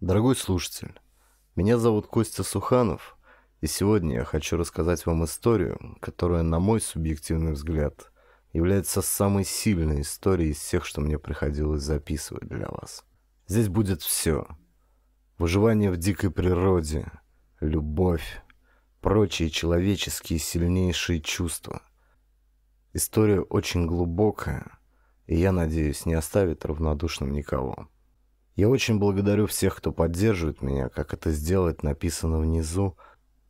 Дорогой слушатель, меня зовут Костя Суханов, и сегодня я хочу рассказать вам историю, которая, на мой субъективный взгляд, является самой сильной историей из всех, что мне приходилось записывать для вас. Здесь будет все. Выживание в дикой природе, любовь, прочие человеческие сильнейшие чувства. История очень глубокая, и я надеюсь, не оставит равнодушным никого. Я очень благодарю всех, кто поддерживает меня, как это сделать написано внизу,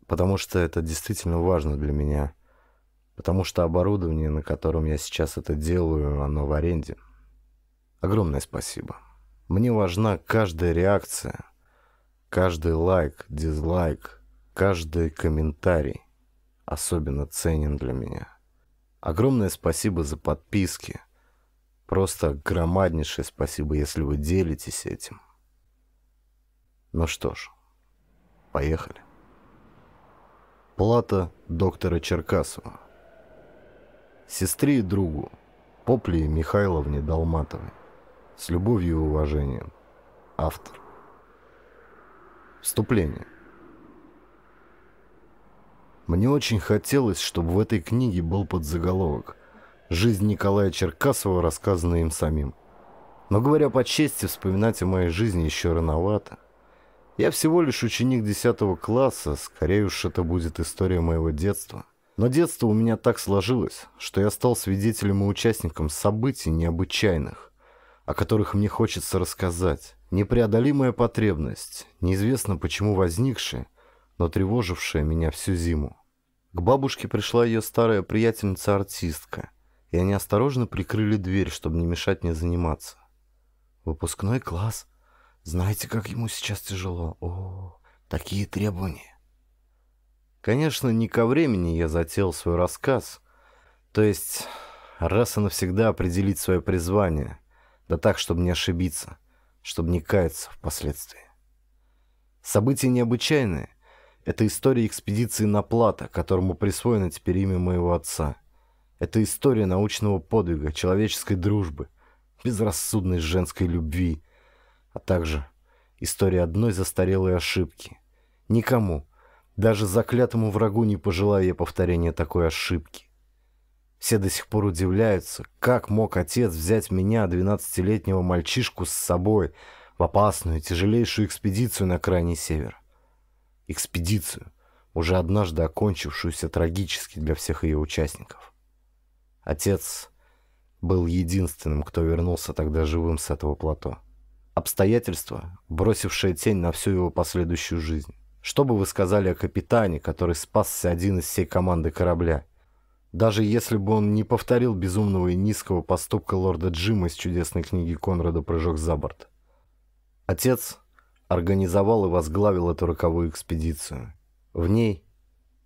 потому что это действительно важно для меня, потому что оборудование, на котором я сейчас это делаю, оно в аренде. Огромное спасибо. Мне важна каждая реакция, каждый лайк, дизлайк, каждый комментарий особенно ценен для меня. Огромное спасибо за подписки – Просто громаднейшее спасибо, если вы делитесь этим. Ну что ж, поехали. Плата доктора Черкасова. Сестре и другу, Попле Михайловне Долматовой. С любовью и уважением. Автор. Вступление. Мне очень хотелось, чтобы в этой книге был подзаголовок Жизнь Николая Черкасова рассказана им самим. Но говоря по чести, вспоминать о моей жизни еще рановато. Я всего лишь ученик 10 класса, скорее уж это будет история моего детства. Но детство у меня так сложилось, что я стал свидетелем и участником событий необычайных, о которых мне хочется рассказать. Непреодолимая потребность, неизвестно почему возникшая, но тревожившая меня всю зиму. К бабушке пришла ее старая приятельница-артистка – и они осторожно прикрыли дверь, чтобы не мешать мне заниматься. Выпускной класс. Знаете, как ему сейчас тяжело? О, такие требования. Конечно, не ко времени я затеял свой рассказ, то есть раз и навсегда определить свое призвание, да так, чтобы не ошибиться, чтобы не каяться впоследствии. События необычайные. Это история экспедиции на Плата, которому присвоено теперь имя моего отца – это история научного подвига, человеческой дружбы, безрассудной женской любви, а также история одной застарелой ошибки. Никому, даже заклятому врагу не пожелаю я повторения такой ошибки. Все до сих пор удивляются, как мог отец взять меня, 12-летнего мальчишку, с собой в опасную, тяжелейшую экспедицию на крайний север. Экспедицию, уже однажды окончившуюся трагически для всех ее участников. Отец был единственным, кто вернулся тогда живым с этого плато. Обстоятельства, бросившие тень на всю его последующую жизнь. Что бы вы сказали о капитане, который спасся один из всей команды корабля? Даже если бы он не повторил безумного и низкого поступка лорда Джима из чудесной книги Конрада «Прыжок за борт». Отец организовал и возглавил эту роковую экспедицию. В ней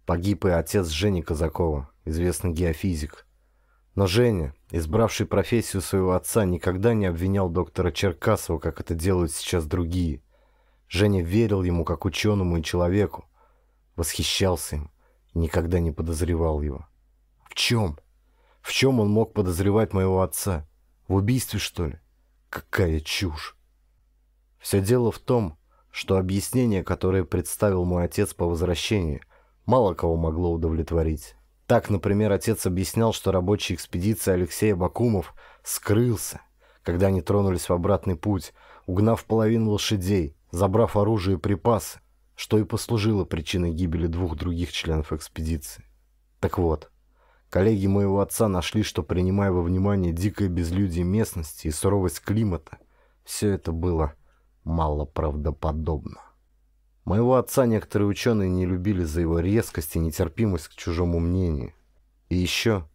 погиб и отец Жени Казакова, известный геофизик – но Женя, избравший профессию своего отца, никогда не обвинял доктора Черкасова, как это делают сейчас другие. Женя верил ему как ученому и человеку, восхищался им и никогда не подозревал его. В чем? В чем он мог подозревать моего отца? В убийстве, что ли? Какая чушь! Все дело в том, что объяснение, которое представил мой отец по возвращении, мало кого могло удовлетворить. Так, например, отец объяснял, что рабочий экспедиции Алексея Бакумов скрылся, когда они тронулись в обратный путь, угнав половину лошадей, забрав оружие и припасы, что и послужило причиной гибели двух других членов экспедиции. Так вот, коллеги моего отца нашли, что, принимая во внимание дикое безлюдие местности и суровость климата, все это было малоправдоподобно. Моего отца некоторые ученые не любили за его резкость и нетерпимость к чужому мнению. И еще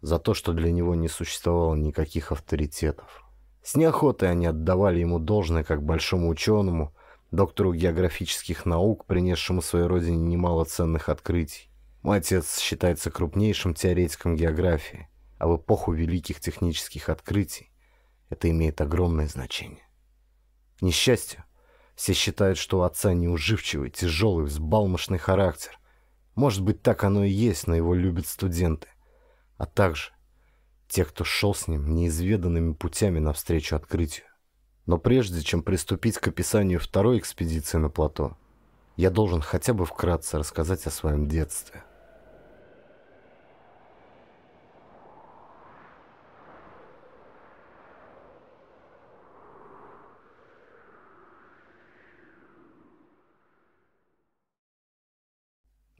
за то, что для него не существовало никаких авторитетов. С неохотой они отдавали ему должное как большому ученому, доктору географических наук, принесшему своей родине немало ценных открытий. Мой отец считается крупнейшим теоретиком географии, а в эпоху великих технических открытий это имеет огромное значение. К несчастью, все считают, что у отца неуживчивый, тяжелый, взбалмошный характер. Может быть, так оно и есть, но его любят студенты. А также те, кто шел с ним неизведанными путями навстречу открытию. Но прежде чем приступить к описанию второй экспедиции на плато, я должен хотя бы вкратце рассказать о своем детстве.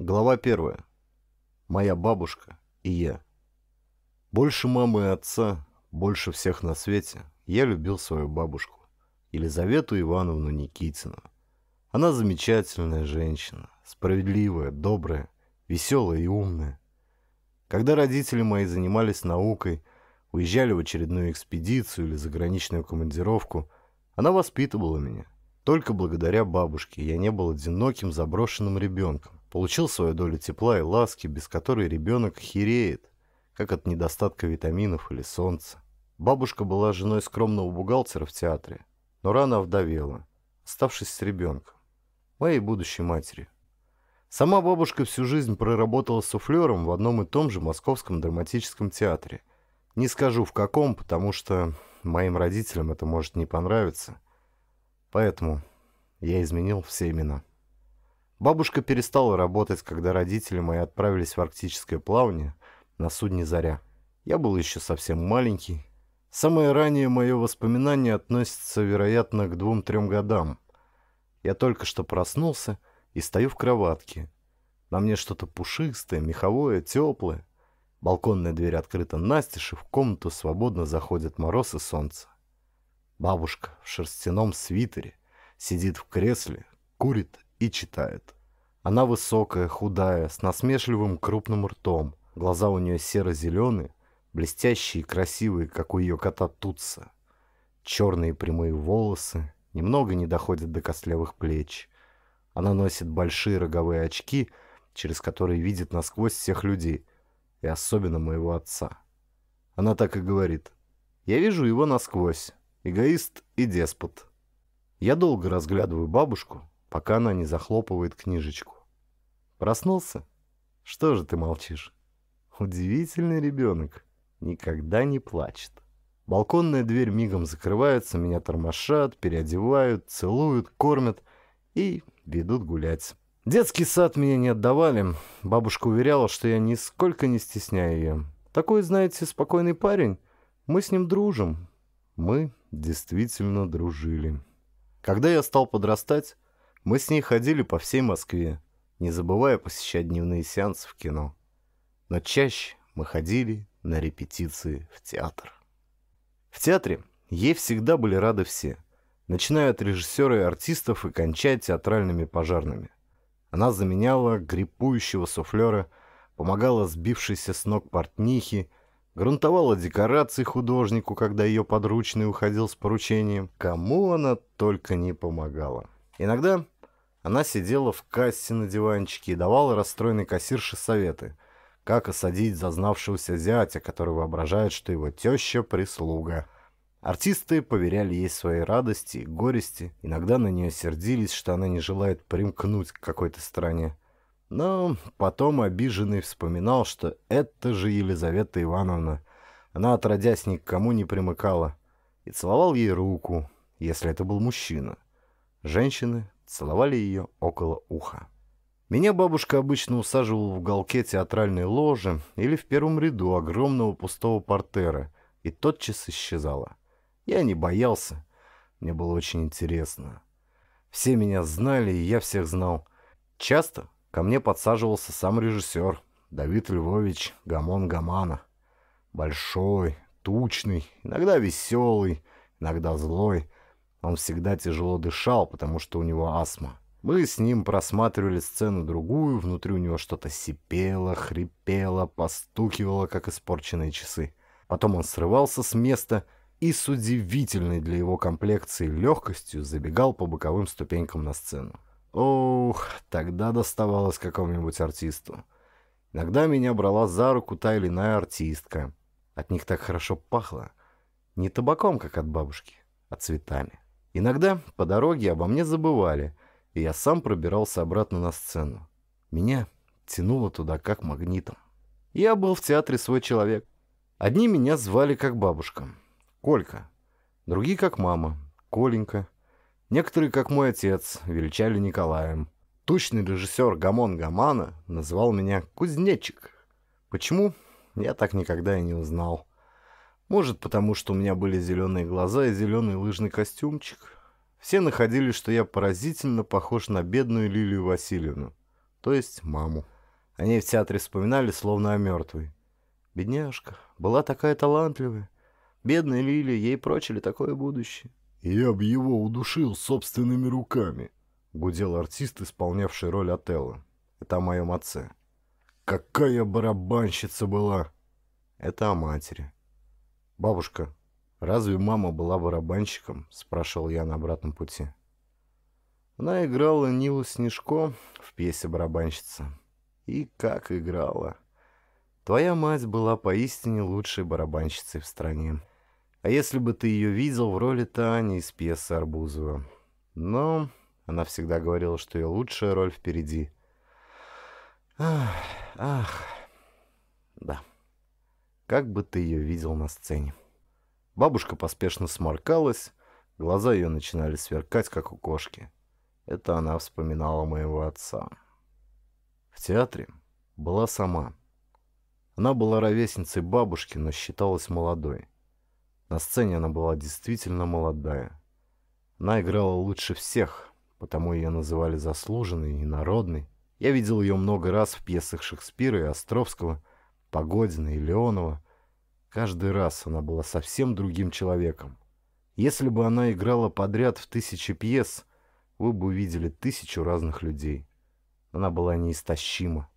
Глава первая. Моя бабушка и я. Больше мамы и отца, больше всех на свете, я любил свою бабушку, Елизавету Ивановну Никитину. Она замечательная женщина, справедливая, добрая, веселая и умная. Когда родители мои занимались наукой, уезжали в очередную экспедицию или заграничную командировку, она воспитывала меня. Только благодаря бабушке я не был одиноким заброшенным ребенком получил свою долю тепла и ласки, без которой ребенок хереет, как от недостатка витаминов или солнца. Бабушка была женой скромного бухгалтера в театре, но рано овдовела, оставшись с ребенком, моей будущей матерью. Сама бабушка всю жизнь проработала суфлером в одном и том же московском драматическом театре. Не скажу в каком, потому что моим родителям это может не понравиться. Поэтому я изменил все имена. Бабушка перестала работать, когда родители мои отправились в арктическое плавание на судне «Заря». Я был еще совсем маленький. Самое раннее мое воспоминание относится, вероятно, к двум-трем годам. Я только что проснулся и стою в кроватке. На мне что-то пушистое, меховое, теплое. Балконная дверь открыта настежь, и в комнату свободно заходят мороз и солнце. Бабушка в шерстяном свитере сидит в кресле, курит и читает. Она высокая, худая, с насмешливым крупным ртом. Глаза у нее серо-зеленые, блестящие и красивые, как у ее кота Тутса. Черные прямые волосы немного не доходят до костлявых плеч. Она носит большие роговые очки, через которые видит насквозь всех людей, и особенно моего отца. Она так и говорит. «Я вижу его насквозь. Эгоист и деспот». Я долго разглядываю бабушку, пока она не захлопывает книжечку. «Проснулся? Что же ты молчишь?» «Удивительный ребенок. Никогда не плачет». Балконная дверь мигом закрывается, меня тормошат, переодевают, целуют, кормят и ведут гулять. Детский сад меня не отдавали. Бабушка уверяла, что я нисколько не стесняю ее. Такой, знаете, спокойный парень. Мы с ним дружим. Мы действительно дружили. Когда я стал подрастать, мы с ней ходили по всей Москве, не забывая посещать дневные сеансы в кино. Но чаще мы ходили на репетиции в театр. В театре ей всегда были рады все, начиная от режиссера и артистов и кончая театральными пожарными. Она заменяла гриппующего суфлера, помогала сбившейся с ног портнихи, грунтовала декорации художнику, когда ее подручный уходил с поручением. Кому она только не помогала. Иногда она сидела в кассе на диванчике и давала расстроенной кассирше советы. Как осадить зазнавшегося зятя, который воображает, что его теща – прислуга. Артисты поверяли ей свои радости и горести, иногда на нее сердились, что она не желает примкнуть к какой-то стране. Но потом обиженный вспоминал, что это же Елизавета Ивановна. Она, отродясь, никому не примыкала. И целовал ей руку, если это был мужчина. Женщины целовали ее около уха. Меня бабушка обычно усаживала в уголке театральной ложи или в первом ряду огромного пустого портера и тотчас исчезала. Я не боялся, мне было очень интересно. Все меня знали, и я всех знал. Часто ко мне подсаживался сам режиссер Давид Львович Гамон Гамана. Большой, тучный, иногда веселый, иногда злой, он всегда тяжело дышал, потому что у него астма. Мы с ним просматривали сцену другую, внутри у него что-то сипело, хрипело, постукивало, как испорченные часы. Потом он срывался с места и с удивительной для его комплекции легкостью забегал по боковым ступенькам на сцену. Ох, тогда доставалось какому-нибудь артисту. Иногда меня брала за руку та или иная артистка. От них так хорошо пахло. Не табаком, как от бабушки, а цветами. Иногда по дороге обо мне забывали, и я сам пробирался обратно на сцену. Меня тянуло туда как магнитом. Я был в театре свой человек. Одни меня звали как бабушка, Колька, другие как мама, Коленька. Некоторые, как мой отец, величали Николаем. Тучный режиссер Гамон Гамана называл меня «кузнечик». Почему? Я так никогда и не узнал. Может, потому что у меня были зеленые глаза и зеленый лыжный костюмчик. Все находили, что я поразительно похож на бедную Лилию Васильевну, то есть маму. Они в театре вспоминали, словно о мертвой. Бедняжка, была такая талантливая. Бедная Лилия, ей прочили такое будущее. «Я бы его удушил собственными руками», — гудел артист, исполнявший роль Отелло. Это о моем отце. «Какая барабанщица была!» Это о матери. «Бабушка, разве мама была барабанщиком?» – спрашивал я на обратном пути. Она играла Нилу Снежко в пьесе «Барабанщица». И как играла. Твоя мать была поистине лучшей барабанщицей в стране. А если бы ты ее видел в роли Тани из пьесы Арбузова? Но она всегда говорила, что ее лучшая роль впереди. Ах, ах, да как бы ты ее видел на сцене. Бабушка поспешно сморкалась, глаза ее начинали сверкать, как у кошки. Это она вспоминала моего отца. В театре была сама. Она была ровесницей бабушки, но считалась молодой. На сцене она была действительно молодая. Она играла лучше всех, потому ее называли заслуженной и народной. Я видел ее много раз в пьесах Шекспира и Островского, Погодина и Леонова. Каждый раз она была совсем другим человеком. Если бы она играла подряд в тысячи пьес, вы бы увидели тысячу разных людей. Она была неистощима.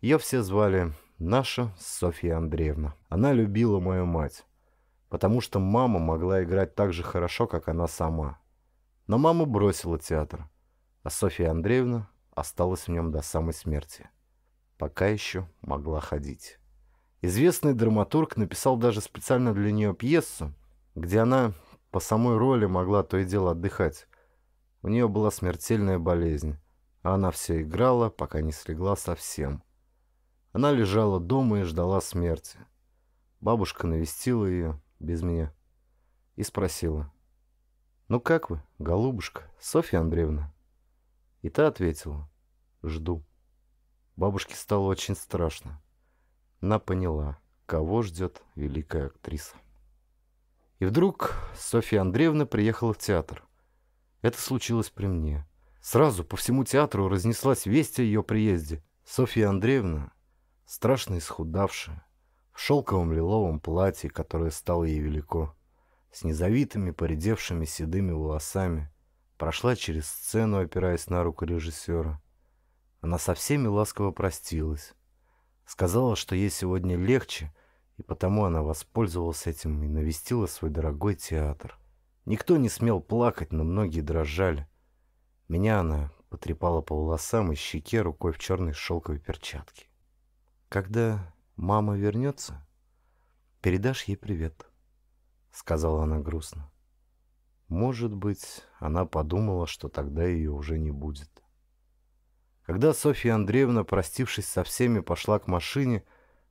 Ее все звали «Наша Софья Андреевна». Она любила мою мать, потому что мама могла играть так же хорошо, как она сама. Но мама бросила театр, а Софья Андреевна осталась в нем до самой смерти. Пока еще могла ходить. Известный драматург написал даже специально для нее пьесу, где она по самой роли могла то и дело отдыхать. У нее была смертельная болезнь, а она все играла, пока не слегла совсем. Она лежала дома и ждала смерти. Бабушка навестила ее без меня и спросила. «Ну как вы, голубушка, Софья Андреевна?» И та ответила. «Жду». Бабушке стало очень страшно она поняла, кого ждет великая актриса. И вдруг Софья Андреевна приехала в театр. Это случилось при мне. Сразу по всему театру разнеслась весть о ее приезде. Софья Андреевна, страшно исхудавшая, в шелковом лиловом платье, которое стало ей велико, с незавитыми, поредевшими седыми волосами, прошла через сцену, опираясь на руку режиссера. Она со всеми ласково простилась, Сказала, что ей сегодня легче, и потому она воспользовалась этим и навестила свой дорогой театр. Никто не смел плакать, но многие дрожали. Меня она потрепала по волосам и щеке рукой в черной шелковой перчатке. «Когда мама вернется, передашь ей привет», — сказала она грустно. Может быть, она подумала, что тогда ее уже не будет. Когда Софья Андреевна, простившись со всеми, пошла к машине,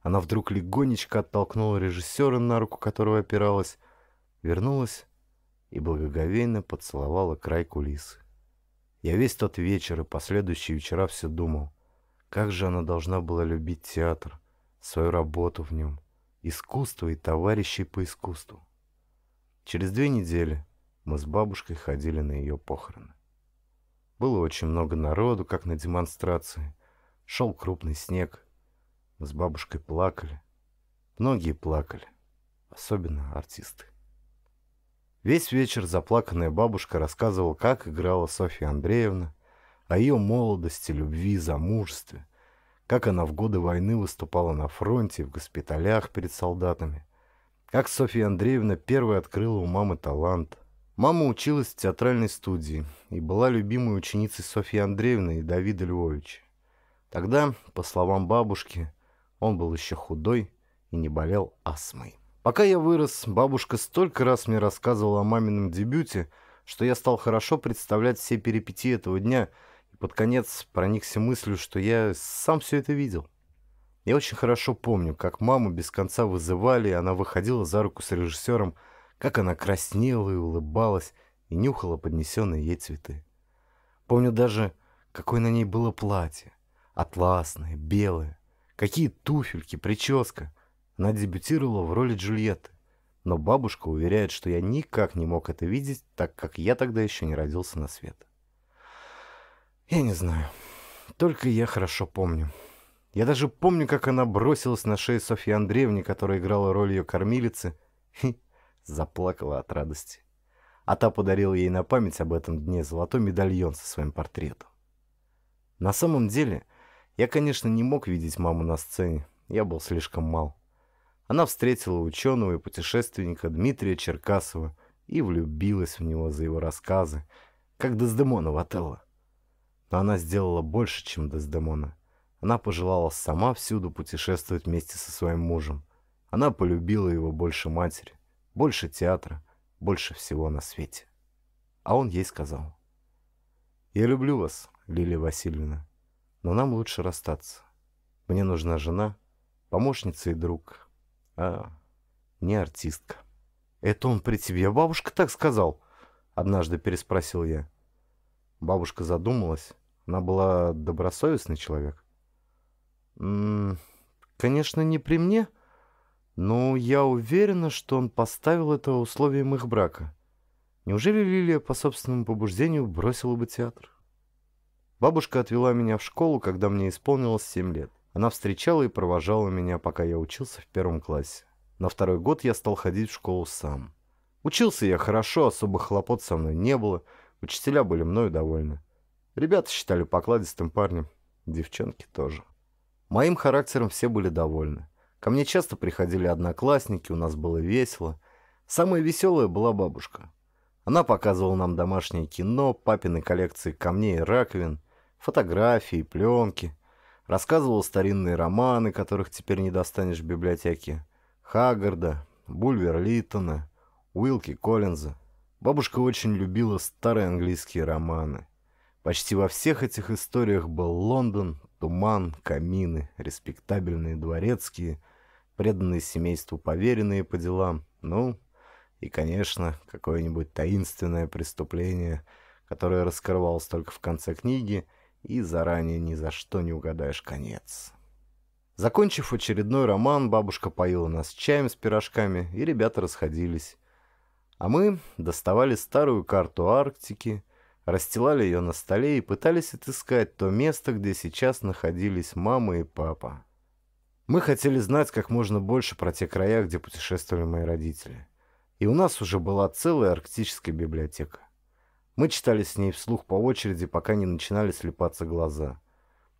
она вдруг легонечко оттолкнула режиссера, на руку которого опиралась, вернулась и благоговейно поцеловала край кулисы. Я весь тот вечер и последующие вечера все думал, как же она должна была любить театр, свою работу в нем, искусство и товарищей по искусству. Через две недели мы с бабушкой ходили на ее похороны. Было очень много народу, как на демонстрации. Шел крупный снег. Мы с бабушкой плакали. Многие плакали. Особенно артисты. Весь вечер заплаканная бабушка рассказывала, как играла Софья Андреевна, о ее молодости, любви, замужестве, как она в годы войны выступала на фронте, в госпиталях перед солдатами, как Софья Андреевна первой открыла у мамы талант, Мама училась в театральной студии и была любимой ученицей Софьи Андреевны и Давида Львовича. Тогда, по словам бабушки, он был еще худой и не болел астмой. Пока я вырос, бабушка столько раз мне рассказывала о мамином дебюте, что я стал хорошо представлять все перипетии этого дня и под конец проникся мыслью, что я сам все это видел. Я очень хорошо помню, как маму без конца вызывали, и она выходила за руку с режиссером – как она краснела и улыбалась, и нюхала поднесенные ей цветы. Помню даже, какое на ней было платье. Атласное, белое. Какие туфельки, прическа. Она дебютировала в роли Джульетты. Но бабушка уверяет, что я никак не мог это видеть, так как я тогда еще не родился на свет. Я не знаю. Только я хорошо помню. Я даже помню, как она бросилась на шею Софьи Андреевне, которая играла роль ее кормилицы, заплакала от радости. А та подарила ей на память об этом дне золотой медальон со своим портретом. На самом деле, я, конечно, не мог видеть маму на сцене, я был слишком мал. Она встретила ученого и путешественника Дмитрия Черкасова и влюбилась в него за его рассказы, как Дездемона в Отелло. Но она сделала больше, чем Дездемона. Она пожелала сама всюду путешествовать вместе со своим мужем. Она полюбила его больше матери больше театра, больше всего на свете. А он ей сказал. «Я люблю вас, Лилия Васильевна, но нам лучше расстаться. Мне нужна жена, помощница и друг, а не артистка». «Это он при тебе, бабушка так сказал?» Однажды переспросил я. Бабушка задумалась. Она была добросовестный человек. «М -м, «Конечно, не при мне», «Ну, я уверена, что он поставил это условием их брака. Неужели Лилия по собственному побуждению бросила бы театр?» Бабушка отвела меня в школу, когда мне исполнилось 7 лет. Она встречала и провожала меня, пока я учился в первом классе. На второй год я стал ходить в школу сам. Учился я хорошо, особо хлопот со мной не было. Учителя были мною довольны. Ребята считали покладистым парнем, девчонки тоже. Моим характером все были довольны. Ко мне часто приходили одноклассники, у нас было весело. Самая веселая была бабушка. Она показывала нам домашнее кино, папины коллекции камней и раковин, фотографии, пленки. Рассказывала старинные романы, которых теперь не достанешь в библиотеке. Хаггарда, Бульвер Литтона, Уилки Коллинза. Бабушка очень любила старые английские романы. Почти во всех этих историях был Лондон, туман, камины, респектабельные дворецкие – преданные семейству поверенные по делам, ну и, конечно, какое-нибудь таинственное преступление, которое раскрывалось только в конце книги, и заранее ни за что не угадаешь конец. Закончив очередной роман, бабушка поила нас чаем с пирожками, и ребята расходились. А мы доставали старую карту Арктики, расстилали ее на столе и пытались отыскать то место, где сейчас находились мама и папа. Мы хотели знать как можно больше про те края, где путешествовали мои родители. И у нас уже была целая арктическая библиотека. Мы читали с ней вслух по очереди, пока не начинали слепаться глаза.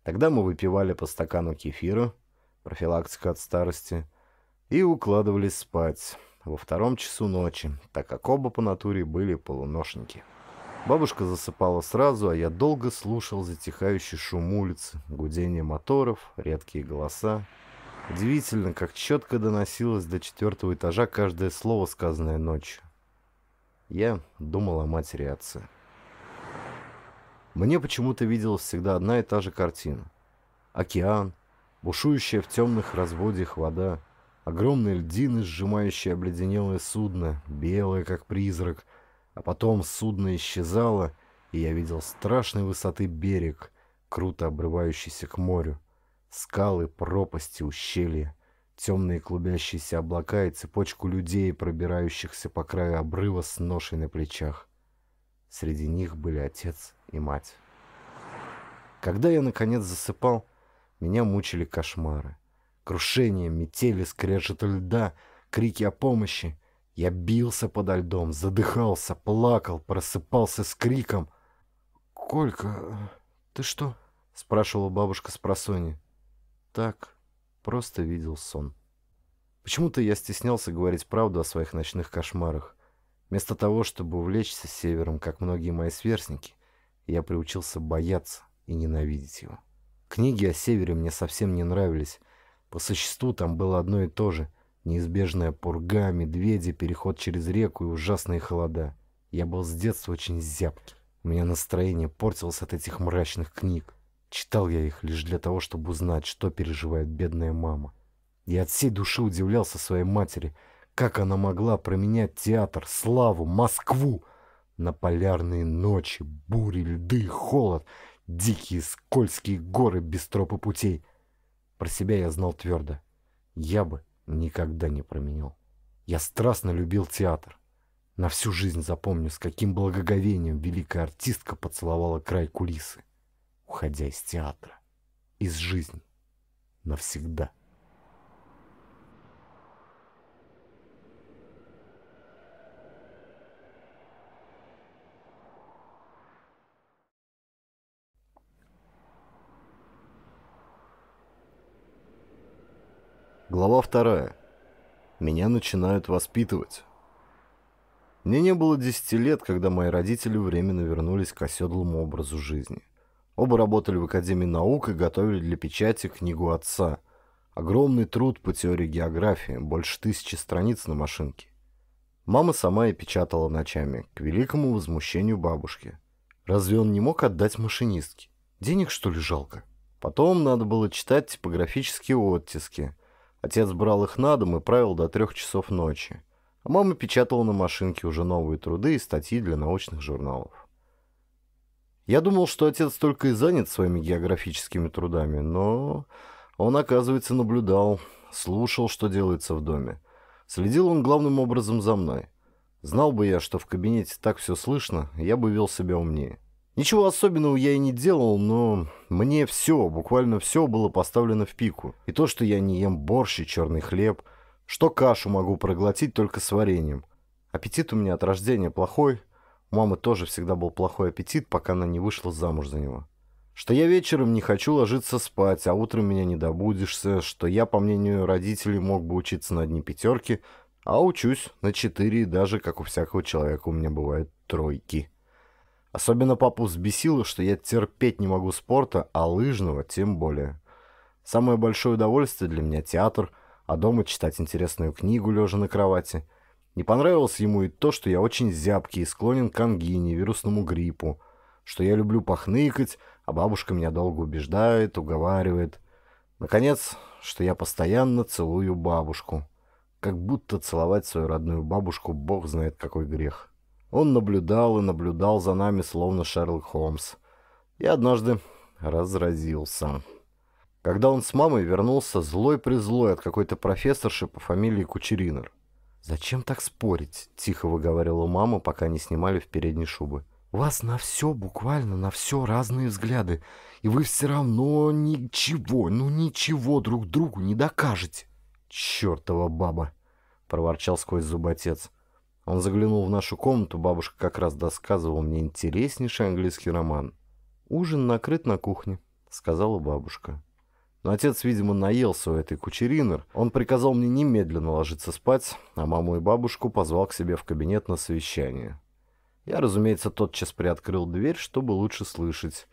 Тогда мы выпивали по стакану кефира, профилактика от старости, и укладывались спать во втором часу ночи, так как оба по натуре были полуношники. Бабушка засыпала сразу, а я долго слушал затихающий шум улицы, гудение моторов, редкие голоса. Удивительно, как четко доносилось до четвертого этажа каждое слово, сказанное ночью. Я думал о матери отца. Мне почему-то виделась всегда одна и та же картина. Океан, бушующая в темных разводях вода, огромные льдины, сжимающие обледенелое судно, белое, как призрак. А потом судно исчезало, и я видел страшной высоты берег, круто обрывающийся к морю. Скалы, пропасти, ущелья, темные клубящиеся облака и цепочку людей, пробирающихся по краю обрыва с ношей на плечах. Среди них были отец и мать. Когда я, наконец, засыпал, меня мучили кошмары. Крушение, метели, скрежет льда, крики о помощи. Я бился подо льдом, задыхался, плакал, просыпался с криком. «Колька, ты что?» — спрашивала бабушка с просони. Так, просто видел сон. Почему-то я стеснялся говорить правду о своих ночных кошмарах. Вместо того, чтобы увлечься севером, как многие мои сверстники, я приучился бояться и ненавидеть его. Книги о севере мне совсем не нравились. По существу там было одно и то же. Неизбежная пурга, медведи, переход через реку и ужасные холода. Я был с детства очень зябкий. У меня настроение портилось от этих мрачных книг. Читал я их лишь для того, чтобы узнать, что переживает бедная мама. Я от всей души удивлялся своей матери, как она могла променять театр, славу, Москву на полярные ночи, бури, льды, холод, дикие скользкие горы без тропы путей. Про себя я знал твердо. Я бы никогда не променял. Я страстно любил театр. На всю жизнь запомню, с каким благоговением великая артистка поцеловала край кулисы уходя из театра, из жизни, навсегда. Глава вторая. Меня начинают воспитывать. Мне не было десяти лет, когда мои родители временно вернулись к оседлому образу жизни – Оба работали в Академии наук и готовили для печати книгу отца. Огромный труд по теории географии, больше тысячи страниц на машинке. Мама сама и печатала ночами, к великому возмущению бабушки. Разве он не мог отдать машинистке? Денег, что ли, жалко? Потом надо было читать типографические оттиски. Отец брал их на дом и правил до трех часов ночи. А мама печатала на машинке уже новые труды и статьи для научных журналов. Я думал, что отец только и занят своими географическими трудами, но он, оказывается, наблюдал, слушал, что делается в доме. Следил он главным образом за мной. Знал бы я, что в кабинете так все слышно, я бы вел себя умнее. Ничего особенного я и не делал, но мне все, буквально все было поставлено в пику. И то, что я не ем борщ и черный хлеб, что кашу могу проглотить только с вареньем. Аппетит у меня от рождения плохой – у мамы тоже всегда был плохой аппетит, пока она не вышла замуж за него. Что я вечером не хочу ложиться спать, а утром меня не добудешься, что я, по мнению родителей, мог бы учиться на одни пятерки, а учусь на четыре, даже, как у всякого человека, у меня бывают тройки. Особенно папу взбесило, что я терпеть не могу спорта, а лыжного тем более. Самое большое удовольствие для меня театр, а дома читать интересную книгу, лежа на кровати – не понравилось ему и то, что я очень зябкий и склонен к ангине, вирусному гриппу, что я люблю похныкать, а бабушка меня долго убеждает, уговаривает. Наконец, что я постоянно целую бабушку. Как будто целовать свою родную бабушку бог знает какой грех. Он наблюдал и наблюдал за нами, словно Шерлок Холмс. И однажды разразился. Когда он с мамой вернулся злой-призлой от какой-то профессорши по фамилии Кучеринер. «Зачем так спорить?» – тихо выговаривала мама, пока не снимали в передней шубы. «У вас на все, буквально на все разные взгляды, и вы все равно ничего, ну ничего друг другу не докажете!» «Чертова баба!» – проворчал сквозь зуб отец. Он заглянул в нашу комнату, бабушка как раз досказывала мне интереснейший английский роман. «Ужин накрыт на кухне», – сказала бабушка. Но отец, видимо, наелся у этой кучеринер. Он приказал мне немедленно ложиться спать, а маму и бабушку позвал к себе в кабинет на совещание. Я, разумеется, тотчас приоткрыл дверь, чтобы лучше слышать.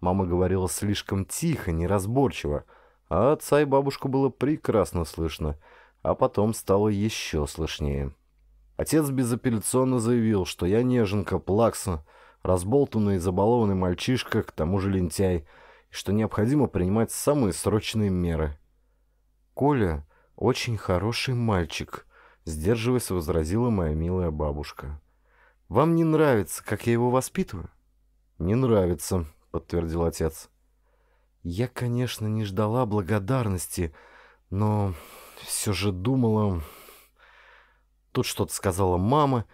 Мама говорила слишком тихо, неразборчиво, а отца и бабушку было прекрасно слышно, а потом стало еще слышнее. Отец безапелляционно заявил, что я неженка, плакса, разболтанный и забалованный мальчишка, к тому же лентяй — что необходимо принимать самые срочные меры. «Коля очень хороший мальчик», — сдерживаясь, возразила моя милая бабушка. «Вам не нравится, как я его воспитываю?» «Не нравится», — подтвердил отец. «Я, конечно, не ждала благодарности, но все же думала...» Тут что-то сказала мама.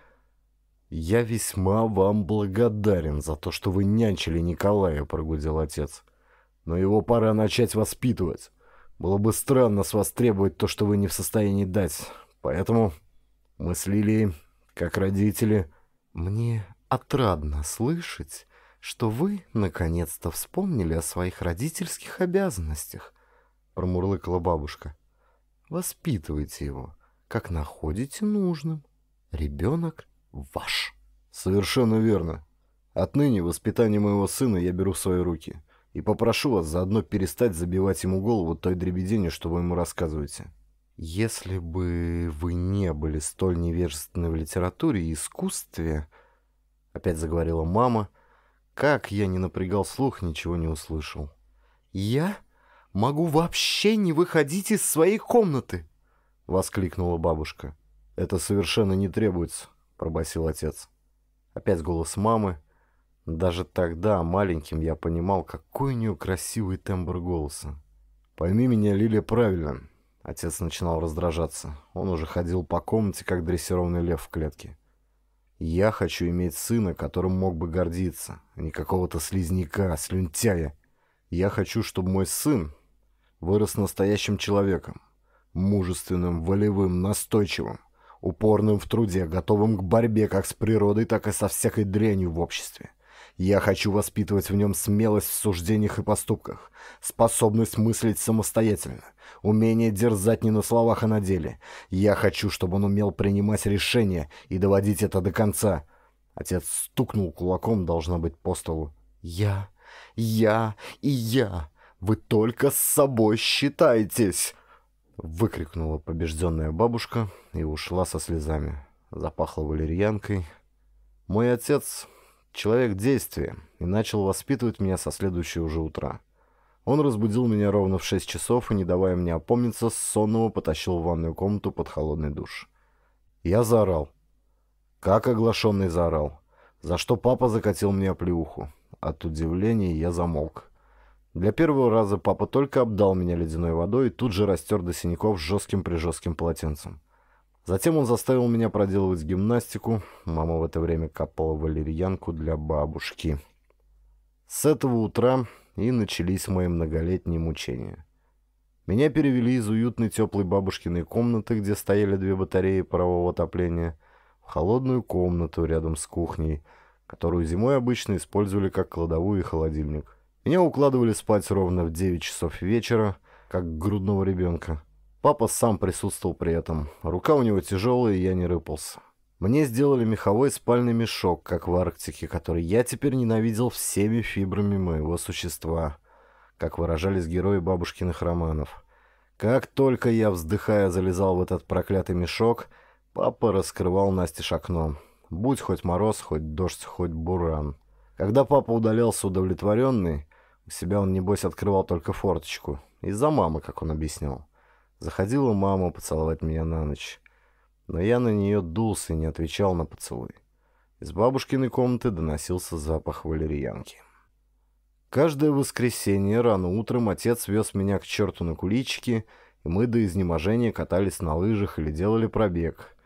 «Я весьма вам благодарен за то, что вы нянчили Николая», — прогудел отец но его пора начать воспитывать. Было бы странно с вас требовать то, что вы не в состоянии дать. Поэтому мы с Лилией, как родители... Мне отрадно слышать, что вы наконец-то вспомнили о своих родительских обязанностях, промурлыкала бабушка. Воспитывайте его, как находите нужным. Ребенок ваш. Совершенно верно. Отныне воспитание моего сына я беру в свои руки. И попрошу вас заодно перестать забивать ему голову той дребеденью, что вы ему рассказываете. Если бы вы не были столь невежественны в литературе и искусстве, опять заговорила мама, как я не напрягал слух, ничего не услышал. Я могу вообще не выходить из своей комнаты, воскликнула бабушка. Это совершенно не требуется, пробасил отец. Опять голос мамы, даже тогда, маленьким, я понимал, какой у нее красивый тембр голоса. «Пойми меня, Лилия, правильно». Отец начинал раздражаться. Он уже ходил по комнате, как дрессированный лев в клетке. «Я хочу иметь сына, которым мог бы гордиться, а не какого-то слизняка, слюнтяя. Я хочу, чтобы мой сын вырос настоящим человеком, мужественным, волевым, настойчивым, упорным в труде, готовым к борьбе как с природой, так и со всякой дрянью в обществе. Я хочу воспитывать в нем смелость в суждениях и поступках, способность мыслить самостоятельно, умение дерзать не на словах, а на деле. Я хочу, чтобы он умел принимать решения и доводить это до конца. Отец стукнул кулаком, должно быть, по столу. «Я, я и я! Вы только с собой считаетесь!» Выкрикнула побежденная бабушка и ушла со слезами. Запахло валерьянкой. Мой отец человек действия, и начал воспитывать меня со следующего уже утра. Он разбудил меня ровно в 6 часов и, не давая мне опомниться, с сонного потащил в ванную комнату под холодный душ. Я заорал. Как оглашенный заорал. За что папа закатил мне оплеуху. От удивления я замолк. Для первого раза папа только обдал меня ледяной водой и тут же растер до синяков жестким-прижестким полотенцем. Затем он заставил меня проделывать гимнастику. Мама в это время капала валерьянку для бабушки. С этого утра и начались мои многолетние мучения. Меня перевели из уютной теплой бабушкиной комнаты, где стояли две батареи парового отопления, в холодную комнату рядом с кухней, которую зимой обычно использовали как кладовую и холодильник. Меня укладывали спать ровно в 9 часов вечера, как грудного ребенка. Папа сам присутствовал при этом. Рука у него тяжелая, и я не рыпался. Мне сделали меховой спальный мешок, как в Арктике, который я теперь ненавидел всеми фибрами моего существа, как выражались герои бабушкиных романов. Как только я, вздыхая, залезал в этот проклятый мешок, папа раскрывал Насте окно. Будь хоть мороз, хоть дождь, хоть буран. Когда папа удалялся удовлетворенный, у себя он, небось, открывал только форточку. Из-за мамы, как он объяснял. Заходила мама поцеловать меня на ночь, но я на нее дулся и не отвечал на поцелуй. Из бабушкиной комнаты доносился запах валерьянки. Каждое воскресенье рано утром отец вез меня к черту на куличики, и мы до изнеможения катались на лыжах или делали пробег.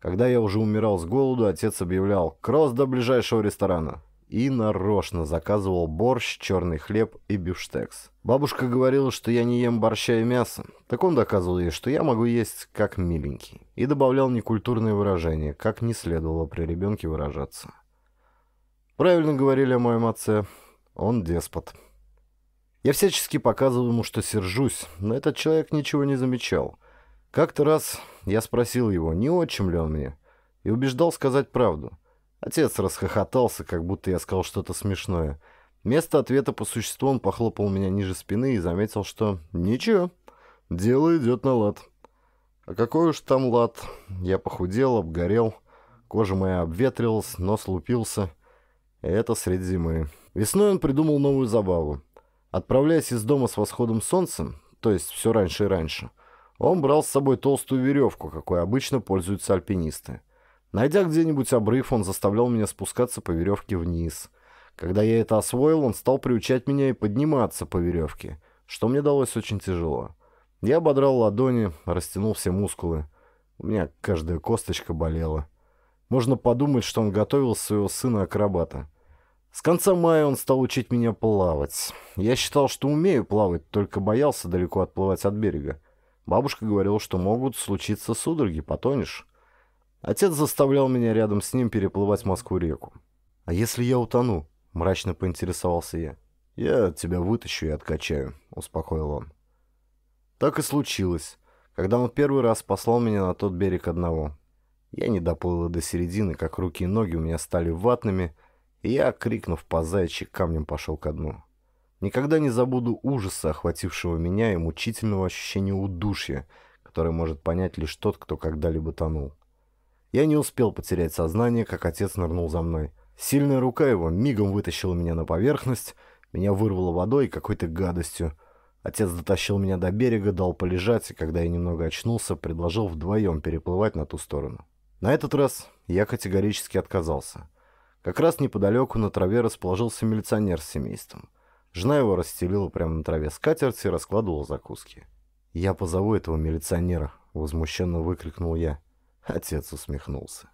Когда я уже умирал с голоду, отец объявлял «Кросс до ближайшего ресторана!» и нарочно заказывал борщ, черный хлеб и бифштекс. Бабушка говорила, что я не ем борща и мясо. Так он доказывал ей, что я могу есть как миленький. И добавлял некультурные выражения, как не следовало при ребенке выражаться. Правильно говорили о моем отце. Он деспот. Я всячески показывал ему, что сержусь, но этот человек ничего не замечал. Как-то раз я спросил его, не отчим ли он мне, и убеждал сказать правду – Отец расхохотался, как будто я сказал что-то смешное. Вместо ответа по существу он похлопал меня ниже спины и заметил, что «Ничего, дело идет на лад». А какой уж там лад. Я похудел, обгорел, кожа моя обветрилась, нос лупился. И это средь зимы. Весной он придумал новую забаву. Отправляясь из дома с восходом солнца, то есть все раньше и раньше, он брал с собой толстую веревку, какой обычно пользуются альпинисты. Найдя где-нибудь обрыв, он заставлял меня спускаться по веревке вниз. Когда я это освоил, он стал приучать меня и подниматься по веревке, что мне далось очень тяжело. Я ободрал ладони, растянул все мускулы. У меня каждая косточка болела. Можно подумать, что он готовил своего сына-акробата. С конца мая он стал учить меня плавать. Я считал, что умею плавать, только боялся далеко отплывать от берега. Бабушка говорила, что могут случиться судороги, потонешь. Отец заставлял меня рядом с ним переплывать Москву-реку. «А если я утону?» – мрачно поинтересовался я. «Я тебя вытащу и откачаю», – успокоил он. Так и случилось, когда он первый раз послал меня на тот берег одного. Я не доплыл до середины, как руки и ноги у меня стали ватными, и я, крикнув по зайчи, камнем пошел ко дну. Никогда не забуду ужаса, охватившего меня и мучительного ощущения удушья, которое может понять лишь тот, кто когда-либо тонул. Я не успел потерять сознание, как отец нырнул за мной. Сильная рука его мигом вытащила меня на поверхность, меня вырвало водой и какой-то гадостью. Отец дотащил меня до берега, дал полежать, и когда я немного очнулся, предложил вдвоем переплывать на ту сторону. На этот раз я категорически отказался. Как раз неподалеку на траве расположился милиционер с семейством. Жена его расстелила прямо на траве скатерть и раскладывала закуски. «Я позову этого милиционера», — возмущенно выкрикнул я. Отец усмехнулся.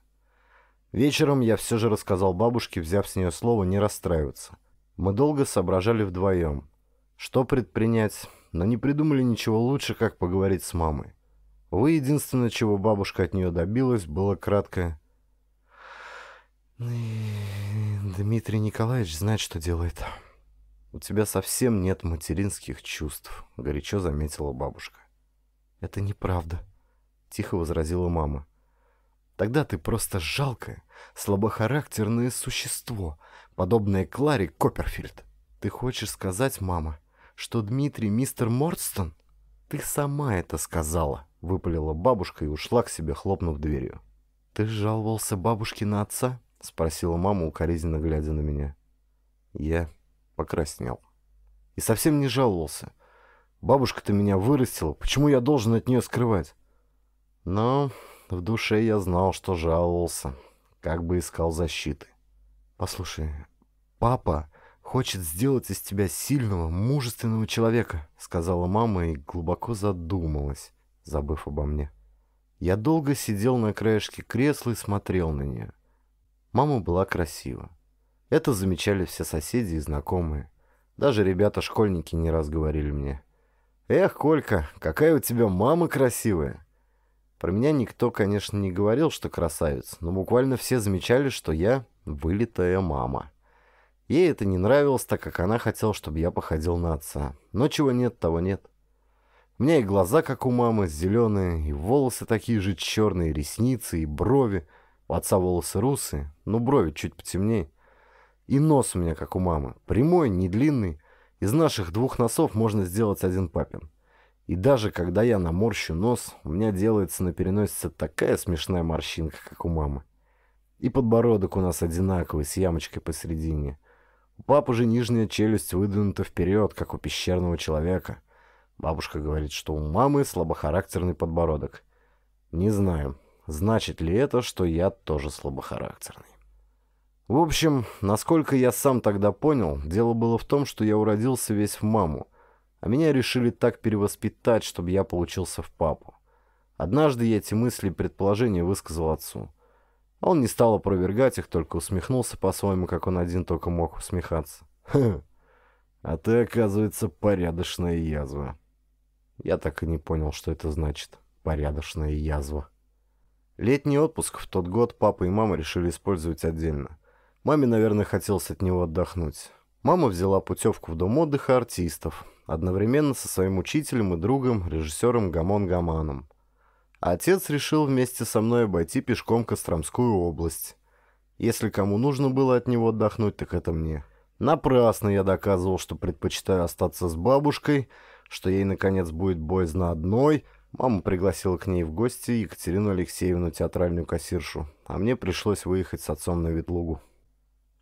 Вечером я все же рассказал бабушке, взяв с нее слово не расстраиваться. Мы долго соображали вдвоем, что предпринять, но не придумали ничего лучше, как поговорить с мамой. Вы единственное, чего бабушка от нее добилась, было краткое «Дмитрий Николаевич знает, что делает». «У тебя совсем нет материнских чувств», — горячо заметила бабушка. «Это неправда», — тихо возразила мама. Тогда ты просто жалкое, слабохарактерное существо, подобное Клари Копперфильд. Ты хочешь сказать, мама, что Дмитрий мистер Мордстон? Ты сама это сказала, выпалила бабушка и ушла к себе, хлопнув дверью. Ты жаловался бабушке на отца? спросила мама, укоризненно глядя на меня. Я покраснел. И совсем не жаловался. Бабушка-то меня вырастила, почему я должен от нее скрывать? Но ну, в душе я знал, что жаловался, как бы искал защиты. «Послушай, папа хочет сделать из тебя сильного, мужественного человека», сказала мама и глубоко задумалась, забыв обо мне. Я долго сидел на краешке кресла и смотрел на нее. Мама была красива. Это замечали все соседи и знакомые. Даже ребята-школьники не раз говорили мне. «Эх, Колька, какая у тебя мама красивая!» Про меня никто, конечно, не говорил, что красавец, но буквально все замечали, что я вылитая мама. Ей это не нравилось, так как она хотела, чтобы я походил на отца. Но чего нет, того нет. У меня и глаза, как у мамы, зеленые, и волосы такие же черные, ресницы, и брови. У отца волосы русые, но брови чуть потемнее. И нос у меня, как у мамы, прямой, не длинный. Из наших двух носов можно сделать один папин. И даже когда я наморщу нос, у меня делается на переносице такая смешная морщинка, как у мамы. И подбородок у нас одинаковый, с ямочкой посередине. У папы же нижняя челюсть выдвинута вперед, как у пещерного человека. Бабушка говорит, что у мамы слабохарактерный подбородок. Не знаю, значит ли это, что я тоже слабохарактерный. В общем, насколько я сам тогда понял, дело было в том, что я уродился весь в маму – а меня решили так перевоспитать, чтобы я получился в папу. Однажды я эти мысли и предположения высказал отцу. А он не стал опровергать их, только усмехнулся по-своему, как он один только мог усмехаться. «Хм, а ты, оказывается, порядочная язва». Я так и не понял, что это значит «порядочная язва». Летний отпуск в тот год папа и мама решили использовать отдельно. Маме, наверное, хотелось от него отдохнуть. Мама взяла путевку в дом отдыха артистов, одновременно со своим учителем и другом, режиссером Гамон Гаманом. отец решил вместе со мной обойти пешком Костромскую область. Если кому нужно было от него отдохнуть, так это мне. Напрасно я доказывал, что предпочитаю остаться с бабушкой, что ей, наконец, будет боязно одной. Мама пригласила к ней в гости Екатерину Алексеевну, театральную кассиршу, а мне пришлось выехать с отцом на Ветлугу.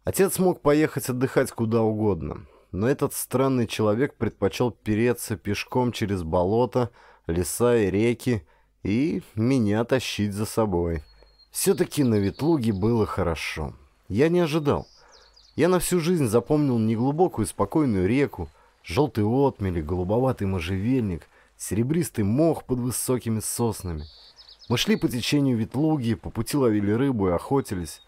Отец мог поехать отдыхать куда угодно но этот странный человек предпочел переться пешком через болото, леса и реки и меня тащить за собой. Все-таки на Ветлуге было хорошо. Я не ожидал. Я на всю жизнь запомнил неглубокую спокойную реку, желтый отмели, голубоватый можжевельник, серебристый мох под высокими соснами. Мы шли по течению Ветлуги, по пути ловили рыбу и охотились.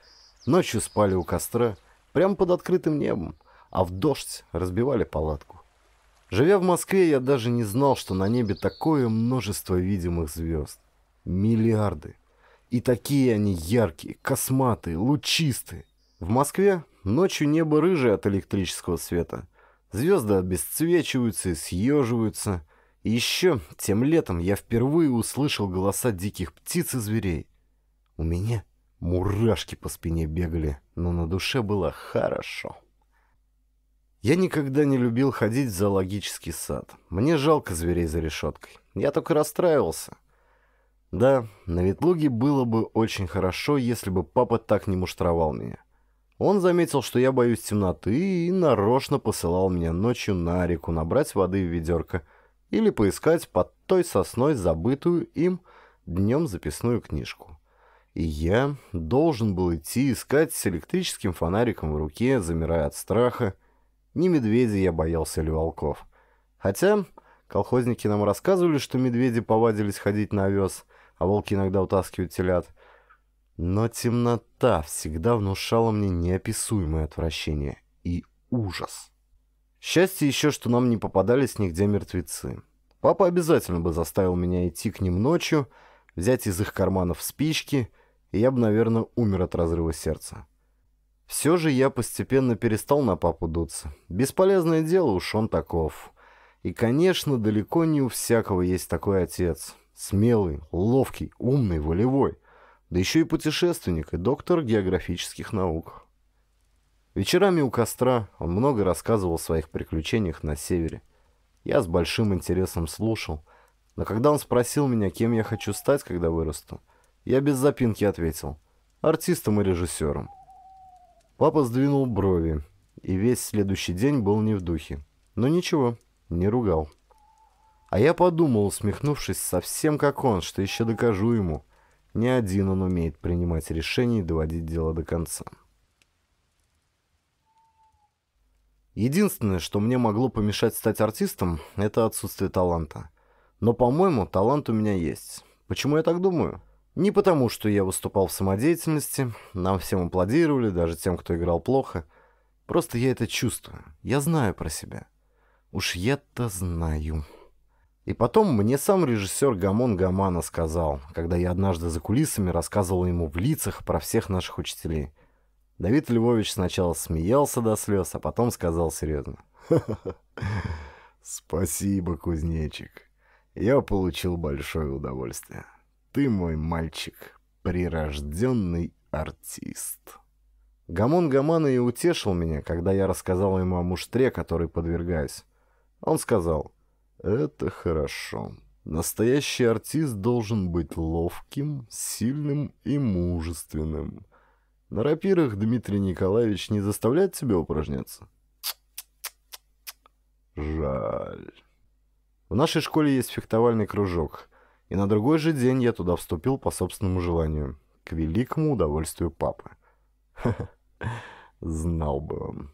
Ночью спали у костра, прямо под открытым небом а в дождь разбивали палатку. Живя в Москве, я даже не знал, что на небе такое множество видимых звезд. Миллиарды. И такие они яркие, косматые, лучистые. В Москве ночью небо рыжее от электрического света. Звезды обесцвечиваются и съеживаются. И еще тем летом я впервые услышал голоса диких птиц и зверей. У меня мурашки по спине бегали, но на душе было хорошо. Я никогда не любил ходить в зоологический сад. Мне жалко зверей за решеткой. Я только расстраивался. Да, на ветлуге было бы очень хорошо, если бы папа так не муштровал меня. Он заметил, что я боюсь темноты и нарочно посылал меня ночью на реку набрать воды в ведерко или поискать под той сосной забытую им днем записную книжку. И я должен был идти искать с электрическим фонариком в руке, замирая от страха, ни медведей я боялся или волков. Хотя колхозники нам рассказывали, что медведи повадились ходить на овес, а волки иногда утаскивают телят. Но темнота всегда внушала мне неописуемое отвращение и ужас. Счастье еще, что нам не попадались нигде мертвецы. Папа обязательно бы заставил меня идти к ним ночью, взять из их карманов спички, и я бы, наверное, умер от разрыва сердца. Все же я постепенно перестал на папу дуться. Бесполезное дело, уж он таков. И, конечно, далеко не у всякого есть такой отец. Смелый, ловкий, умный, волевой. Да еще и путешественник, и доктор географических наук. Вечерами у костра он много рассказывал о своих приключениях на севере. Я с большим интересом слушал. Но когда он спросил меня, кем я хочу стать, когда вырасту, я без запинки ответил. Артистом и режиссером. Папа сдвинул брови, и весь следующий день был не в духе. Но ничего, не ругал. А я подумал, усмехнувшись совсем как он, что еще докажу ему. Не один он умеет принимать решения и доводить дело до конца. Единственное, что мне могло помешать стать артистом, это отсутствие таланта. Но, по-моему, талант у меня есть. Почему я так думаю? Не потому, что я выступал в самодеятельности, нам всем аплодировали, даже тем, кто играл плохо. Просто я это чувствую, я знаю про себя. Уж я-то знаю. И потом мне сам режиссер Гамон Гамана сказал, когда я однажды за кулисами рассказывал ему в лицах про всех наших учителей. Давид Львович сначала смеялся до слез, а потом сказал серьезно. «Ха спасибо кузнечик. Я получил большое удовольствие» ты, мой мальчик, прирожденный артист. Гамон Гамана и утешил меня, когда я рассказал ему о муштре, который подвергаюсь. Он сказал, «Это хорошо. Настоящий артист должен быть ловким, сильным и мужественным. На рапирах Дмитрий Николаевич не заставляет тебя упражняться?» Жаль. В нашей школе есть фехтовальный кружок. И на другой же день я туда вступил по собственному желанию, к великому удовольствию папы. знал бы он.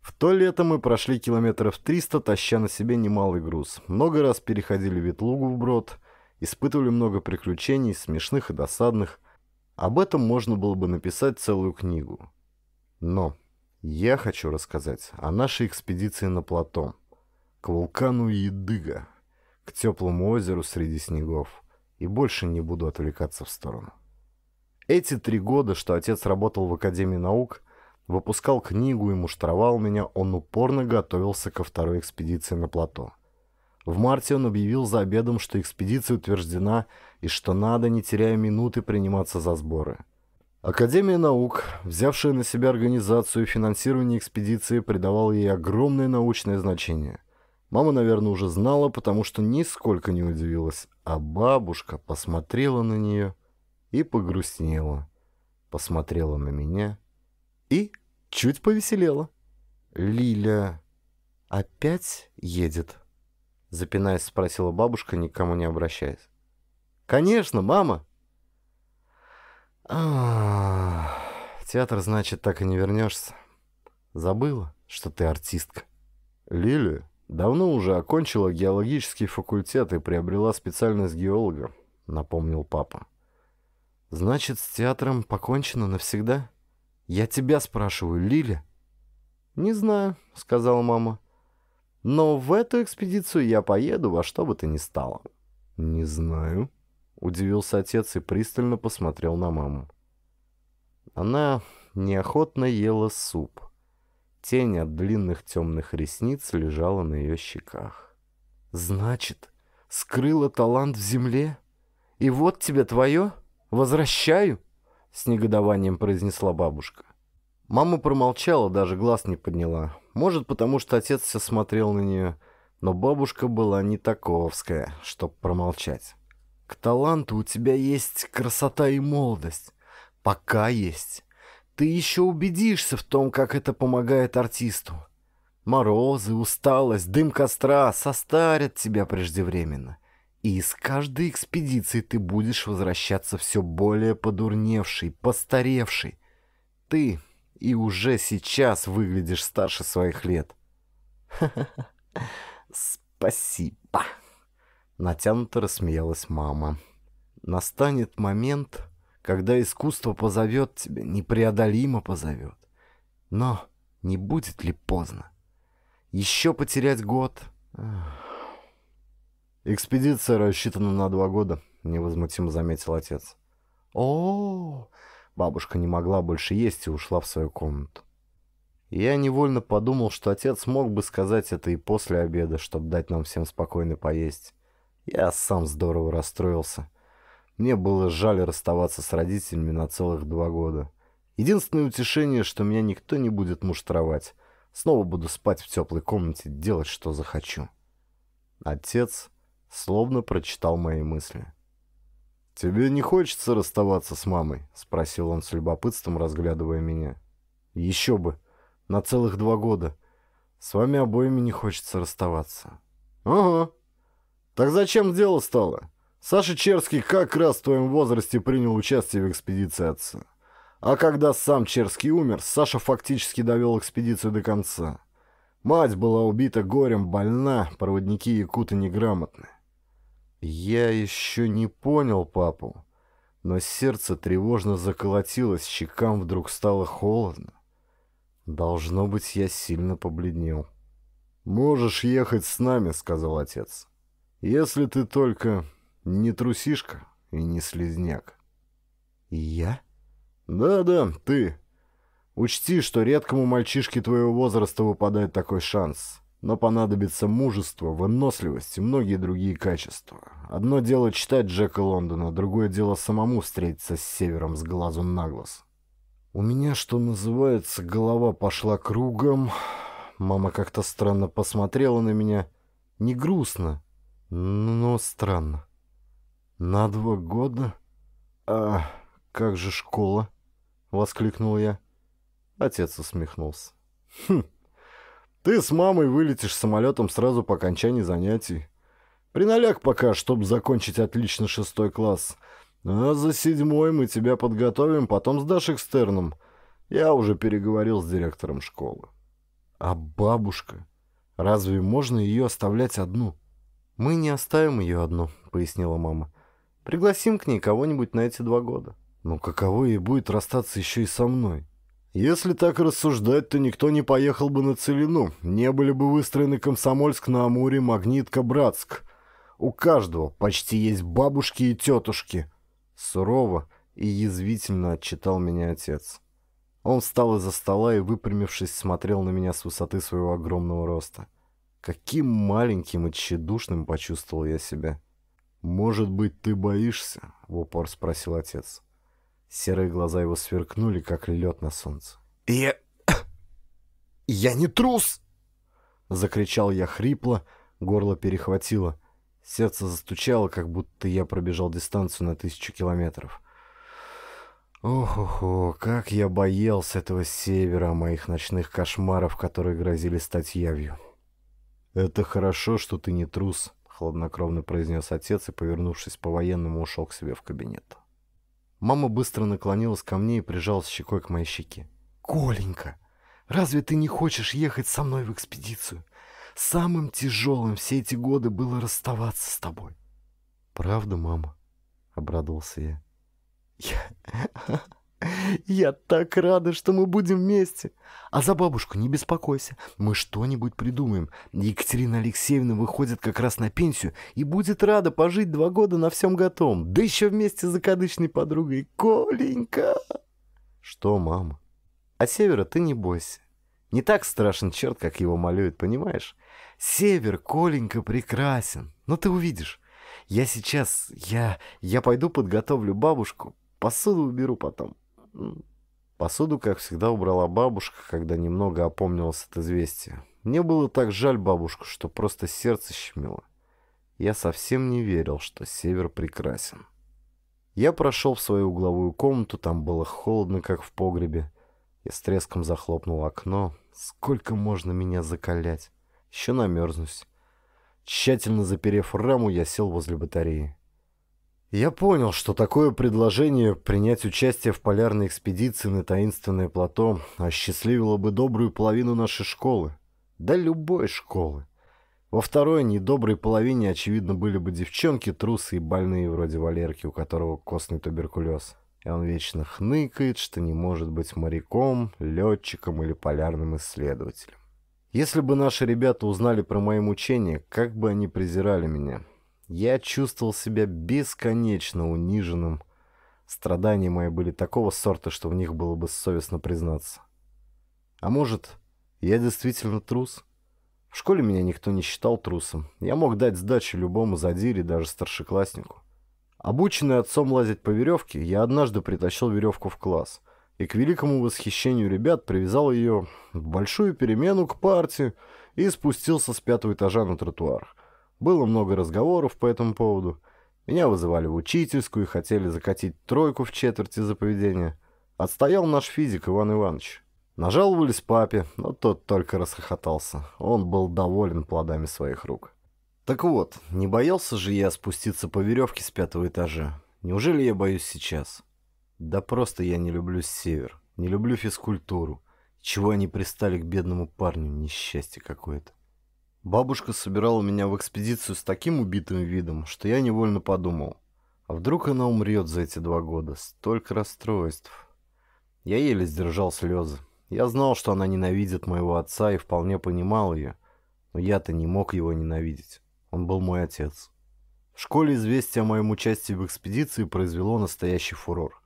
В то лето мы прошли километров 300, таща на себе немалый груз. Много раз переходили Ветлугу вброд, испытывали много приключений, смешных и досадных. Об этом можно было бы написать целую книгу. Но я хочу рассказать о нашей экспедиции на плато, к вулкану Едыга, к теплому озеру среди снегов и больше не буду отвлекаться в сторону. Эти три года, что отец работал в Академии наук, выпускал книгу и муштровал меня, он упорно готовился ко второй экспедиции на плато. В марте он объявил за обедом, что экспедиция утверждена и что надо, не теряя минуты, приниматься за сборы. Академия наук, взявшая на себя организацию и финансирование экспедиции, придавала ей огромное научное значение. Мама, наверное, уже знала, потому что нисколько не удивилась, а бабушка посмотрела на нее и погрустнела, посмотрела на меня и чуть повеселела. «Лиля опять едет?» — запинаясь, спросила бабушка, никому не обращаясь. «Конечно, мама!» В театр, значит, так и не вернешься. Забыла, что ты артистка. «Лиля?» Давно уже окончила геологический факультет и приобрела специальность геолога, напомнил папа. Значит, с театром покончено навсегда? Я тебя спрашиваю, Лиля. Не знаю, сказала мама. Но в эту экспедицию я поеду во что бы то ни стало. Не знаю, удивился отец и пристально посмотрел на маму. Она неохотно ела суп. Тень от длинных темных ресниц лежала на ее щеках. «Значит, скрыла талант в земле? И вот тебе твое? Возвращаю!» С негодованием произнесла бабушка. Мама промолчала, даже глаз не подняла. Может, потому что отец все смотрел на нее. Но бабушка была не таковская, чтоб промолчать. «К таланту у тебя есть красота и молодость. Пока есть. Ты еще убедишься в том, как это помогает артисту. Морозы, усталость, дым костра состарят тебя преждевременно. И с каждой экспедиции ты будешь возвращаться все более подурневший, постаревший. Ты и уже сейчас выглядишь старше своих лет. Спасибо. Натянуто рассмеялась мама. Настанет момент, когда искусство позовет тебя, непреодолимо позовет. Но не будет ли поздно? Еще потерять год? Экспедиция рассчитана на два года, невозмутимо заметил отец. О, -о бабушка не могла больше есть и ушла в свою комнату. Я невольно подумал, что отец мог бы сказать это и после обеда, чтобы дать нам всем спокойно поесть. Я сам здорово расстроился. Мне было жаль расставаться с родителями на целых два года. Единственное утешение, что меня никто не будет муштровать. Снова буду спать в теплой комнате, делать, что захочу. Отец словно прочитал мои мысли. «Тебе не хочется расставаться с мамой?» — спросил он с любопытством, разглядывая меня. «Еще бы! На целых два года. С вами обоими не хочется расставаться». «Ага. Так зачем дело стало?» Саша Черский как раз в твоем возрасте принял участие в экспедиции отца. А когда сам Черский умер, Саша фактически довел экспедицию до конца. Мать была убита горем, больна, проводники якуты неграмотны. Я еще не понял папу, но сердце тревожно заколотилось, щекам вдруг стало холодно. Должно быть, я сильно побледнел. «Можешь ехать с нами», — сказал отец. «Если ты только не трусишка и не слезняк. Я? Да-да, ты. Учти, что редкому мальчишке твоего возраста выпадает такой шанс. Но понадобится мужество, выносливость и многие другие качества. Одно дело читать Джека Лондона, другое дело самому встретиться с севером с глазу на глаз. У меня, что называется, голова пошла кругом. Мама как-то странно посмотрела на меня. Не грустно, но странно. «На два года? А как же школа?» — воскликнул я. Отец усмехнулся. «Хм, ты с мамой вылетишь самолетом сразу по окончании занятий. Приналяг пока, чтобы закончить отлично шестой класс. А за седьмой мы тебя подготовим, потом сдашь экстерном. Я уже переговорил с директором школы». «А бабушка? Разве можно ее оставлять одну?» «Мы не оставим ее одну», — пояснила мама. Пригласим к ней кого-нибудь на эти два года. Ну каково ей будет расстаться еще и со мной? Если так рассуждать, то никто не поехал бы на Целину. Не были бы выстроены Комсомольск-на-Амуре, Магнитка, Братск. У каждого почти есть бабушки и тетушки. Сурово и язвительно отчитал меня отец. Он встал из-за стола и, выпрямившись, смотрел на меня с высоты своего огромного роста. Каким маленьким и тщедушным почувствовал я себя. «Может быть, ты боишься?» — в упор спросил отец. Серые глаза его сверкнули, как лед на солнце. «Я... я не трус!» — закричал я хрипло, горло перехватило. Сердце застучало, как будто я пробежал дистанцию на тысячу километров. ох ох, как я боялся этого севера, моих ночных кошмаров, которые грозили стать явью. «Это хорошо, что ты не трус», хладнокровно произнес отец и, повернувшись по-военному, ушел к себе в кабинет. Мама быстро наклонилась ко мне и прижалась щекой к моей щеке. «Коленька, разве ты не хочешь ехать со мной в экспедицию? Самым тяжелым все эти годы было расставаться с тобой». «Правда, мама?» — обрадовался я. «Я... Я так рада, что мы будем вместе. А за бабушку не беспокойся, мы что-нибудь придумаем. Екатерина Алексеевна выходит как раз на пенсию и будет рада пожить два года на всем готовом. Да еще вместе с закадычной подругой. Коленька! Что, мама? А севера ты не бойся. Не так страшен черт, как его малюют, понимаешь? Север, Коленька, прекрасен. Ну ты увидишь. Я сейчас, я, я пойду подготовлю бабушку, посуду уберу потом. Посуду, как всегда, убрала бабушка, когда немного опомнилась от известия. Мне было так жаль бабушку, что просто сердце щемило. Я совсем не верил, что север прекрасен. Я прошел в свою угловую комнату, там было холодно, как в погребе. Я с треском захлопнул окно. Сколько можно меня закалять? Еще намерзнусь. Тщательно заперев раму, я сел возле батареи. Я понял, что такое предложение принять участие в полярной экспедиции на таинственное плато осчастливило бы добрую половину нашей школы. Да любой школы. Во второй недоброй половине, очевидно, были бы девчонки, трусы и больные вроде Валерки, у которого костный туберкулез. И он вечно хныкает, что не может быть моряком, летчиком или полярным исследователем. Если бы наши ребята узнали про мои мучения, как бы они презирали меня. Я чувствовал себя бесконечно униженным. Страдания мои были такого сорта, что в них было бы совестно признаться. А может, я действительно трус? В школе меня никто не считал трусом. Я мог дать сдачу любому задире, даже старшекласснику. Обученный отцом лазить по веревке, я однажды притащил веревку в класс. И к великому восхищению ребят привязал ее в большую перемену к парте и спустился с пятого этажа на тротуар. Было много разговоров по этому поводу. Меня вызывали в учительскую и хотели закатить тройку в четверти за поведение. Отстоял наш физик Иван Иванович. Нажаловались папе, но тот только расхохотался. Он был доволен плодами своих рук. Так вот, не боялся же я спуститься по веревке с пятого этажа. Неужели я боюсь сейчас? Да просто я не люблю север, не люблю физкультуру. Чего они пристали к бедному парню, несчастье какое-то. Бабушка собирала меня в экспедицию с таким убитым видом, что я невольно подумал, а вдруг она умрет за эти два года, столько расстройств. Я еле сдержал слезы. Я знал, что она ненавидит моего отца и вполне понимал ее, но я-то не мог его ненавидеть. Он был мой отец. В школе известие о моем участии в экспедиции произвело настоящий фурор.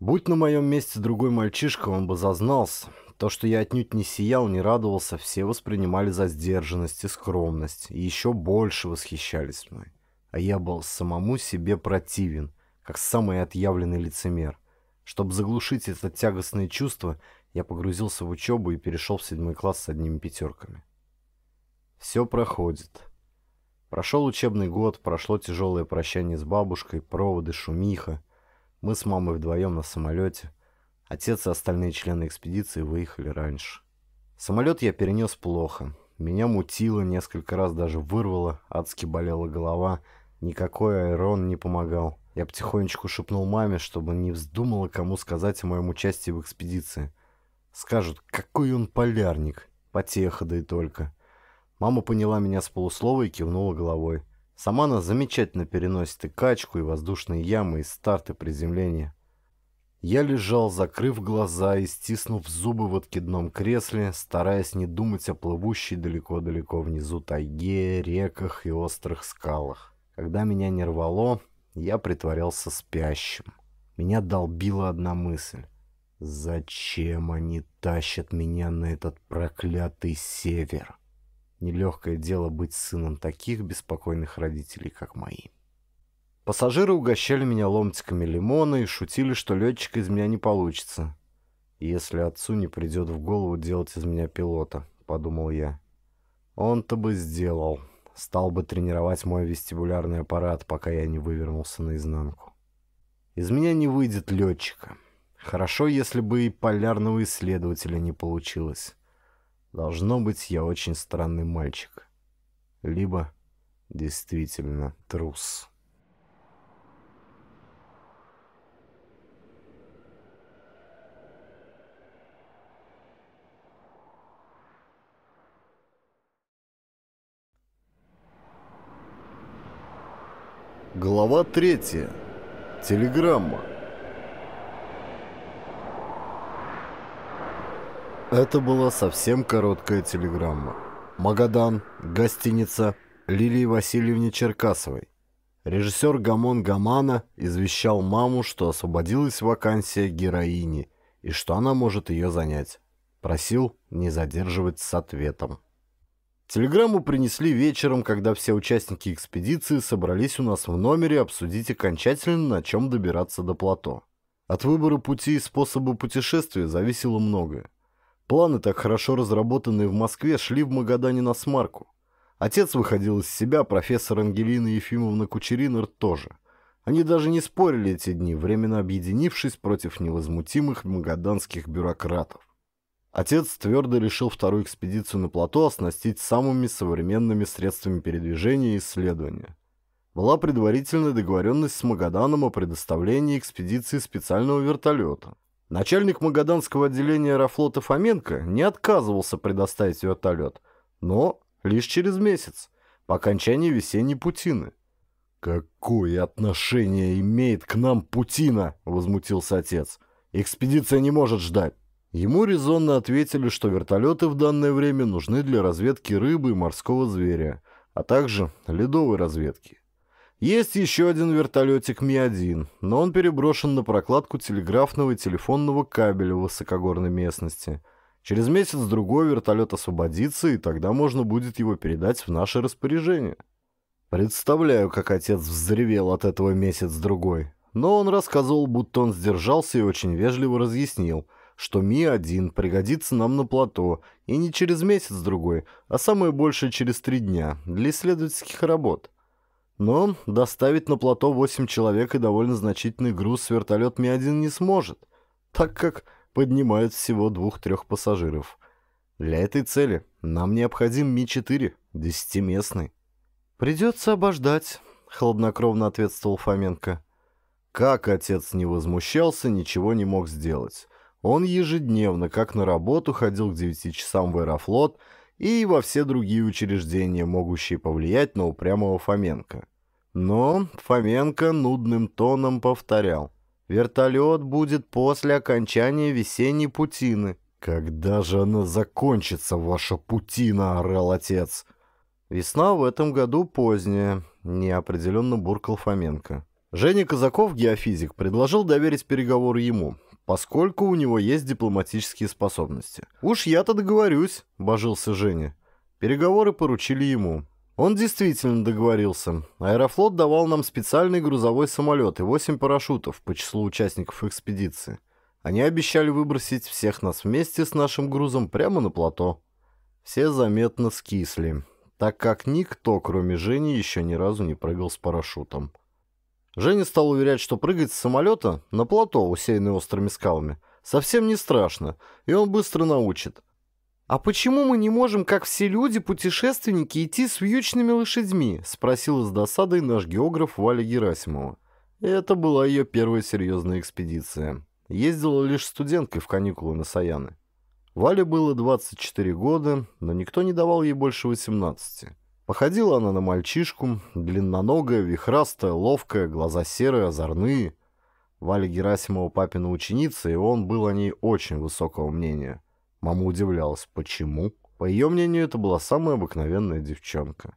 Будь на моем месте другой мальчишка, он бы зазнался, то, что я отнюдь не сиял, не радовался, все воспринимали за сдержанность и скромность, и еще больше восхищались мной. А я был самому себе противен, как самый отъявленный лицемер. Чтобы заглушить это тягостное чувство, я погрузился в учебу и перешел в седьмой класс с одними пятерками. Все проходит. Прошел учебный год, прошло тяжелое прощание с бабушкой, проводы, шумиха. Мы с мамой вдвоем на самолете – Отец и остальные члены экспедиции выехали раньше. Самолет я перенес плохо. Меня мутило, несколько раз даже вырвало, адски болела голова. Никакой айрон не помогал. Я потихонечку шепнул маме, чтобы не вздумала кому сказать о моем участии в экспедиции. Скажут, какой он полярник. Потеха, да и только. Мама поняла меня с полуслова и кивнула головой. Сама она замечательно переносит и качку, и воздушные ямы, и старты приземления. Я лежал, закрыв глаза и стиснув зубы в откидном кресле, стараясь не думать о плывущей далеко-далеко внизу тайге, реках и острых скалах. Когда меня не рвало, я притворялся спящим. Меня долбила одна мысль. Зачем они тащат меня на этот проклятый север? Нелегкое дело быть сыном таких беспокойных родителей, как мои. Пассажиры угощали меня ломтиками лимона и шутили, что летчик из меня не получится. «Если отцу не придет в голову делать из меня пилота», — подумал я. «Он-то бы сделал. Стал бы тренировать мой вестибулярный аппарат, пока я не вывернулся наизнанку. Из меня не выйдет летчика. Хорошо, если бы и полярного исследователя не получилось. Должно быть, я очень странный мальчик. Либо действительно трус». Глава 3. Телеграмма. Это была совсем короткая телеграмма. Магадан, гостиница Лилии Васильевне Черкасовой. Режиссер Гамон Гамана извещал маму, что освободилась вакансия героини и что она может ее занять. Просил не задерживать с ответом. Телеграмму принесли вечером, когда все участники экспедиции собрались у нас в номере обсудить окончательно, на чем добираться до плато. От выбора пути и способа путешествия зависело многое. Планы, так хорошо разработанные в Москве, шли в Магадане на смарку. Отец выходил из себя, профессор Ангелина Ефимовна Кучеринер тоже. Они даже не спорили эти дни, временно объединившись против невозмутимых магаданских бюрократов. Отец твердо решил вторую экспедицию на плато оснастить самыми современными средствами передвижения и исследования. Была предварительная договоренность с Магаданом о предоставлении экспедиции специального вертолета. Начальник магаданского отделения аэрофлота Фоменко не отказывался предоставить вертолет, но лишь через месяц, по окончании весенней путины. «Какое отношение имеет к нам Путина?» – возмутился отец. «Экспедиция не может ждать». Ему резонно ответили, что вертолеты в данное время нужны для разведки рыбы и морского зверя, а также ледовой разведки. Есть еще один вертолетик Ми-1, но он переброшен на прокладку телеграфного и телефонного кабеля в высокогорной местности. Через месяц-другой вертолет освободится, и тогда можно будет его передать в наше распоряжение. Представляю, как отец взревел от этого месяц-другой. Но он рассказывал, будто он сдержался и очень вежливо разъяснил – что Ми-1 пригодится нам на плато, и не через месяц-другой, а самое большее через три дня, для исследовательских работ. Но доставить на плато 8 человек и довольно значительный груз вертолет Ми-1 не сможет, так как поднимает всего двух-трех пассажиров. Для этой цели нам необходим Ми-4, десятиместный. «Придется обождать», — хладнокровно ответствовал Фоменко. Как отец не возмущался, ничего не мог сделать. Он ежедневно, как на работу, ходил к 9 часам в Аэрофлот и во все другие учреждения, могущие повлиять на упрямого Фоменко. Но Фоменко нудным тоном повторял. «Вертолет будет после окончания весенней путины». «Когда же она закончится, ваша путина?» — орал отец. «Весна в этом году поздняя», — неопределенно буркал Фоменко. Женя Казаков, геофизик, предложил доверить переговоры ему поскольку у него есть дипломатические способности. «Уж я-то договорюсь», — божился Женя. Переговоры поручили ему. Он действительно договорился. Аэрофлот давал нам специальный грузовой самолет и 8 парашютов по числу участников экспедиции. Они обещали выбросить всех нас вместе с нашим грузом прямо на плато. Все заметно скисли, так как никто, кроме Жени, еще ни разу не прыгал с парашютом. Женя стал уверять, что прыгать с самолета на плато, усеянное острыми скалами, совсем не страшно, и он быстро научит. «А почему мы не можем, как все люди, путешественники, идти с вьючными лошадьми?» — спросила с досадой наш географ Валя Герасимова. это была ее первая серьезная экспедиция. Ездила лишь студенткой в каникулы на Саяны. Вале было 24 года, но никто не давал ей больше 18. Походила она на мальчишку, длинноногая, вихрастая, ловкая, глаза серые, озорные. Валя Герасимова папина ученица, и он был о ней очень высокого мнения. Мама удивлялась, почему? По ее мнению, это была самая обыкновенная девчонка.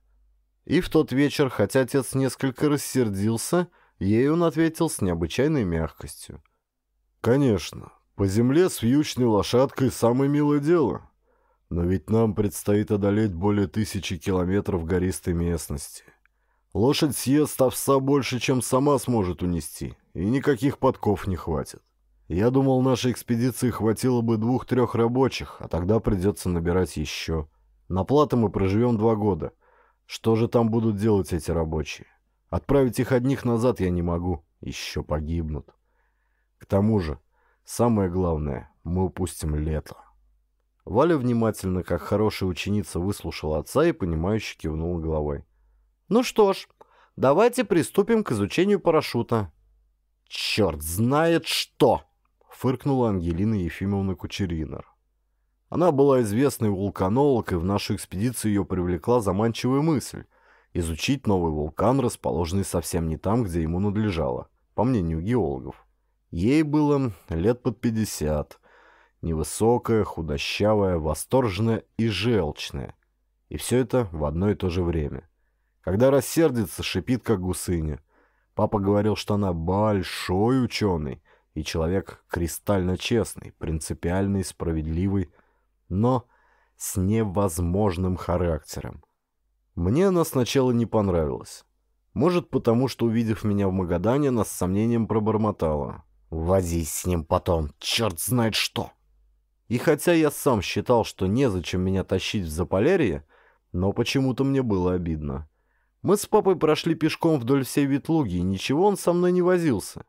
И в тот вечер, хотя отец несколько рассердился, ей он ответил с необычайной мягкостью. «Конечно, по земле с вьючной лошадкой самое милое дело. Но ведь нам предстоит одолеть более тысячи километров гористой местности. Лошадь съест овса больше, чем сама сможет унести, и никаких подков не хватит. Я думал, нашей экспедиции хватило бы двух-трех рабочих, а тогда придется набирать еще. На плату мы проживем два года. Что же там будут делать эти рабочие? Отправить их одних назад я не могу. Еще погибнут. К тому же, самое главное, мы упустим лето. Валя внимательно, как хорошая ученица, выслушала отца и, понимающе кивнула головой. «Ну что ж, давайте приступим к изучению парашюта». «Черт знает что!» — фыркнула Ангелина Ефимовна Кучеринер. Она была известной вулканолог, и в нашу экспедицию ее привлекла заманчивая мысль — изучить новый вулкан, расположенный совсем не там, где ему надлежало, по мнению геологов. Ей было лет под пятьдесят — Невысокая, худощавая, восторженная и желчная. И все это в одно и то же время. Когда рассердится, шипит, как гусыня. Папа говорил, что она большой ученый и человек кристально честный, принципиальный, справедливый, но с невозможным характером. Мне она сначала не понравилась. Может, потому что, увидев меня в Магадане, она с сомнением пробормотала. «Возись с ним потом, черт знает что!» И хотя я сам считал, что незачем меня тащить в Заполярье, но почему-то мне было обидно. Мы с папой прошли пешком вдоль всей Ветлуги, и ничего он со мной не возился.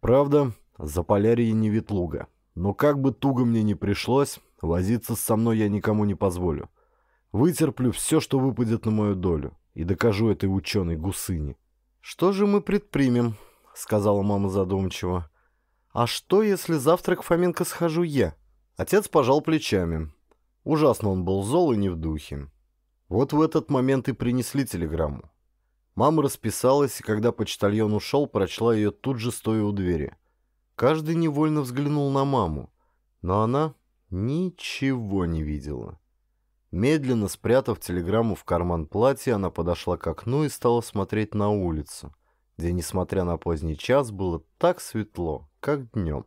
Правда, Заполярье не Ветлуга. Но как бы туго мне ни пришлось, возиться со мной я никому не позволю. Вытерплю все, что выпадет на мою долю, и докажу этой ученой гусыне. «Что же мы предпримем?» — сказала мама задумчиво. «А что, если завтра к Фоменко схожу я?» Отец пожал плечами. Ужасно он был зол и не в духе. Вот в этот момент и принесли телеграмму. Мама расписалась, и когда почтальон ушел, прочла ее тут же, стоя у двери. Каждый невольно взглянул на маму, но она ничего не видела. Медленно спрятав телеграмму в карман платья, она подошла к окну и стала смотреть на улицу, где, несмотря на поздний час, было так светло, как днем.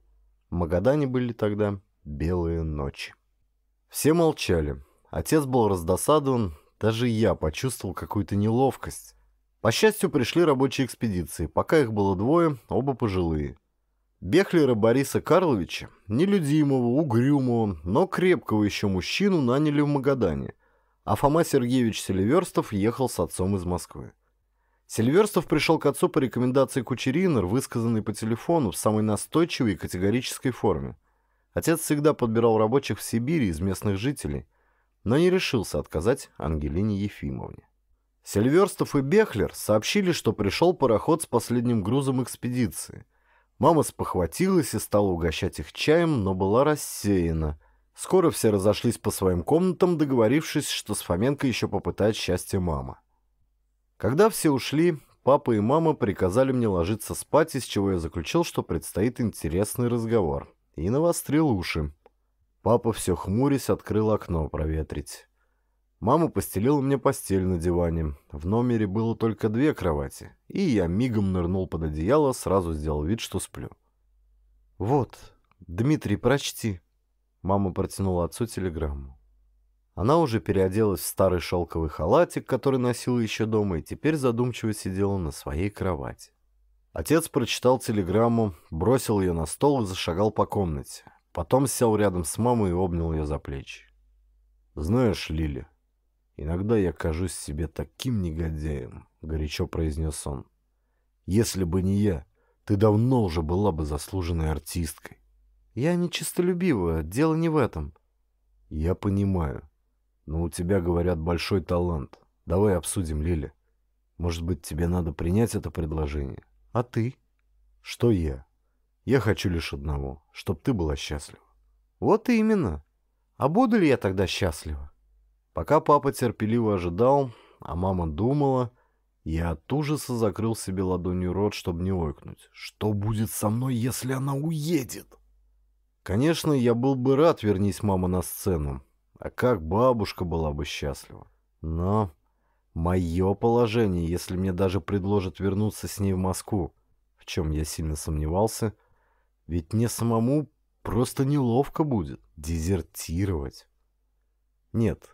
В Магадане были тогда Белые ночи. Все молчали. Отец был раздосадован, даже я почувствовал какую-то неловкость. По счастью, пришли рабочие экспедиции. Пока их было двое, оба пожилые. Бехлера Бориса Карловича, нелюдимого, угрюмого, но крепкого еще мужчину наняли в Магадане, а Фома Сергеевич Селиверстов ехал с отцом из Москвы. Сильверстов пришел к отцу по рекомендации Кучеринер, высказанной по телефону в самой настойчивой и категорической форме – Отец всегда подбирал рабочих в Сибири из местных жителей, но не решился отказать Ангелине Ефимовне. Сильверстов и Бехлер сообщили, что пришел пароход с последним грузом экспедиции. Мама спохватилась и стала угощать их чаем, но была рассеяна. Скоро все разошлись по своим комнатам, договорившись, что с Фоменко еще попытает счастье мама. Когда все ушли, папа и мама приказали мне ложиться спать, из чего я заключил, что предстоит интересный разговор и навострил уши. Папа все хмурясь открыл окно проветрить. Мама постелила мне постель на диване. В номере было только две кровати, и я мигом нырнул под одеяло, сразу сделал вид, что сплю. «Вот, Дмитрий, прочти!» Мама протянула отцу телеграмму. Она уже переоделась в старый шелковый халатик, который носила еще дома, и теперь задумчиво сидела на своей кровати. Отец прочитал телеграмму, бросил ее на стол и зашагал по комнате. Потом сел рядом с мамой и обнял ее за плечи. «Знаешь, Лили, иногда я кажусь себе таким негодяем», — горячо произнес он. «Если бы не я, ты давно уже была бы заслуженной артисткой». «Я нечистолюбивая, дело не в этом». «Я понимаю, но у тебя, говорят, большой талант. Давай обсудим, Лили. Может быть, тебе надо принять это предложение?» А ты? Что я? Я хочу лишь одного, чтобы ты была счастлива. Вот и именно. А буду ли я тогда счастлива? Пока папа терпеливо ожидал, а мама думала, я от ужаса закрыл себе ладонью рот, чтобы не ойкнуть. Что будет со мной, если она уедет? Конечно, я был бы рад, вернись мама на сцену. А как бабушка была бы счастлива. Но мое положение, если мне даже предложат вернуться с ней в Москву, в чем я сильно сомневался, ведь мне самому просто неловко будет дезертировать. Нет,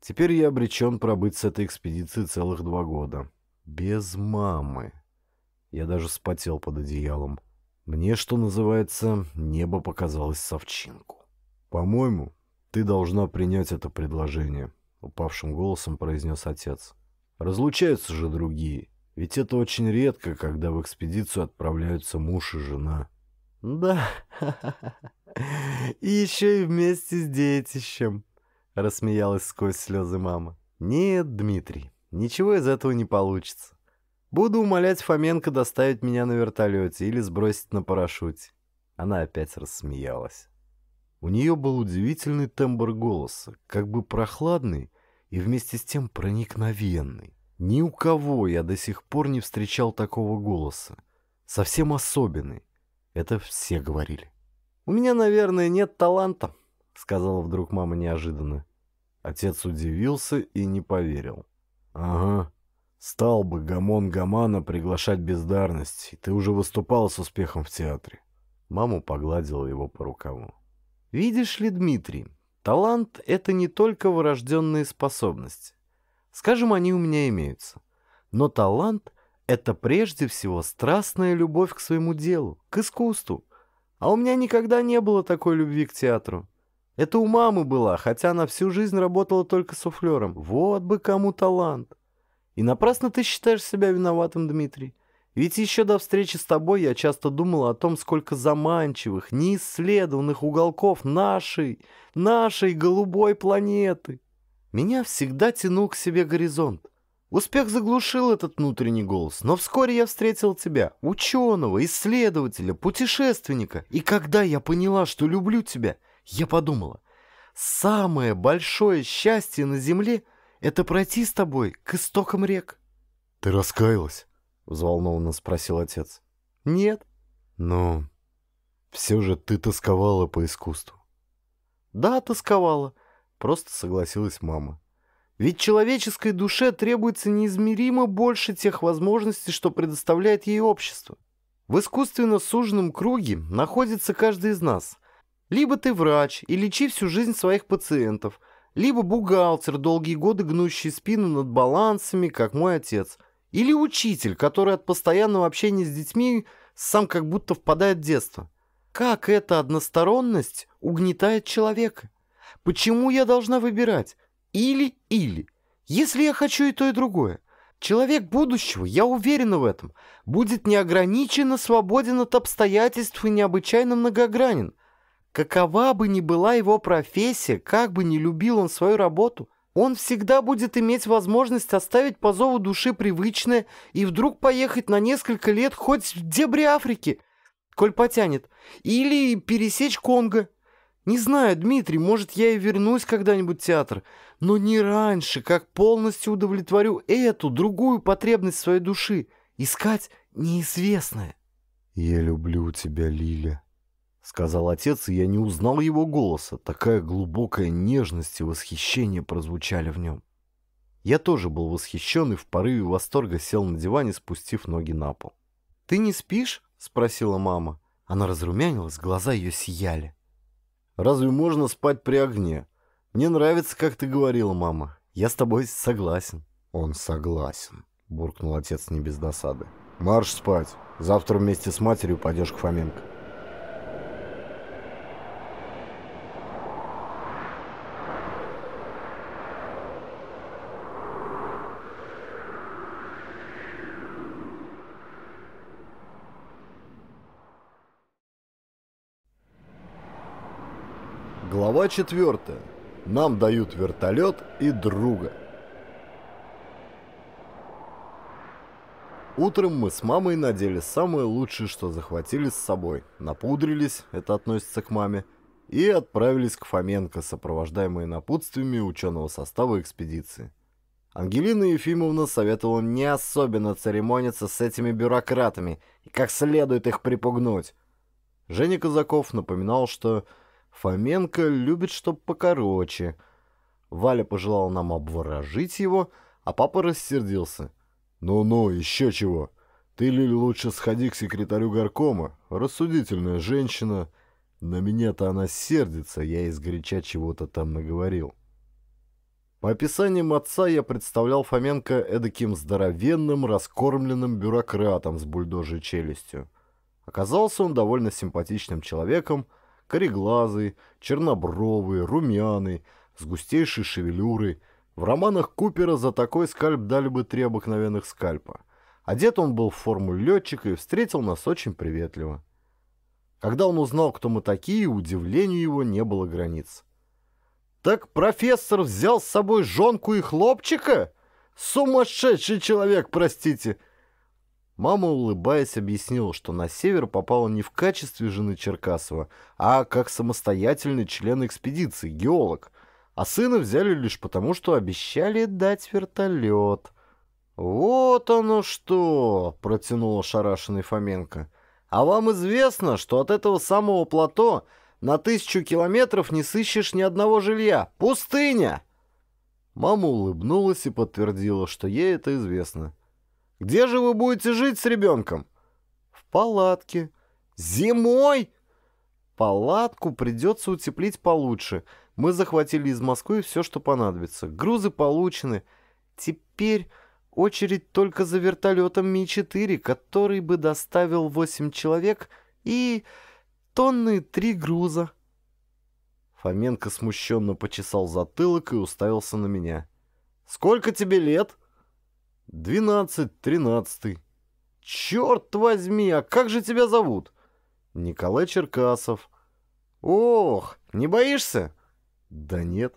теперь я обречен пробыть с этой экспедиции целых два года. Без мамы. Я даже спотел под одеялом. Мне, что называется, небо показалось совчинку. «По-моему, ты должна принять это предложение», — упавшим голосом произнес отец. Разлучаются же другие. Ведь это очень редко, когда в экспедицию отправляются муж и жена. «Да, и еще и вместе с детищем», — рассмеялась сквозь слезы мама. «Нет, Дмитрий, ничего из этого не получится. Буду умолять Фоменко доставить меня на вертолете или сбросить на парашюте». Она опять рассмеялась. У нее был удивительный тембр голоса, как бы прохладный, и вместе с тем проникновенный. Ни у кого я до сих пор не встречал такого голоса. Совсем особенный. Это все говорили. «У меня, наверное, нет таланта», — сказала вдруг мама неожиданно. Отец удивился и не поверил. «Ага, стал бы Гамон Гамана приглашать бездарности. Ты уже выступал с успехом в театре». Маму погладила его по рукаву. «Видишь ли, Дмитрий, Талант — это не только врожденные способности. Скажем, они у меня имеются. Но талант — это прежде всего страстная любовь к своему делу, к искусству. А у меня никогда не было такой любви к театру. Это у мамы была, хотя она всю жизнь работала только суфлером. Вот бы кому талант. И напрасно ты считаешь себя виноватым, Дмитрий. Ведь еще до встречи с тобой я часто думала о том, сколько заманчивых, неисследованных уголков нашей, нашей голубой планеты. Меня всегда тянул к себе горизонт. Успех заглушил этот внутренний голос, но вскоре я встретил тебя, ученого, исследователя, путешественника. И когда я поняла, что люблю тебя, я подумала, самое большое счастье на Земле — это пройти с тобой к истокам рек. Ты раскаялась? взволнованно спросил отец. Нет. Но все же ты тосковала по искусству. Да, тосковала, просто согласилась мама. Ведь человеческой душе требуется неизмеримо больше тех возможностей, что предоставляет ей общество. В искусственно суженном круге находится каждый из нас. Либо ты врач и лечи всю жизнь своих пациентов, либо бухгалтер, долгие годы гнущий спину над балансами, как мой отец – или учитель, который от постоянного общения с детьми сам как будто впадает в детство. Как эта односторонность угнетает человека? Почему я должна выбирать? Или-или. Если я хочу и то, и другое. Человек будущего, я уверена в этом, будет неограниченно свободен от обстоятельств и необычайно многогранен. Какова бы ни была его профессия, как бы ни любил он свою работу – он всегда будет иметь возможность оставить по зову души привычное и вдруг поехать на несколько лет хоть в дебри Африки, коль потянет, или пересечь Конго. Не знаю, Дмитрий, может, я и вернусь когда-нибудь в театр, но не раньше, как полностью удовлетворю эту, другую потребность своей души — искать неизвестное. «Я люблю тебя, Лиля», сказал отец, и я не узнал его голоса. Такая глубокая нежность и восхищение прозвучали в нем. Я тоже был восхищен и в порыве восторга сел на диване, спустив ноги на пол. «Ты не спишь?» — спросила мама. Она разрумянилась, глаза ее сияли. «Разве можно спать при огне? Мне нравится, как ты говорила, мама. Я с тобой согласен». «Он согласен», — буркнул отец не без досады. «Марш спать. Завтра вместе с матерью пойдешь к Фоменко». Глава 4. Нам дают вертолет и друга. Утром мы с мамой надели самое лучшее, что захватили с собой. Напудрились, это относится к маме, и отправились к Фоменко, сопровождаемые напутствиями ученого состава экспедиции. Ангелина Ефимовна советовала не особенно церемониться с этими бюрократами и как следует их припугнуть. Женя Казаков напоминал, что Фоменко любит, чтоб покороче. Валя пожелала нам обворожить его, а папа рассердился. «Ну-ну, еще чего. Ты, лили лучше сходи к секретарю горкома. Рассудительная женщина. На меня-то она сердится, я из изгоряча чего-то там наговорил». По описаниям отца я представлял Фоменко эдаким здоровенным, раскормленным бюрократом с бульдожей челюстью. Оказался он довольно симпатичным человеком – кореглазые, чернобровые, румяные, с густейшей шевелюрой. В романах Купера за такой скальп дали бы три обыкновенных скальпа. Одет он был в форму летчика и встретил нас очень приветливо. Когда он узнал, кто мы такие, удивлению его не было границ. «Так профессор взял с собой жонку и хлопчика? Сумасшедший человек, простите!» Мама, улыбаясь, объяснила, что на север попала не в качестве жены Черкасова, а как самостоятельный член экспедиции, геолог. А сына взяли лишь потому, что обещали дать вертолет. «Вот оно что!» — протянула шарашенный Фоменко. «А вам известно, что от этого самого плато на тысячу километров не сыщешь ни одного жилья. Пустыня!» Мама улыбнулась и подтвердила, что ей это известно. Где же вы будете жить с ребенком? В палатке. Зимой? Палатку придется утеплить получше. Мы захватили из Москвы все, что понадобится. Грузы получены. Теперь очередь только за вертолетом Ми-4, который бы доставил 8 человек и тонны 3 груза. Фоменко смущенно почесал затылок и уставился на меня. «Сколько тебе лет?» Двенадцать, тринадцатый. Черт возьми, а как же тебя зовут? Николай Черкасов. Ох, не боишься? Да нет.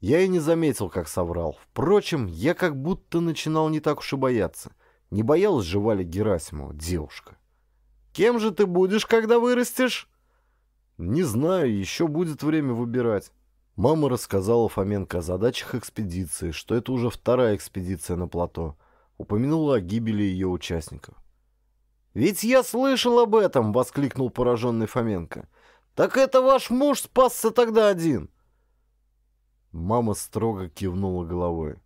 Я и не заметил, как соврал. Впрочем, я как будто начинал не так уж и бояться. Не боялась же Валя Герасимова, девушка. Кем же ты будешь, когда вырастешь? Не знаю, еще будет время выбирать. Мама рассказала Фоменко о задачах экспедиции, что это уже вторая экспедиция на плато упомянула о гибели ее участников. «Ведь я слышал об этом!» — воскликнул пораженный Фоменко. «Так это ваш муж спасся тогда один!» Мама строго кивнула головой.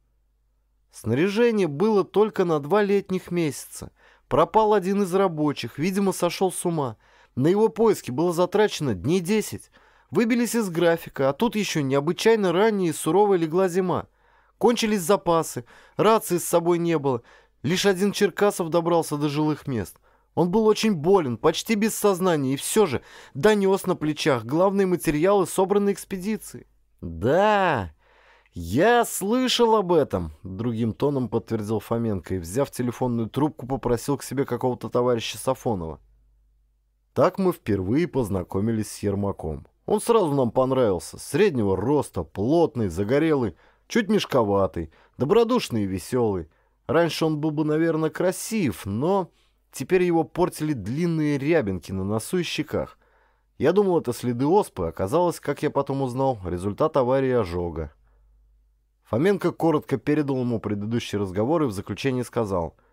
Снаряжение было только на два летних месяца. Пропал один из рабочих, видимо, сошел с ума. На его поиски было затрачено дней десять. Выбились из графика, а тут еще необычайно ранняя и суровая легла зима. Кончились запасы, рации с собой не было. Лишь один Черкасов добрался до жилых мест. Он был очень болен, почти без сознания, и все же донес на плечах главные материалы собранной экспедиции. «Да, я слышал об этом», — другим тоном подтвердил Фоменко и, взяв телефонную трубку, попросил к себе какого-то товарища Сафонова. Так мы впервые познакомились с Ермаком. Он сразу нам понравился. Среднего роста, плотный, загорелый, Чуть мешковатый, добродушный и веселый. Раньше он был бы, наверное, красив, но теперь его портили длинные рябинки на носу и щеках. Я думал, это следы оспы, а оказалось, как я потом узнал, результат аварии ожога. Фоменко коротко передал ему предыдущие разговоры и в заключение сказал –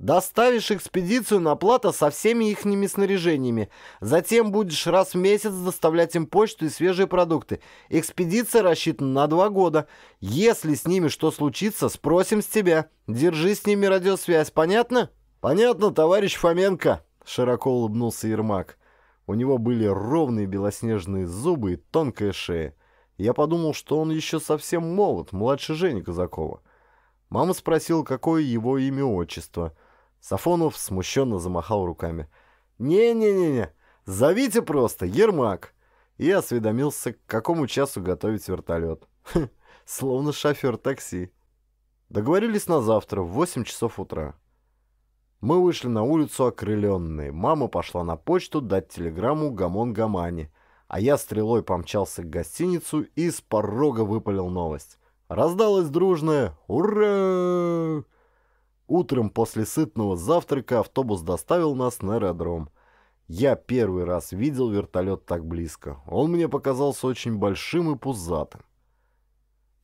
Доставишь экспедицию на плата со всеми ихними снаряжениями. Затем будешь раз в месяц доставлять им почту и свежие продукты. Экспедиция рассчитана на два года. Если с ними что случится, спросим с тебя. Держи с ними радиосвязь, понятно? Понятно, товарищ Фоменко, широко улыбнулся Ермак. У него были ровные белоснежные зубы и тонкая шея. Я подумал, что он еще совсем молод, младше Жени Казакова. Мама спросила, какое его имя-отчество. Сафонов смущенно замахал руками. «Не-не-не-не, зовите просто, Ермак!» И осведомился, к какому часу готовить вертолет. Хм, словно шофер такси. Договорились на завтра в 8 часов утра. Мы вышли на улицу окрыленные. Мама пошла на почту дать телеграмму Гамон Гамани, а я стрелой помчался к гостиницу и с порога выпалил новость. Раздалось дружное «Ура!» Утром после сытного завтрака автобус доставил нас на аэродром. Я первый раз видел вертолет так близко. Он мне показался очень большим и пузатым.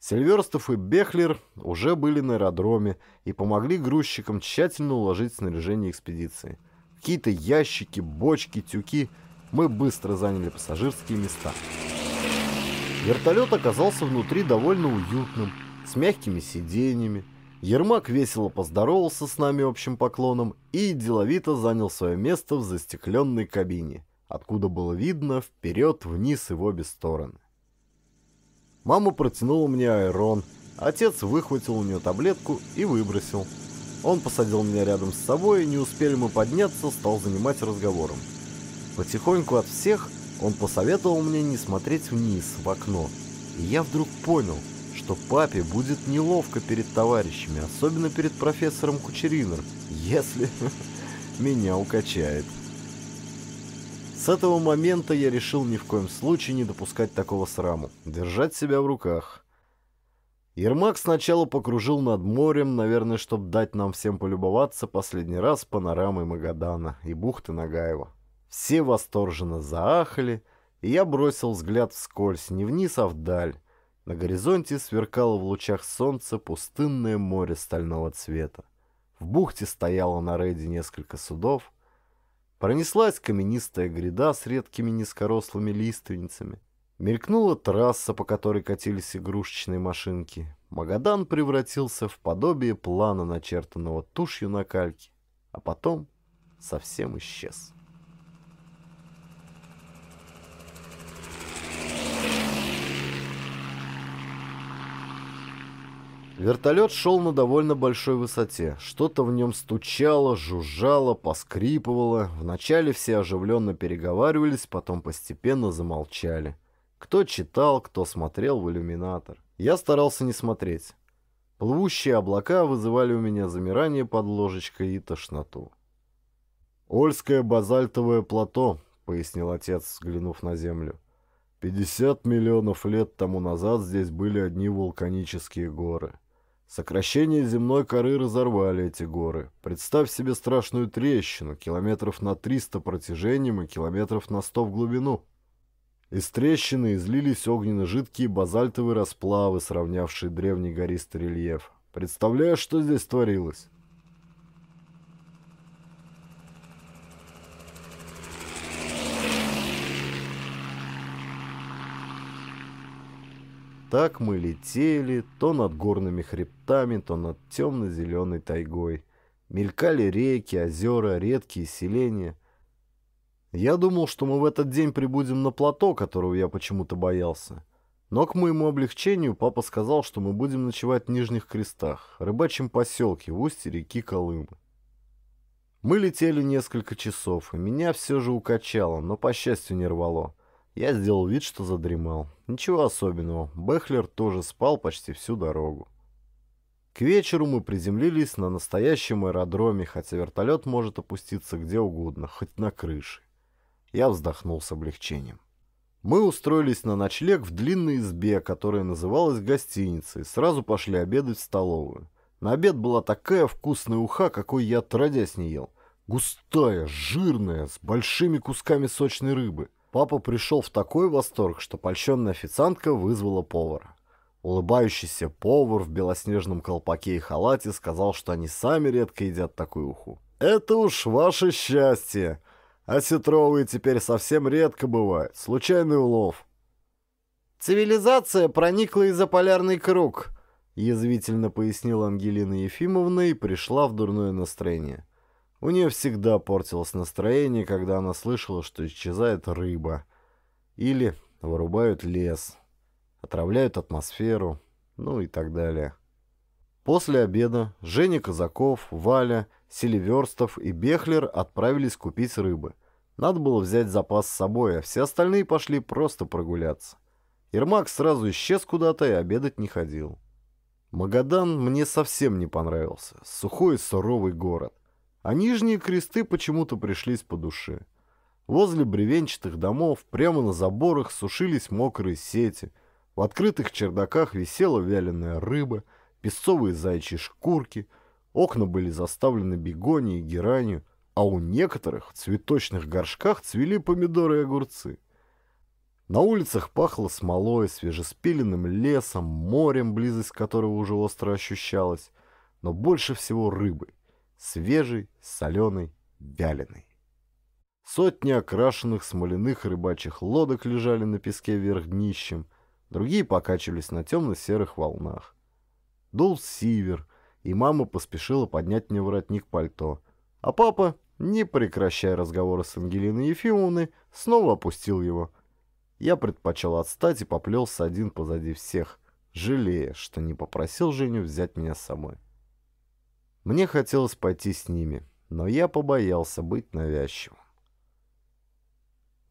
Сильверстов и Бехлер уже были на аэродроме и помогли грузчикам тщательно уложить снаряжение экспедиции. Какие-то ящики, бочки, тюки. Мы быстро заняли пассажирские места. Вертолет оказался внутри довольно уютным, с мягкими сиденьями, Ермак весело поздоровался с нами общим поклоном и деловито занял свое место в застекленной кабине, откуда было видно вперед-вниз и в обе стороны. Мама протянула мне айрон, отец выхватил у нее таблетку и выбросил. Он посадил меня рядом с собой, и не успели мы подняться, стал занимать разговором. Потихоньку от всех он посоветовал мне не смотреть вниз, в окно. И я вдруг понял – что папе будет неловко перед товарищами, особенно перед профессором Кучерином, если меня укачает. С этого момента я решил ни в коем случае не допускать такого сраму, держать себя в руках. Ермак сначала покружил над морем, наверное, чтобы дать нам всем полюбоваться последний раз панорамой Магадана и бухты Нагаева. Все восторженно заахали, и я бросил взгляд вскользь, не вниз, а вдаль, на горизонте сверкало в лучах солнца пустынное море стального цвета. В бухте стояло на рейде несколько судов. Пронеслась каменистая гряда с редкими низкорослыми лиственницами. Мелькнула трасса, по которой катились игрушечные машинки. Магадан превратился в подобие плана, начертанного тушью на кальке, а потом совсем исчез. Вертолет шел на довольно большой высоте. Что-то в нем стучало, жужжало, поскрипывало. Вначале все оживленно переговаривались, потом постепенно замолчали. Кто читал, кто смотрел в иллюминатор. Я старался не смотреть. Плывущие облака вызывали у меня замирание под ложечкой и тошноту. «Ольское базальтовое плато», — пояснил отец, взглянув на землю. «50 миллионов лет тому назад здесь были одни вулканические горы». Сокращение земной коры разорвали эти горы. Представь себе страшную трещину, километров на 300 протяжением и километров на 100 в глубину. Из трещины излились огненно-жидкие базальтовые расплавы, сравнявшие древний гористый рельеф. Представляешь, что здесь творилось? Так мы летели, то над горными хребтами, то над темно-зеленой тайгой. Мелькали реки, озера, редкие селения. Я думал, что мы в этот день прибудем на плато, которого я почему-то боялся. Но к моему облегчению папа сказал, что мы будем ночевать в Нижних Крестах, рыбачьем поселке в устье реки Колымы. Мы летели несколько часов, и меня все же укачало, но, по счастью, не рвало. Я сделал вид, что задремал. Ничего особенного, Бехлер тоже спал почти всю дорогу. К вечеру мы приземлились на настоящем аэродроме, хотя вертолет может опуститься где угодно, хоть на крыше. Я вздохнул с облегчением. Мы устроились на ночлег в длинной избе, которая называлась гостиницей, сразу пошли обедать в столовую. На обед была такая вкусная уха, какой я отродясь не ел. Густая, жирная, с большими кусками сочной рыбы. Папа пришел в такой восторг, что польщенная официантка вызвала повара. Улыбающийся повар в белоснежном колпаке и халате сказал, что они сами редко едят такую уху. «Это уж ваше счастье! Осетровые а теперь совсем редко бывают. Случайный улов». «Цивилизация проникла и за полярный круг», — язвительно пояснила Ангелина Ефимовна и пришла в дурное настроение. У нее всегда портилось настроение, когда она слышала, что исчезает рыба. Или вырубают лес, отравляют атмосферу, ну и так далее. После обеда Женя Казаков, Валя, Селиверстов и Бехлер отправились купить рыбы. Надо было взять запас с собой, а все остальные пошли просто прогуляться. Ермак сразу исчез куда-то и обедать не ходил. Магадан мне совсем не понравился. Сухой и суровый город а нижние кресты почему-то пришлись по душе. Возле бревенчатых домов, прямо на заборах, сушились мокрые сети, в открытых чердаках висела вяленая рыба, песцовые зайчьи шкурки, окна были заставлены бегонией и геранью, а у некоторых в цветочных горшках цвели помидоры и огурцы. На улицах пахло смолой, свежеспиленным лесом, морем, близость которого уже остро ощущалась, но больше всего рыбой свежий, соленый, вяленый. Сотни окрашенных смоляных рыбачьих лодок лежали на песке вверх днищем, другие покачивались на темно-серых волнах. Дул сивер, и мама поспешила поднять мне воротник пальто, а папа, не прекращая разговора с Ангелиной Ефимовной, снова опустил его. Я предпочел отстать и поплелся один позади всех, жалея, что не попросил Женю взять меня с собой. Мне хотелось пойти с ними, но я побоялся быть навязчивым.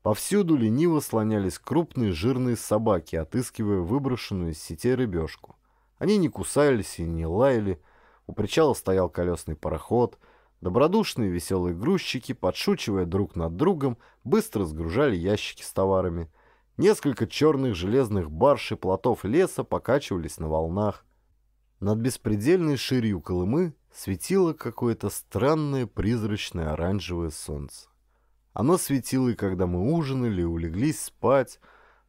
Повсюду лениво слонялись крупные жирные собаки, отыскивая выброшенную из сетей рыбешку. Они не кусались и не лаяли, у причала стоял колесный пароход — Добродушные веселые грузчики, подшучивая друг над другом, быстро сгружали ящики с товарами. Несколько черных железных барш и плотов леса покачивались на волнах. Над беспредельной ширью Колымы светило какое-то странное призрачное оранжевое солнце. Оно светило и когда мы ужинали, улеглись спать.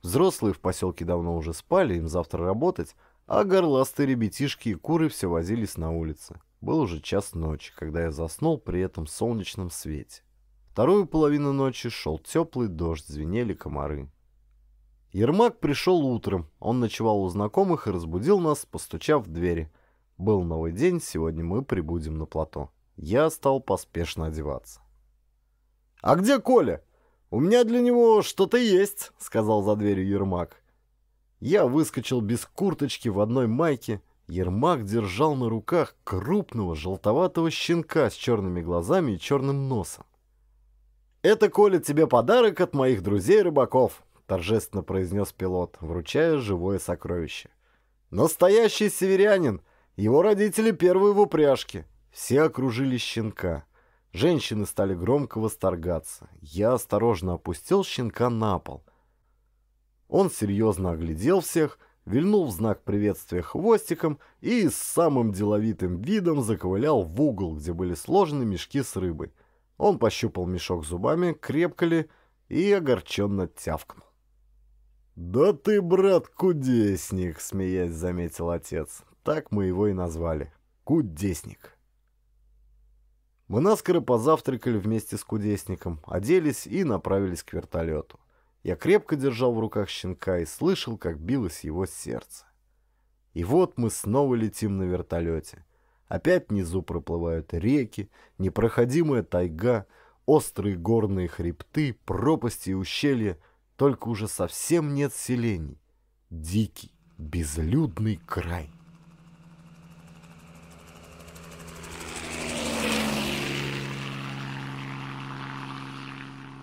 Взрослые в поселке давно уже спали, им завтра работать, а горластые ребятишки и куры все возились на улице. Был уже час ночи, когда я заснул при этом солнечном свете. Вторую половину ночи шел теплый дождь, звенели комары. Ермак пришел утром. Он ночевал у знакомых и разбудил нас, постучав в двери. Был новый день, сегодня мы прибудем на плато. Я стал поспешно одеваться. «А где Коля? У меня для него что-то есть», — сказал за дверью Ермак. Я выскочил без курточки в одной майке. Ермак держал на руках крупного желтоватого щенка с черными глазами и черным носом. «Это, Коля, тебе подарок от моих друзей-рыбаков», — торжественно произнес пилот, вручая живое сокровище. «Настоящий северянин!» Его родители первые в упряжке. Все окружили щенка. Женщины стали громко восторгаться. Я осторожно опустил щенка на пол. Он серьезно оглядел всех, вильнул в знак приветствия хвостиком и с самым деловитым видом заковылял в угол, где были сложены мешки с рыбой. Он пощупал мешок зубами, крепко ли, и огорченно тявкнул. «Да ты, брат, кудесник!» — смеясь заметил отец. Так мы его и назвали. Кудесник. Мы наскоро позавтракали вместе с кудесником, оделись и направились к вертолету. Я крепко держал в руках щенка и слышал, как билось его сердце. И вот мы снова летим на вертолете. Опять внизу проплывают реки, непроходимая тайга, острые горные хребты, пропасти и ущелья, только уже совсем нет селений. Дикий, безлюдный край.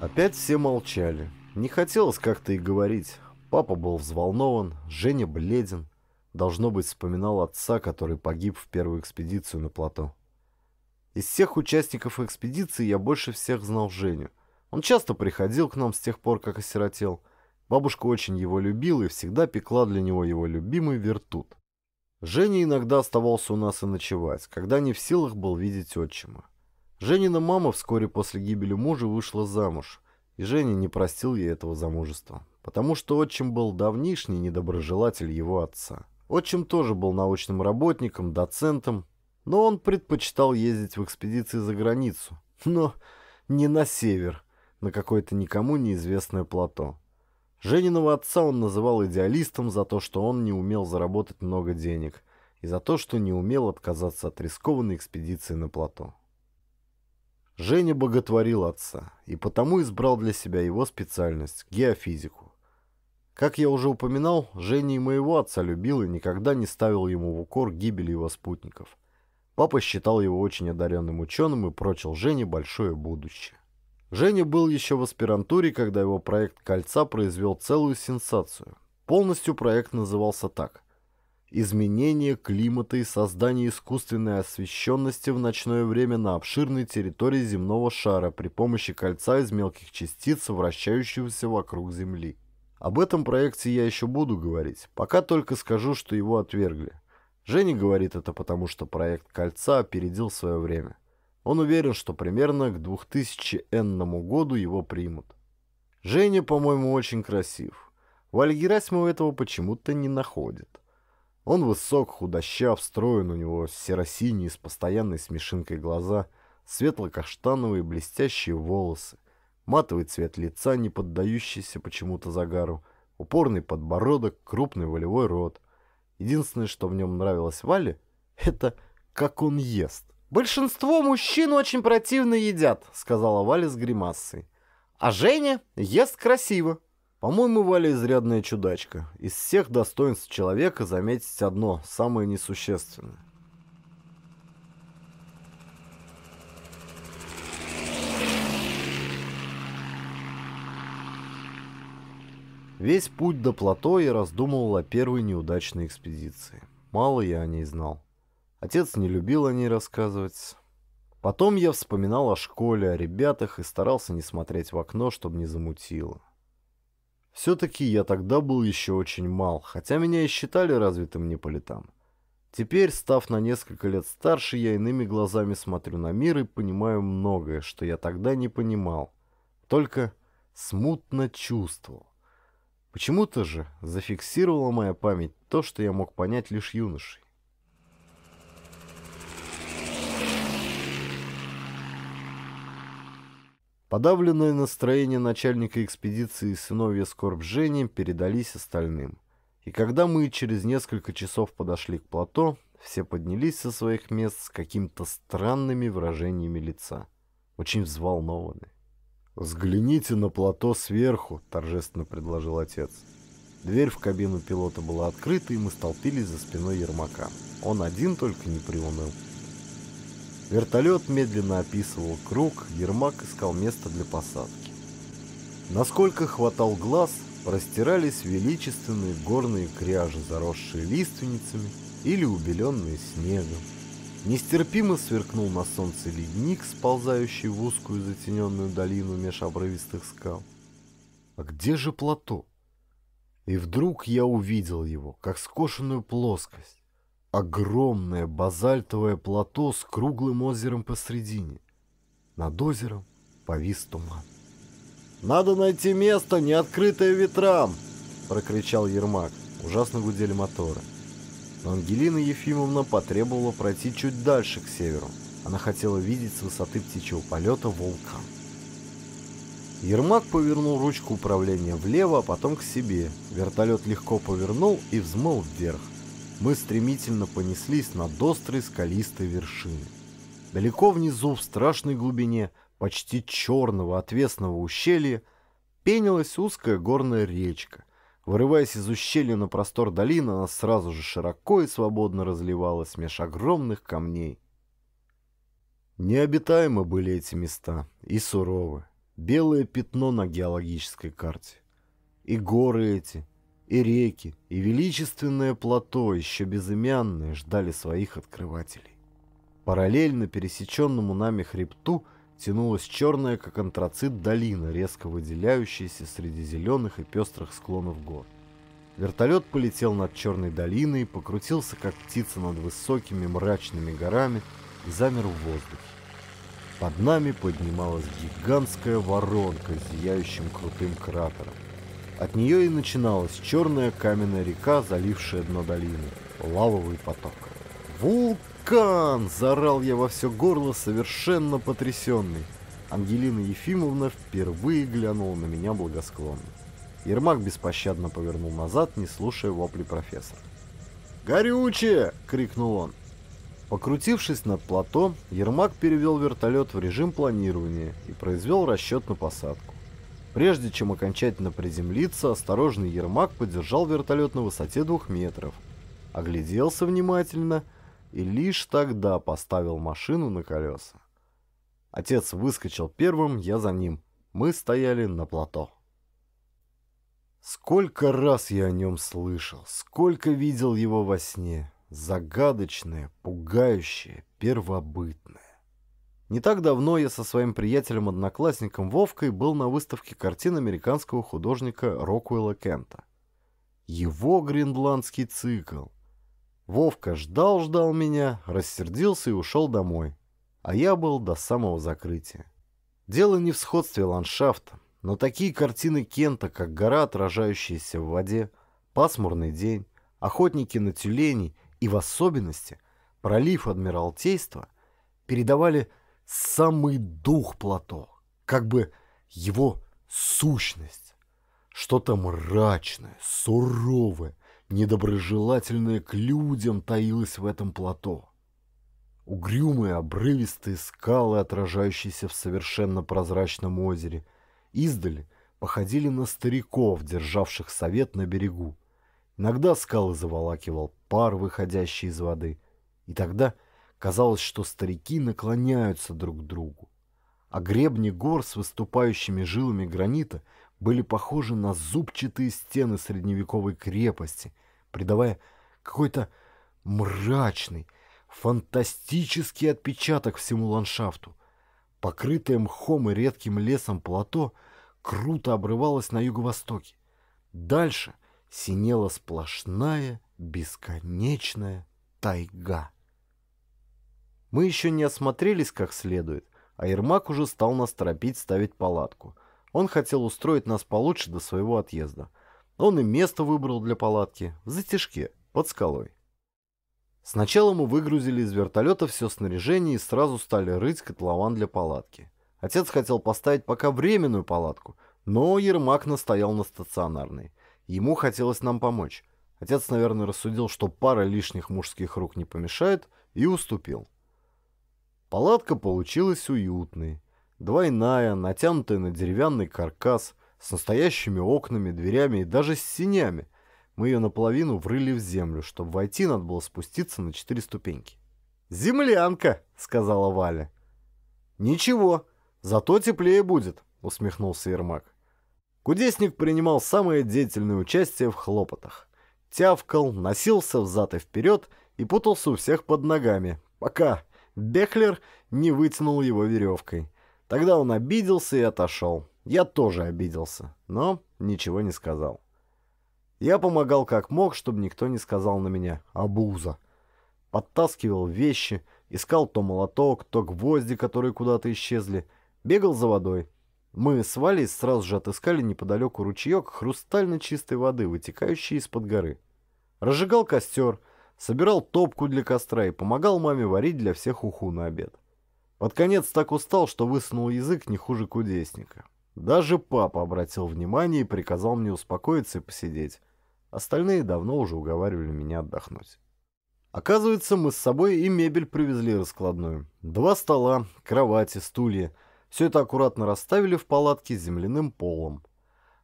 Опять все молчали. Не хотелось как-то и говорить. Папа был взволнован, Женя бледен. Должно быть, вспоминал отца, который погиб в первую экспедицию на плато. Из всех участников экспедиции я больше всех знал Женю. Он часто приходил к нам с тех пор, как осиротел. Бабушка очень его любила и всегда пекла для него его любимый вертут. Женя иногда оставался у нас и ночевать, когда не в силах был видеть отчима. Женина мама вскоре после гибели мужа вышла замуж, и Женя не простил ей этого замужества, потому что отчим был давнишний недоброжелатель его отца. Отчим тоже был научным работником, доцентом, но он предпочитал ездить в экспедиции за границу, но не на север, на какое-то никому неизвестное плато. Жениного отца он называл идеалистом за то, что он не умел заработать много денег, и за то, что не умел отказаться от рискованной экспедиции на плато. Женя боготворил отца и потому избрал для себя его специальность – геофизику. Как я уже упоминал, Женя и моего отца любил и никогда не ставил ему в укор гибели его спутников. Папа считал его очень одаренным ученым и прочил Жене большое будущее. Женя был еще в аспирантуре, когда его проект «Кольца» произвел целую сенсацию. Полностью проект назывался так изменение климата и создание искусственной освещенности в ночное время на обширной территории земного шара при помощи кольца из мелких частиц, вращающегося вокруг Земли. Об этом проекте я еще буду говорить, пока только скажу, что его отвергли. Женя говорит это потому, что проект кольца опередил свое время. Он уверен, что примерно к 2000 году его примут. Женя, по-моему, очень красив. Валя Герасимова этого почему-то не находит. Он высок, худощав, строен у него серо синий с постоянной смешинкой глаза, светло-каштановые блестящие волосы, матовый цвет лица, не поддающийся почему-то загару, упорный подбородок, крупный волевой рот. Единственное, что в нем нравилось Вале, это как он ест. «Большинство мужчин очень противно едят», — сказала Валя с гримасой. «А Женя ест красиво». По-моему, Валя изрядная чудачка. Из всех достоинств человека заметить одно, самое несущественное. Весь путь до плато я раздумывал о первой неудачной экспедиции. Мало я о ней знал. Отец не любил о ней рассказывать. Потом я вспоминал о школе, о ребятах и старался не смотреть в окно, чтобы не замутило. Все-таки я тогда был еще очень мал, хотя меня и считали развитым не по летам. Теперь, став на несколько лет старше, я иными глазами смотрю на мир и понимаю многое, что я тогда не понимал, только смутно чувствовал. Почему-то же зафиксировала моя память то, что я мог понять лишь юношей. Подавленное настроение начальника экспедиции и сыновья скорб Жени передались остальным. И когда мы через несколько часов подошли к плато, все поднялись со своих мест с какими-то странными выражениями лица. Очень взволнованы. «Взгляните на плато сверху», — торжественно предложил отец. Дверь в кабину пилота была открыта, и мы столпились за спиной Ермака. Он один только не приуныл. Вертолет медленно описывал круг, Ермак искал место для посадки. Насколько хватал глаз, простирались величественные горные кряжи, заросшие лиственницами или убеленные снегом. Нестерпимо сверкнул на солнце ледник, сползающий в узкую затененную долину меж обрывистых скал. А где же плато? И вдруг я увидел его, как скошенную плоскость огромное базальтовое плато с круглым озером посредине. Над озером повис туман. «Надо найти место, не открытое ветрам!» – прокричал Ермак. Ужасно гудели моторы. Но Ангелина Ефимовна потребовала пройти чуть дальше к северу. Она хотела видеть с высоты птичьего полета вулкан. Ермак повернул ручку управления влево, а потом к себе. Вертолет легко повернул и взмыл вверх мы стремительно понеслись над острой скалистой вершины. Далеко внизу, в страшной глубине, почти черного отвесного ущелья, пенилась узкая горная речка. Вырываясь из ущелья на простор долины, она сразу же широко и свободно разливалась меж огромных камней. Необитаемы были эти места и суровы. Белое пятно на геологической карте. И горы эти, и реки, и величественное плато, еще безымянное, ждали своих открывателей. Параллельно пересеченному нами хребту тянулась черная, как антрацит, долина, резко выделяющаяся среди зеленых и пестрых склонов гор. Вертолет полетел над черной долиной, покрутился, как птица над высокими мрачными горами и замер в воздухе. Под нами поднималась гигантская воронка с зияющим крутым кратером. От нее и начиналась черная каменная река, залившая дно долины. Лавовый поток. «Вулкан!» – заорал я во все горло, совершенно потрясенный. Ангелина Ефимовна впервые глянула на меня благосклонно. Ермак беспощадно повернул назад, не слушая вопли профессора. «Горючее!» – крикнул он. Покрутившись над плато, Ермак перевел вертолет в режим планирования и произвел расчет на посадку. Прежде чем окончательно приземлиться, осторожный Ермак подержал вертолет на высоте двух метров, огляделся внимательно и лишь тогда поставил машину на колеса. Отец выскочил первым, я за ним. Мы стояли на плато. Сколько раз я о нем слышал, сколько видел его во сне. Загадочное, пугающее, первобытное. Не так давно я со своим приятелем-одноклассником Вовкой был на выставке картин американского художника Рокуэлла Кента. Его гренландский цикл. Вовка ждал-ждал меня, рассердился и ушел домой. А я был до самого закрытия. Дело не в сходстве ландшафта, но такие картины Кента, как гора, отражающаяся в воде, пасмурный день, охотники на тюленей и в особенности пролив Адмиралтейства, передавали самый дух Плато, как бы его сущность. Что-то мрачное, суровое, недоброжелательное к людям таилось в этом плато. Угрюмые обрывистые скалы, отражающиеся в совершенно прозрачном озере, издали походили на стариков, державших совет на берегу. Иногда скалы заволакивал пар, выходящий из воды, и тогда – Казалось, что старики наклоняются друг к другу, а гребни гор с выступающими жилами гранита были похожи на зубчатые стены средневековой крепости, придавая какой-то мрачный, фантастический отпечаток всему ландшафту. Покрытое мхом и редким лесом плато круто обрывалось на юго-востоке. Дальше синела сплошная бесконечная тайга. Мы еще не осмотрелись как следует, а Ермак уже стал нас торопить ставить палатку. Он хотел устроить нас получше до своего отъезда. Он и место выбрал для палатки, в затяжке, под скалой. Сначала мы выгрузили из вертолета все снаряжение и сразу стали рыть котлован для палатки. Отец хотел поставить пока временную палатку, но Ермак настоял на стационарной. Ему хотелось нам помочь. Отец, наверное, рассудил, что пара лишних мужских рук не помешает, и уступил. Палатка получилась уютной. Двойная, натянутая на деревянный каркас, с настоящими окнами, дверями и даже с синями. Мы ее наполовину врыли в землю, чтобы войти, надо было спуститься на четыре ступеньки. «Землянка!» — сказала Валя. «Ничего, зато теплее будет», — усмехнулся Ермак. Кудесник принимал самое деятельное участие в хлопотах. Тявкал, носился взад и вперед и путался у всех под ногами, пока Бехлер не вытянул его веревкой. Тогда он обиделся и отошел. Я тоже обиделся, но ничего не сказал. Я помогал как мог, чтобы никто не сказал на меня «абуза». Подтаскивал вещи, искал то молоток, то гвозди, которые куда-то исчезли. Бегал за водой. Мы с Валей сразу же отыскали неподалеку ручеек хрустально чистой воды, вытекающей из-под горы. Разжигал костер — Собирал топку для костра и помогал маме варить для всех уху на обед. Под конец так устал, что высунул язык не хуже кудесника. Даже папа обратил внимание и приказал мне успокоиться и посидеть. Остальные давно уже уговаривали меня отдохнуть. Оказывается, мы с собой и мебель привезли раскладную. Два стола, кровати, стулья. Все это аккуратно расставили в палатке с земляным полом.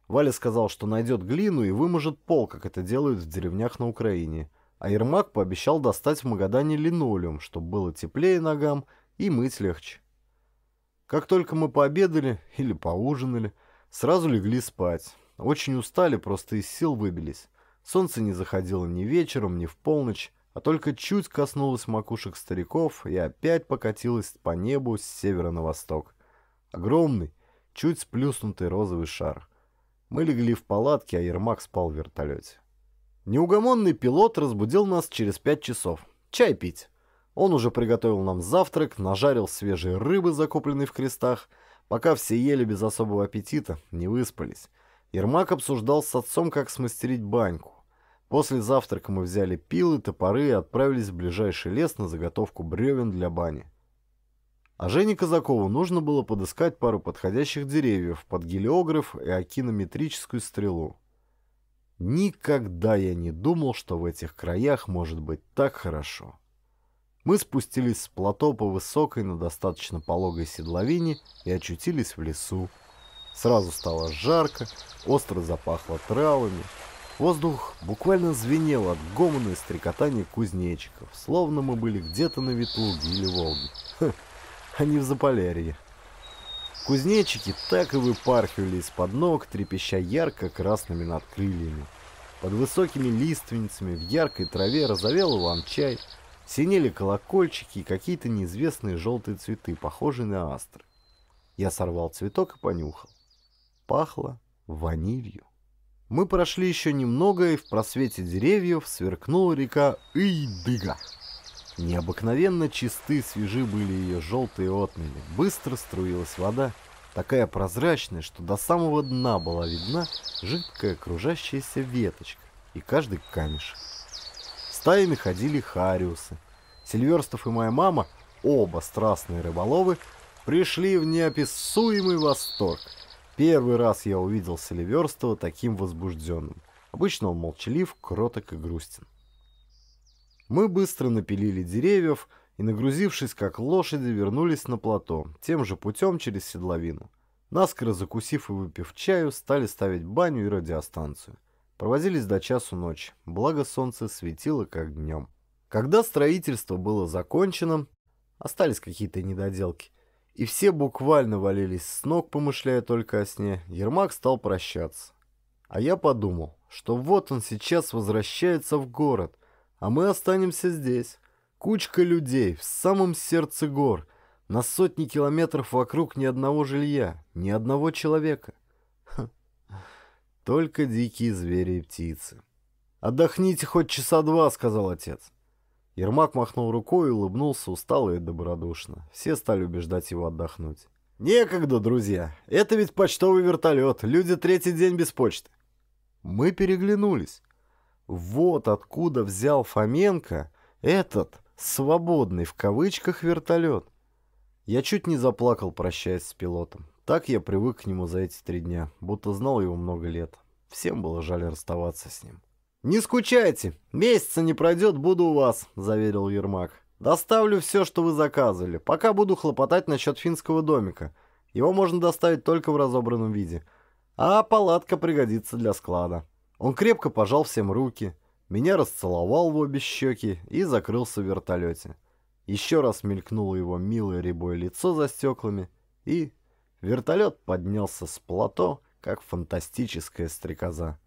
Валя сказал, что найдет глину и выможет пол, как это делают в деревнях на Украине а Ермак пообещал достать в Магадане линолеум, чтобы было теплее ногам и мыть легче. Как только мы пообедали или поужинали, сразу легли спать. Очень устали, просто из сил выбились. Солнце не заходило ни вечером, ни в полночь, а только чуть коснулось макушек стариков и опять покатилось по небу с севера на восток. Огромный, чуть сплюснутый розовый шар. Мы легли в палатке, а Ермак спал в вертолете. Неугомонный пилот разбудил нас через пять часов. Чай пить. Он уже приготовил нам завтрак, нажарил свежие рыбы, закопленные в крестах. Пока все ели без особого аппетита, не выспались. Ермак обсуждал с отцом, как смастерить баньку. После завтрака мы взяли пилы, топоры и отправились в ближайший лес на заготовку бревен для бани. А Жене Казакову нужно было подыскать пару подходящих деревьев под гелиограф и акинометрическую стрелу. Никогда я не думал, что в этих краях может быть так хорошо. Мы спустились с плато по высокой, но достаточно пологой седловине и очутились в лесу. Сразу стало жарко, остро запахло травами. Воздух буквально звенел от гомона и стрекотания кузнечиков, словно мы были где-то на Ветлуге или Волге. Ха, а не в Заполярье. Кузнечики так и выпархивали из-под ног, трепеща ярко-красными надкрыльями. Под высокими лиственницами в яркой траве разовел ланчай, синели колокольчики и какие-то неизвестные желтые цветы, похожие на астры. Я сорвал цветок и понюхал. Пахло ванилью. Мы прошли еще немного, и в просвете деревьев сверкнула река Ыйдыга. Необыкновенно чисты, свежи были ее желтые отмели. Быстро струилась вода, такая прозрачная, что до самого дна была видна жидкая кружащаяся веточка и каждый камешек. Стаями ходили хариусы. Сильверстов и моя мама, оба страстные рыболовы, пришли в неописуемый восторг. Первый раз я увидел Сильверстова таким возбужденным. Обычно он молчалив, кроток и грустен. Мы быстро напилили деревьев и, нагрузившись как лошади, вернулись на плато, тем же путем через седловину. Наскоро закусив и выпив чаю, стали ставить баню и радиостанцию. Провозились до часу ночи, благо солнце светило как днем. Когда строительство было закончено, остались какие-то недоделки, и все буквально валились с ног, помышляя только о сне, Ермак стал прощаться. А я подумал, что вот он сейчас возвращается в город, а мы останемся здесь. Кучка людей в самом сердце гор, на сотни километров вокруг ни одного жилья, ни одного человека. Ха. Только дикие звери и птицы. «Отдохните хоть часа два», — сказал отец. Ермак махнул рукой и улыбнулся устало и добродушно. Все стали убеждать его отдохнуть. «Некогда, друзья. Это ведь почтовый вертолет. Люди третий день без почты». Мы переглянулись. Вот откуда взял Фоменко этот «свободный» в кавычках вертолет. Я чуть не заплакал, прощаясь с пилотом. Так я привык к нему за эти три дня, будто знал его много лет. Всем было жаль расставаться с ним. «Не скучайте! Месяца не пройдет, буду у вас», — заверил Ермак. «Доставлю все, что вы заказывали. Пока буду хлопотать насчет финского домика. Его можно доставить только в разобранном виде. А палатка пригодится для склада». Он крепко пожал всем руки, меня расцеловал в обе щеки и закрылся в вертолете. Еще раз мелькнуло его милое рябое лицо за стеклами, и вертолет поднялся с плато, как фантастическая стрекоза.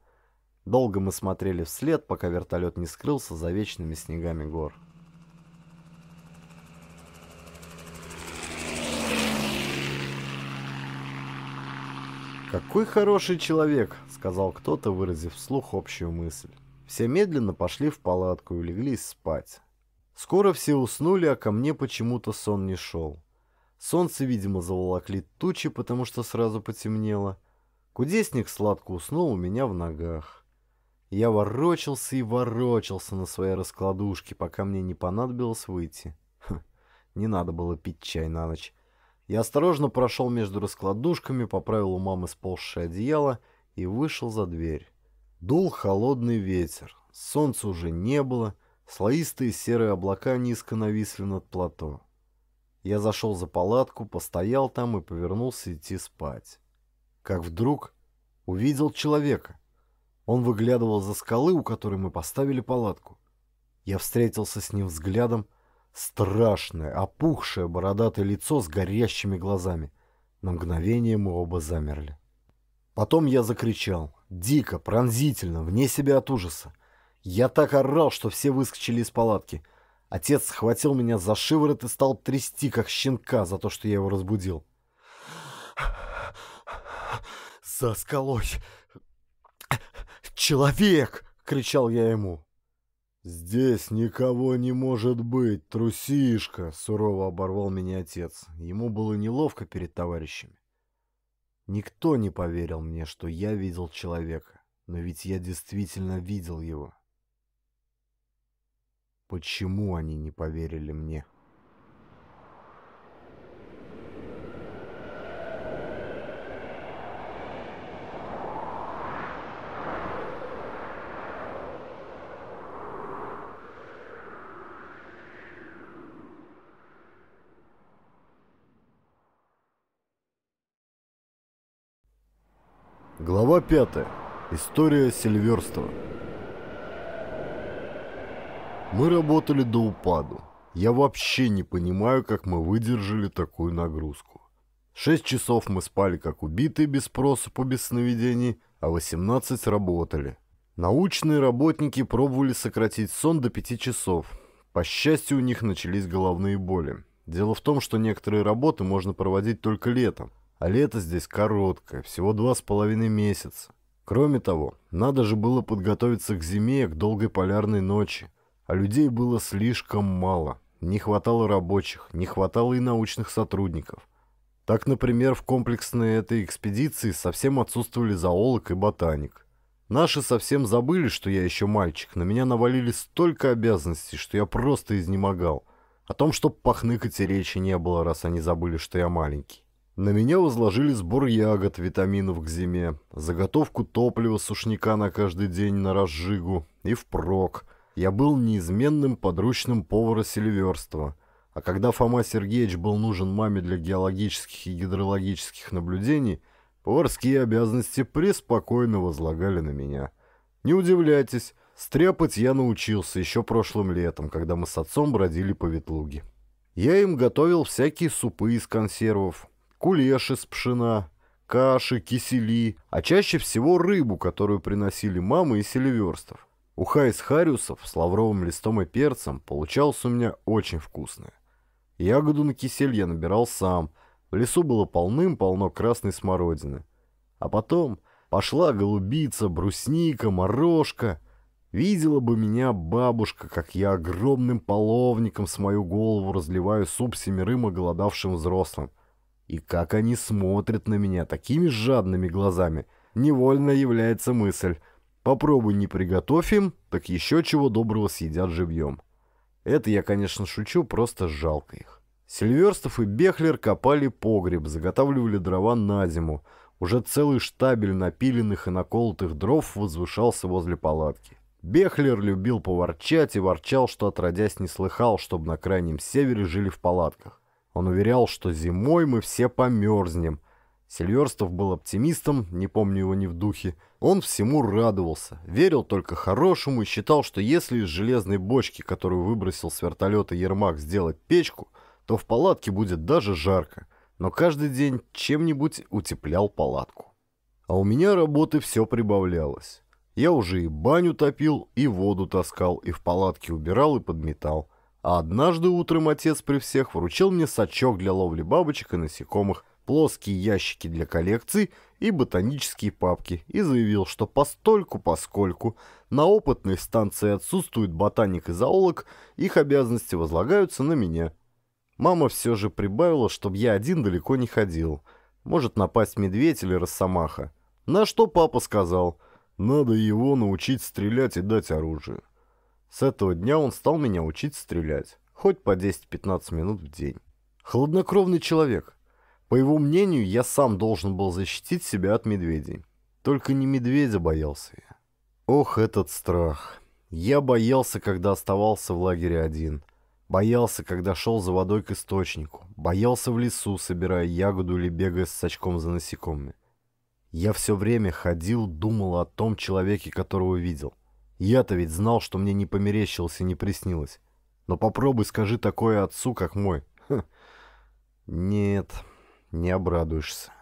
Долго мы смотрели вслед, пока вертолет не скрылся за вечными снегами гор. «Какой хороший человек!» — сказал кто-то, выразив вслух общую мысль. Все медленно пошли в палатку и улеглись спать. Скоро все уснули, а ко мне почему-то сон не шел. Солнце, видимо, заволокли тучи, потому что сразу потемнело. Кудесник сладко уснул у меня в ногах. Я ворочался и ворочался на своей раскладушке, пока мне не понадобилось выйти. Ха, хм, не надо было пить чай на ночь. Я осторожно прошел между раскладушками, поправил у мамы сползшее одеяло и вышел за дверь. Дул холодный ветер, солнца уже не было, слоистые серые облака низко нависли над плато. Я зашел за палатку, постоял там и повернулся идти спать. Как вдруг увидел человека. Он выглядывал за скалы, у которой мы поставили палатку. Я встретился с ним взглядом Страшное, опухшее, бородатое лицо с горящими глазами. На мгновение мы оба замерли. Потом я закричал. Дико, пронзительно, вне себя от ужаса. Я так орал, что все выскочили из палатки. Отец схватил меня за шиворот и стал трясти, как щенка, за то, что я его разбудил. «За скалой! Человек!» — кричал я ему. «Здесь никого не может быть, трусишка!» — сурово оборвал меня отец. Ему было неловко перед товарищами. Никто не поверил мне, что я видел человека, но ведь я действительно видел его. Почему они не поверили мне?» пятая. История Сильверстова. Мы работали до упаду. Я вообще не понимаю, как мы выдержали такую нагрузку. Шесть часов мы спали как убитые без просыпа, без сновидений, а 18 работали. Научные работники пробовали сократить сон до 5 часов. По счастью, у них начались головные боли. Дело в том, что некоторые работы можно проводить только летом, а лето здесь короткое, всего два с половиной месяца. Кроме того, надо же было подготовиться к зиме и к долгой полярной ночи, а людей было слишком мало. Не хватало рабочих, не хватало и научных сотрудников. Так, например, в комплексной этой экспедиции совсем отсутствовали зоолог и ботаник. Наши совсем забыли, что я еще мальчик, на меня навалили столько обязанностей, что я просто изнемогал. О том, что пахныкать и речи не было, раз они забыли, что я маленький. На меня возложили сбор ягод, витаминов к зиме, заготовку топлива сушняка на каждый день на разжигу и впрок. Я был неизменным подручным повара Сильверства. А когда Фома Сергеевич был нужен маме для геологических и гидрологических наблюдений, поварские обязанности преспокойно возлагали на меня. Не удивляйтесь, стряпать я научился еще прошлым летом, когда мы с отцом бродили по ветлуге. Я им готовил всякие супы из консервов, кулеш из пшена, каши, кисели, а чаще всего рыбу, которую приносили мамы и селиверстов. Уха из хариусов с лавровым листом и перцем получалась у меня очень вкусная. Ягоду на кисель я набирал сам, в лесу было полным-полно красной смородины. А потом пошла голубица, брусника, морожка. Видела бы меня бабушка, как я огромным половником с мою голову разливаю суп семерым оголодавшим взрослым. И как они смотрят на меня такими жадными глазами, невольно является мысль. Попробуй не приготовь им, так еще чего доброго съедят живьем. Это я, конечно, шучу, просто жалко их. Сильверстов и Бехлер копали погреб, заготавливали дрова на зиму. Уже целый штабель напиленных и наколотых дров возвышался возле палатки. Бехлер любил поворчать и ворчал, что отродясь не слыхал, чтобы на Крайнем Севере жили в палатках. Он уверял, что зимой мы все померзнем. Сильверстов был оптимистом, не помню его ни в духе. Он всему радовался, верил только хорошему и считал, что если из железной бочки, которую выбросил с вертолета Ермак, сделать печку, то в палатке будет даже жарко. Но каждый день чем-нибудь утеплял палатку. А у меня работы все прибавлялось. Я уже и баню топил, и воду таскал, и в палатке убирал, и подметал. А однажды утром отец при всех вручил мне сачок для ловли бабочек и насекомых, плоские ящики для коллекций и ботанические папки и заявил, что постольку поскольку на опытной станции отсутствует ботаник и зоолог, их обязанности возлагаются на меня. Мама все же прибавила, чтобы я один далеко не ходил. Может напасть медведь или росомаха. На что папа сказал, надо его научить стрелять и дать оружие. С этого дня он стал меня учить стрелять, хоть по 10-15 минут в день. Хладнокровный человек. По его мнению, я сам должен был защитить себя от медведей. Только не медведя боялся я. Ох, этот страх. Я боялся, когда оставался в лагере один. Боялся, когда шел за водой к источнику. Боялся в лесу, собирая ягоду или бегая с сачком за насекомыми. Я все время ходил, думал о том человеке, которого видел. Я-то ведь знал, что мне не померещилось и не приснилось. Но попробуй скажи такое отцу, как мой. Ха. Хм. Нет, не обрадуешься.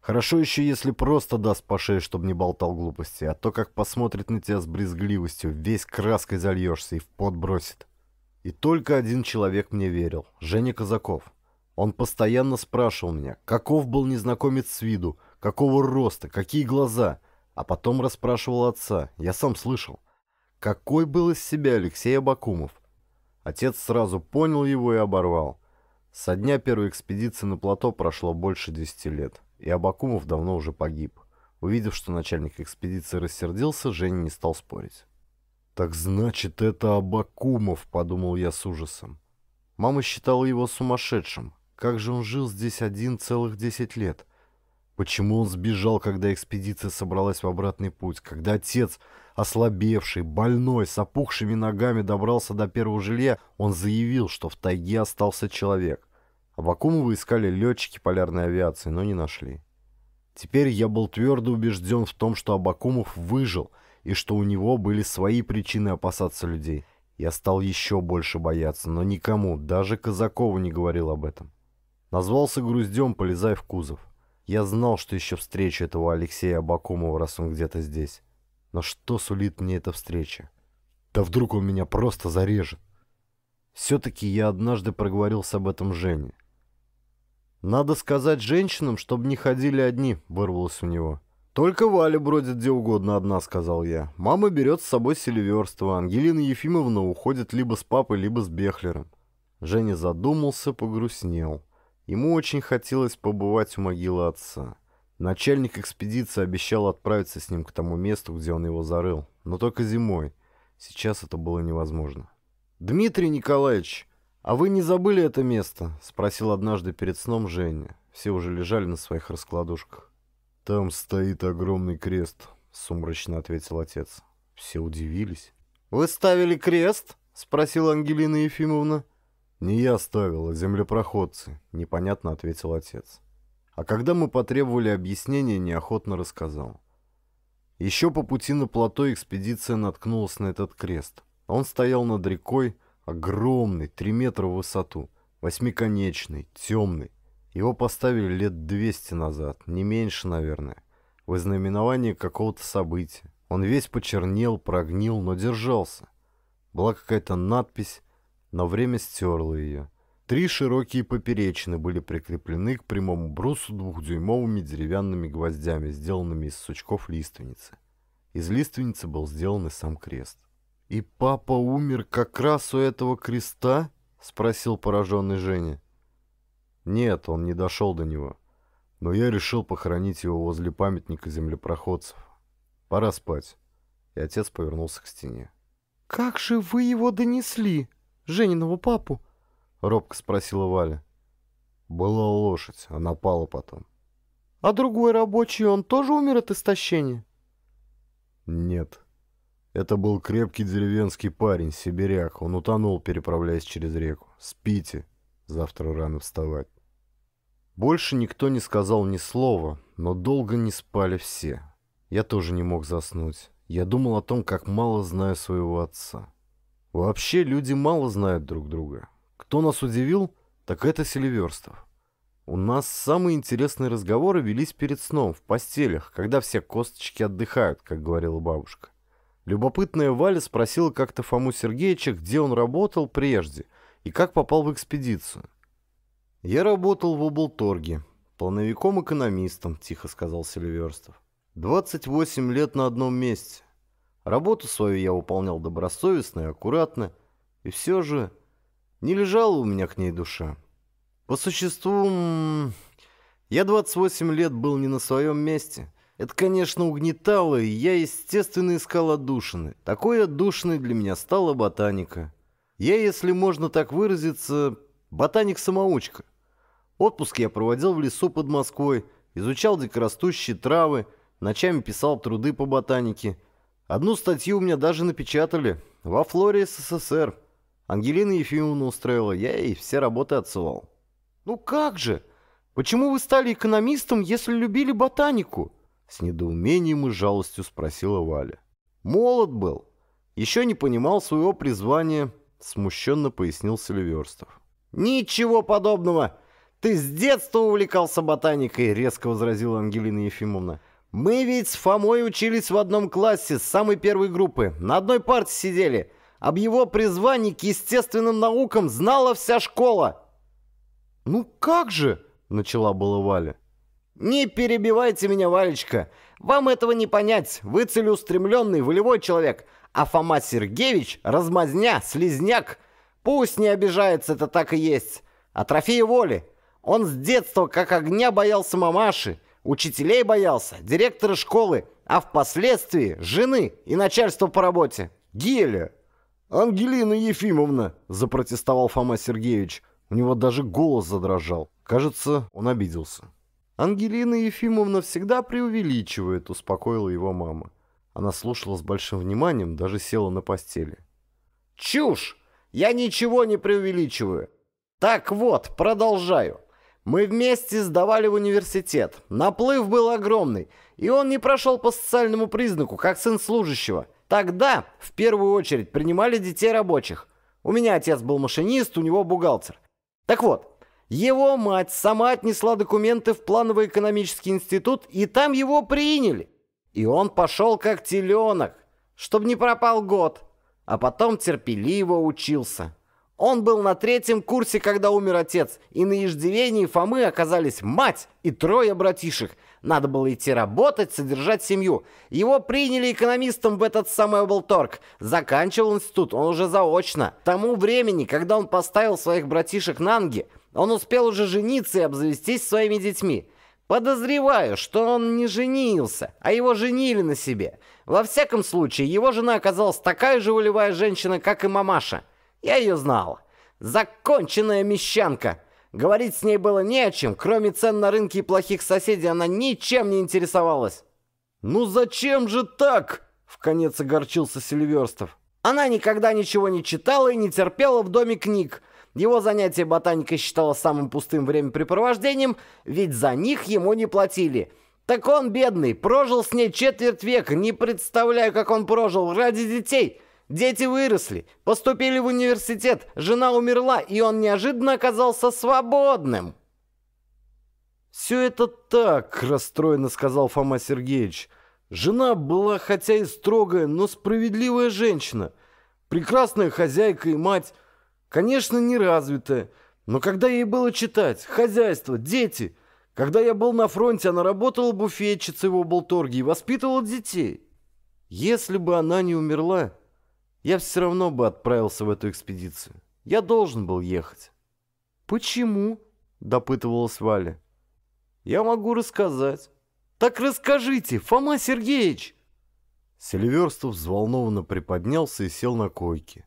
Хорошо еще, если просто даст по шее, чтобы не болтал глупости, а то как посмотрит на тебя с брезгливостью, весь краской зальешься и в пот бросит. И только один человек мне верил, Женя Казаков. Он постоянно спрашивал меня, каков был незнакомец с виду, какого роста, какие глаза, а потом расспрашивал отца, я сам слышал. Какой был из себя Алексей Абакумов? Отец сразу понял его и оборвал. Со дня первой экспедиции на плато прошло больше десяти лет, и Абакумов давно уже погиб. Увидев, что начальник экспедиции рассердился, Женя не стал спорить. «Так значит, это Абакумов», — подумал я с ужасом. Мама считала его сумасшедшим. Как же он жил здесь один целых десять лет? Почему он сбежал, когда экспедиция собралась в обратный путь? Когда отец... Ослабевший, больной, с опухшими ногами добрался до первого жилья, он заявил, что в тайге остался человек. Абакумова искали летчики полярной авиации, но не нашли. Теперь я был твердо убежден в том, что Абакумов выжил и что у него были свои причины опасаться людей. Я стал еще больше бояться, но никому, даже Казакову не говорил об этом. Назвался груздем, полезая в кузов. Я знал, что еще встречу этого Алексея Абакумова, раз он где-то здесь. Но что сулит мне эта встреча? Да вдруг он меня просто зарежет. Все-таки я однажды проговорился об этом Жене. «Надо сказать женщинам, чтобы не ходили одни», — вырвалось у него. «Только Валя бродит где угодно одна», — сказал я. «Мама берет с собой селиверство. Ангелина Ефимовна уходит либо с папой, либо с Бехлером». Женя задумался, погрустнел. Ему очень хотелось побывать у могилы отца. Начальник экспедиции обещал отправиться с ним к тому месту, где он его зарыл, но только зимой. Сейчас это было невозможно. «Дмитрий Николаевич, а вы не забыли это место?» — спросил однажды перед сном Женя. Все уже лежали на своих раскладушках. «Там стоит огромный крест», — сумрачно ответил отец. Все удивились. «Вы ставили крест?» — спросила Ангелина Ефимовна. «Не я ставила, землепроходцы», — непонятно ответил отец а когда мы потребовали объяснения, неохотно рассказал. Еще по пути на плато экспедиция наткнулась на этот крест. Он стоял над рекой, огромный, 3 метра в высоту, восьмиконечный, темный. Его поставили лет 200 назад, не меньше, наверное, в знаменование какого-то события. Он весь почернел, прогнил, но держался. Была какая-то надпись, но время стерло ее. Три широкие поперечины были прикреплены к прямому брусу двухдюймовыми деревянными гвоздями, сделанными из сучков лиственницы. Из лиственницы был сделан и сам крест. «И папа умер как раз у этого креста?» — спросил пораженный Женя. «Нет, он не дошел до него. Но я решил похоронить его возле памятника землепроходцев. Пора спать». И отец повернулся к стене. «Как же вы его донесли, Жениного папу?» — робко спросила Валя. «Была лошадь, она пала потом». «А другой рабочий, он тоже умер от истощения?» «Нет. Это был крепкий деревенский парень, сибиряк. Он утонул, переправляясь через реку. Спите. Завтра рано вставать». Больше никто не сказал ни слова, но долго не спали все. Я тоже не мог заснуть. Я думал о том, как мало знаю своего отца. Вообще люди мало знают друг друга. Кто нас удивил, так это Селиверстов. У нас самые интересные разговоры велись перед сном, в постелях, когда все косточки отдыхают, как говорила бабушка. Любопытная Валя спросила как-то Фому Сергеевича, где он работал прежде и как попал в экспедицию. «Я работал в облторге, плановиком-экономистом», — тихо сказал Сильверстов. «28 лет на одном месте. Работу свою я выполнял добросовестно и аккуратно, и все же не лежала у меня к ней душа. По существу, я 28 лет был не на своем месте. Это, конечно, угнетало, и я, естественно, искал отдушины. Такой отдушиной для меня стала ботаника. Я, если можно так выразиться, ботаник-самоучка. Отпуск я проводил в лесу под Москвой, изучал дикорастущие травы, ночами писал труды по ботанике. Одну статью у меня даже напечатали во Флоре СССР. Ангелина Ефимовна устроила, я ей все работы отсылал. «Ну как же? Почему вы стали экономистом, если любили ботанику?» С недоумением и жалостью спросила Валя. «Молод был. Еще не понимал своего призвания», — смущенно пояснил Селиверстов. «Ничего подобного! Ты с детства увлекался ботаникой!» — резко возразила Ангелина Ефимовна. «Мы ведь с Фомой учились в одном классе с самой первой группы. На одной парте сидели». Об его призвании к естественным наукам знала вся школа. «Ну как же?» — начала была Валя. «Не перебивайте меня, Валечка. Вам этого не понять. Вы целеустремленный, волевой человек. А Фома Сергеевич — размазня, слезняк. Пусть не обижается, это так и есть. А Атрофия воли. Он с детства как огня боялся мамаши, учителей боялся, директора школы, а впоследствии жены и начальство по работе. Геля!» «Ангелина Ефимовна!» – запротестовал Фома Сергеевич. У него даже голос задрожал. Кажется, он обиделся. «Ангелина Ефимовна всегда преувеличивает», – успокоила его мама. Она слушала с большим вниманием, даже села на постели. «Чушь! Я ничего не преувеличиваю. Так вот, продолжаю. Мы вместе сдавали в университет. Наплыв был огромный, и он не прошел по социальному признаку, как сын служащего». Тогда в первую очередь принимали детей рабочих. У меня отец был машинист, у него бухгалтер. Так вот, его мать сама отнесла документы в плановый экономический институт, и там его приняли. И он пошел как теленок, чтобы не пропал год. А потом терпеливо учился. Он был на третьем курсе, когда умер отец, и на иждивении Фомы оказались мать и трое братишек – надо было идти работать, содержать семью. Его приняли экономистом в этот самый облторг. Заканчивал институт он уже заочно. К тому времени, когда он поставил своих братишек на ноги, он успел уже жениться и обзавестись своими детьми. Подозреваю, что он не женился, а его женили на себе. Во всяком случае, его жена оказалась такая же волевая женщина, как и мамаша. Я ее знал. Законченная мещанка. Говорить с ней было не о чем. Кроме цен на рынке и плохих соседей она ничем не интересовалась. «Ну зачем же так?» — вконец огорчился Сильверстов. Она никогда ничего не читала и не терпела в доме книг. Его занятие ботаникой считала самым пустым времяпрепровождением, ведь за них ему не платили. Так он, бедный, прожил с ней четверть века, не представляю, как он прожил ради детей. Дети выросли, поступили в университет, жена умерла, и он неожиданно оказался свободным. «Все это так», — расстроенно сказал Фома Сергеевич. «Жена была хотя и строгая, но справедливая женщина, прекрасная хозяйка и мать, конечно, неразвитая, но когда ей было читать, хозяйство, дети, когда я был на фронте, она работала буфетчицей в облторге и воспитывала детей. Если бы она не умерла, я все равно бы отправился в эту экспедицию. Я должен был ехать. «Почему?» – допытывалась Валя. «Я могу рассказать». «Так расскажите, Фома Сергеевич!» Сильверстов взволнованно приподнялся и сел на койке.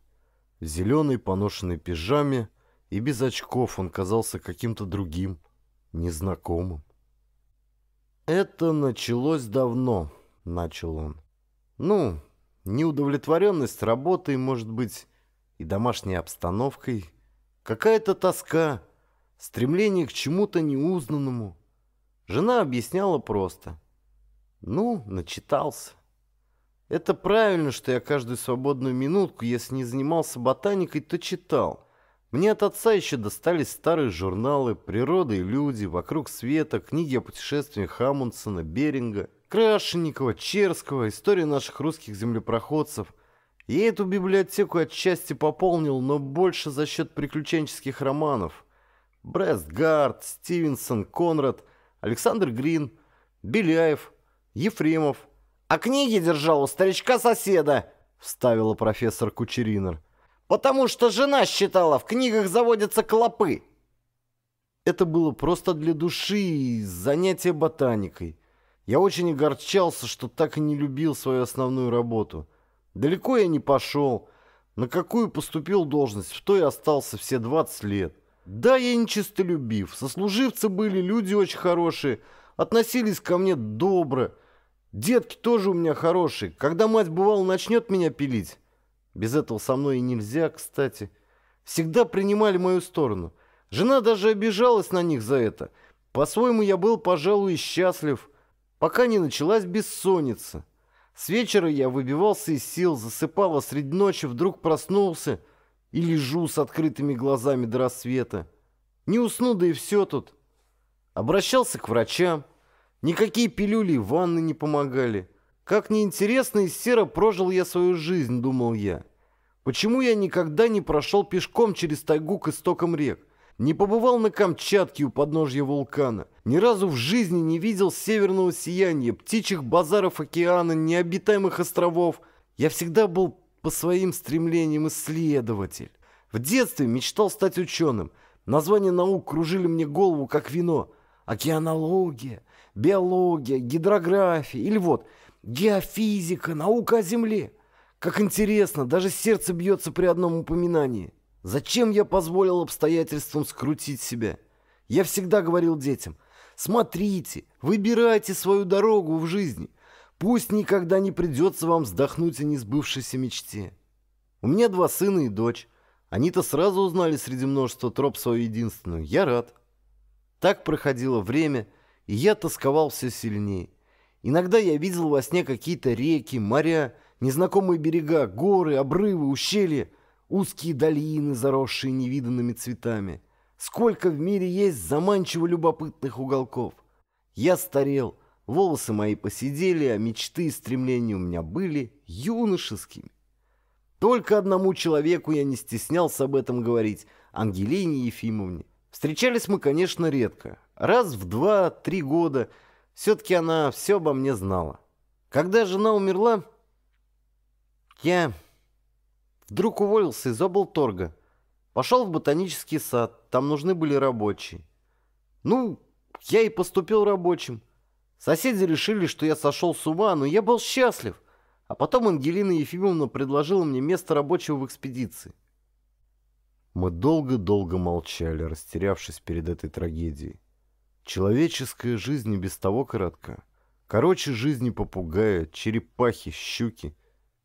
В зеленой поношенной пижаме и без очков он казался каким-то другим, незнакомым. «Это началось давно», — начал он. «Ну, Неудовлетворенность работой, может быть, и домашней обстановкой, какая-то тоска, стремление к чему-то неузнанному. Жена объясняла просто. Ну, начитался. Это правильно, что я каждую свободную минутку, если не занимался ботаникой, то читал. Мне от отца еще достались старые журналы «Природа и люди», «Вокруг света», книги о путешествиях Хамундсона, Беринга – Крашенникова, Черского, истории наших русских землепроходцев. Я эту библиотеку отчасти пополнил, но больше за счет приключенческих романов. Брестгард, Стивенсон, Конрад, Александр Грин, Беляев, Ефремов. «А книги держал у старичка-соседа», — вставила профессор Кучеринер. «Потому что жена считала, в книгах заводятся клопы». Это было просто для души занятие ботаникой. Я очень огорчался, что так и не любил свою основную работу. Далеко я не пошел. На какую поступил должность, в той остался все 20 лет. Да, я не чистолюбив. Сослуживцы были, люди очень хорошие. Относились ко мне добро. Детки тоже у меня хорошие. Когда мать, бывало, начнет меня пилить, без этого со мной и нельзя, кстати, всегда принимали мою сторону. Жена даже обижалась на них за это. По-своему, я был, пожалуй, счастлив пока не началась бессонница. С вечера я выбивался из сил, засыпал, а средь ночи вдруг проснулся и лежу с открытыми глазами до рассвета. Не усну, да и все тут. Обращался к врачам. Никакие пилюли и ванны не помогали. Как неинтересно и серо прожил я свою жизнь, думал я. Почему я никогда не прошел пешком через тайгу к истокам рек? не побывал на Камчатке у подножья вулкана, ни разу в жизни не видел северного сияния, птичьих базаров океана, необитаемых островов. Я всегда был по своим стремлениям исследователь. В детстве мечтал стать ученым. Названия наук кружили мне голову, как вино. Океанология, биология, гидрография или вот геофизика, наука о Земле. Как интересно, даже сердце бьется при одном упоминании. Зачем я позволил обстоятельствам скрутить себя? Я всегда говорил детям, смотрите, выбирайте свою дорогу в жизни. Пусть никогда не придется вам вздохнуть о несбывшейся мечте. У меня два сына и дочь. Они-то сразу узнали среди множества троп свою единственную. Я рад. Так проходило время, и я тосковал все сильнее. Иногда я видел во сне какие-то реки, моря, незнакомые берега, горы, обрывы, ущелья узкие долины, заросшие невиданными цветами. Сколько в мире есть заманчиво любопытных уголков. Я старел, волосы мои посидели, а мечты и стремления у меня были юношескими. Только одному человеку я не стеснялся об этом говорить, Ангелине Ефимовне. Встречались мы, конечно, редко. Раз в два-три года. Все-таки она все обо мне знала. Когда жена умерла, я Вдруг уволился из облторга. Пошел в ботанический сад, там нужны были рабочие. Ну, я и поступил рабочим. Соседи решили, что я сошел с ума, но я был счастлив. А потом Ангелина Ефимовна предложила мне место рабочего в экспедиции. Мы долго-долго молчали, растерявшись перед этой трагедией. Человеческая жизнь и без того коротка. Короче жизни попугая, черепахи, щуки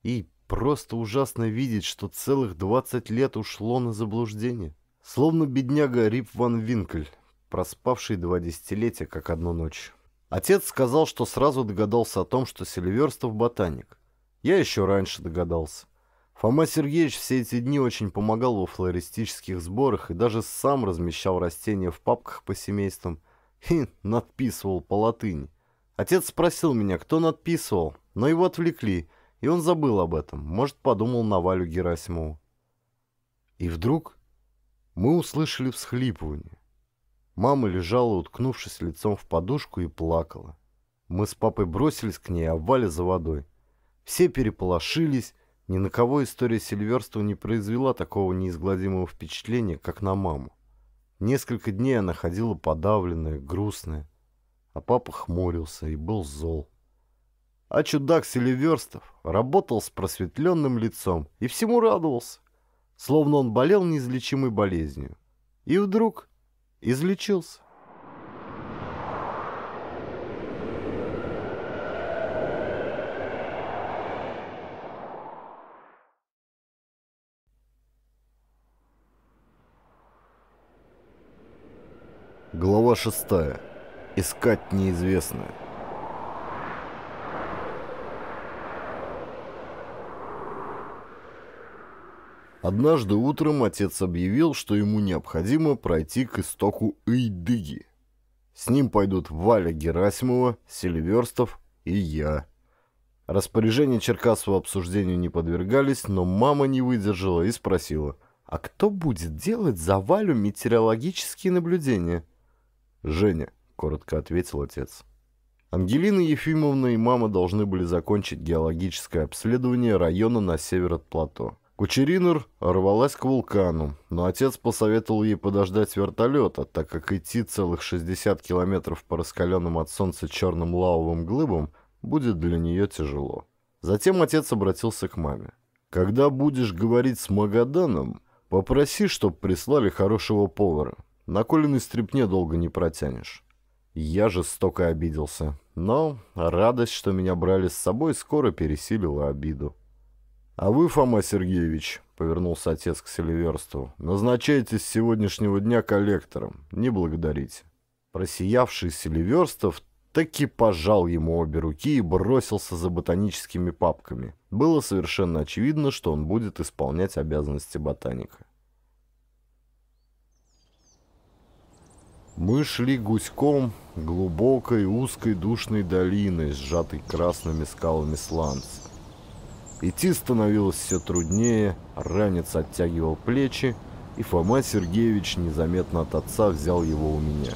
и Просто ужасно видеть, что целых 20 лет ушло на заблуждение. Словно бедняга Рип Ван Винкель, проспавший два десятилетия, как одну ночь. Отец сказал, что сразу догадался о том, что Сильверстов ботаник. Я еще раньше догадался. Фома Сергеевич все эти дни очень помогал во флористических сборах и даже сам размещал растения в папках по семействам и надписывал по латыни. Отец спросил меня, кто надписывал, но его отвлекли, и он забыл об этом, может, подумал на Валю Герасимову. И вдруг мы услышали всхлипывание. Мама лежала, уткнувшись лицом в подушку, и плакала. Мы с папой бросились к ней, а Валя за водой. Все переполошились, ни на кого история Сильверстова не произвела такого неизгладимого впечатления, как на маму. Несколько дней она ходила подавленная, грустная, а папа хмурился и был зол. А чудак Селиверстов работал с просветленным лицом и всему радовался, словно он болел неизлечимой болезнью. И вдруг излечился. Глава шестая. Искать неизвестное. Однажды утром отец объявил, что ему необходимо пройти к истоку Эйдыги. С ним пойдут Валя Герасимова, Сильверстов и я. Распоряжения Черкасова обсуждению не подвергались, но мама не выдержала и спросила, «А кто будет делать за Валю метеорологические наблюдения?» «Женя», — коротко ответил отец. Ангелина Ефимовна и мама должны были закончить геологическое обследование района на север от плато. Кучеринер рвалась к вулкану, но отец посоветовал ей подождать вертолета, так как идти целых 60 километров по раскаленным от солнца черным лавовым глыбам будет для нее тяжело. Затем отец обратился к маме. «Когда будешь говорить с Магаданом, попроси, чтоб прислали хорошего повара. На Колиной стрипне долго не протянешь». Я жестоко обиделся, но радость, что меня брали с собой, скоро пересилила обиду. «А вы, Фома Сергеевич, — повернулся отец к Селиверсту, — назначайтесь с сегодняшнего дня коллектором, не благодарите». Просиявший Селиверстов таки пожал ему обе руки и бросился за ботаническими папками. Было совершенно очевидно, что он будет исполнять обязанности ботаника. Мы шли гуськом глубокой узкой душной долиной, сжатой красными скалами сланца. Идти становилось все труднее, ранец оттягивал плечи, и Фома Сергеевич незаметно от отца взял его у меня.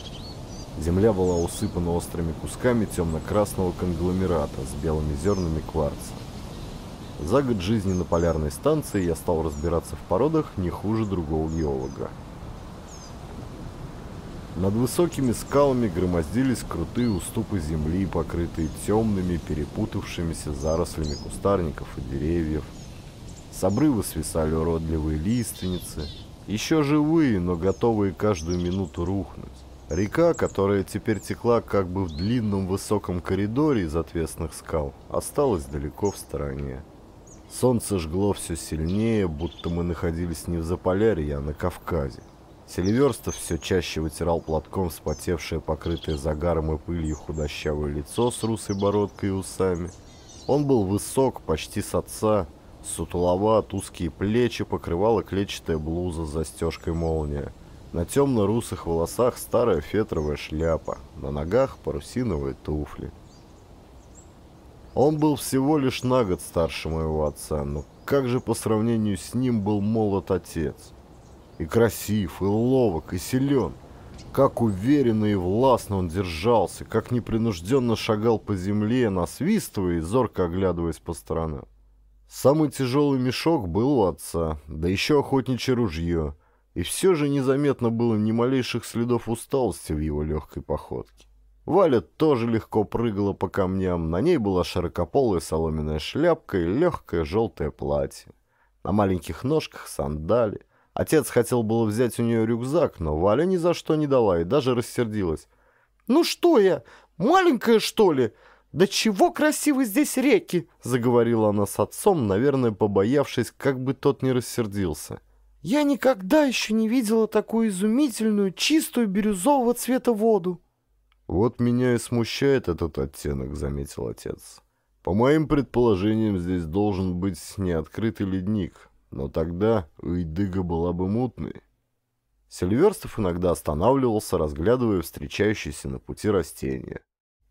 Земля была усыпана острыми кусками темно-красного конгломерата с белыми зернами кварца. За год жизни на полярной станции я стал разбираться в породах не хуже другого геолога. Над высокими скалами громоздились крутые уступы земли, покрытые темными, перепутавшимися зарослями кустарников и деревьев. С обрыва свисали уродливые лиственницы, еще живые, но готовые каждую минуту рухнуть. Река, которая теперь текла как бы в длинном высоком коридоре из отвесных скал, осталась далеко в стороне. Солнце жгло все сильнее, будто мы находились не в Заполярье, а на Кавказе. Селиверстов все чаще вытирал платком вспотевшее, покрытое загаром и пылью худощавое лицо с русой бородкой и усами. Он был высок, почти с отца, сутуловат, узкие плечи покрывала клетчатая блуза с застежкой молния. На темно-русых волосах старая фетровая шляпа, на ногах парусиновые туфли. Он был всего лишь на год старше моего отца, но как же по сравнению с ним был молод отец – и красив, и ловок, и силен. Как уверенно и властно он держался, как непринужденно шагал по земле, насвистывая и зорко оглядываясь по сторонам. Самый тяжелый мешок был у отца, да еще охотничье ружье, и все же незаметно было ни малейших следов усталости в его легкой походке. Валя тоже легко прыгала по камням, на ней была широкополая соломенная шляпка и легкое желтое платье. На маленьких ножках сандали. Отец хотел было взять у нее рюкзак, но Валя ни за что не дала и даже рассердилась. «Ну что я, маленькая, что ли? Да чего красивы здесь реки!» Заговорила она с отцом, наверное, побоявшись, как бы тот не рассердился. «Я никогда еще не видела такую изумительную, чистую бирюзового цвета воду». «Вот меня и смущает этот оттенок», — заметил отец. «По моим предположениям, здесь должен быть неоткрытый ледник, но тогда Уйдыга была бы мутной. Сильверстов иногда останавливался, разглядывая встречающиеся на пути растения.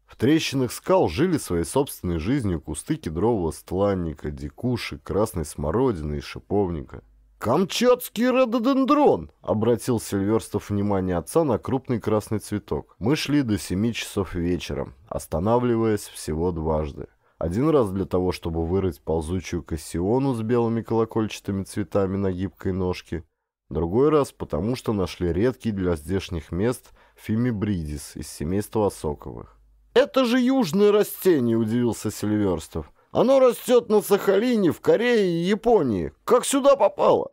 В трещинах скал жили своей собственной жизнью кусты кедрового стланника, дикуши, красной смородины и шиповника. «Камчатский рододендрон!» — обратил Сильверстов внимание отца на крупный красный цветок. Мы шли до семи часов вечера, останавливаясь всего дважды. Один раз для того, чтобы вырыть ползучую кассиону с белыми колокольчатыми цветами на гибкой ножке. Другой раз, потому что нашли редкий для здешних мест фимибридис из семейства осоковых. «Это же южное растение!» – удивился Сильверстов. «Оно растет на Сахалине, в Корее и Японии. Как сюда попало?»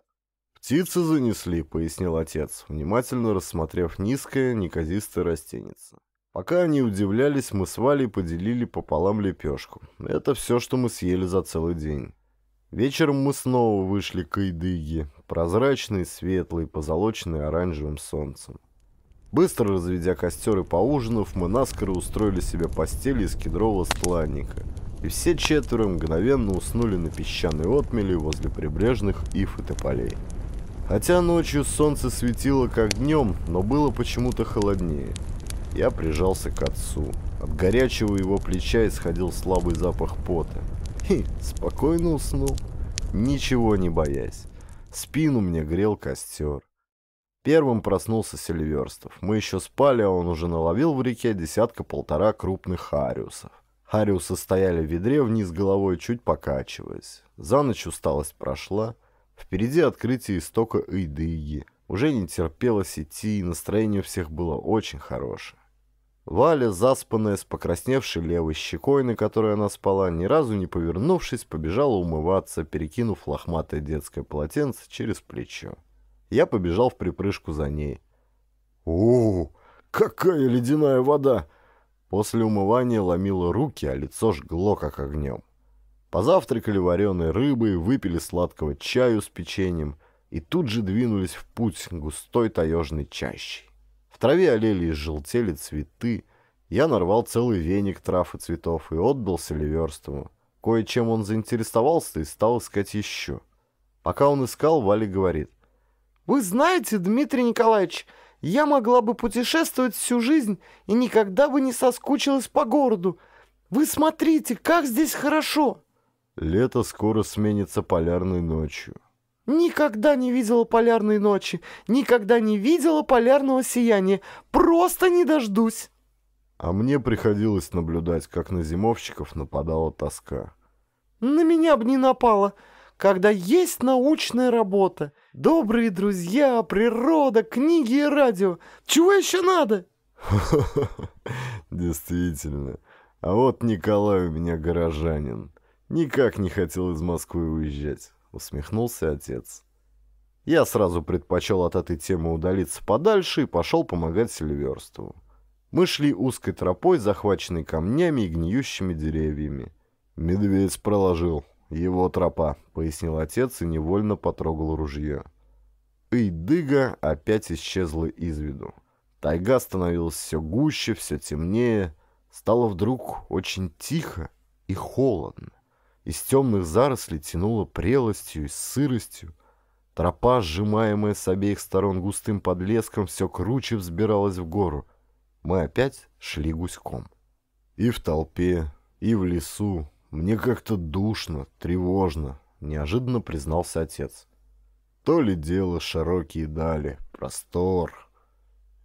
«Птицы занесли», — пояснил отец, внимательно рассмотрев низкое, неказистое растенице. Пока они удивлялись, мы с Валей поделили пополам лепешку. Это все, что мы съели за целый день. Вечером мы снова вышли к Эйдыге, прозрачный, светлый, позолоченный оранжевым солнцем. Быстро разведя костер и поужинав, мы наскоро устроили себе постели из кедрового стланника. И все четверо мгновенно уснули на песчаной отмели возле прибрежных ив и тополей. Хотя ночью солнце светило как днем, но было почему-то холоднее – я прижался к отцу. От горячего его плеча исходил слабый запах пота. И спокойно уснул, ничего не боясь. Спину мне грел костер. Первым проснулся Сильверстов. Мы еще спали, а он уже наловил в реке десятка-полтора крупных хариусов. Хариусы стояли в ведре вниз головой, чуть покачиваясь. За ночь усталость прошла. Впереди открытие истока Эйдыги. Уже не терпелось идти, и настроение у всех было очень хорошее. Валя, заспанная, с покрасневшей левой щекой, на которой она спала, ни разу не повернувшись, побежала умываться, перекинув лохматое детское полотенце через плечо. Я побежал в припрыжку за ней. «О, какая ледяная вода!» После умывания ломило руки, а лицо жгло, как огнем. Позавтракали вареной рыбой, выпили сладкого чаю с печеньем и тут же двинулись в путь густой таежной чащей. В траве олели и желтели цветы. Я нарвал целый веник трав и цветов и отдал Селиверстову. Кое-чем он заинтересовался и стал искать еще. Пока он искал, Валя говорит. «Вы знаете, Дмитрий Николаевич, я могла бы путешествовать всю жизнь и никогда бы не соскучилась по городу. Вы смотрите, как здесь хорошо!» Лето скоро сменится полярной ночью. Никогда не видела полярной ночи, никогда не видела полярного сияния. Просто не дождусь. А мне приходилось наблюдать, как на зимовщиков нападала тоска. На меня бы не напала, когда есть научная работа. Добрые друзья, природа, книги и радио. Чего еще надо? Действительно. А вот Николай у меня горожанин. Никак не хотел из Москвы уезжать усмехнулся отец. Я сразу предпочел от этой темы удалиться подальше и пошел помогать Сильверству. Мы шли узкой тропой, захваченной камнями и гниющими деревьями. «Медведь проложил. Его тропа», — пояснил отец и невольно потрогал ружье. Идыга опять исчезла из виду. Тайга становилась все гуще, все темнее. Стало вдруг очень тихо и холодно. Из темных зарослей тянуло прелостью и сыростью. Тропа, сжимаемая с обеих сторон густым подлеском, все круче взбиралась в гору. Мы опять шли гуськом. И в толпе, и в лесу. Мне как-то душно, тревожно, неожиданно признался отец. То ли дело широкие дали, простор.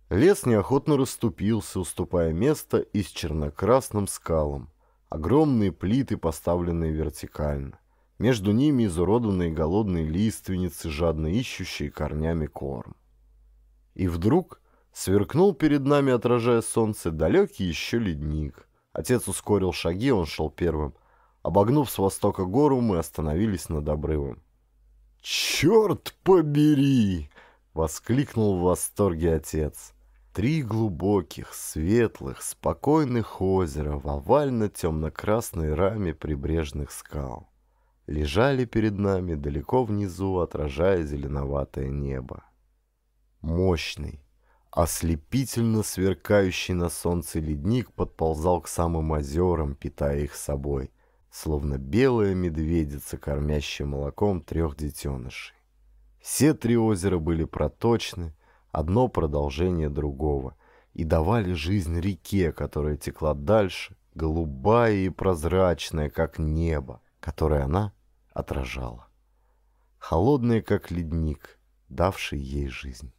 Лес неохотно расступился, уступая место и с чернокрасным скалам. Огромные плиты, поставленные вертикально. Между ними изуродованные голодные лиственницы, жадно ищущие корнями корм. И вдруг сверкнул перед нами, отражая солнце, далекий еще ледник. Отец ускорил шаги, он шел первым. Обогнув с востока гору, мы остановились над обрывом. «Черт побери!» — воскликнул в восторге отец. Три глубоких, светлых, спокойных озера в овально-темно-красной раме прибрежных скал лежали перед нами далеко внизу, отражая зеленоватое небо. Мощный, ослепительно сверкающий на солнце ледник подползал к самым озерам, питая их собой, словно белая медведица, кормящая молоком трех детенышей. Все три озера были проточны, одно продолжение другого, и давали жизнь реке, которая текла дальше, голубая и прозрачная, как небо, которое она отражала. Холодная, как ледник, давший ей жизнь.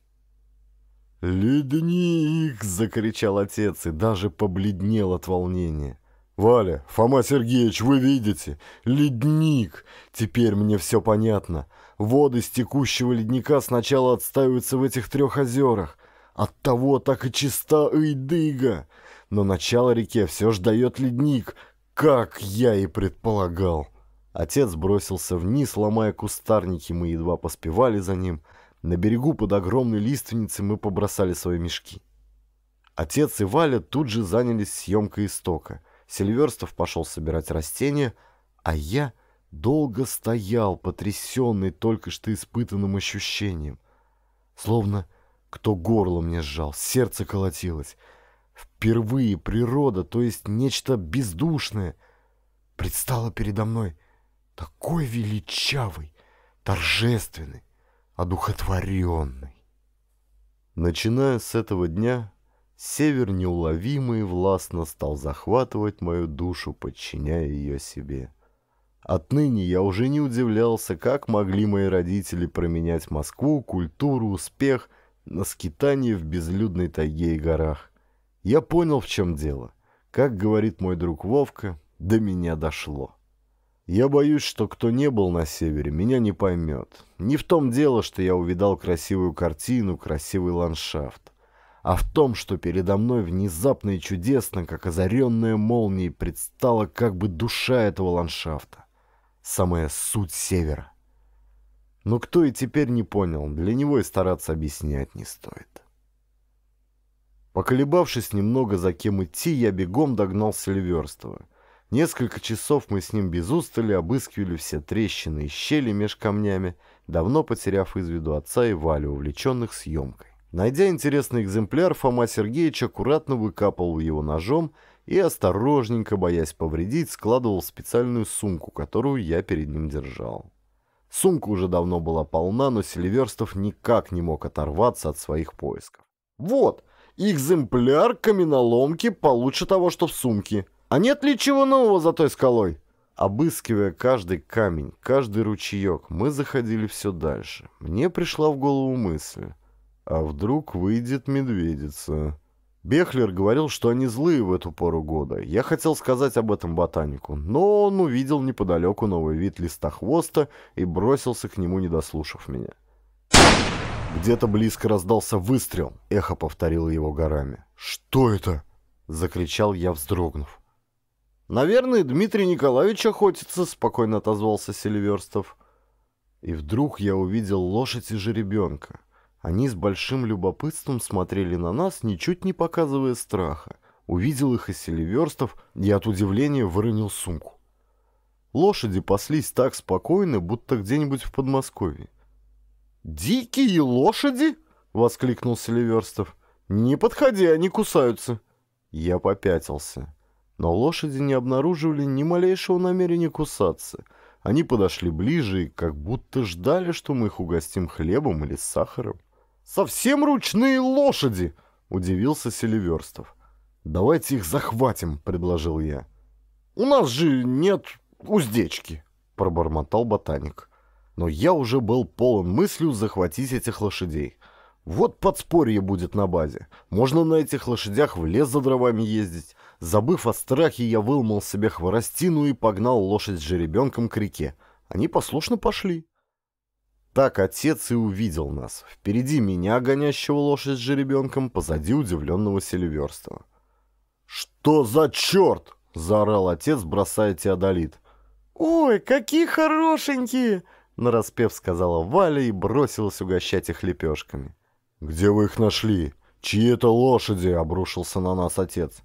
«Ледник!» — закричал отец и даже побледнел от волнения. «Валя, Фома Сергеевич, вы видите? Ледник! Теперь мне все понятно. Воды с текущего ледника сначала отстаиваются в этих трех озерах. от того так и чиста Ыйдыга. Но начало реке все ж дает ледник, как я и предполагал. Отец бросился вниз, ломая кустарники, мы едва поспевали за ним. На берегу под огромной лиственницей мы побросали свои мешки. Отец и Валя тут же занялись съемкой истока. Сильверстов пошел собирать растения, а я долго стоял, потрясенный только что испытанным ощущением. Словно кто горло мне сжал, сердце колотилось. Впервые природа, то есть нечто бездушное, предстала передо мной такой величавый, торжественный, одухотворенный. Начиная с этого дня, север неуловимый властно стал захватывать мою душу, подчиняя ее себе. — Отныне я уже не удивлялся, как могли мои родители променять Москву, культуру, успех на скитание в безлюдной тайге и горах. Я понял, в чем дело. Как говорит мой друг Вовка, до меня дошло. Я боюсь, что кто не был на севере, меня не поймет. Не в том дело, что я увидал красивую картину, красивый ландшафт, а в том, что передо мной внезапно и чудесно, как озаренная молнией, предстала как бы душа этого ландшафта самая суть Севера. Но кто и теперь не понял, для него и стараться объяснять не стоит. Поколебавшись немного, за кем идти, я бегом догнал Сильверстова. Несколько часов мы с ним без устали обыскивали все трещины и щели меж камнями, давно потеряв из виду отца и Валю, увлеченных съемкой. Найдя интересный экземпляр, Фома Сергеевич аккуратно выкапывал его ножом, и осторожненько, боясь повредить, складывал в специальную сумку, которую я перед ним держал. Сумка уже давно была полна, но Селиверстов никак не мог оторваться от своих поисков. «Вот, экземпляр каменоломки получше того, что в сумке. А нет ли чего нового за той скалой?» Обыскивая каждый камень, каждый ручеек, мы заходили все дальше. Мне пришла в голову мысль. А вдруг выйдет медведица? Бехлер говорил, что они злые в эту пору года. Я хотел сказать об этом ботанику, но он увидел неподалеку новый вид листохвоста и бросился к нему, не дослушав меня. Где-то близко раздался выстрел. Эхо повторило его горами. «Что это?» — закричал я, вздрогнув. «Наверное, Дмитрий Николаевич охотится», — спокойно отозвался Сильверстов. И вдруг я увидел лошадь и жеребенка. Они с большим любопытством смотрели на нас, ничуть не показывая страха. Увидел их и селиверстов, и от удивления выронил сумку. Лошади паслись так спокойно, будто где-нибудь в Подмосковье. «Дикие лошади?» — воскликнул Селиверстов. «Не подходи, они кусаются!» Я попятился. Но лошади не обнаруживали ни малейшего намерения кусаться. Они подошли ближе и как будто ждали, что мы их угостим хлебом или сахаром. «Совсем ручные лошади!» — удивился Селиверстов. «Давайте их захватим», — предложил я. «У нас же нет уздечки», — пробормотал ботаник. Но я уже был полон мыслью захватить этих лошадей. Вот подспорье будет на базе. Можно на этих лошадях в лес за дровами ездить. Забыв о страхе, я выломал себе хворостину и погнал лошадь с жеребенком к реке. Они послушно пошли. Так отец и увидел нас. Впереди меня, гонящего лошадь с жеребенком, позади удивленного Сильверстова. «Что за черт?» — заорал отец, бросая Теодолит. «Ой, какие хорошенькие!» — нараспев сказала Валя и бросилась угощать их лепешками. «Где вы их нашли? Чьи это лошади?» — обрушился на нас отец.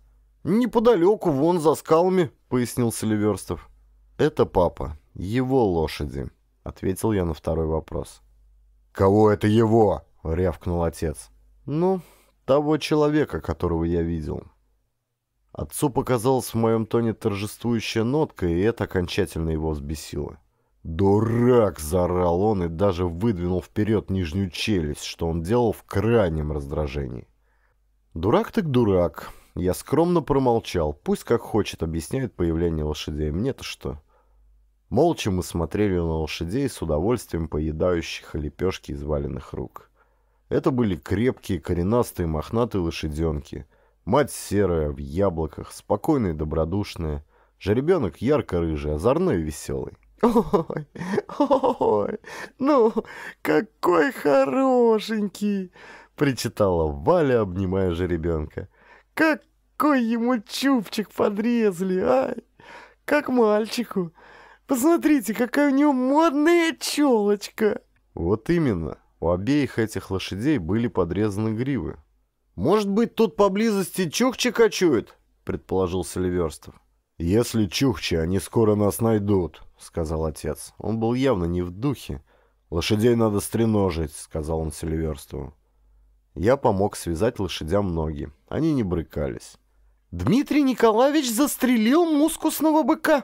«Неподалеку, вон за скалами», — пояснил Селиверстов. «Это папа, его лошади», ответил я на второй вопрос. «Кого это его?» — рявкнул отец. «Ну, того человека, которого я видел». Отцу показалась в моем тоне торжествующая нотка, и это окончательно его взбесило. «Дурак!» – заорал он и даже выдвинул вперед нижнюю челюсть, что он делал в крайнем раздражении. «Дурак так дурак!» Я скромно промолчал. Пусть как хочет объясняет появление лошадей. Мне-то что? Молча мы смотрели на лошадей, с удовольствием поедающих лепешки из валенных рук. Это были крепкие, коренастые, мохнатые лошаденки. Мать серая, в яблоках, спокойная и добродушная. Жеребенок ярко-рыжий, озорной и веселый. «Ой, ой, ну, какой хорошенький!» — причитала Валя, обнимая жеребенка. «Какой ему чубчик подрезали, ай! Как мальчику!» Посмотрите, какая у него модная челочка!» Вот именно. У обеих этих лошадей были подрезаны гривы. «Может быть, тут поблизости чукчи кочует?» — предположил Селиверстов. «Если чукчи, они скоро нас найдут», — сказал отец. Он был явно не в духе. «Лошадей надо стреножить», — сказал он Селиверстову. Я помог связать лошадям ноги. Они не брыкались. «Дмитрий Николаевич застрелил мускусного быка!»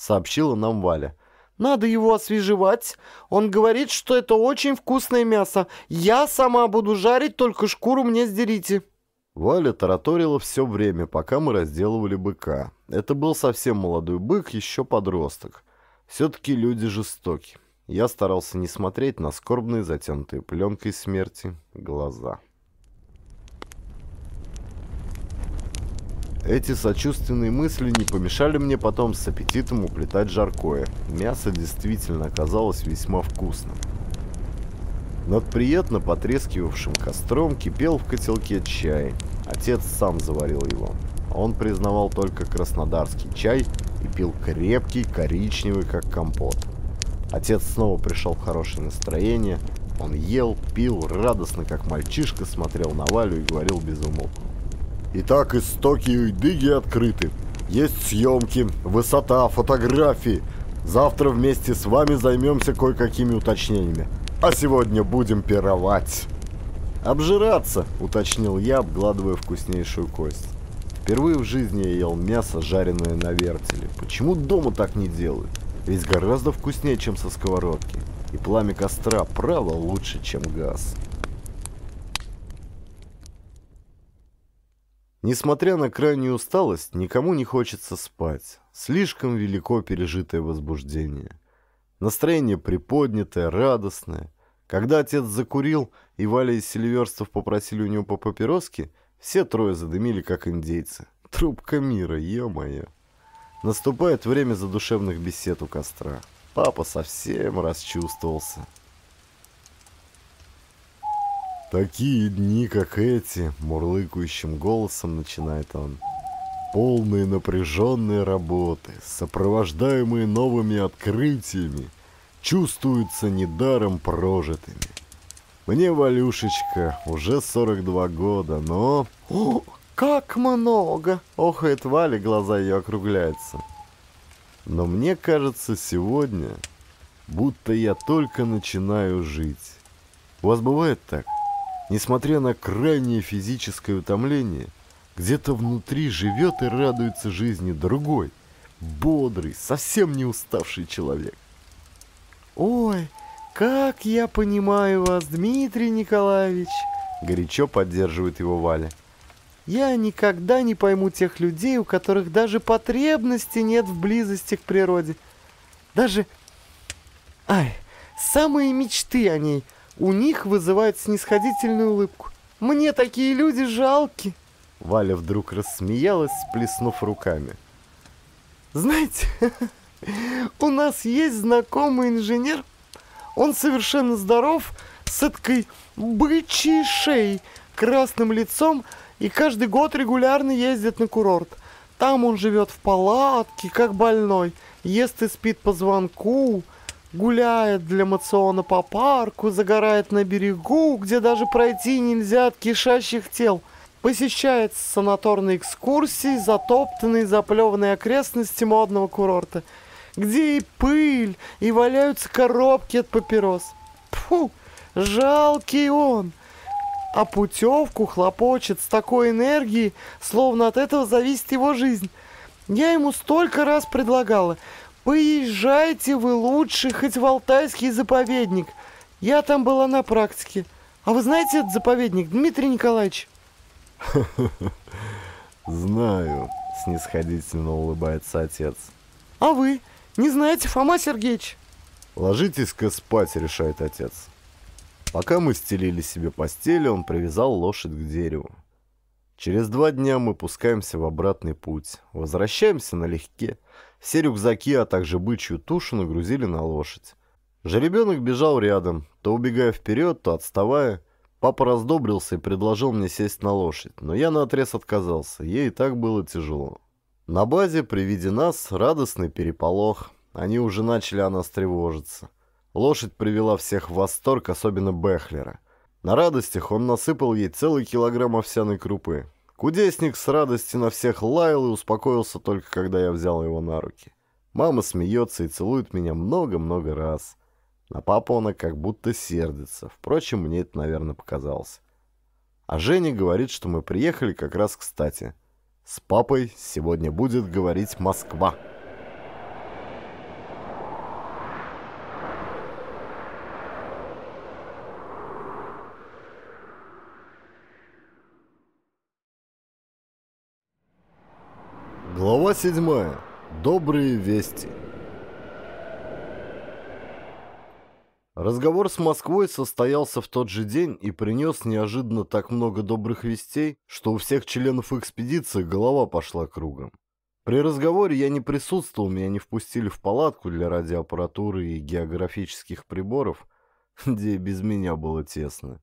сообщила нам Валя. Надо его освежевать. Он говорит, что это очень вкусное мясо. Я сама буду жарить, только шкуру мне сдерите». Валя тараторила все время, пока мы разделывали быка. Это был совсем молодой бык, еще подросток. Все-таки люди жестоки. Я старался не смотреть на скорбные, затянутые пленкой смерти, глаза. Эти сочувственные мысли не помешали мне потом с аппетитом уплетать жаркое. Мясо действительно оказалось весьма вкусным. Над приятно потрескивавшим костром кипел в котелке чай. Отец сам заварил его. Он признавал только краснодарский чай и пил крепкий, коричневый, как компот. Отец снова пришел в хорошее настроение. Он ел, пил, радостно, как мальчишка, смотрел на Валю и говорил без умолку. Итак, истоки Уйдыги открыты. Есть съемки, высота, фотографии. Завтра вместе с вами займемся кое-какими уточнениями. А сегодня будем пировать. «Обжираться», — уточнил я, обгладывая вкуснейшую кость. Впервые в жизни я ел мясо, жареное на вертеле. Почему дома так не делают? Ведь гораздо вкуснее, чем со сковородки. И пламя костра, право, лучше, чем газ. Несмотря на крайнюю усталость, никому не хочется спать. Слишком велико пережитое возбуждение. Настроение приподнятое, радостное. Когда отец закурил, и Валя и Сильверстов попросили у него по папироске, все трое задымили, как индейцы. Трубка мира, ё-моё. Наступает время задушевных бесед у костра. Папа совсем расчувствовался. Такие дни, как эти, мурлыкающим голосом начинает он. Полные напряженные работы, сопровождаемые новыми открытиями, чувствуются недаром прожитыми. Мне, Валюшечка, уже 42 года, но... О, как много! Охает Валя, глаза ее округляются. Но мне кажется сегодня, будто я только начинаю жить. У вас бывает так? Несмотря на крайнее физическое утомление, где-то внутри живет и радуется жизни другой, бодрый, совсем не уставший человек. «Ой, как я понимаю вас, Дмитрий Николаевич!» Горячо поддерживает его Валя. «Я никогда не пойму тех людей, у которых даже потребности нет в близости к природе. Даже... Ай, самые мечты о ней — у них вызывает снисходительную улыбку. Мне такие люди жалки. Валя вдруг рассмеялась, сплеснув руками. Знаете, у нас есть знакомый инженер. Он совершенно здоров, с этой бычьей шеей, красным лицом, и каждый год регулярно ездит на курорт. Там он живет в палатке, как больной, ест и спит по звонку, Гуляет для мациона по парку, загорает на берегу, где даже пройти нельзя от кишащих тел. Посещает санаторные экскурсии, затоптанные, заплеванные окрестности модного курорта, где и пыль, и валяются коробки от папирос. Фу, жалкий он. А путевку хлопочет с такой энергией, словно от этого зависит его жизнь. Я ему столько раз предлагала. «Поезжайте вы лучше хоть в Алтайский заповедник. Я там была на практике. А вы знаете этот заповедник, Дмитрий Николаевич?» «Знаю», — снисходительно улыбается отец. «А вы? Не знаете, Фома Сергеевич?» «Ложитесь-ка спать», — решает отец. Пока мы стелили себе постели, он привязал лошадь к дереву. Через два дня мы пускаемся в обратный путь, возвращаемся налегке — все рюкзаки, а также бычью тушу нагрузили на лошадь. Жеребенок бежал рядом, то убегая вперед, то отставая. Папа раздобрился и предложил мне сесть на лошадь, но я наотрез отказался, ей и так было тяжело. На базе при виде нас радостный переполох. Они уже начали о нас тревожиться. Лошадь привела всех в восторг, особенно Бехлера. На радостях он насыпал ей целый килограмм овсяной крупы. Кудесник с радости на всех лаял и успокоился только, когда я взял его на руки. Мама смеется и целует меня много-много раз. На папу она как будто сердится. Впрочем, мне это, наверное, показалось. А Женя говорит, что мы приехали как раз кстати. С папой сегодня будет говорить Москва. Глава 7. Добрые вести. Разговор с Москвой состоялся в тот же день и принес неожиданно так много добрых вестей, что у всех членов экспедиции голова пошла кругом. При разговоре я не присутствовал, меня не впустили в палатку для радиоаппаратуры и географических приборов, где без меня было тесно.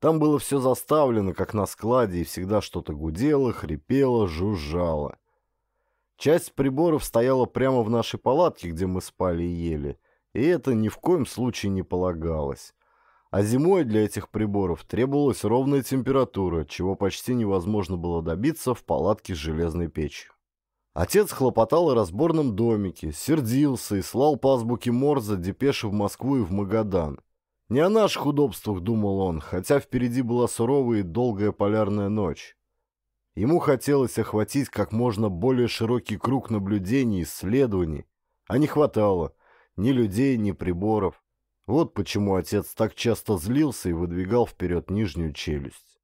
Там было все заставлено, как на складе, и всегда что-то гудело, хрипело, жужжало. Часть приборов стояла прямо в нашей палатке, где мы спали и ели, и это ни в коем случае не полагалось. А зимой для этих приборов требовалась ровная температура, чего почти невозможно было добиться в палатке с железной печью. Отец хлопотал о разборном домике, сердился и слал по азбуке Морзе депеши в Москву и в Магадан. Не о наших удобствах думал он, хотя впереди была суровая и долгая полярная ночь. Ему хотелось охватить как можно более широкий круг наблюдений и исследований, а не хватало ни людей, ни приборов. Вот почему отец так часто злился и выдвигал вперед нижнюю челюсть.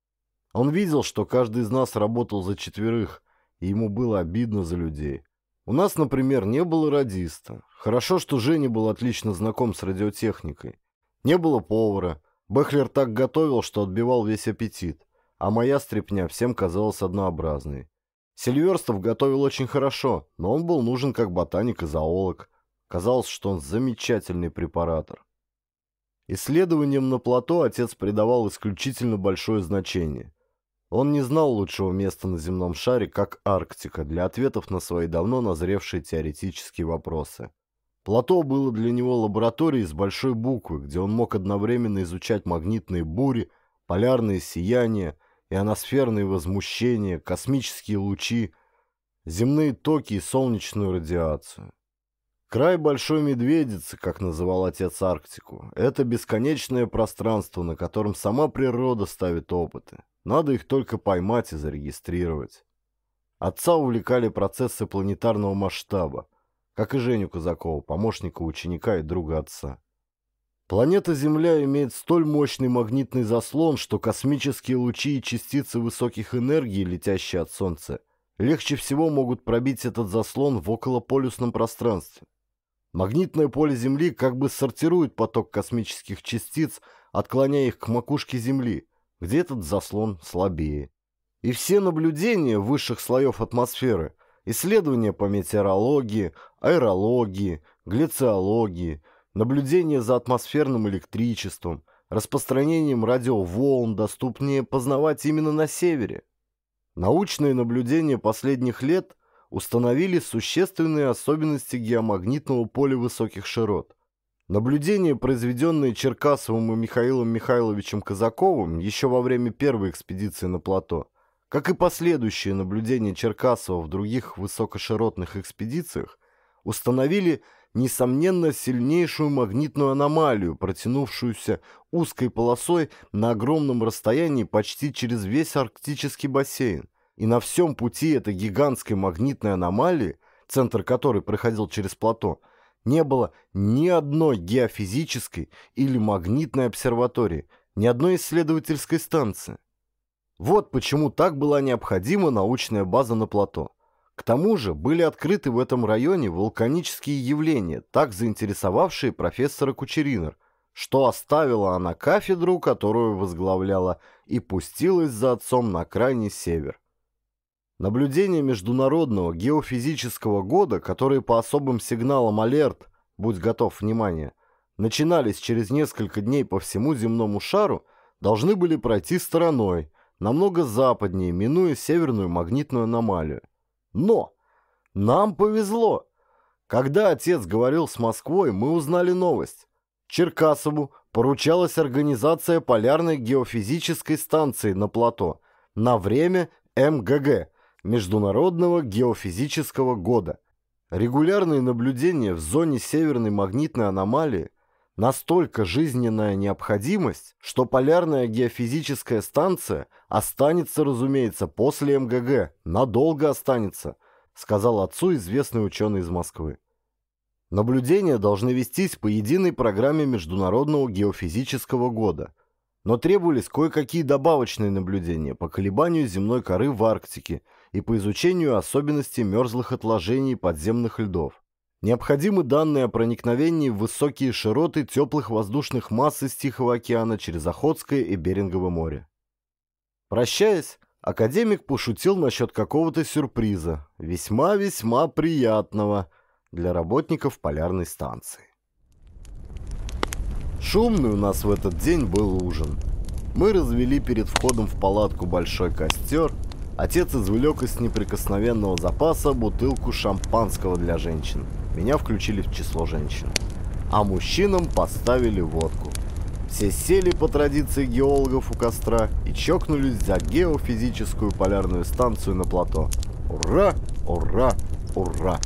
Он видел, что каждый из нас работал за четверых, и ему было обидно за людей. У нас, например, не было радиста. Хорошо, что Женя был отлично знаком с радиотехникой. Не было повара. Бехлер так готовил, что отбивал весь аппетит а моя стряпня всем казалась однообразной. Сильверстов готовил очень хорошо, но он был нужен как ботаник и зоолог. Казалось, что он замечательный препаратор. Исследованиям на плато отец придавал исключительно большое значение. Он не знал лучшего места на земном шаре, как Арктика, для ответов на свои давно назревшие теоретические вопросы. Плато было для него лабораторией с большой буквы, где он мог одновременно изучать магнитные бури, полярные сияния, ионосферные возмущения, космические лучи, земные токи и солнечную радиацию. Край Большой Медведицы, как называл отец Арктику, это бесконечное пространство, на котором сама природа ставит опыты. Надо их только поймать и зарегистрировать. Отца увлекали процессы планетарного масштаба, как и Женю Казакова, помощника ученика и друга отца. Планета Земля имеет столь мощный магнитный заслон, что космические лучи и частицы высоких энергий, летящие от Солнца, легче всего могут пробить этот заслон в околополюсном пространстве. Магнитное поле Земли как бы сортирует поток космических частиц, отклоняя их к макушке Земли, где этот заслон слабее. И все наблюдения высших слоев атмосферы, исследования по метеорологии, аэрологии, глициологии, Наблюдение за атмосферным электричеством, распространением радиоволн доступнее познавать именно на севере. Научные наблюдения последних лет установили существенные особенности геомагнитного поля высоких широт. Наблюдения, произведенные Черкасовым и Михаилом Михайловичем Казаковым еще во время первой экспедиции на плато, как и последующие наблюдения Черкасова в других высокоширотных экспедициях, установили – несомненно, сильнейшую магнитную аномалию, протянувшуюся узкой полосой на огромном расстоянии почти через весь арктический бассейн. И на всем пути этой гигантской магнитной аномалии, центр которой проходил через плато, не было ни одной геофизической или магнитной обсерватории, ни одной исследовательской станции. Вот почему так была необходима научная база на плато. К тому же были открыты в этом районе вулканические явления, так заинтересовавшие профессора Кучеринер, что оставила она кафедру, которую возглавляла, и пустилась за отцом на крайний север. Наблюдения Международного геофизического года, которые по особым сигналам «Алерт» «Будь готов, внимание!» начинались через несколько дней по всему земному шару, должны были пройти стороной, намного западнее, минуя северную магнитную аномалию. Но нам повезло. Когда отец говорил с Москвой, мы узнали новость. Черкасову поручалась организация полярной геофизической станции на плато на время МГГ – Международного геофизического года. Регулярные наблюдения в зоне северной магнитной аномалии настолько жизненная необходимость, что полярная геофизическая станция останется, разумеется, после МГГ, надолго останется, сказал отцу известный ученый из Москвы. Наблюдения должны вестись по единой программе Международного геофизического года, но требовались кое-какие добавочные наблюдения по колебанию земной коры в Арктике и по изучению особенностей мерзлых отложений подземных льдов. Необходимы данные о проникновении в высокие широты теплых воздушных масс из Тихого океана через Охотское и Берингово море. Прощаясь, академик пошутил насчет какого-то сюрприза, весьма-весьма приятного для работников полярной станции. Шумный у нас в этот день был ужин. Мы развели перед входом в палатку большой костер, отец извлек из неприкосновенного запаса бутылку шампанского для женщин – меня включили в число женщин. А мужчинам поставили водку. Все сели по традиции геологов у костра и чокнулись за геофизическую полярную станцию на плато. Ура! Ура! Ура!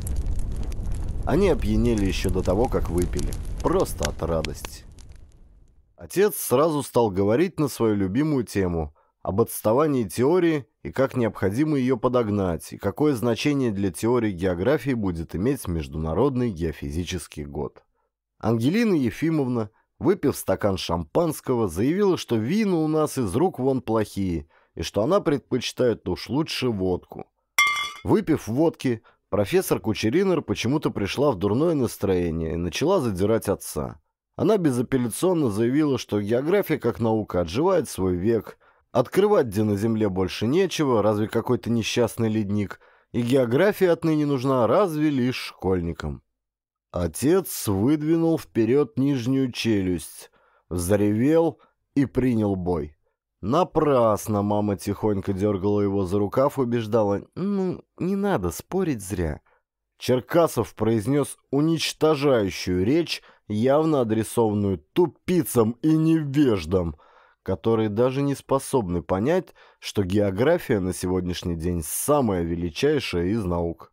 Они опьянели еще до того, как выпили. Просто от радости. Отец сразу стал говорить на свою любимую тему – об отставании теории и как необходимо ее подогнать, и какое значение для теории географии будет иметь Международный геофизический год. Ангелина Ефимовна, выпив стакан шампанского, заявила, что вина у нас из рук вон плохие, и что она предпочитает уж лучше водку. Выпив водки, профессор Кучеринер почему-то пришла в дурное настроение и начала задирать отца. Она безапелляционно заявила, что география как наука отживает свой век – Открывать, где на земле больше нечего, разве какой-то несчастный ледник, и география отныне нужна разве лишь школьникам. Отец выдвинул вперед нижнюю челюсть, взревел и принял бой. Напрасно мама тихонько дергала его за рукав, убеждала, «Ну, не надо спорить зря». Черкасов произнес уничтожающую речь, явно адресованную тупицам и невеждам, которые даже не способны понять, что география на сегодняшний день самая величайшая из наук.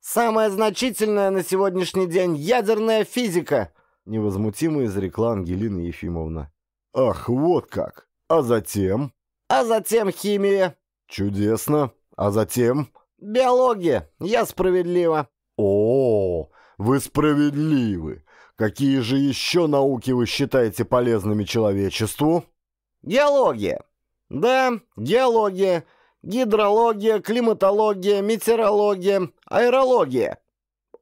«Самая значительная на сегодняшний день ядерная физика!» невозмутимо изрекла Ангелина Ефимовна. «Ах, вот как! А затем?» «А затем химия!» «Чудесно! А затем?» «Биология! Я справедлива!» «О, -о, -о вы справедливы! Какие же еще науки вы считаете полезными человечеству? Геология. Да, геология, гидрология, климатология, метеорология, аэрология.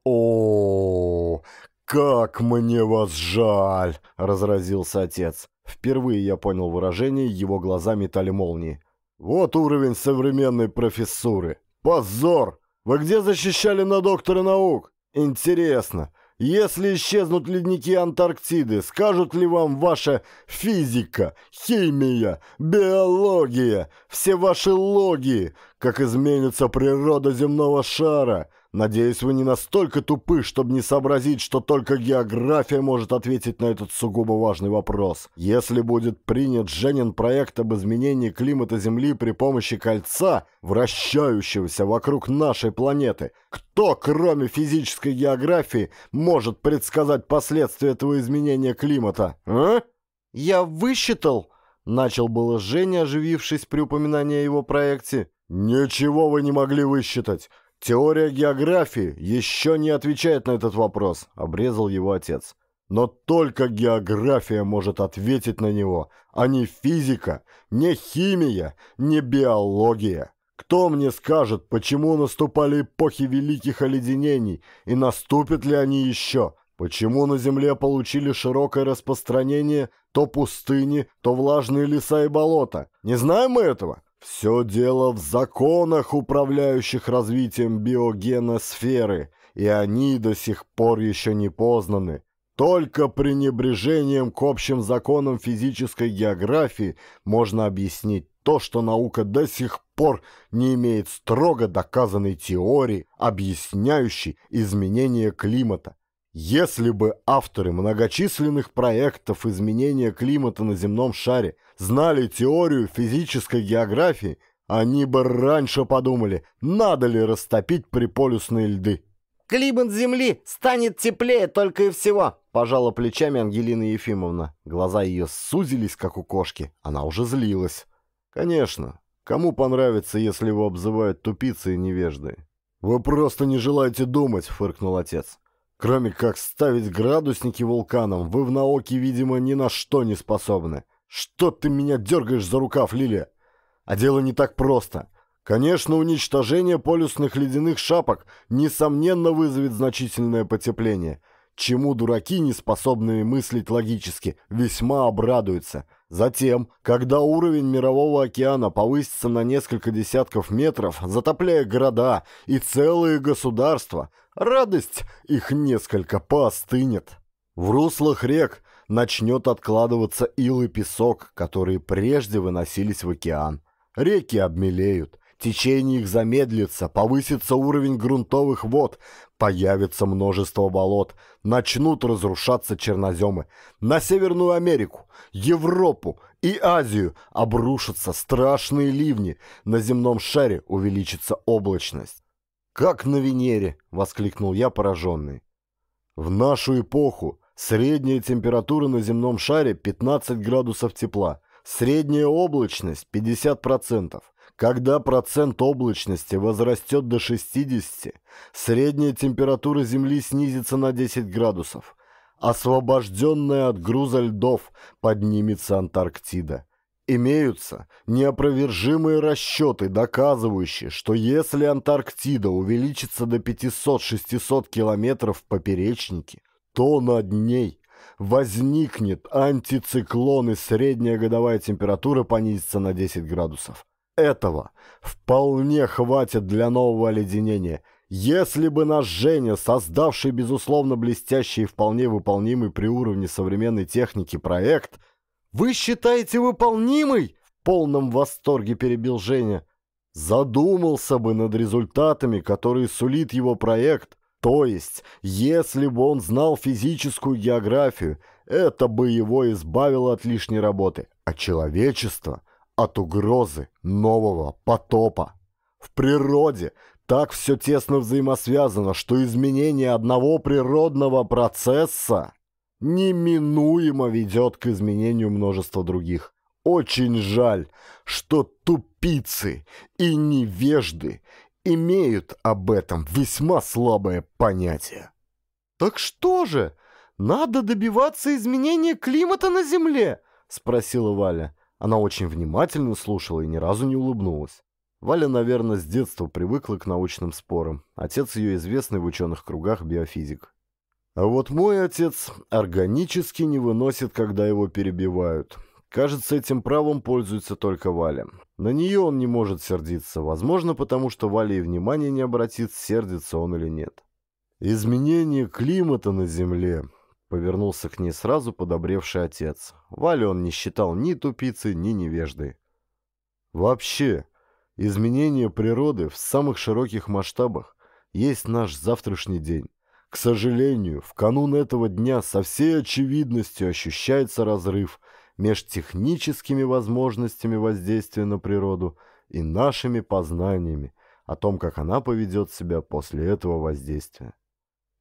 О, -о, -о как мне вас жаль, разразился отец. Впервые я понял выражение, его глаза метали молнии. Вот уровень современной профессуры. Позор! Вы где защищали на доктора наук? Интересно. Если исчезнут ледники Антарктиды, скажут ли вам ваша физика, химия, биология, все ваши логи, как изменится природа земного шара – Надеюсь, вы не настолько тупы, чтобы не сообразить, что только география может ответить на этот сугубо важный вопрос. Если будет принят Женин проект об изменении климата Земли при помощи кольца, вращающегося вокруг нашей планеты, кто, кроме физической географии, может предсказать последствия этого изменения климата? А? Я высчитал... Начал было Женя, оживившись при упоминании о его проекте. «Ничего вы не могли высчитать. «Теория географии еще не отвечает на этот вопрос», — обрезал его отец. «Но только география может ответить на него, а не физика, не химия, не биология». Кто мне скажет, почему наступали эпохи великих оледенений, и наступят ли они еще? Почему на Земле получили широкое распространение то пустыни, то влажные леса и болота? Не знаем мы этого? Все дело в законах, управляющих развитием биогеносферы, и они до сих пор еще не познаны. Только пренебрежением к общим законам физической географии можно объяснить то, что наука до сих пор не имеет строго доказанной теории, объясняющей изменение климата. Если бы авторы многочисленных проектов изменения климата на земном шаре знали теорию физической географии, они бы раньше подумали, надо ли растопить приполюсные льды. «Климат Земли станет теплее только и всего», — пожала плечами Ангелина Ефимовна. Глаза ее сузились, как у кошки. Она уже злилась. «Конечно. Кому понравится, если его обзывают тупицей и невеждой?» «Вы просто не желаете думать», — фыркнул отец. «Кроме как ставить градусники вулканам, вы в науке, видимо, ни на что не способны. «Что ты меня дергаешь за рукав, Лилия?» А дело не так просто. Конечно, уничтожение полюсных ледяных шапок несомненно вызовет значительное потепление, чему дураки, не способные мыслить логически, весьма обрадуются. Затем, когда уровень мирового океана повысится на несколько десятков метров, затопляя города и целые государства, радость их несколько поостынет. В руслах рек начнет откладываться ил и песок, которые прежде выносились в океан. Реки обмелеют, течение их замедлится, повысится уровень грунтовых вод, появится множество болот, начнут разрушаться черноземы. На Северную Америку, Европу и Азию обрушатся страшные ливни, на земном шаре увеличится облачность. «Как на Венере!» — воскликнул я пораженный. «В нашу эпоху!» Средняя температура на земном шаре 15 градусов тепла. Средняя облачность 50%. Когда процент облачности возрастет до 60, средняя температура Земли снизится на 10 градусов. Освобожденная от груза льдов поднимется Антарктида. Имеются неопровержимые расчеты, доказывающие, что если Антарктида увеличится до 500-600 километров в поперечнике, то над ней возникнет антициклон и средняя годовая температура понизится на 10 градусов. Этого вполне хватит для нового оледенения. Если бы наш Женя, создавший, безусловно, блестящий и вполне выполнимый при уровне современной техники проект... «Вы считаете выполнимый?» — в полном восторге перебил Женя. «Задумался бы над результатами, которые сулит его проект, то есть, если бы он знал физическую географию, это бы его избавило от лишней работы, а человечество – от угрозы нового потопа. В природе так все тесно взаимосвязано, что изменение одного природного процесса неминуемо ведет к изменению множества других. Очень жаль, что тупицы и невежды имеют об этом весьма слабое понятие. «Так что же, надо добиваться изменения климата на Земле?» — спросила Валя. Она очень внимательно слушала и ни разу не улыбнулась. Валя, наверное, с детства привыкла к научным спорам. Отец ее известный в ученых кругах биофизик. А вот мой отец органически не выносит, когда его перебивают. Кажется, этим правом пользуется только Валя. На нее он не может сердиться, возможно, потому что Валей внимания не обратит, сердится он или нет. «Изменение климата на Земле», — повернулся к ней сразу подобревший отец. Валю он не считал ни тупицей, ни невеждой. «Вообще, изменение природы в самых широких масштабах есть наш завтрашний день. К сожалению, в канун этого дня со всей очевидностью ощущается разрыв — меж техническими возможностями воздействия на природу и нашими познаниями о том, как она поведет себя после этого воздействия.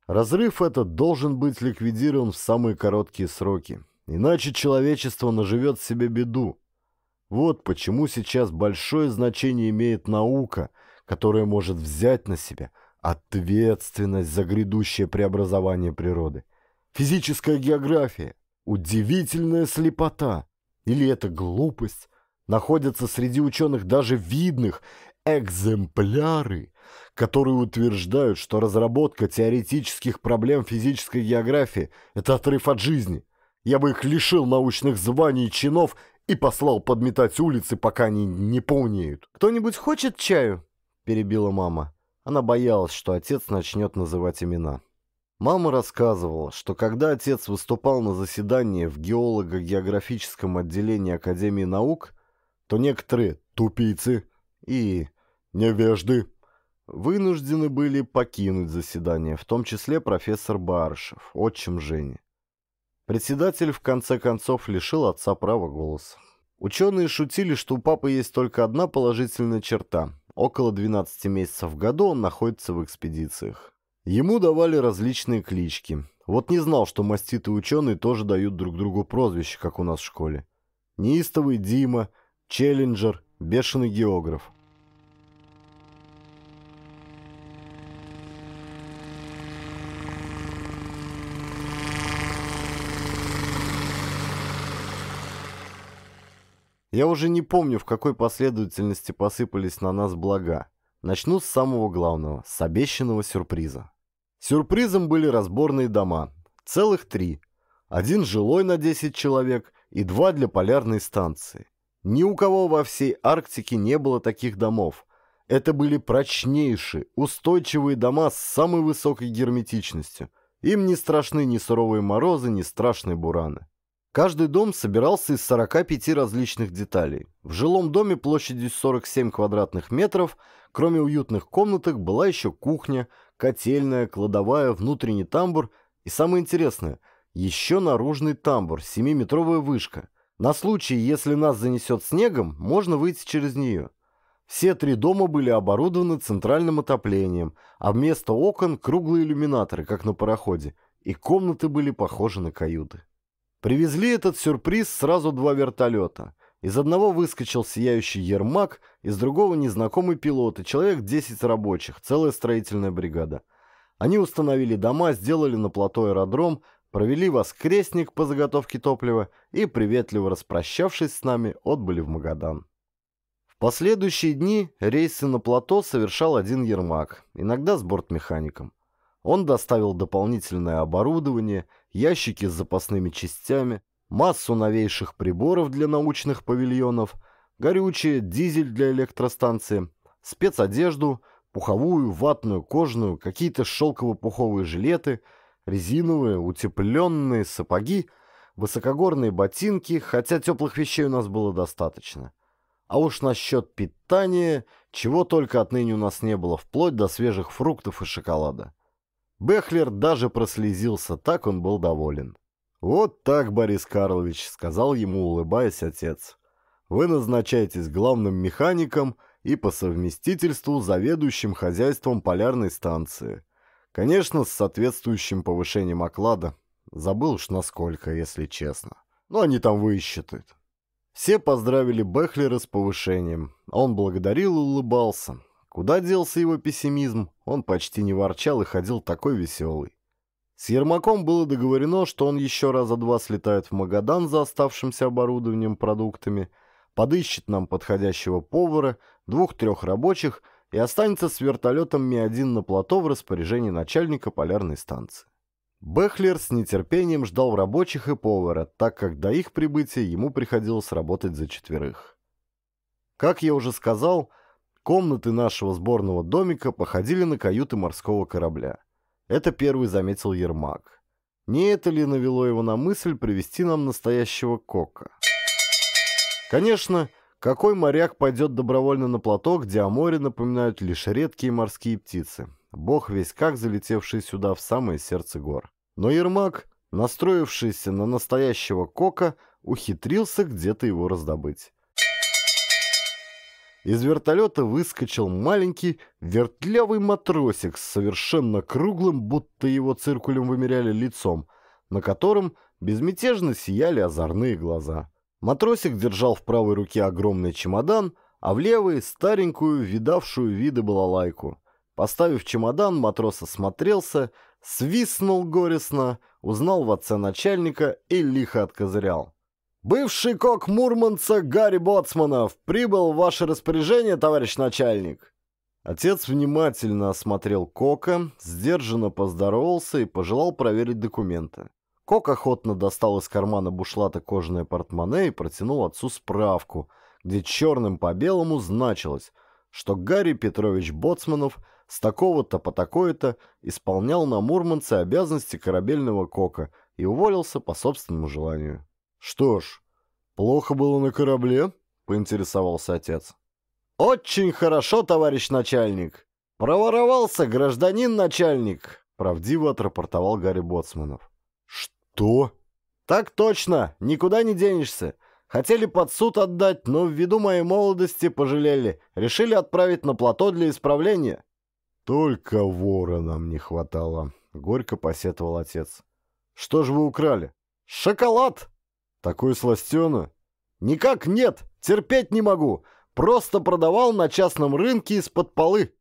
Разрыв этот должен быть ликвидирован в самые короткие сроки, иначе человечество наживет себе беду. Вот почему сейчас большое значение имеет наука, которая может взять на себя ответственность за грядущее преобразование природы. Физическая география – Удивительная слепота, или это глупость, находятся среди ученых даже видных экземпляры, которые утверждают, что разработка теоретических проблем физической географии – это отрыв от жизни. Я бы их лишил научных званий и чинов и послал подметать улицы, пока они не поумнеют. «Кто-нибудь хочет чаю?» – перебила мама. Она боялась, что отец начнет называть имена. Мама рассказывала, что когда отец выступал на заседании в геолого-географическом отделении Академии наук, то некоторые «тупицы» и «невежды» вынуждены были покинуть заседание, в том числе профессор Барышев, отчим Жени. Председатель в конце концов лишил отца права голоса. Ученые шутили, что у папы есть только одна положительная черта. Около 12 месяцев в году он находится в экспедициях. Ему давали различные клички. Вот не знал, что маститые ученые тоже дают друг другу прозвища, как у нас в школе. Неистовый Дима, Челленджер, Бешеный географ. Я уже не помню, в какой последовательности посыпались на нас блага. Начну с самого главного, с обещанного сюрприза. Сюрпризом были разборные дома. Целых три. Один жилой на 10 человек и два для полярной станции. Ни у кого во всей Арктике не было таких домов. Это были прочнейшие, устойчивые дома с самой высокой герметичностью. Им не страшны ни суровые морозы, ни страшные бураны. Каждый дом собирался из 45 различных деталей. В жилом доме площадью 47 квадратных метров, кроме уютных комнаток, была еще кухня – котельная, кладовая, внутренний тамбур и самое интересное, еще наружный тамбур, 7-метровая вышка. На случай, если нас занесет снегом, можно выйти через нее. Все три дома были оборудованы центральным отоплением, а вместо окон круглые иллюминаторы, как на пароходе, и комнаты были похожи на каюты. Привезли этот сюрприз сразу два вертолета – из одного выскочил сияющий ермак, из другого незнакомый пилот и человек 10 рабочих, целая строительная бригада. Они установили дома, сделали на плато аэродром, провели воскресник по заготовке топлива и, приветливо распрощавшись с нами, отбыли в Магадан. В последующие дни рейсы на плато совершал один Ермак, иногда с бортмехаником. Он доставил дополнительное оборудование, ящики с запасными частями, массу новейших приборов для научных павильонов, горючее, дизель для электростанции, спецодежду, пуховую, ватную, кожную, какие-то шелково-пуховые жилеты, резиновые, утепленные сапоги, высокогорные ботинки, хотя теплых вещей у нас было достаточно. А уж насчет питания, чего только отныне у нас не было, вплоть до свежих фруктов и шоколада. Бехлер даже прослезился, так он был доволен. «Вот так, Борис Карлович», — сказал ему, улыбаясь отец. «Вы назначаетесь главным механиком и по совместительству заведующим хозяйством полярной станции. Конечно, с соответствующим повышением оклада. Забыл уж насколько, если честно. Но они там выищут. Все поздравили Бехлера с повышением. Он благодарил и улыбался. Куда делся его пессимизм? Он почти не ворчал и ходил такой веселый. С Ермаком было договорено, что он еще раза два слетает в Магадан за оставшимся оборудованием, продуктами, подыщет нам подходящего повара, двух-трех рабочих и останется с вертолетом Ми-1 на плато в распоряжении начальника полярной станции. Бехлер с нетерпением ждал рабочих и повара, так как до их прибытия ему приходилось работать за четверых. Как я уже сказал, комнаты нашего сборного домика походили на каюты морского корабля. Это первый заметил Ермак. Не это ли навело его на мысль привести нам настоящего кока? Конечно, какой моряк пойдет добровольно на плато, где о море напоминают лишь редкие морские птицы? Бог весь как залетевший сюда в самое сердце гор. Но Ермак, настроившийся на настоящего кока, ухитрился где-то его раздобыть из вертолета выскочил маленький вертлявый матросик с совершенно круглым, будто его циркулем вымеряли лицом, на котором безмятежно сияли озорные глаза. Матросик держал в правой руке огромный чемодан, а в левой — старенькую, видавшую виды балалайку. Поставив чемодан, матрос осмотрелся, свистнул горестно, узнал в отце начальника и лихо откозырял. Бывший кок Мурманца Гарри Боцманов прибыл в ваше распоряжение, товарищ начальник. Отец внимательно осмотрел кока, сдержанно поздоровался и пожелал проверить документы. Кок охотно достал из кармана бушлата кожаное портмоне и протянул отцу справку, где черным по белому значилось, что Гарри Петрович Боцманов с такого-то по такое-то исполнял на Мурманце обязанности корабельного кока и уволился по собственному желанию. «Что ж, плохо было на корабле?» — поинтересовался отец. «Очень хорошо, товарищ начальник! Проворовался гражданин начальник!» — правдиво отрапортовал Гарри Боцманов. «Что?» «Так точно! Никуда не денешься! Хотели под суд отдать, но ввиду моей молодости пожалели. Решили отправить на плато для исправления». «Только вора нам не хватало», — горько посетовал отец. «Что же вы украли?» «Шоколад!» Такой сластена? Никак нет, терпеть не могу. Просто продавал на частном рынке из-под полы.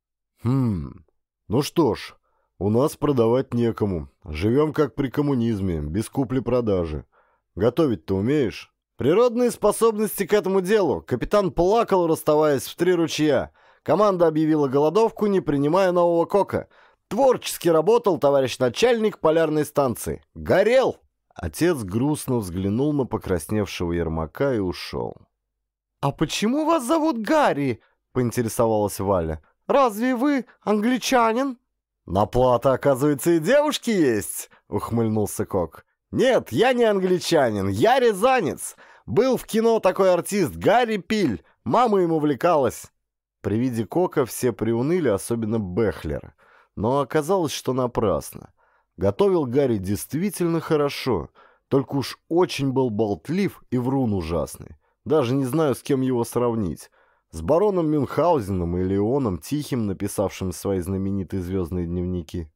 Хм, ну что ж, у нас продавать некому. Живем как при коммунизме, без купли-продажи. Готовить-то умеешь? Природные способности к этому делу. Капитан плакал, расставаясь в три ручья. Команда объявила голодовку, не принимая нового кока. Творчески работал товарищ начальник полярной станции. Горел! Отец грустно взглянул на покрасневшего Ермака и ушел. «А почему вас зовут Гарри?» — поинтересовалась Валя. «Разве вы англичанин?» «На плата, оказывается, и девушки есть!» — ухмыльнулся Кок. «Нет, я не англичанин, я рязанец. Был в кино такой артист Гарри Пиль. Мама ему увлекалась». При виде Кока все приуныли, особенно Бехлер. Но оказалось, что напрасно. Готовил Гарри действительно хорошо, только уж очень был болтлив и врун ужасный. Даже не знаю, с кем его сравнить. С бароном Мюнхгаузеном и Леоном Тихим, написавшим свои знаменитые звездные дневники.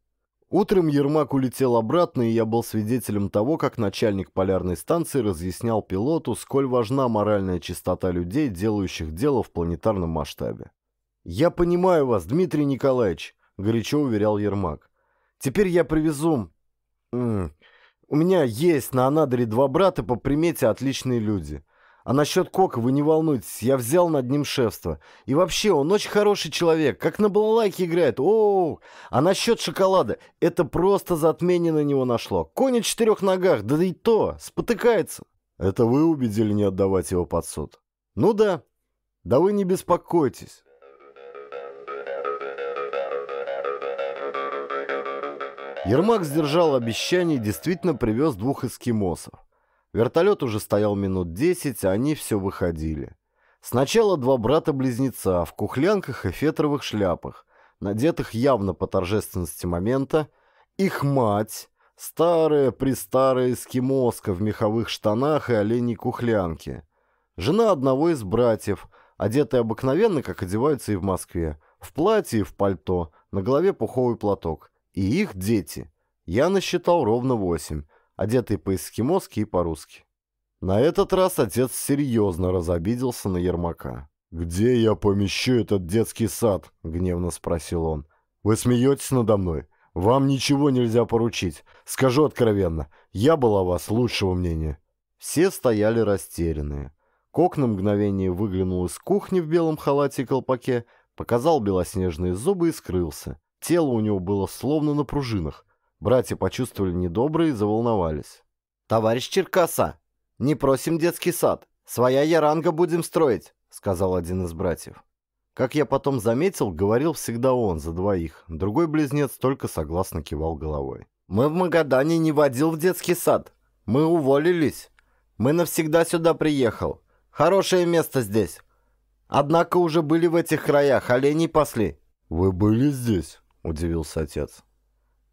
Утром Ермак улетел обратно, и я был свидетелем того, как начальник полярной станции разъяснял пилоту, сколь важна моральная чистота людей, делающих дело в планетарном масштабе. «Я понимаю вас, Дмитрий Николаевич», — горячо уверял Ермак. Теперь я привезу... У меня есть на Анадыре два брата по примете отличные люди. А насчет Кока вы не волнуйтесь, я взял над ним шефство. И вообще, он очень хороший человек, как на балалайке играет. О, -о, -о. а насчет шоколада, это просто затмение на него нашло. Конь о четырех ногах, да и то, спотыкается. Это вы убедили не отдавать его под суд? Ну да. Да вы не беспокойтесь. Ермак сдержал обещание и действительно привез двух эскимосов. Вертолет уже стоял минут десять, а они все выходили. Сначала два брата-близнеца в кухлянках и фетровых шляпах, надетых явно по торжественности момента, их мать, старая-престарая эскимоска в меховых штанах и оленей кухлянке, жена одного из братьев, одетая обыкновенно, как одеваются и в Москве, в платье и в пальто, на голове пуховый платок – и их дети. Я насчитал ровно восемь, одетые по-эскимоски и по-русски. На этот раз отец серьезно разобиделся на Ермака. «Где я помещу этот детский сад?» — гневно спросил он. «Вы смеетесь надо мной? Вам ничего нельзя поручить. Скажу откровенно, я был о вас лучшего мнения». Все стояли растерянные. Кок на мгновение выглянул из кухни в белом халате и колпаке, показал белоснежные зубы и скрылся. Тело у него было словно на пружинах. Братья почувствовали недобрые и заволновались. «Товарищ Черкаса, не просим детский сад. Своя яранга будем строить», — сказал один из братьев. Как я потом заметил, говорил всегда он за двоих. Другой близнец только согласно кивал головой. «Мы в Магадане не водил в детский сад. Мы уволились. Мы навсегда сюда приехал. Хорошее место здесь. Однако уже были в этих краях, оленей пасли». «Вы были здесь?» удивился отец.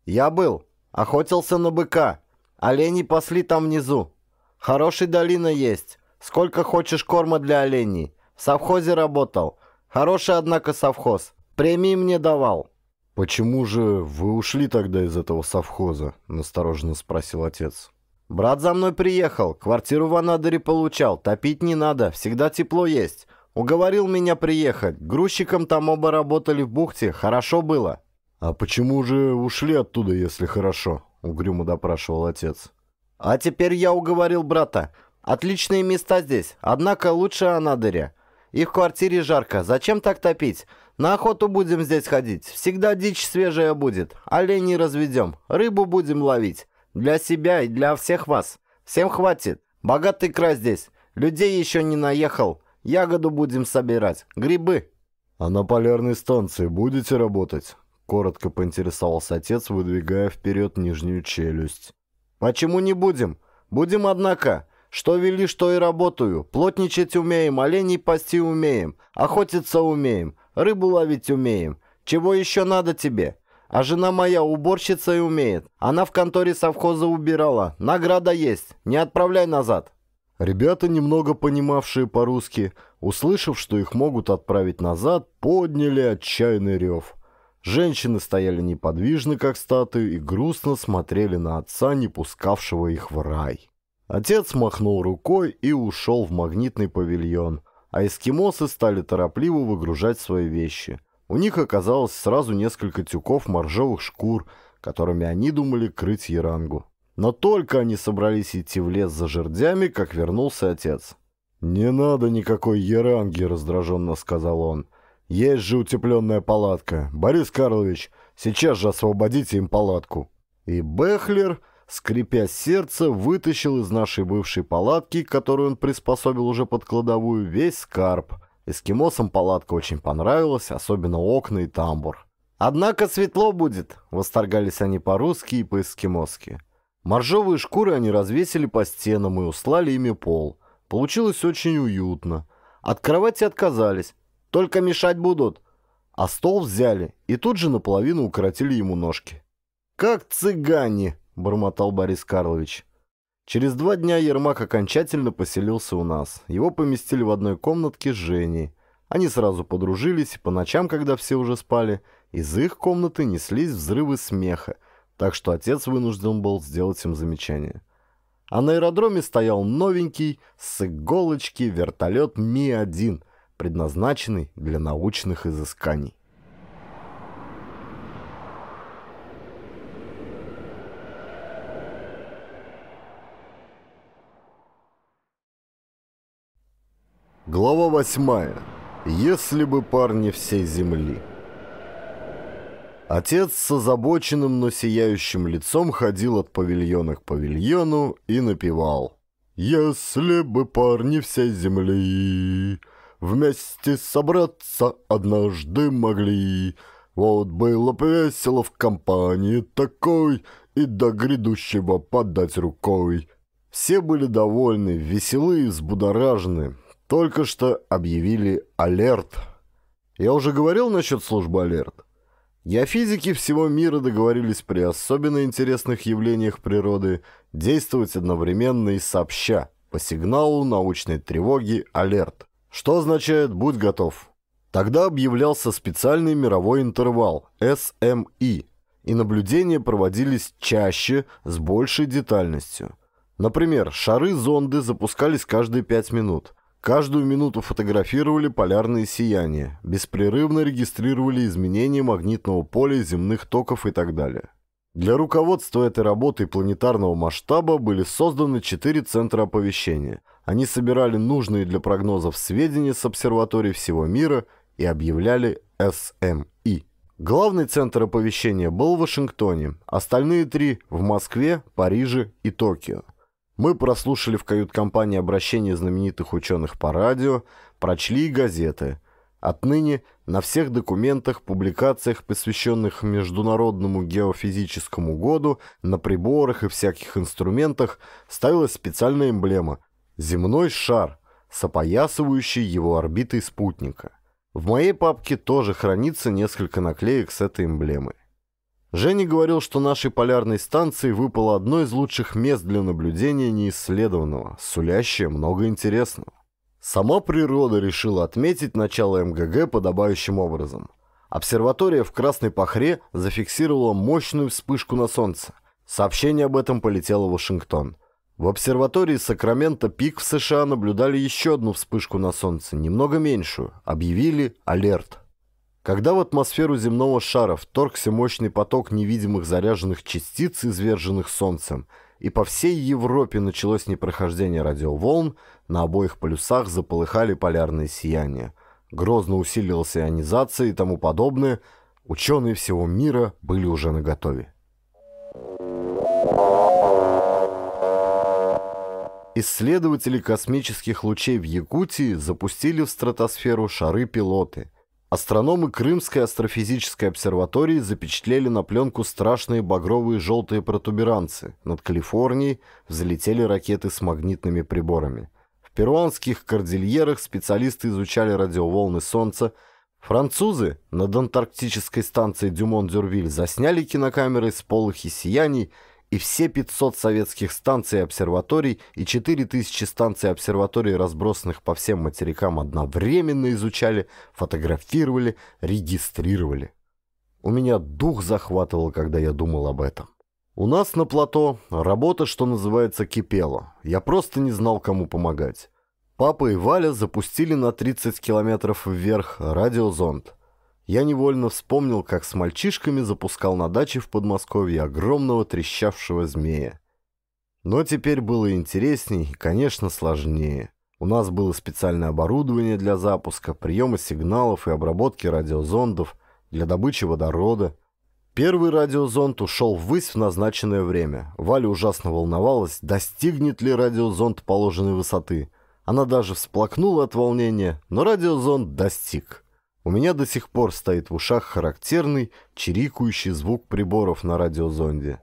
«Я был. Охотился на быка. Олени пасли там внизу. Хорошей долина есть. Сколько хочешь корма для оленей. В совхозе работал. Хороший, однако, совхоз. Премии мне давал». «Почему же вы ушли тогда из этого совхоза?» – настороженно спросил отец. «Брат за мной приехал, квартиру в Анадыре получал, топить не надо, всегда тепло есть. Уговорил меня приехать, грузчиком там оба работали в бухте, хорошо было. «А почему же ушли оттуда, если хорошо?» — угрюмо допрашивал отец. «А теперь я уговорил брата. Отличные места здесь, однако лучше Анадыря. И в квартире жарко, зачем так топить? На охоту будем здесь ходить, всегда дичь свежая будет, оленей разведем, рыбу будем ловить. Для себя и для всех вас. Всем хватит, богатый край здесь, людей еще не наехал, ягоду будем собирать, грибы». «А на полярной станции будете работать?» Коротко поинтересовался отец, выдвигая вперед нижнюю челюсть. «Почему не будем? Будем, однако. Что вели, что и работаю. Плотничать умеем, оленей пасти умеем, охотиться умеем, рыбу ловить умеем. Чего еще надо тебе? А жена моя уборщица и умеет. Она в конторе совхоза убирала. Награда есть. Не отправляй назад». Ребята, немного понимавшие по-русски, услышав, что их могут отправить назад, подняли отчаянный рев – Женщины стояли неподвижно, как статуи, и грустно смотрели на отца, не пускавшего их в рай. Отец махнул рукой и ушел в магнитный павильон, а эскимосы стали торопливо выгружать свои вещи. У них оказалось сразу несколько тюков моржевых шкур, которыми они думали крыть ярангу. Но только они собрались идти в лес за жердями, как вернулся отец. «Не надо никакой еранги», — раздраженно сказал он. Есть же утепленная палатка. Борис Карлович, сейчас же освободите им палатку». И Бехлер, скрипя сердце, вытащил из нашей бывшей палатки, которую он приспособил уже под кладовую, весь скарб. Эскимосам палатка очень понравилась, особенно окна и тамбур. «Однако светло будет», — восторгались они по-русски и по-эскимосски. Моржовые шкуры они развесили по стенам и услали ими пол. Получилось очень уютно. От кровати отказались, только мешать будут. А стол взяли и тут же наполовину укоротили ему ножки. «Как цыгане!» – бормотал Борис Карлович. Через два дня Ермак окончательно поселился у нас. Его поместили в одной комнатке с Женей. Они сразу подружились, и по ночам, когда все уже спали, из их комнаты неслись взрывы смеха, так что отец вынужден был сделать им замечание. А на аэродроме стоял новенький, с иголочки, вертолет Ми-1– предназначенный для научных изысканий. Глава 8. Если бы парни всей земли. Отец с озабоченным, но сияющим лицом ходил от павильона к павильону и напевал. «Если бы парни всей земли...» Вместе собраться однажды могли. Вот было бы весело в компании такой и до грядущего подать рукой. Все были довольны, веселы и взбудоражены. Только что объявили алерт. Я уже говорил насчет службы алерт. Геофизики всего мира договорились при особенно интересных явлениях природы действовать одновременно и сообща по сигналу научной тревоги «Алерт» что означает «будь готов». Тогда объявлялся специальный мировой интервал – СМИ, эм и наблюдения проводились чаще, с большей детальностью. Например, шары-зонды запускались каждые 5 минут – Каждую минуту фотографировали полярные сияния, беспрерывно регистрировали изменения магнитного поля, земных токов и так далее. Для руководства этой работы планетарного масштаба были созданы четыре центра оповещения – они собирали нужные для прогнозов сведения с обсерваторий всего мира и объявляли СМИ. Эм Главный центр оповещения был в Вашингтоне, остальные три – в Москве, Париже и Токио. Мы прослушали в кают-компании обращения знаменитых ученых по радио, прочли и газеты. Отныне на всех документах, публикациях, посвященных Международному геофизическому году, на приборах и всяких инструментах ставилась специальная эмблема земной шар с его орбитой спутника. В моей папке тоже хранится несколько наклеек с этой эмблемой. Женя говорил, что нашей полярной станции выпало одно из лучших мест для наблюдения неисследованного, сулящее много интересного. Сама природа решила отметить начало МГГ подобающим образом. Обсерватория в Красной Пахре зафиксировала мощную вспышку на Солнце. Сообщение об этом полетело в Вашингтон – в обсерватории Сакрамента Пик в США наблюдали еще одну вспышку на Солнце, немного меньшую. Объявили алерт. Когда в атмосферу земного шара вторгся мощный поток невидимых заряженных частиц, изверженных Солнцем, и по всей Европе началось непрохождение радиоволн, на обоих полюсах заполыхали полярные сияния. Грозно усилилась ионизация и тому подобное, ученые всего мира были уже наготове. Исследователи космических лучей в Якутии запустили в стратосферу шары-пилоты. Астрономы Крымской астрофизической обсерватории запечатлели на пленку страшные багровые желтые протуберанцы. Над Калифорнией взлетели ракеты с магнитными приборами. В перуанских кордильерах специалисты изучали радиоволны Солнца. Французы над антарктической станцией Дюмон-Дюрвиль засняли кинокамерой сполохи сияний – и все 500 советских станций и обсерваторий и 4000 станций и обсерваторий, разбросанных по всем материкам, одновременно изучали, фотографировали, регистрировали. У меня дух захватывал, когда я думал об этом. У нас на плато работа, что называется, кипела. Я просто не знал, кому помогать. Папа и Валя запустили на 30 километров вверх радиозонд – я невольно вспомнил, как с мальчишками запускал на даче в Подмосковье огромного трещавшего змея. Но теперь было интересней и, конечно, сложнее. У нас было специальное оборудование для запуска, приема сигналов и обработки радиозондов, для добычи водорода. Первый радиозонд ушел ввысь в назначенное время. Валя ужасно волновалась, достигнет ли радиозонд положенной высоты. Она даже всплакнула от волнения, но радиозонд достиг. У меня до сих пор стоит в ушах характерный, чирикающий звук приборов на радиозонде.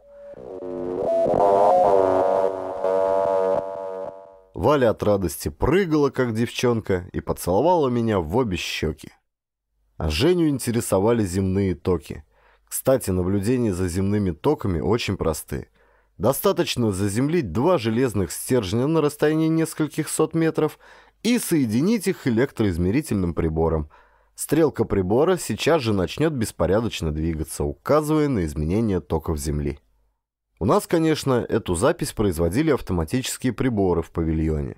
Валя от радости прыгала, как девчонка, и поцеловала меня в обе щеки. А Женю интересовали земные токи. Кстати, наблюдения за земными токами очень просты. Достаточно заземлить два железных стержня на расстоянии нескольких сот метров и соединить их электроизмерительным прибором – Стрелка прибора сейчас же начнет беспорядочно двигаться, указывая на изменение токов Земли. У нас, конечно, эту запись производили автоматические приборы в павильоне.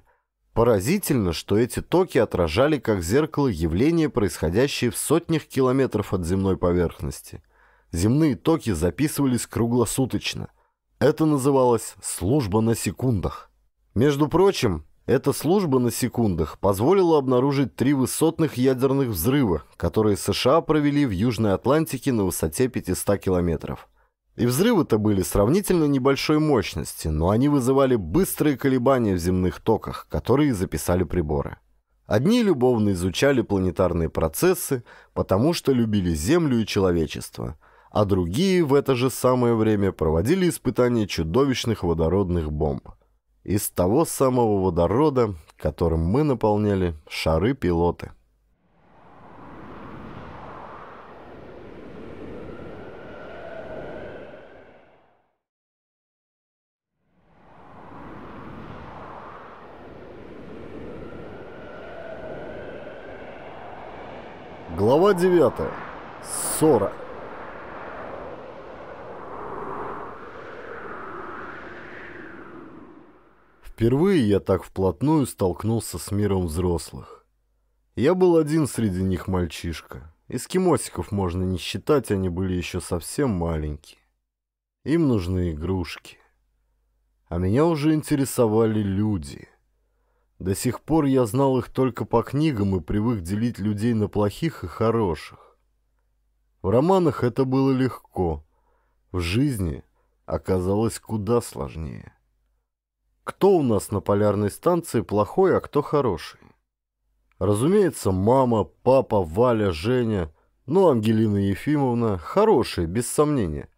Поразительно, что эти токи отражали как зеркало явления, происходящие в сотнях километров от земной поверхности. Земные токи записывались круглосуточно. Это называлось «служба на секундах». Между прочим, эта служба на секундах позволила обнаружить три высотных ядерных взрыва, которые США провели в Южной Атлантике на высоте 500 километров. И взрывы-то были сравнительно небольшой мощности, но они вызывали быстрые колебания в земных токах, которые записали приборы. Одни любовно изучали планетарные процессы, потому что любили Землю и человечество, а другие в это же самое время проводили испытания чудовищных водородных бомб – из того самого водорода, которым мы наполняли шары пилоты. Глава 9. Ссора. Впервые я так вплотную столкнулся с миром взрослых. Я был один среди них мальчишка. Эскимосиков можно не считать, они были еще совсем маленькие. Им нужны игрушки. А меня уже интересовали люди. До сих пор я знал их только по книгам и привык делить людей на плохих и хороших. В романах это было легко. В жизни оказалось куда сложнее кто у нас на полярной станции плохой, а кто хороший. Разумеется, мама, папа, Валя, Женя, ну, Ангелина Ефимовна хорошие, без сомнения.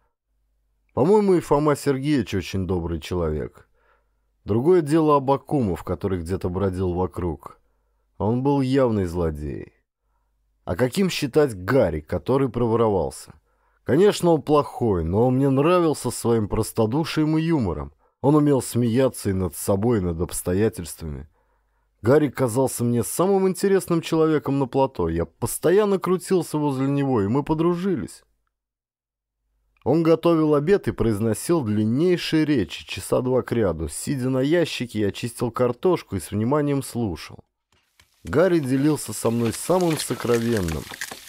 По-моему, и Фома Сергеевич очень добрый человек. Другое дело Абакумов, который где-то бродил вокруг. Он был явный злодей. А каким считать Гарри, который проворовался? Конечно, он плохой, но он мне нравился своим простодушием и юмором. Он умел смеяться и над собой, и над обстоятельствами. Гарри казался мне самым интересным человеком на плато. Я постоянно крутился возле него, и мы подружились. Он готовил обед и произносил длиннейшие речи, часа два к ряду. Сидя на ящике, я чистил картошку и с вниманием слушал. Гарри делился со мной самым сокровенным,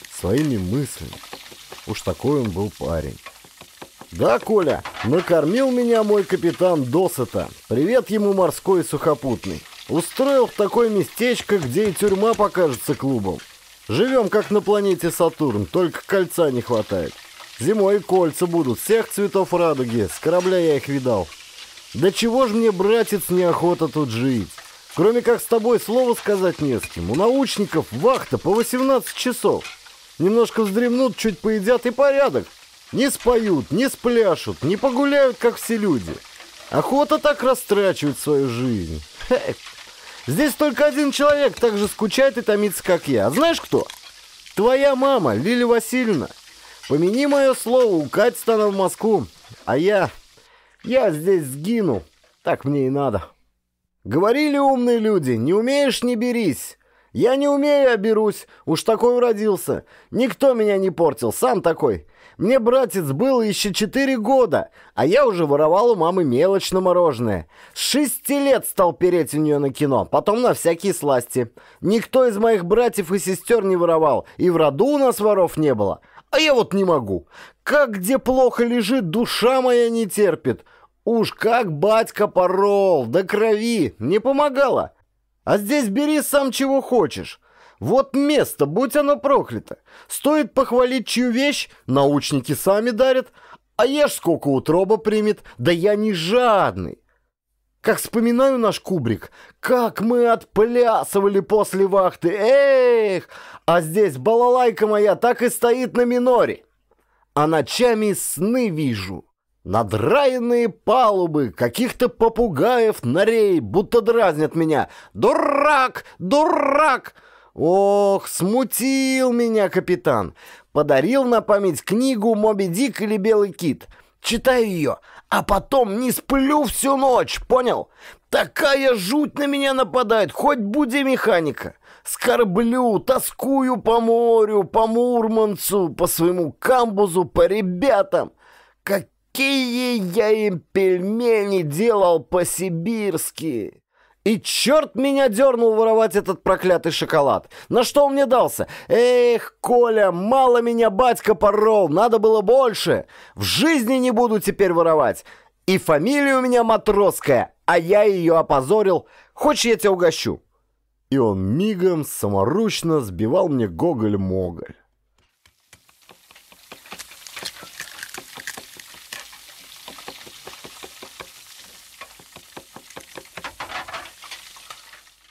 своими мыслями. Уж такой он был парень. «Да, Коля, накормил меня мой капитан досыта. Привет ему морской сухопутный. Устроил в такое местечко, где и тюрьма покажется клубом. Живем как на планете Сатурн, только кольца не хватает. Зимой кольца будут всех цветов радуги, с корабля я их видал. Да чего ж мне, братец, неохота тут жить? Кроме как с тобой слово сказать не с кем. У научников вахта по 18 часов. Немножко вздремнут, чуть поедят и порядок. Не споют, не спляшут, не погуляют, как все люди. Охота так растрачивать свою жизнь. Хе. Здесь только один человек так же скучает и томится, как я. А знаешь кто? Твоя мама, Лилия Васильевна. Помяни мое слово, укатит стану в Москву. А я... я здесь сгину. Так мне и надо. Говорили умные люди, не умеешь — не берись. Я не умею, а берусь. Уж такой уродился. Никто меня не портил, сам такой. Мне, братец, было еще четыре года, а я уже воровал у мамы мелочь на мороженое. С шести лет стал переть у нее на кино, потом на всякие сласти. Никто из моих братьев и сестер не воровал, и в роду у нас воров не было. А я вот не могу. Как где плохо лежит, душа моя не терпит. Уж как батька порол, до крови, не помогало. А здесь бери сам чего хочешь. Вот место, будь оно проклято. Стоит похвалить чью вещь, научники сами дарят, а ешь сколько утроба примет, да я не жадный. Как вспоминаю наш кубрик, как мы отплясывали после вахты, эх! А здесь балалайка моя так и стоит на миноре. А ночами сны вижу. Надраенные палубы, каких-то попугаев, норей, будто дразнят меня. «Дурак! Дурак!» Ох, смутил меня капитан. Подарил на память книгу «Моби Дик» или «Белый кит». Читаю ее, а потом не сплю всю ночь, понял? Такая жуть на меня нападает, хоть буди механика. Скорблю, тоскую по морю, по Мурманцу, по своему камбузу, по ребятам. Какие я им пельмени делал по-сибирски!» И черт меня дернул воровать этот проклятый шоколад. На что он мне дался? Эх, Коля, мало меня батька порол, надо было больше. В жизни не буду теперь воровать. И фамилия у меня Матросская, а я ее опозорил. Хочешь, я тебя угощу?» И он мигом саморучно сбивал мне гоголь-моголь.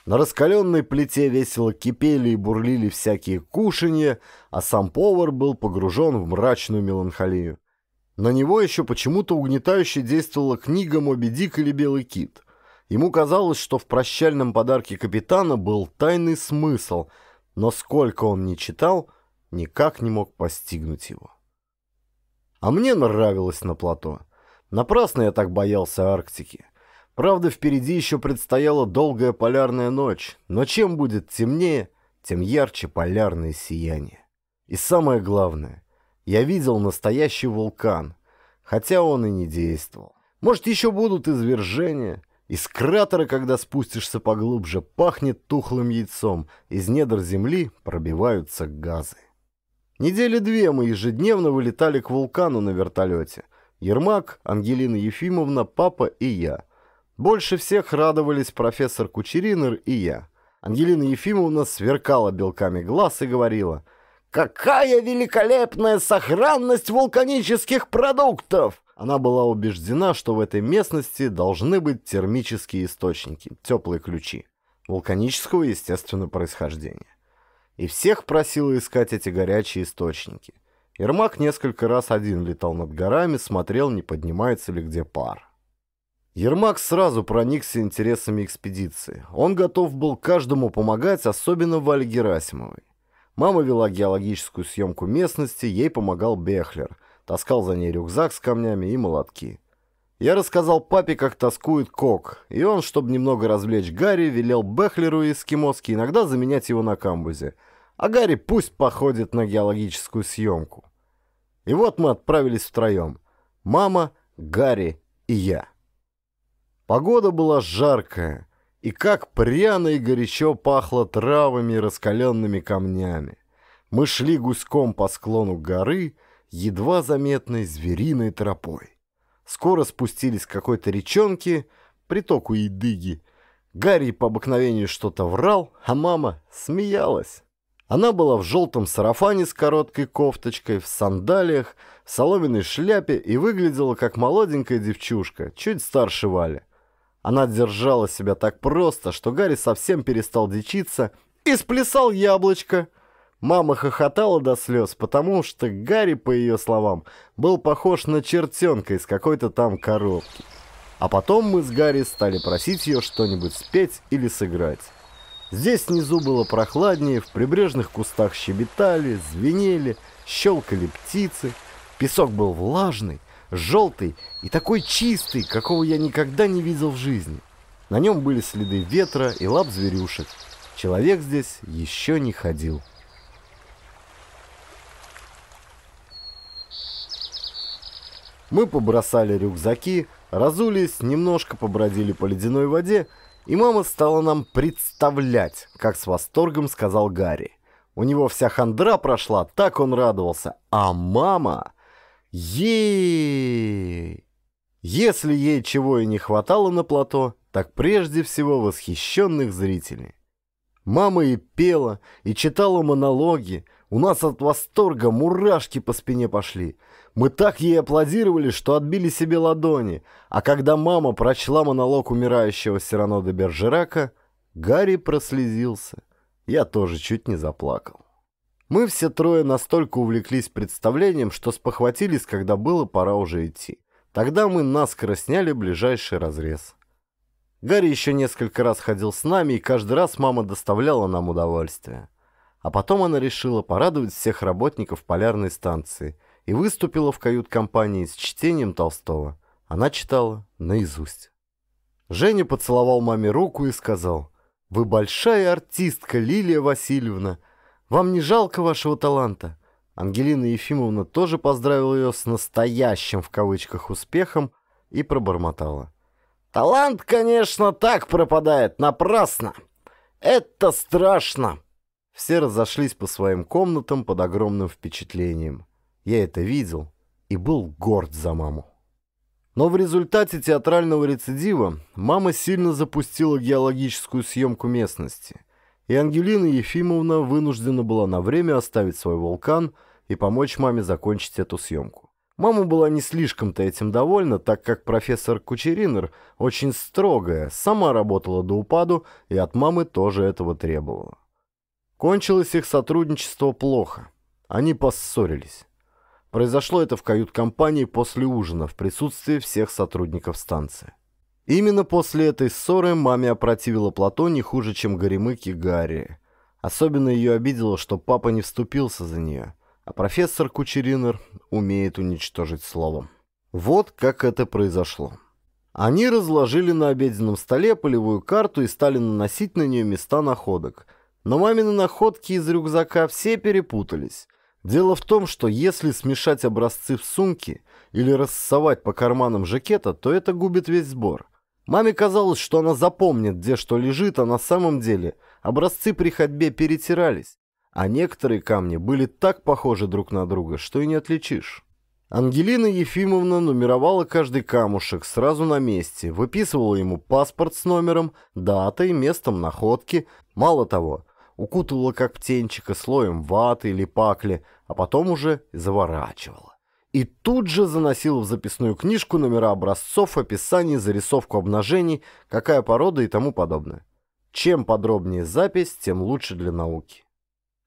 На раскаленной плите весело кипели и бурлили всякие кушанья, а сам повар был погружен в мрачную меланхолию. На него еще почему-то угнетающе действовала книга «Моби Дик» или «Белый кит». Ему казалось, что в прощальном подарке капитана был тайный смысл, но сколько он ни читал, никак не мог постигнуть его. А мне нравилось на плато. Напрасно я так боялся Арктики. Правда, впереди еще предстояла долгая полярная ночь, но чем будет темнее, тем ярче полярное сияние. И самое главное, я видел настоящий вулкан, хотя он и не действовал. Может, еще будут извержения. Из кратера, когда спустишься поглубже, пахнет тухлым яйцом. Из недр земли пробиваются газы. Недели две мы ежедневно вылетали к вулкану на вертолете. Ермак, Ангелина Ефимовна, папа и я. Больше всех радовались профессор Кучеринер и я. Ангелина Ефимовна сверкала белками глаз и говорила, «Какая великолепная сохранность вулканических продуктов!» Она была убеждена, что в этой местности должны быть термические источники, теплые ключи, вулканического, естественно, происхождения. И всех просила искать эти горячие источники. Ермак несколько раз один летал над горами, смотрел, не поднимается ли где пар. Ермак сразу проникся интересами экспедиции. Он готов был каждому помогать, особенно Вале Герасимовой. Мама вела геологическую съемку местности, ей помогал Бехлер. Таскал за ней рюкзак с камнями и молотки. Я рассказал папе, как тоскует Кок, и он, чтобы немного развлечь Гарри, велел Бехлеру и Эскимоски иногда заменять его на камбузе. А Гарри пусть походит на геологическую съемку. И вот мы отправились втроем. Мама, Гарри и я. Погода была жаркая, и как пряно и горячо пахло травами и раскаленными камнями. Мы шли гуськом по склону горы, едва заметной звериной тропой. Скоро спустились к какой-то речонке, притоку Едыги. Гарри по обыкновению что-то врал, а мама смеялась. Она была в желтом сарафане с короткой кофточкой, в сандалиях, в соломенной шляпе и выглядела как молоденькая девчушка, чуть старше Вали. Она держала себя так просто, что Гарри совсем перестал дичиться и сплясал яблочко. Мама хохотала до слез, потому что Гарри, по ее словам, был похож на чертенка из какой-то там коробки. А потом мы с Гарри стали просить ее что-нибудь спеть или сыграть. Здесь внизу было прохладнее, в прибрежных кустах щебетали, звенели, щелкали птицы. Песок был влажный, желтый и такой чистый, какого я никогда не видел в жизни. На нем были следы ветра и лап зверюшек. Человек здесь еще не ходил. Мы побросали рюкзаки, разулись, немножко побродили по ледяной воде, и мама стала нам представлять, как с восторгом сказал Гарри. У него вся хандра прошла, так он радовался. А мама е Если ей чего и не хватало на плато, так прежде всего восхищенных зрителей. Мама и пела, и читала монологи. У нас от восторга мурашки по спине пошли. Мы так ей аплодировали, что отбили себе ладони. А когда мама прочла монолог умирающего Сирано де Бержерака, Гарри прослезился. Я тоже чуть не заплакал. Мы все трое настолько увлеклись представлением, что спохватились, когда было пора уже идти. Тогда мы наскоро сняли ближайший разрез. Гарри еще несколько раз ходил с нами, и каждый раз мама доставляла нам удовольствие. А потом она решила порадовать всех работников полярной станции и выступила в кают-компании с чтением Толстого. Она читала наизусть. Женя поцеловал маме руку и сказал, «Вы большая артистка, Лилия Васильевна. Вам не жалко вашего таланта?» Ангелина Ефимовна тоже поздравила ее с «настоящим» в кавычках успехом и пробормотала. «Талант, конечно, так пропадает, напрасно! Это страшно!» Все разошлись по своим комнатам под огромным впечатлением. Я это видел и был горд за маму. Но в результате театрального рецидива мама сильно запустила геологическую съемку местности – и Ангелина Ефимовна вынуждена была на время оставить свой вулкан и помочь маме закончить эту съемку. Мама была не слишком-то этим довольна, так как профессор Кучеринер очень строгая, сама работала до упаду и от мамы тоже этого требовала. Кончилось их сотрудничество плохо. Они поссорились. Произошло это в кают-компании после ужина в присутствии всех сотрудников станции. Именно после этой ссоры маме опротивила Плато не хуже, чем горемыки Гарри. Особенно ее обидело, что папа не вступился за нее, а профессор Кучеринер умеет уничтожить словом. Вот как это произошло. Они разложили на обеденном столе полевую карту и стали наносить на нее места находок. Но мамины находки из рюкзака все перепутались. Дело в том, что если смешать образцы в сумке или рассовать по карманам жакета, то это губит весь сбор – Маме казалось, что она запомнит, где что лежит, а на самом деле образцы при ходьбе перетирались, а некоторые камни были так похожи друг на друга, что и не отличишь. Ангелина Ефимовна нумеровала каждый камушек сразу на месте, выписывала ему паспорт с номером, датой, местом находки. Мало того, укутывала как птенчика слоем ваты или пакли, а потом уже заворачивала и тут же заносил в записную книжку номера образцов, описаний, зарисовку обнажений, какая порода и тому подобное. Чем подробнее запись, тем лучше для науки.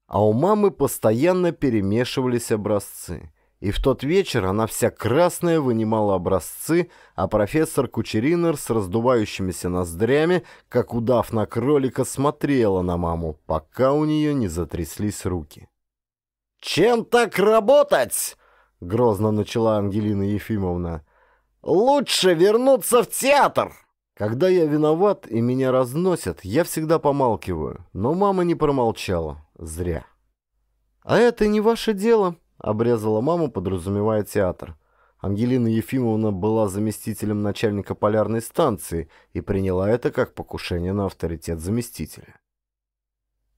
А у мамы постоянно перемешивались образцы. И в тот вечер она вся красная вынимала образцы, а профессор Кучеринер с раздувающимися ноздрями, как удав на кролика, смотрела на маму, пока у нее не затряслись руки. «Чем так работать?» — грозно начала Ангелина Ефимовна. «Лучше вернуться в театр!» Когда я виноват и меня разносят, я всегда помалкиваю, но мама не промолчала. Зря. «А это не ваше дело», — обрезала мама, подразумевая театр. Ангелина Ефимовна была заместителем начальника полярной станции и приняла это как покушение на авторитет заместителя.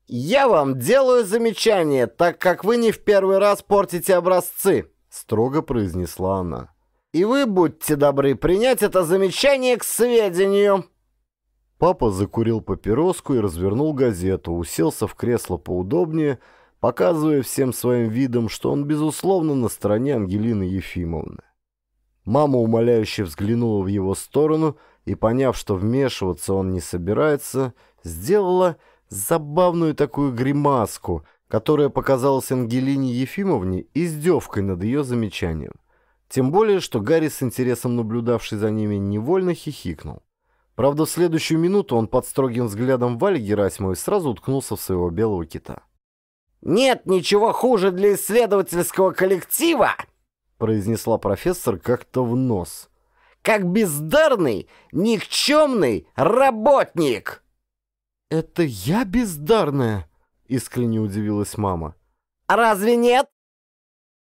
«Я вам делаю замечание, так как вы не в первый раз портите образцы», строго произнесла она. «И вы будьте добры принять это замечание к сведению!» Папа закурил папироску и развернул газету, уселся в кресло поудобнее, показывая всем своим видом, что он, безусловно, на стороне Ангелины Ефимовны. Мама умоляюще взглянула в его сторону и, поняв, что вмешиваться он не собирается, сделала забавную такую гримаску, которая показалась Ангелине Ефимовне издевкой над ее замечанием. Тем более, что Гарри, с интересом наблюдавший за ними, невольно хихикнул. Правда, в следующую минуту он под строгим взглядом Вали Герасимовой сразу уткнулся в своего белого кита. «Нет ничего хуже для исследовательского коллектива!» произнесла профессор как-то в нос. «Как бездарный, никчемный работник!» «Это я бездарная?» — искренне удивилась мама. А «Разве нет?»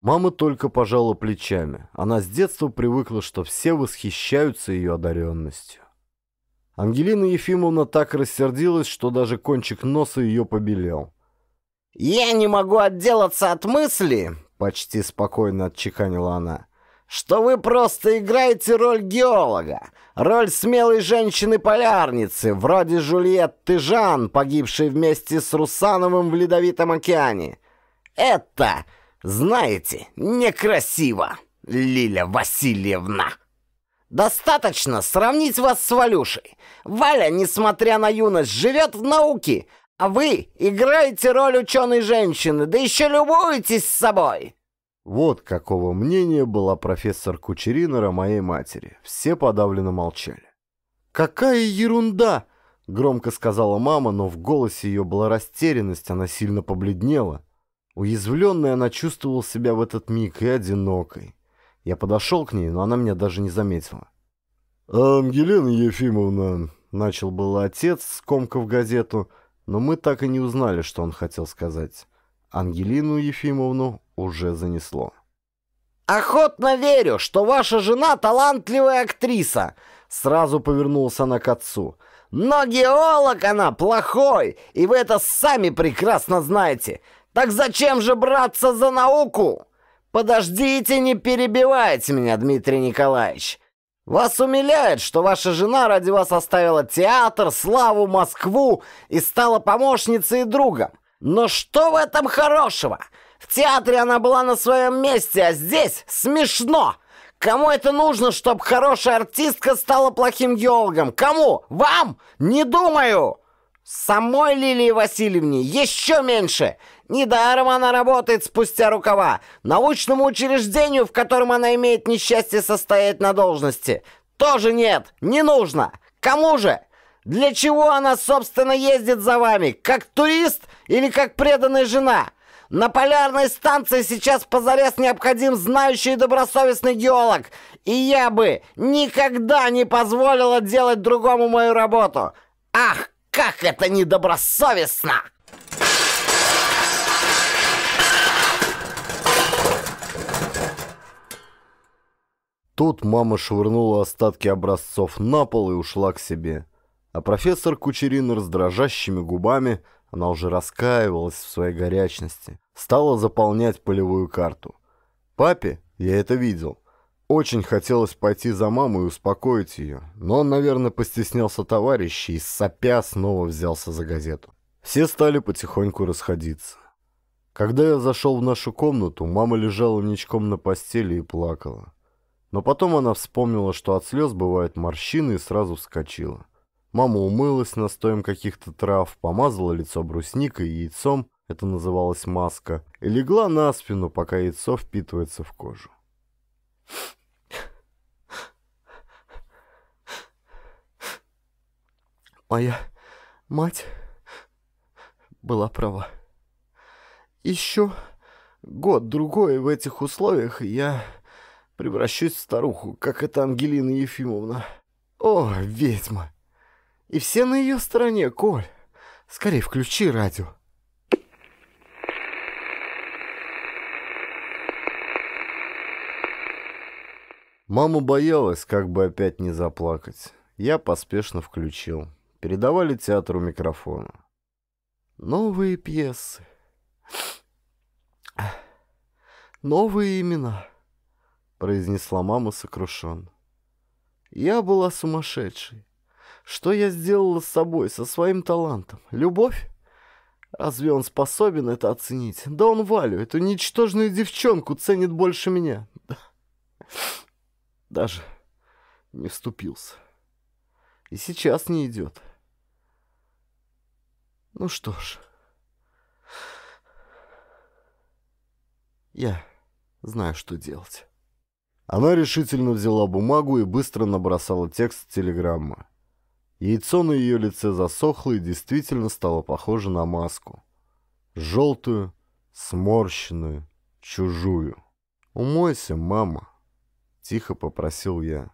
Мама только пожала плечами. Она с детства привыкла, что все восхищаются ее одаренностью. Ангелина Ефимовна так рассердилась, что даже кончик носа ее побелел. «Я не могу отделаться от мысли», — почти спокойно отчеканила она, что вы просто играете роль геолога, роль смелой женщины-полярницы, вроде Жульетты Жан, погибшей вместе с Русановым в Ледовитом океане. Это, знаете, некрасиво, Лиля Васильевна. Достаточно сравнить вас с Валюшей. Валя, несмотря на юность, живет в науке, а вы играете роль ученой женщины, да еще любуетесь с собой. Вот какого мнения была профессор Кучеринер моей матери. Все подавленно молчали. «Какая ерунда!» — громко сказала мама, но в голосе ее была растерянность, она сильно побледнела. Уязвленная, она чувствовала себя в этот миг и одинокой. Я подошел к ней, но она меня даже не заметила. «Ангелина Ефимовна», — начал был отец, скомкав газету, но мы так и не узнали, что он хотел сказать. Ангелину Ефимовну уже занесло. «Охотно верю, что ваша жена талантливая актриса!» Сразу повернулся она к отцу. «Но геолог она плохой, и вы это сами прекрасно знаете. Так зачем же браться за науку?» «Подождите, не перебивайте меня, Дмитрий Николаевич. Вас умиляет, что ваша жена ради вас оставила театр, славу, Москву и стала помощницей и другом. Но что в этом хорошего?» В театре она была на своем месте, а здесь смешно. Кому это нужно, чтобы хорошая артистка стала плохим геологом? Кому? Вам? Не думаю. Самой Лилии Васильевне еще меньше. Недаром она работает спустя рукава. Научному учреждению, в котором она имеет несчастье состоять на должности, тоже нет, не нужно. Кому же? Для чего она, собственно, ездит за вами? Как турист или как преданная жена? На полярной станции сейчас позарез необходим знающий и добросовестный геолог. И я бы никогда не позволила делать другому мою работу. Ах, как это недобросовестно!» Тут мама швырнула остатки образцов на пол и ушла к себе. А профессор Кучерин раздражащими губами она уже раскаивалась в своей горячности. Стала заполнять полевую карту. Папе, я это видел, очень хотелось пойти за маму и успокоить ее, но он, наверное, постеснялся товарищей и, сопя, снова взялся за газету. Все стали потихоньку расходиться. Когда я зашел в нашу комнату, мама лежала ничком на постели и плакала. Но потом она вспомнила, что от слез бывают морщины, и сразу вскочила. Мама умылась настоем каких-то трав, помазала лицо брусникой и яйцом, это называлась маска, и легла на спину, пока яйцо впитывается в кожу. Моя мать была права. Еще год-другой в этих условиях, я превращусь в старуху, как эта Ангелина Ефимовна. О, ведьма! И все на ее стороне, Коль. Скорее включи радио. Мама боялась, как бы опять не заплакать. Я поспешно включил. Передавали театру микрофона. Новые пьесы. Новые имена, произнесла мама сокрушенно. Я была сумасшедшей. Что я сделала с собой, со своим талантом? Любовь? Разве он способен это оценить? Да он Валю, эту ничтожную девчонку, ценит больше меня. Даже не вступился. И сейчас не идет. Ну что ж. Я знаю, что делать. Она решительно взяла бумагу и быстро набросала текст телеграммы. Яйцо на ее лице засохло и действительно стало похоже на маску. Желтую, сморщенную, чужую. «Умойся, мама», — тихо попросил я.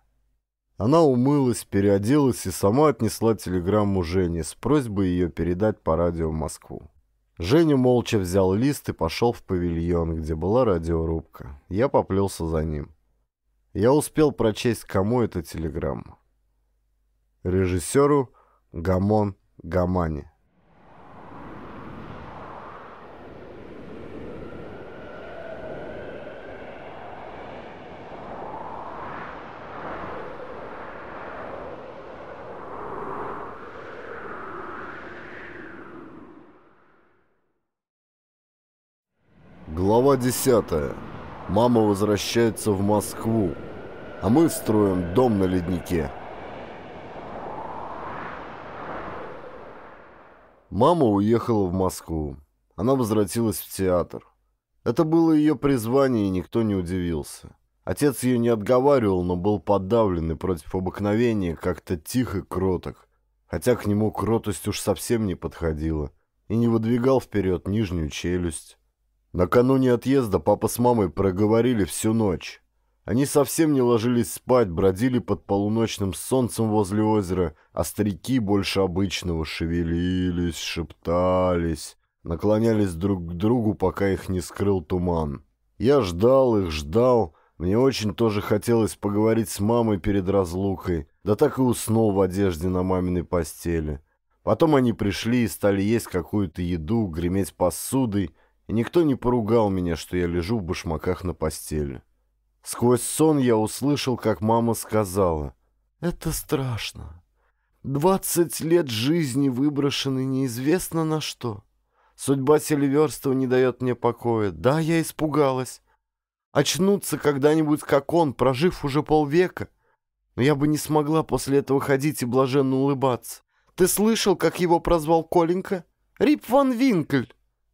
Она умылась, переоделась и сама отнесла телеграмму Жене с просьбой ее передать по радио в Москву. Женя молча взял лист и пошел в павильон, где была радиорубка. Я поплелся за ним. Я успел прочесть, кому эта телеграмма. Режиссеру Гамон Гамани. Глава 10. Мама возвращается в Москву, а мы строим дом на леднике. Мама уехала в Москву. Она возвратилась в театр. Это было ее призвание, и никто не удивился. Отец ее не отговаривал, но был подавлен и против обыкновения как-то тих и кроток. Хотя к нему кротость уж совсем не подходила. И не выдвигал вперед нижнюю челюсть. Накануне отъезда папа с мамой проговорили всю ночь. Они совсем не ложились спать, бродили под полуночным солнцем возле озера, а старики больше обычного шевелились, шептались, наклонялись друг к другу, пока их не скрыл туман. Я ждал их, ждал. Мне очень тоже хотелось поговорить с мамой перед разлукой, да так и уснул в одежде на маминой постели. Потом они пришли и стали есть какую-то еду, греметь посудой, и никто не поругал меня, что я лежу в башмаках на постели. Сквозь сон я услышал, как мама сказала. «Это страшно. Двадцать лет жизни выброшены неизвестно на что. Судьба Сильверстова не дает мне покоя. Да, я испугалась. Очнуться когда-нибудь, как он, прожив уже полвека. Но я бы не смогла после этого ходить и блаженно улыбаться. Ты слышал, как его прозвал Коленька? Рип ван Винкль.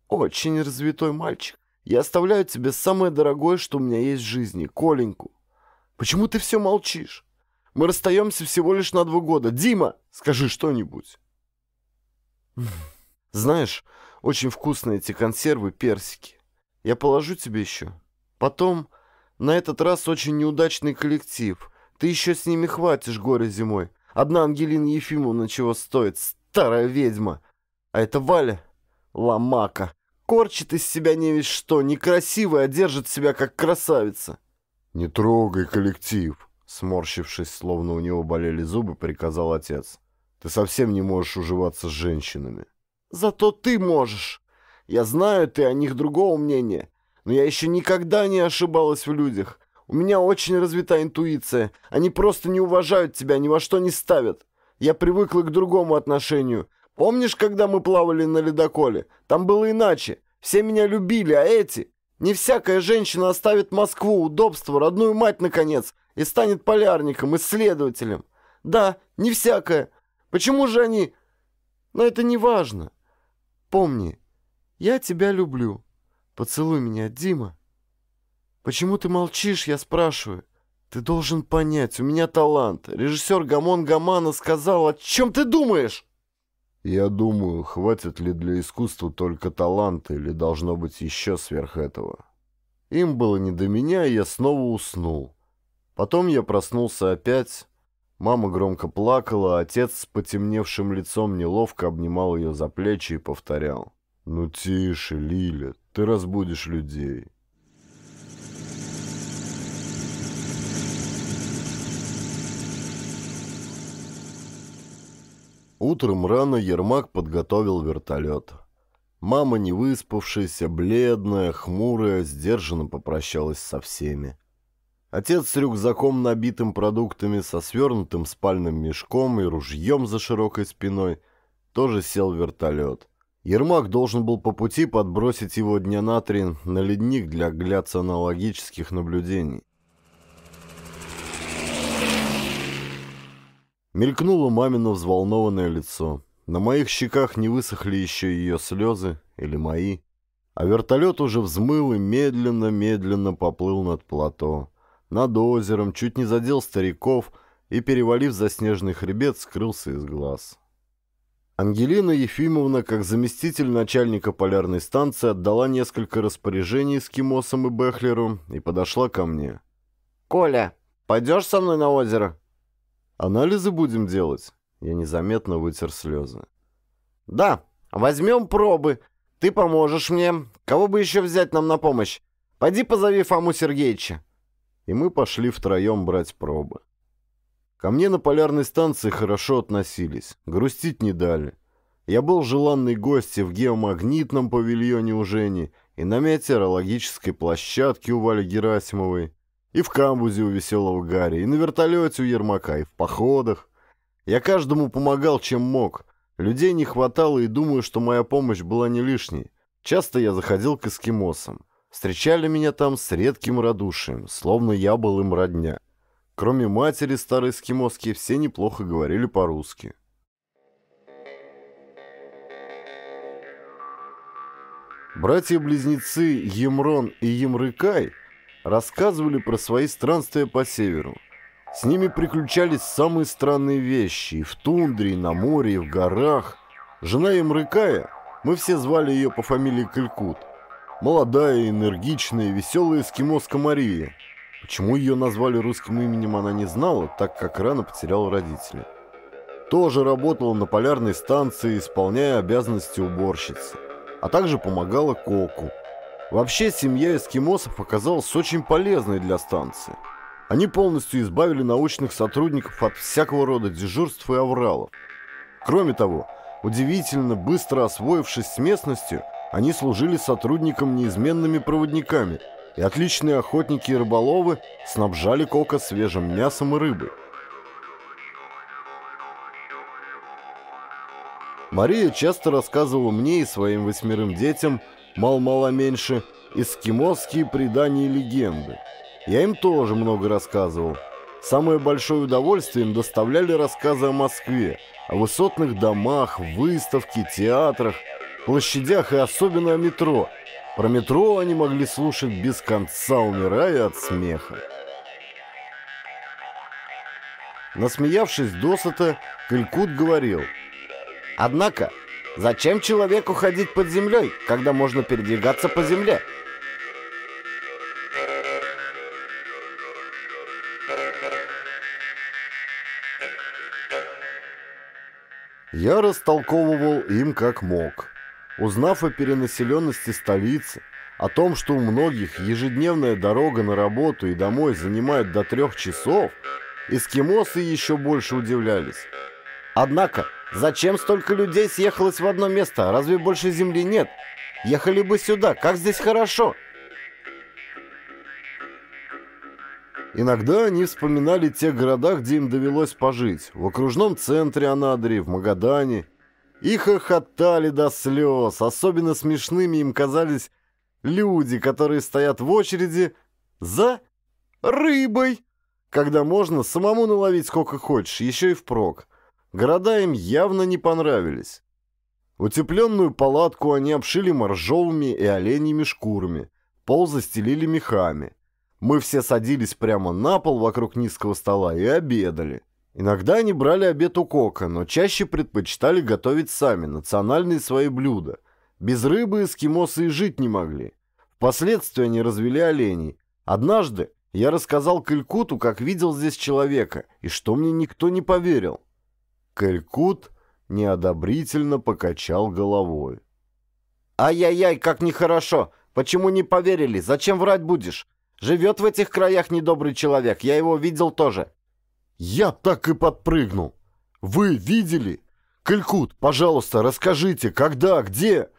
Очень развитой мальчик. Я оставляю тебе самое дорогое, что у меня есть в жизни, Коленьку. Почему ты все молчишь? Мы расстаемся всего лишь на два года. Дима, скажи что-нибудь. Знаешь, очень вкусные эти консервы, персики. Я положу тебе еще. Потом, на этот раз очень неудачный коллектив. Ты еще с ними хватишь горе зимой. Одна Ангелина Ефимовна чего стоит, старая ведьма. А это Валя, ломака. Корчит из себя не весь что, некрасивая, держит себя как красавица. «Не трогай коллектив», — сморщившись, словно у него болели зубы, приказал отец. «Ты совсем не можешь уживаться с женщинами». «Зато ты можешь. Я знаю, ты о них другого мнения, но я еще никогда не ошибалась в людях. У меня очень развита интуиция. Они просто не уважают тебя, ни во что не ставят. Я привыкла к другому отношению. Помнишь, когда мы плавали на ледоколе? Там было иначе. Все меня любили, а эти... Не всякая женщина оставит Москву, удобство, родную мать, наконец, и станет полярником, исследователем. Да, не всякая. Почему же они... Но это не важно. Помни, я тебя люблю. Поцелуй меня, Дима. Почему ты молчишь, я спрашиваю. Ты должен понять, у меня талант. Режиссер Гамон Гамана сказал, о чем ты думаешь? Я думаю, хватит ли для искусства только таланта или должно быть еще сверх этого. Им было не до меня, и я снова уснул. Потом я проснулся опять. Мама громко плакала, а отец с потемневшим лицом неловко обнимал ее за плечи и повторял. «Ну тише, Лиля, ты разбудишь людей. Утром рано Ермак подготовил вертолет. Мама, не выспавшаяся, бледная, хмурая, сдержанно попрощалась со всеми. Отец с рюкзаком, набитым продуктами, со свернутым спальным мешком и ружьем за широкой спиной, тоже сел в вертолет. Ермак должен был по пути подбросить его дня на три на ледник для аналогических наблюдений. Мелькнуло мамино взволнованное лицо. На моих щеках не высохли еще ее слезы, или мои. А вертолет уже взмыл и медленно-медленно поплыл над плато. Над озером чуть не задел стариков и, перевалив за снежный хребет, скрылся из глаз. Ангелина Ефимовна, как заместитель начальника полярной станции, отдала несколько распоряжений с Кимосом и Бехлером и подошла ко мне. «Коля, пойдешь со мной на озеро?» «Анализы будем делать?» Я незаметно вытер слезы. «Да, возьмем пробы. Ты поможешь мне. Кого бы еще взять нам на помощь? Пойди позови Фому Сергеевича». И мы пошли втроем брать пробы. Ко мне на полярной станции хорошо относились, грустить не дали. Я был желанный гость в геомагнитном павильоне у Жени, и на метеорологической площадке у Вали Герасимовой. И в камбузе у веселого Гарри, и на вертолете у Ермака, и в походах. Я каждому помогал, чем мог. Людей не хватало, и думаю, что моя помощь была не лишней. Часто я заходил к эскимосам. Встречали меня там с редким радушием, словно я был им родня. Кроме матери старой эскимоски, все неплохо говорили по-русски. Братья-близнецы Емрон и Емрыкай – рассказывали про свои странствия по северу. С ними приключались самые странные вещи и в тундре, и на море, и в горах. Жена Ямрыкая, мы все звали ее по фамилии Калькут, молодая, энергичная, веселая эскимоска Мария. Почему ее назвали русским именем, она не знала, так как рано потеряла родителей. Тоже работала на полярной станции, исполняя обязанности уборщицы, а также помогала Коку – Вообще, семья эскимосов оказалась очень полезной для станции. Они полностью избавили научных сотрудников от всякого рода дежурств и авралов. Кроме того, удивительно быстро освоившись с местностью, они служили сотрудникам неизменными проводниками, и отличные охотники и рыболовы снабжали Кока свежим мясом и рыбой. Мария часто рассказывала мне и своим восьмерым детям – мал-мало меньше эскимосские предания и легенды. Я им тоже много рассказывал. Самое большое удовольствие им доставляли рассказы о Москве, о высотных домах, выставке, театрах, площадях и особенно о метро. Про метро они могли слушать без конца, умирая от смеха. Насмеявшись досыта, Калькут говорил. «Однако, Зачем человеку ходить под землей, когда можно передвигаться по земле? Я растолковывал им как мог. Узнав о перенаселенности столицы, о том, что у многих ежедневная дорога на работу и домой занимает до трех часов, эскимосы еще больше удивлялись. Однако, зачем столько людей съехалось в одно место? Разве больше земли нет? Ехали бы сюда, как здесь хорошо!» Иногда они вспоминали те города, где им довелось пожить. В окружном центре Анадри, в Магадане. И хохотали до слез. Особенно смешными им казались люди, которые стоят в очереди за рыбой, когда можно самому наловить сколько хочешь, еще и впрок. Города им явно не понравились. Утепленную палатку они обшили моржовыми и оленьими шкурами, пол застелили мехами. Мы все садились прямо на пол вокруг низкого стола и обедали. Иногда они брали обед у кока, но чаще предпочитали готовить сами национальные свои блюда. Без рыбы эскимосы и жить не могли. Впоследствии они развели оленей. Однажды я рассказал Калькуту, как видел здесь человека, и что мне никто не поверил. Калькут неодобрительно покачал головой. «Ай-яй-яй, как нехорошо! Почему не поверили? Зачем врать будешь? Живет в этих краях недобрый человек, я его видел тоже». «Я так и подпрыгнул! Вы видели? Калькут, пожалуйста, расскажите, когда, где?»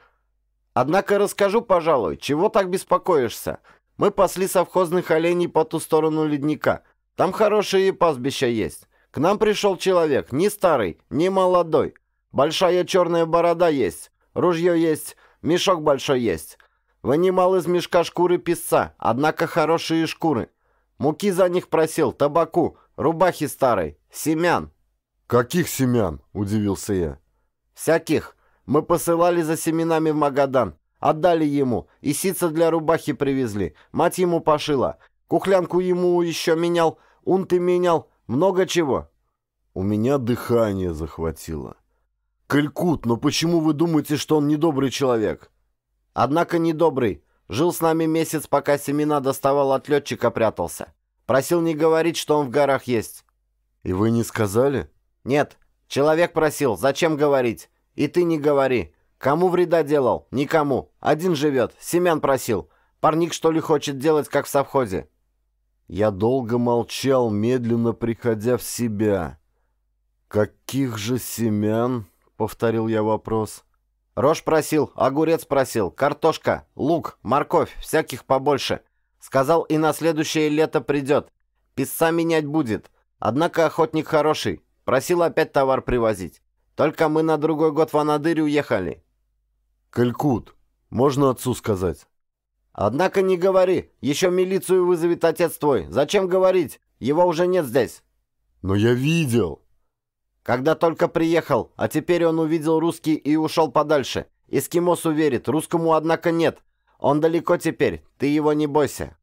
«Однако расскажу, пожалуй, чего так беспокоишься? Мы пасли совхозных оленей по ту сторону ледника. Там хорошие пастбища есть. К нам пришел человек, не старый, не молодой. Большая черная борода есть, ружье есть, мешок большой есть. Вынимал из мешка шкуры песца, однако хорошие шкуры. Муки за них просил, табаку, рубахи старой, семян. «Каких семян?» – удивился я. «Всяких. Мы посылали за семенами в Магадан. Отдали ему. И сица для рубахи привезли. Мать ему пошила. Кухлянку ему еще менял, унты менял. Много чего?» У меня дыхание захватило. «Калькут, но почему вы думаете, что он недобрый человек?» «Однако недобрый. Жил с нами месяц, пока семена доставал от летчика, прятался. Просил не говорить, что он в горах есть». «И вы не сказали?» «Нет. Человек просил. Зачем говорить? И ты не говори. Кому вреда делал? Никому. Один живет. Семян просил. Парник, что ли, хочет делать, как в совхозе?» Я долго молчал, медленно приходя в себя. «Каких же семян?» — повторил я вопрос. «Рожь просил, огурец просил, картошка, лук, морковь, всяких побольше. Сказал, и на следующее лето придет. Песца менять будет. Однако охотник хороший. Просил опять товар привозить. Только мы на другой год в Анадырь уехали». «Калькут, можно отцу сказать?» «Однако не говори. Еще милицию вызовет отец твой. Зачем говорить? Его уже нет здесь». «Но я видел». «Когда только приехал, а теперь он увидел русский и ушел подальше. Эскимос уверит, русскому, однако, нет. Он далеко теперь, ты его не бойся».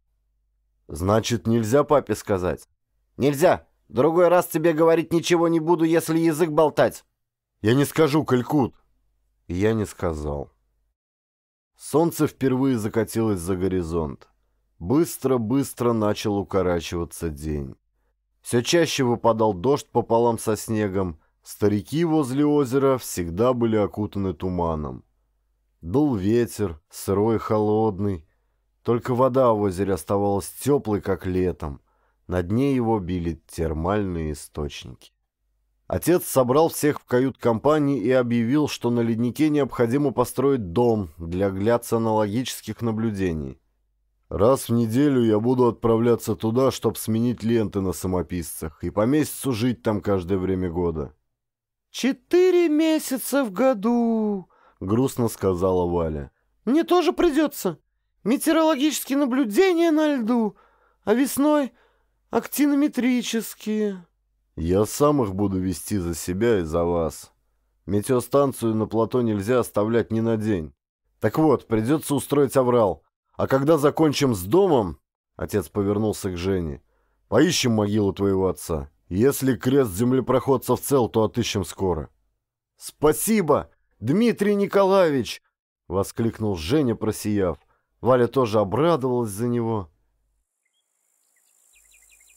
«Значит, нельзя папе сказать?» «Нельзя. Другой раз тебе говорить ничего не буду, если язык болтать». «Я не скажу, Калькут». я не сказал. Солнце впервые закатилось за горизонт. Быстро-быстро начал укорачиваться день. Все чаще выпадал дождь пополам со снегом. Старики возле озера всегда были окутаны туманом. Дул ветер, сырой, холодный. Только вода в озере оставалась теплой, как летом. На дне его били термальные источники. Отец собрал всех в кают-компании и объявил, что на леднике необходимо построить дом для гляцианологических наблюдений. «Раз в неделю я буду отправляться туда, чтобы сменить ленты на самописцах и по месяцу жить там каждое время года». «Четыре месяца в году», — грустно сказала Валя. «Мне тоже придется. Метеорологические наблюдения на льду, а весной актинометрические». Я сам их буду вести за себя и за вас. Метеостанцию на плато нельзя оставлять ни на день. Так вот, придется устроить аврал. А когда закончим с домом, отец повернулся к Жене, поищем могилу твоего отца. Если крест землепроходцев цел, то отыщем скоро. Спасибо, Дмитрий Николаевич! Воскликнул Женя, просияв. Валя тоже обрадовалась за него.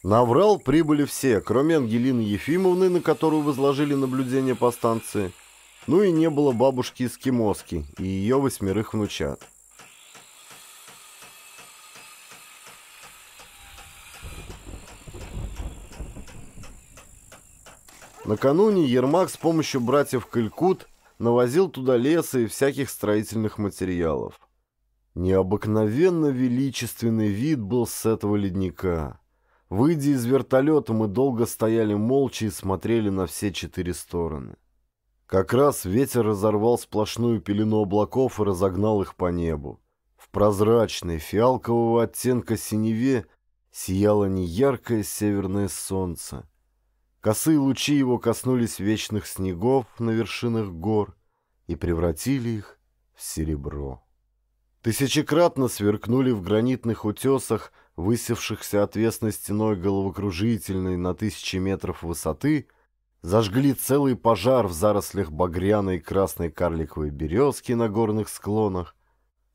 Наврал прибыли все, кроме Ангелины Ефимовны, на которую возложили наблюдение по станции, ну и не было бабушки из Эскимоски и ее восьмерых внучат. Накануне Ермак с помощью братьев Калькут навозил туда леса и всяких строительных материалов. Необыкновенно величественный вид был с этого ледника – Выйдя из вертолета, мы долго стояли молча и смотрели на все четыре стороны. Как раз ветер разорвал сплошную пелену облаков и разогнал их по небу. В прозрачной, фиалкового оттенка синеве сияло неяркое северное солнце. Косые лучи его коснулись вечных снегов на вершинах гор и превратили их в серебро. Тысячекратно сверкнули в гранитных утесах – высевшихся отвесной стеной головокружительной на тысячи метров высоты, зажгли целый пожар в зарослях багряной красной карликовой березки на горных склонах,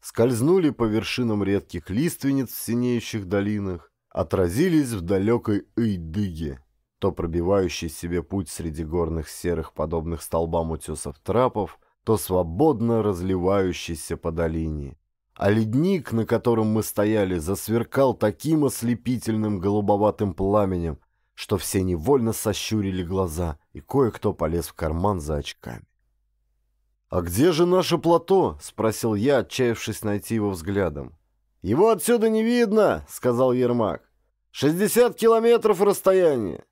скользнули по вершинам редких лиственниц в синеющих долинах, отразились в далекой Ыйдыге, то пробивающий себе путь среди горных серых, подобных столбам утесов трапов, то свободно разливающийся по долине а ледник, на котором мы стояли, засверкал таким ослепительным голубоватым пламенем, что все невольно сощурили глаза, и кое-кто полез в карман за очками. «А где же наше плато?» — спросил я, отчаявшись найти его взглядом. «Его отсюда не видно!» — сказал Ермак. «Шестьдесят километров расстояние!»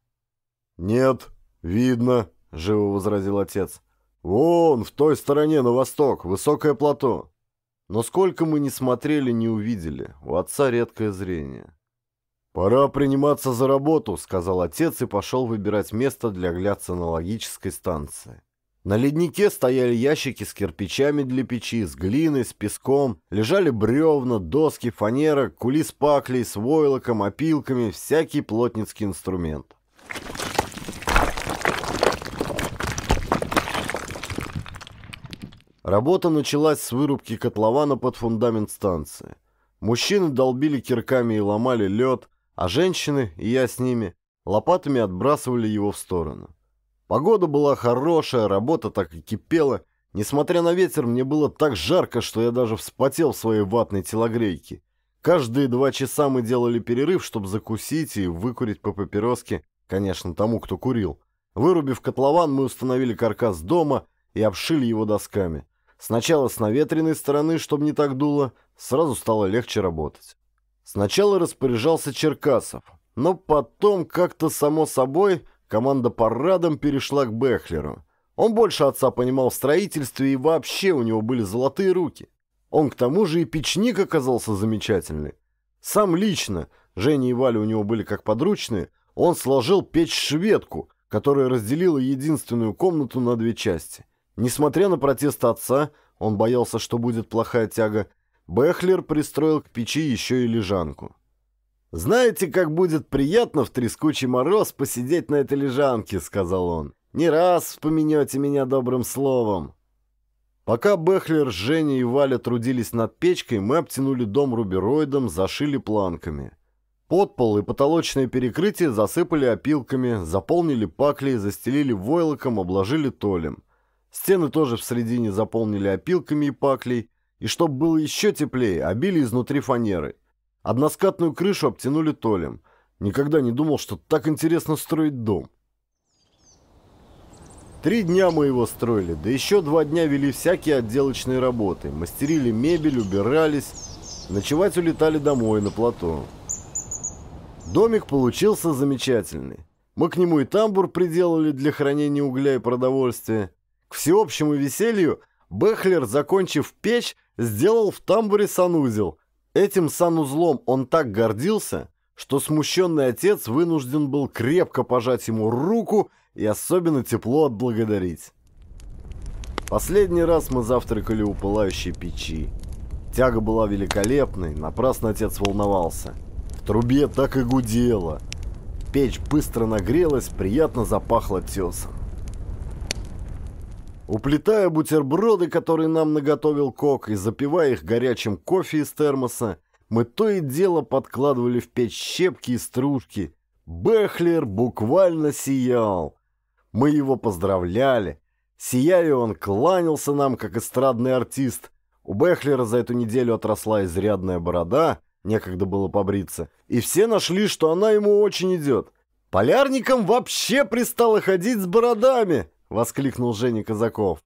«Нет, видно!» — живо возразил отец. «Вон, в той стороне, на восток, высокое плато. Но сколько мы не смотрели, не увидели. У отца редкое зрение. «Пора приниматься за работу», — сказал отец и пошел выбирать место для глядца на логической станции. На леднике стояли ящики с кирпичами для печи, с глиной, с песком. Лежали бревна, доски, фанера, кули с паклей, с войлоком, опилками, всякий плотницкий инструмент. Работа началась с вырубки котлована под фундамент станции. Мужчины долбили кирками и ломали лед, а женщины, и я с ними, лопатами отбрасывали его в сторону. Погода была хорошая, работа так и кипела. Несмотря на ветер, мне было так жарко, что я даже вспотел в своей ватной телогрейке. Каждые два часа мы делали перерыв, чтобы закусить и выкурить по папироске, конечно, тому, кто курил. Вырубив котлован, мы установили каркас дома и обшили его досками. Сначала с наветренной стороны, чтобы не так дуло, сразу стало легче работать. Сначала распоряжался Черкасов, но потом как-то само собой команда парадом перешла к Бехлеру. Он больше отца понимал в строительстве и вообще у него были золотые руки. Он к тому же и печник оказался замечательный. Сам лично, Женя и Валя у него были как подручные, он сложил печь-шведку, которая разделила единственную комнату на две части. Несмотря на протест отца, он боялся, что будет плохая тяга, Бехлер пристроил к печи еще и лежанку. «Знаете, как будет приятно в трескучий мороз посидеть на этой лежанке», — сказал он. «Не раз вспоминете меня добрым словом». Пока Бехлер, Женя и Валя трудились над печкой, мы обтянули дом рубероидом, зашили планками. Подпол и потолочное перекрытие засыпали опилками, заполнили пакли, застелили войлоком, обложили толем. Стены тоже в середине заполнили опилками и паклей, и чтобы было еще теплее, обили изнутри фанеры. Односкатную крышу обтянули толем. Никогда не думал, что так интересно строить дом. Три дня мы его строили, да еще два дня вели всякие отделочные работы. Мастерили мебель, убирались. Ночевать улетали домой на плато. Домик получился замечательный. Мы к нему и тамбур приделали для хранения угля и продовольствия, к всеобщему веселью Бехлер, закончив печь, сделал в тамбуре санузел. Этим санузлом он так гордился, что смущенный отец вынужден был крепко пожать ему руку и особенно тепло отблагодарить. Последний раз мы завтракали у пылающей печи. Тяга была великолепной, напрасно отец волновался. В трубе так и гудело. Печь быстро нагрелась, приятно запахло тесом. Уплетая бутерброды, которые нам наготовил Кок, и запивая их горячим кофе из термоса, мы то и дело подкладывали в печь щепки и стружки. Бехлер буквально сиял. Мы его поздравляли. Сияя, он кланялся нам, как эстрадный артист. У Бехлера за эту неделю отросла изрядная борода, некогда было побриться, и все нашли, что она ему очень идет. Полярникам вообще пристало ходить с бородами. — воскликнул Женя Казаков.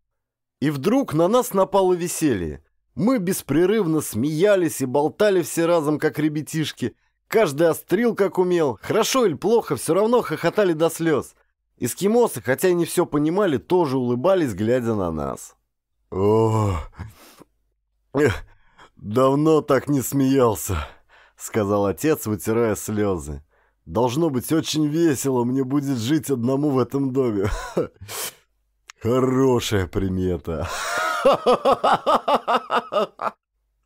И вдруг на нас напало веселье. Мы беспрерывно смеялись и болтали все разом, как ребятишки. Каждый острил, как умел. Хорошо или плохо, все равно хохотали до слез. Эскимосы, хотя и не все понимали, тоже улыбались, глядя на нас. о давно так не смеялся», — сказал отец, вытирая слезы. Должно быть очень весело мне будет жить одному в этом доме. Хорошая примета.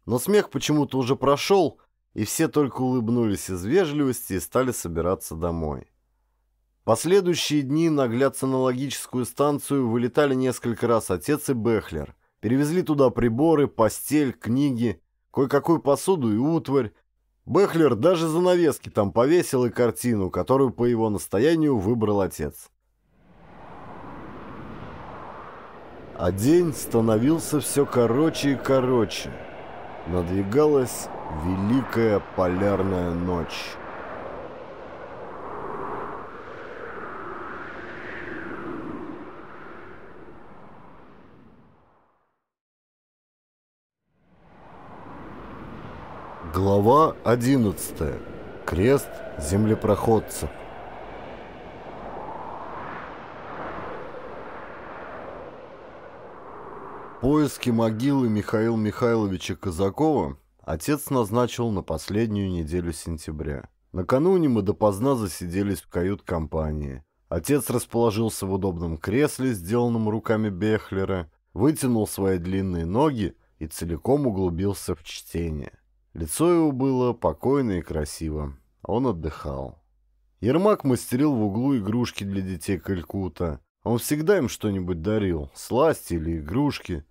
Но смех почему-то уже прошел, и все только улыбнулись из вежливости и стали собираться домой. Последующие дни на логическую станцию вылетали несколько раз отец и Бехлер. Перевезли туда приборы, постель, книги, кое-какую посуду и утварь, Бехлер даже занавески там повесил и картину, которую по его настоянию выбрал отец. А день становился все короче и короче. Надвигалась великая полярная ночь. Глава 11. Крест землепроходца. Поиски могилы Михаила Михайловича Казакова отец назначил на последнюю неделю сентября. Накануне мы допоздна засиделись в кают-компании. Отец расположился в удобном кресле, сделанном руками Бехлера, вытянул свои длинные ноги и целиком углубился в чтение. Лицо его было покойно и красиво. Он отдыхал. Ермак мастерил в углу игрушки для детей Калькута. Он всегда им что-нибудь дарил, сласти или игрушки.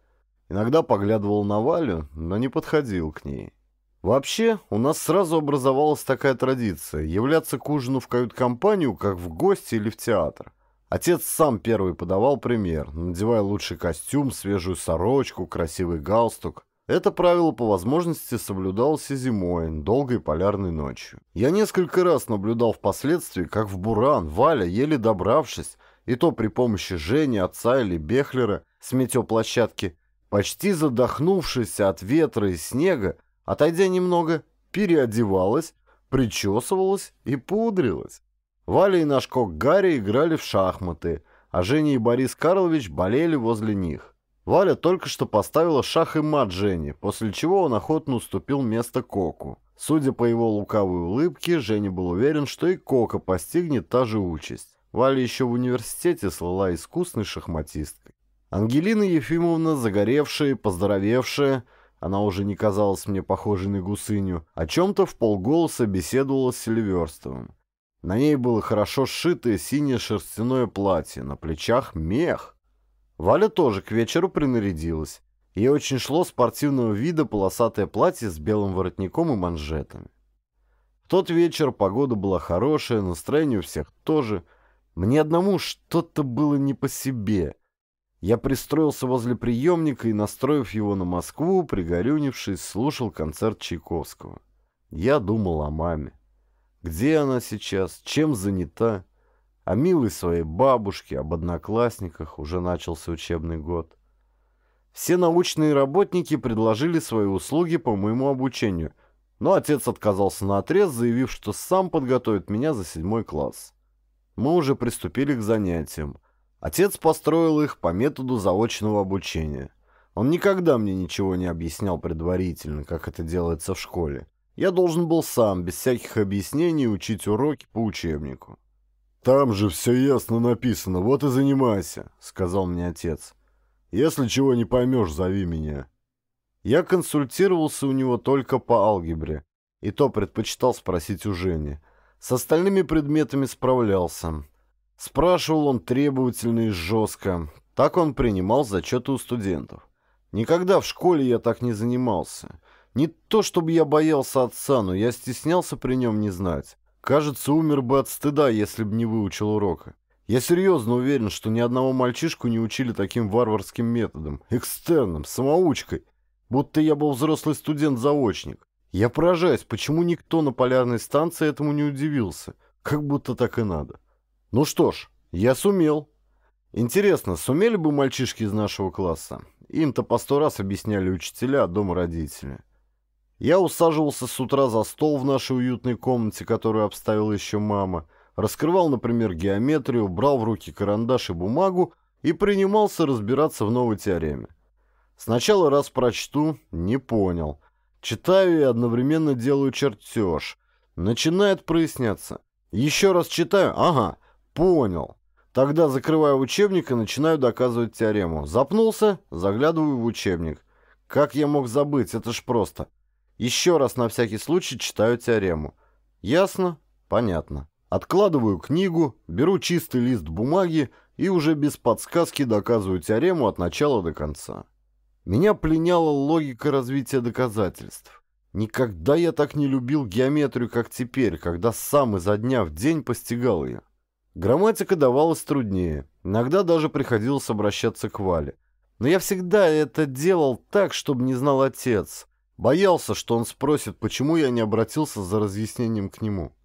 Иногда поглядывал на Валю, но не подходил к ней. Вообще, у нас сразу образовалась такая традиция – являться к ужину в кают-компанию, как в гости или в театр. Отец сам первый подавал пример, надевая лучший костюм, свежую сорочку, красивый галстук – это правило по возможности соблюдалось и зимой, долгой полярной ночью. Я несколько раз наблюдал впоследствии, как в Буран Валя, еле добравшись, и то при помощи Жени, отца или Бехлера с метеоплощадки, почти задохнувшись от ветра и снега, отойдя немного, переодевалась, причесывалась и пудрилась. Валя и наш кок Гарри играли в шахматы, а Женя и Борис Карлович болели возле них. Валя только что поставила шах и мат Жене, после чего он охотно уступил место Коку. Судя по его лукавой улыбке, Женя был уверен, что и Кока постигнет та же участь. Валя еще в университете слала искусной шахматисткой. Ангелина Ефимовна, загоревшая, поздоровевшая, она уже не казалась мне похожей на гусыню, о чем-то в полголоса беседовала с Сильверстовым. На ней было хорошо сшитое синее шерстяное платье, на плечах мех. Валя тоже к вечеру принарядилась. Ей очень шло спортивного вида полосатое платье с белым воротником и манжетами. В тот вечер погода была хорошая, настроение у всех тоже. Мне одному что-то было не по себе. Я пристроился возле приемника и, настроив его на Москву, пригорюнившись, слушал концерт Чайковского. Я думал о маме. Где она сейчас? Чем занята? О милой своей бабушке, об одноклассниках уже начался учебный год. Все научные работники предложили свои услуги по моему обучению, но отец отказался на отрез, заявив, что сам подготовит меня за седьмой класс. Мы уже приступили к занятиям. Отец построил их по методу заочного обучения. Он никогда мне ничего не объяснял предварительно, как это делается в школе. Я должен был сам, без всяких объяснений, учить уроки по учебнику. «Там же все ясно написано, вот и занимайся», — сказал мне отец. «Если чего не поймешь, зови меня». Я консультировался у него только по алгебре, и то предпочитал спросить у Жени. С остальными предметами справлялся. Спрашивал он требовательно и жестко. Так он принимал зачеты у студентов. Никогда в школе я так не занимался. Не то чтобы я боялся отца, но я стеснялся при нем не знать. Кажется, умер бы от стыда, если бы не выучил урока. Я серьезно уверен, что ни одного мальчишку не учили таким варварским методом, экстерном, самоучкой, будто я был взрослый студент-заочник. Я поражаюсь, почему никто на полярной станции этому не удивился, как будто так и надо. Ну что ж, я сумел. Интересно, сумели бы мальчишки из нашего класса? Им-то по сто раз объясняли учителя, а дома родители. Я усаживался с утра за стол в нашей уютной комнате, которую обставила еще мама, раскрывал, например, геометрию, брал в руки карандаш и бумагу и принимался разбираться в новой теореме. Сначала раз прочту, не понял. Читаю и одновременно делаю чертеж. Начинает проясняться. Еще раз читаю, ага, понял. Тогда закрываю учебник и начинаю доказывать теорему. Запнулся, заглядываю в учебник. Как я мог забыть, это ж просто. Еще раз на всякий случай читаю теорему. Ясно? Понятно. Откладываю книгу, беру чистый лист бумаги и уже без подсказки доказываю теорему от начала до конца. Меня пленяла логика развития доказательств. Никогда я так не любил геометрию, как теперь, когда сам изо дня в день постигал ее. Грамматика давалась труднее, иногда даже приходилось обращаться к Вале. Но я всегда это делал так, чтобы не знал отец – Боялся, что он спросит, почему я не обратился за разъяснением к нему.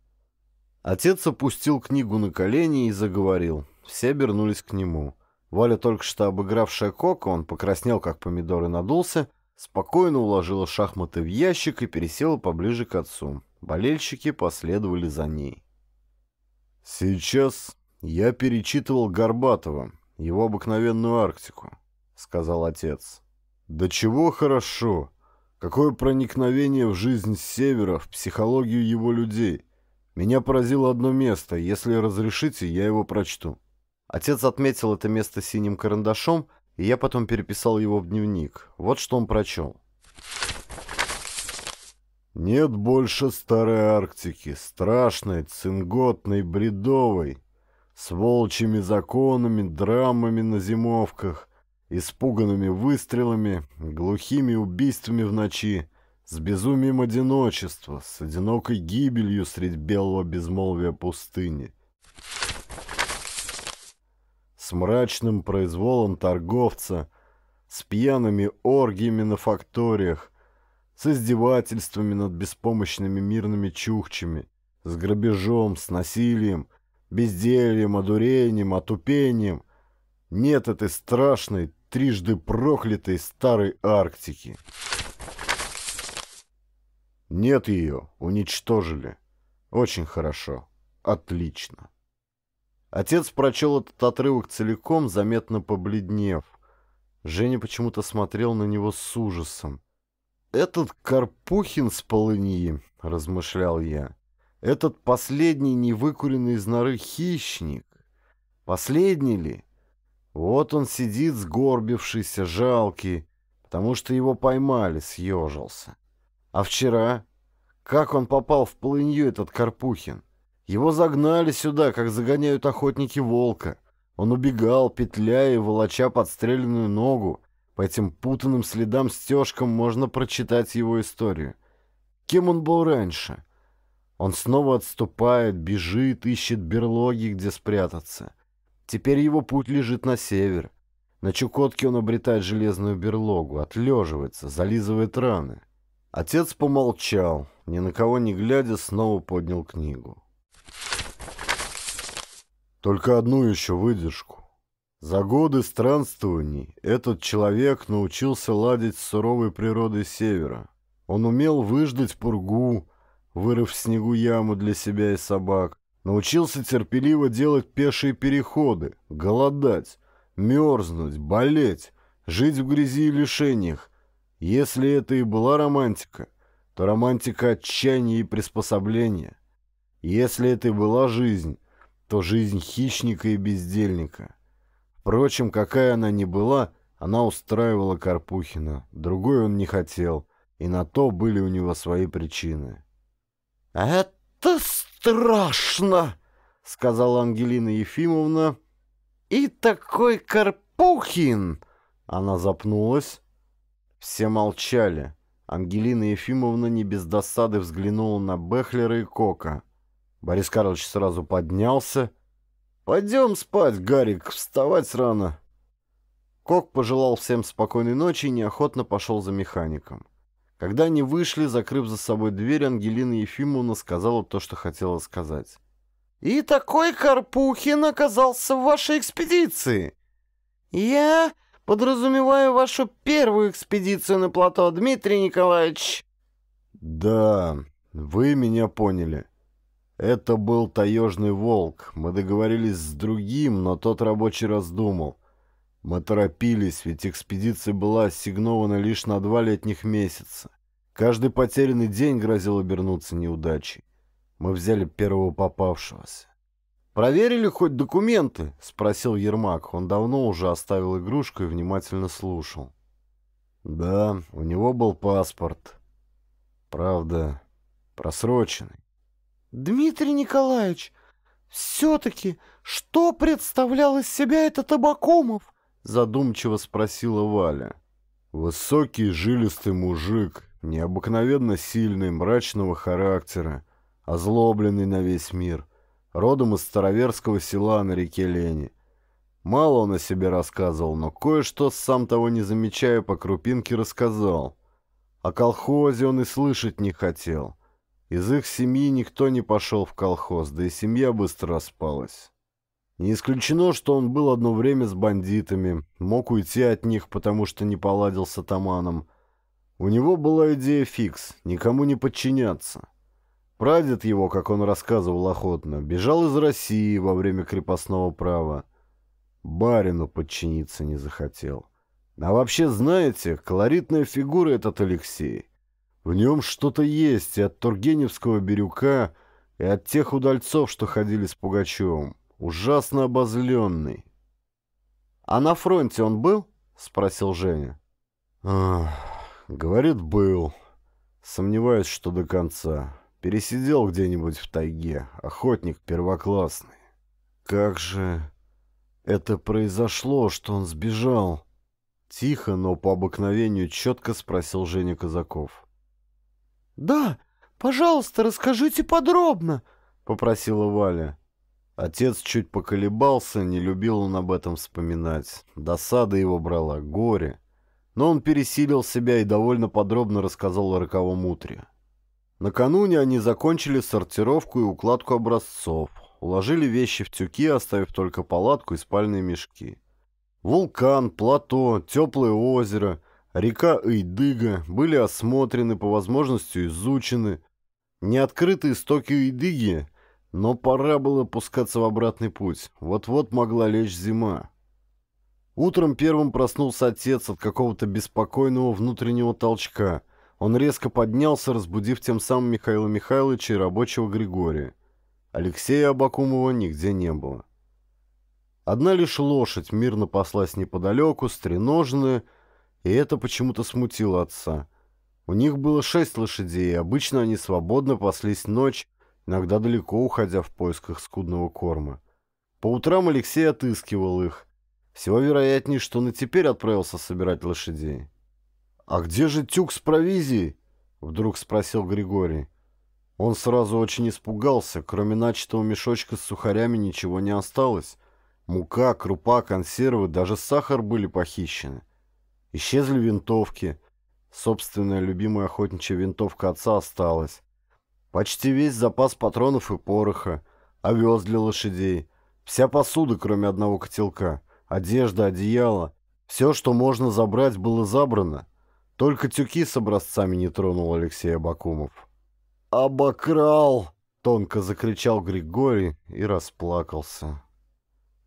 Отец опустил книгу на колени и заговорил. Все обернулись к нему. Валя, только что обыгравшая Кока, он покраснел, как помидоры надулся, спокойно уложила шахматы в ящик и пересела поближе к отцу. Болельщики последовали за ней. «Сейчас я перечитывал Горбатова, его обыкновенную Арктику», — сказал отец. «Да чего хорошо!» Какое проникновение в жизнь Севера, в психологию его людей. Меня поразило одно место, если разрешите, я его прочту. Отец отметил это место синим карандашом, и я потом переписал его в дневник. Вот что он прочел. «Нет больше старой Арктики, страшной, цинготной, бредовой, с волчьими законами, драмами на зимовках, испуганными выстрелами, глухими убийствами в ночи, с безумием одиночества, с одинокой гибелью средь белого безмолвия пустыни. С мрачным произволом торговца, с пьяными оргиями на факториях, с издевательствами над беспомощными мирными чухчами, с грабежом, с насилием, бездельем, одурением, отупением. Нет этой страшной, трижды проклятой старой Арктики. Нет ее, уничтожили. Очень хорошо. Отлично. Отец прочел этот отрывок целиком, заметно побледнев. Женя почему-то смотрел на него с ужасом. «Этот Карпухин с полыньи», — размышлял я, — «этот последний невыкуренный из норы хищник. Последний ли? Вот он сидит сгорбившийся, жалкий, потому что его поймали, съежился. А вчера? Как он попал в полынью, этот Карпухин? Его загнали сюда, как загоняют охотники волка. Он убегал, петляя и волоча подстреленную ногу. По этим путанным следам-стежкам можно прочитать его историю. Кем он был раньше? Он снова отступает, бежит, ищет берлоги, где спрятаться. Теперь его путь лежит на север. На Чукотке он обретает железную берлогу, отлеживается, зализывает раны. Отец помолчал, ни на кого не глядя, снова поднял книгу. Только одну еще выдержку. За годы странствований этот человек научился ладить с суровой природой севера. Он умел выждать пургу, вырыв в снегу яму для себя и собак, Научился терпеливо делать пешие переходы, голодать, мерзнуть, болеть, жить в грязи и лишениях. Если это и была романтика, то романтика отчаяния и приспособления. Если это и была жизнь, то жизнь хищника и бездельника. Впрочем, какая она ни была, она устраивала Карпухина. Другой он не хотел, и на то были у него свои причины. «Это страшно!» — сказала Ангелина Ефимовна. «И такой Карпухин!» — она запнулась. Все молчали. Ангелина Ефимовна не без досады взглянула на Бехлера и Кока. Борис Карлович сразу поднялся. «Пойдем спать, Гарик, вставать рано!» Кок пожелал всем спокойной ночи и неохотно пошел за механиком. Когда они вышли, закрыв за собой дверь, Ангелина Ефимовна сказала то, что хотела сказать. «И такой Карпухин оказался в вашей экспедиции!» «Я подразумеваю вашу первую экспедицию на плато, Дмитрий Николаевич!» «Да, вы меня поняли. Это был таежный волк. Мы договорились с другим, но тот рабочий раздумал. Мы торопились, ведь экспедиция была ассигнована лишь на два летних месяца. Каждый потерянный день грозил обернуться неудачей. Мы взяли первого попавшегося. «Проверили хоть документы?» — спросил Ермак. Он давно уже оставил игрушку и внимательно слушал. «Да, у него был паспорт. Правда, просроченный». «Дмитрий Николаевич, все-таки что представлял из себя этот Абакумов?» задумчиво спросила Валя. Высокий, жилистый мужик, необыкновенно сильный, мрачного характера, озлобленный на весь мир, родом из староверского села на реке Лени. Мало он о себе рассказывал, но кое-что, сам того не замечая, по крупинке рассказал. О колхозе он и слышать не хотел. Из их семьи никто не пошел в колхоз, да и семья быстро распалась. Не исключено, что он был одно время с бандитами, мог уйти от них, потому что не поладил с атаманом. У него была идея фикс – никому не подчиняться. Прадед его, как он рассказывал охотно, бежал из России во время крепостного права. Барину подчиниться не захотел. А вообще, знаете, колоритная фигура этот Алексей. В нем что-то есть и от Тургеневского Бирюка, и от тех удальцов, что ходили с Пугачевым ужасно обозленный. «А на фронте он был?» — спросил Женя. говорит, был. Сомневаюсь, что до конца. Пересидел где-нибудь в тайге. Охотник первоклассный. Как же это произошло, что он сбежал?» Тихо, но по обыкновению четко спросил Женя Казаков. «Да, пожалуйста, расскажите подробно», — попросила Валя. Отец чуть поколебался, не любил он об этом вспоминать. Досада его брала, горе. Но он пересилил себя и довольно подробно рассказал о роковом утре. Накануне они закончили сортировку и укладку образцов, уложили вещи в тюки, оставив только палатку и спальные мешки. Вулкан, плато, теплое озеро, река Эйдыга были осмотрены, по возможности изучены. Неоткрытые стоки Ыйдыги – но пора было пускаться в обратный путь. Вот-вот могла лечь зима. Утром первым проснулся отец от какого-то беспокойного внутреннего толчка. Он резко поднялся, разбудив тем самым Михаила Михайловича и рабочего Григория. Алексея Абакумова нигде не было. Одна лишь лошадь мирно паслась неподалеку, стреножная, и это почему-то смутило отца. У них было шесть лошадей, и обычно они свободно паслись ночь, иногда далеко уходя в поисках скудного корма. По утрам Алексей отыскивал их. Всего вероятнее, что на теперь отправился собирать лошадей. «А где же тюк с провизией?» — вдруг спросил Григорий. Он сразу очень испугался. Кроме начатого мешочка с сухарями ничего не осталось. Мука, крупа, консервы, даже сахар были похищены. Исчезли винтовки. Собственная любимая охотничья винтовка отца осталась. Почти весь запас патронов и пороха, овес для лошадей, вся посуда, кроме одного котелка, одежда, одеяло. Все, что можно забрать, было забрано. Только тюки с образцами не тронул Алексей Абакумов. «Обокрал!» — тонко закричал Григорий и расплакался.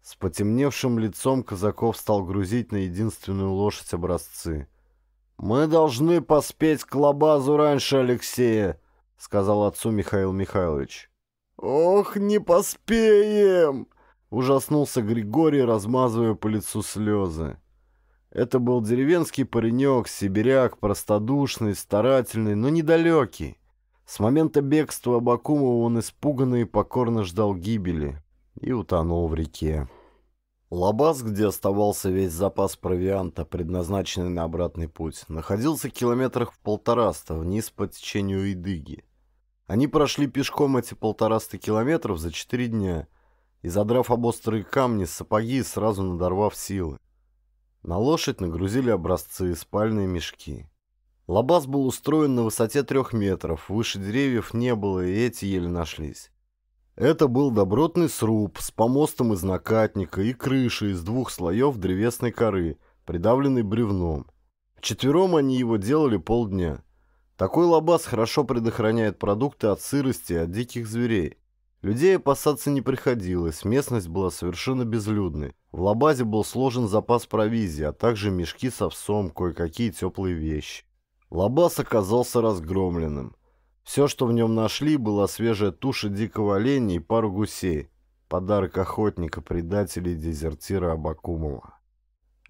С потемневшим лицом Казаков стал грузить на единственную лошадь образцы. «Мы должны поспеть к лабазу раньше Алексея!» сказал отцу Михаил Михайлович. «Ох, не поспеем!» Ужаснулся Григорий, размазывая по лицу слезы. Это был деревенский паренек, сибиряк, простодушный, старательный, но недалекий. С момента бегства Абакумова он испуганно и покорно ждал гибели и утонул в реке. Лабаз, где оставался весь запас провианта, предназначенный на обратный путь, находился в километрах в полтораста вниз по течению Идыги. Они прошли пешком эти полтораста километров за четыре дня и, задрав об острые камни, сапоги сразу надорвав силы. На лошадь нагрузили образцы и спальные мешки. Лабаз был устроен на высоте трех метров, выше деревьев не было, и эти еле нашлись. Это был добротный сруб с помостом из накатника и крышей из двух слоев древесной коры, придавленной бревном. Вчетвером они его делали полдня. Такой лабаз хорошо предохраняет продукты от сырости и от диких зверей. Людей опасаться не приходилось, местность была совершенно безлюдной. В лабазе был сложен запас провизии, а также мешки с овсом, кое-какие теплые вещи. Лабаз оказался разгромленным. Все, что в нем нашли, была свежая туша дикого оленя и пару гусей. Подарок охотника, предателя дезертира Абакумова.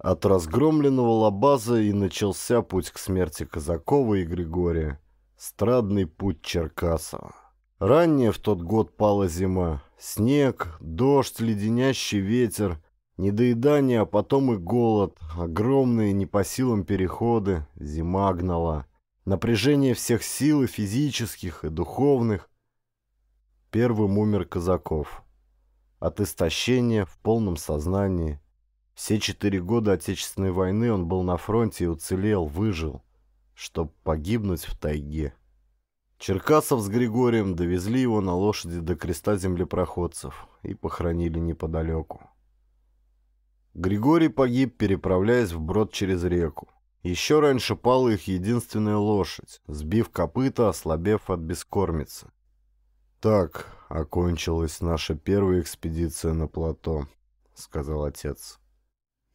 От разгромленного Лабаза и начался путь к смерти Казакова и Григория. Страдный путь Черкасова. Ранняя в тот год пала зима. Снег, дождь, леденящий ветер, недоедание, а потом и голод, огромные не по силам переходы, зима гнала. Напряжение всех сил и физических, и духовных. Первым умер Казаков. От истощения в полном сознании. Все четыре года Отечественной войны он был на фронте и уцелел, выжил, чтоб погибнуть в тайге. Черкасов с Григорием довезли его на лошади до креста землепроходцев и похоронили неподалеку. Григорий погиб, переправляясь вброд через реку. Еще раньше пала их единственная лошадь, сбив копыта, ослабев от бескормицы. Так окончилась наша первая экспедиция на плато, сказал отец.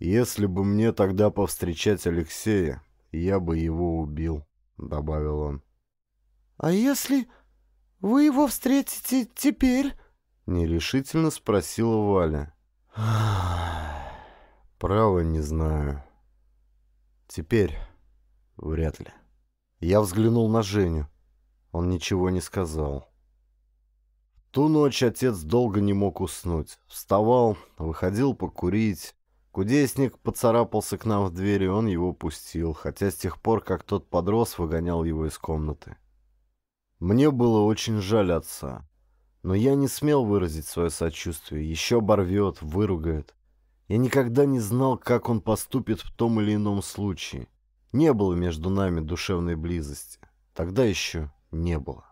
«Если бы мне тогда повстречать Алексея, я бы его убил», — добавил он. «А если вы его встретите теперь?» — нерешительно спросила Валя. «Право не знаю. Теперь вряд ли». Я взглянул на Женю. Он ничего не сказал. ту ночь отец долго не мог уснуть. Вставал, выходил покурить, Кудесник поцарапался к нам в дверь, и он его пустил, хотя с тех пор, как тот подрос, выгонял его из комнаты. Мне было очень жаль отца, но я не смел выразить свое сочувствие, еще оборвет, выругает. Я никогда не знал, как он поступит в том или ином случае. Не было между нами душевной близости. Тогда еще не было.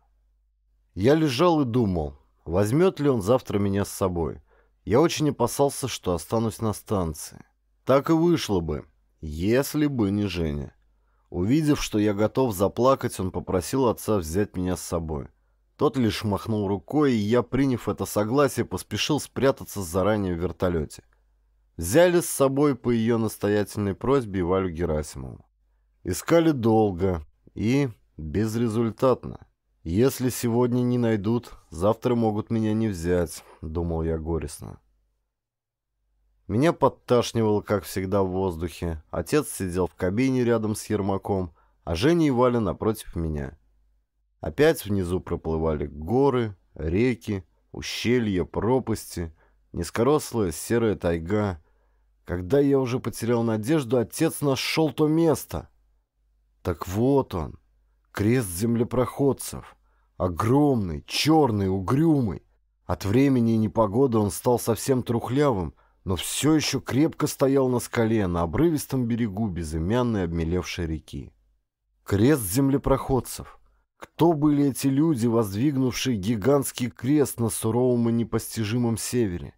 Я лежал и думал, возьмет ли он завтра меня с собой. Я очень опасался, что останусь на станции. Так и вышло бы, если бы не Женя. Увидев, что я готов заплакать, он попросил отца взять меня с собой. Тот лишь махнул рукой, и я, приняв это согласие, поспешил спрятаться заранее в вертолете. Взяли с собой по ее настоятельной просьбе Валю Герасимову. Искали долго и безрезультатно. «Если сегодня не найдут, завтра могут меня не взять», — думал я горестно. Меня подташнивало, как всегда, в воздухе. Отец сидел в кабине рядом с Ермаком, а Женя и Валя напротив меня. Опять внизу проплывали горы, реки, ущелья, пропасти, низкорослая серая тайга. Когда я уже потерял надежду, отец нашел то место. Так вот он, крест землепроходцев. Огромный, черный, угрюмый. От времени и непогоды он стал совсем трухлявым, но все еще крепко стоял на скале на обрывистом берегу безымянной обмелевшей реки. Крест землепроходцев. Кто были эти люди, воздвигнувшие гигантский крест на суровом и непостижимом севере?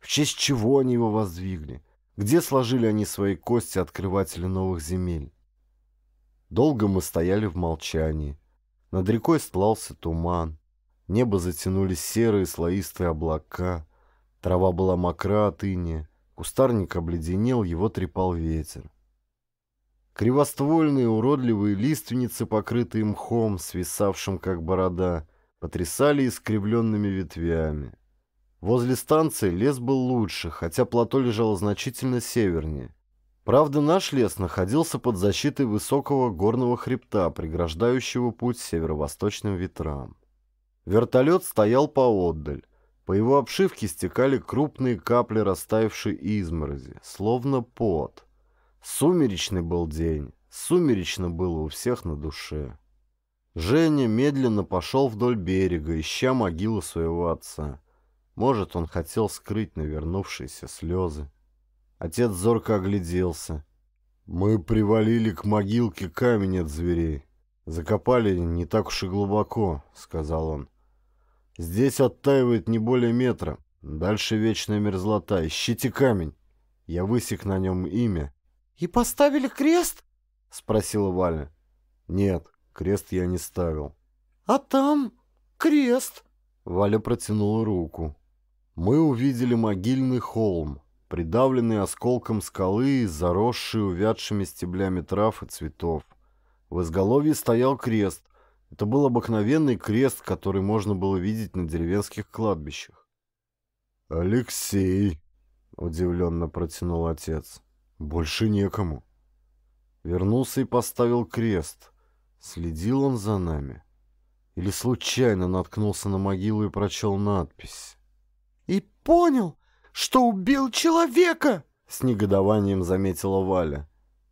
В честь чего они его воздвигли? Где сложили они свои кости открыватели новых земель? Долго мы стояли в молчании. Над рекой стлался туман. Небо затянули серые слоистые облака. Трава была мокра от иния. Кустарник обледенел, его трепал ветер. Кривоствольные уродливые лиственницы, покрытые мхом, свисавшим как борода, потрясали искривленными ветвями. Возле станции лес был лучше, хотя плато лежало значительно севернее. Правда, наш лес находился под защитой высокого горного хребта, преграждающего путь северо-восточным ветрам. Вертолет стоял поотдаль. По его обшивке стекали крупные капли растаявшей изморози, словно пот. Сумеречный был день, сумеречно было у всех на душе. Женя медленно пошел вдоль берега, ища могилу своего отца. Может, он хотел скрыть навернувшиеся слезы. Отец зорко огляделся. «Мы привалили к могилке камень от зверей. Закопали не так уж и глубоко», — сказал он. «Здесь оттаивает не более метра. Дальше вечная мерзлота. Ищите камень. Я высек на нем имя». «И поставили крест?» — спросила Валя. «Нет, крест я не ставил». «А там крест». Валя протянула руку. «Мы увидели могильный холм. Придавленный осколком скалы и заросшие увядшими стеблями трав и цветов. В изголовье стоял крест. Это был обыкновенный крест, который можно было видеть на деревенских кладбищах. «Алексей!» — удивленно протянул отец. «Больше некому». Вернулся и поставил крест. Следил он за нами. Или случайно наткнулся на могилу и прочел надпись. «И понял, что убил человека!» С негодованием заметила Валя.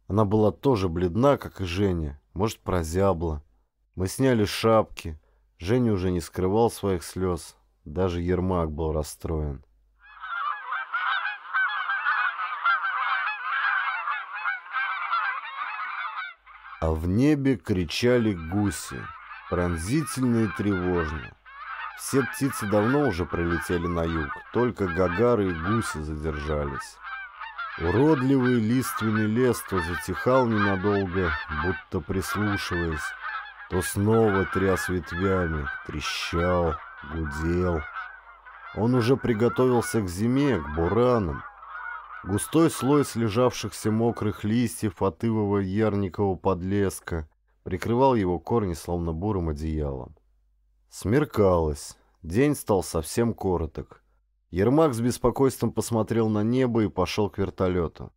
Она была тоже бледна, как и Женя. Может, прозябла. Мы сняли шапки. Женя уже не скрывал своих слез. Даже Ермак был расстроен. А в небе кричали гуси, пронзительно и тревожно. Все птицы давно уже прилетели на юг, только гагары и гуси задержались. Уродливый лиственный лес то затихал ненадолго, будто прислушиваясь, то снова тряс ветвями, трещал, гудел. Он уже приготовился к зиме, к буранам. Густой слой слежавшихся мокрых листьев от ивого ярникового подлеска прикрывал его корни словно бурым одеялом. Смеркалось. День стал совсем короток. Ермак с беспокойством посмотрел на небо и пошел к вертолету.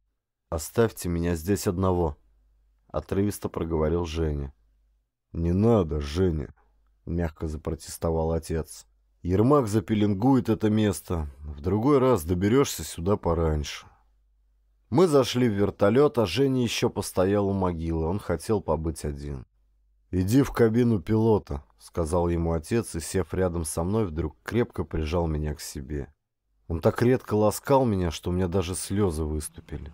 «Оставьте меня здесь одного», — отрывисто проговорил Женя. «Не надо, Женя», — мягко запротестовал отец. «Ермак запеленгует это место. В другой раз доберешься сюда пораньше». Мы зашли в вертолет, а Женя еще постоял у могилы. Он хотел побыть один. «Иди в кабину пилота», сказал ему отец и, сев рядом со мной, вдруг крепко прижал меня к себе. Он так редко ласкал меня, что у меня даже слезы выступили.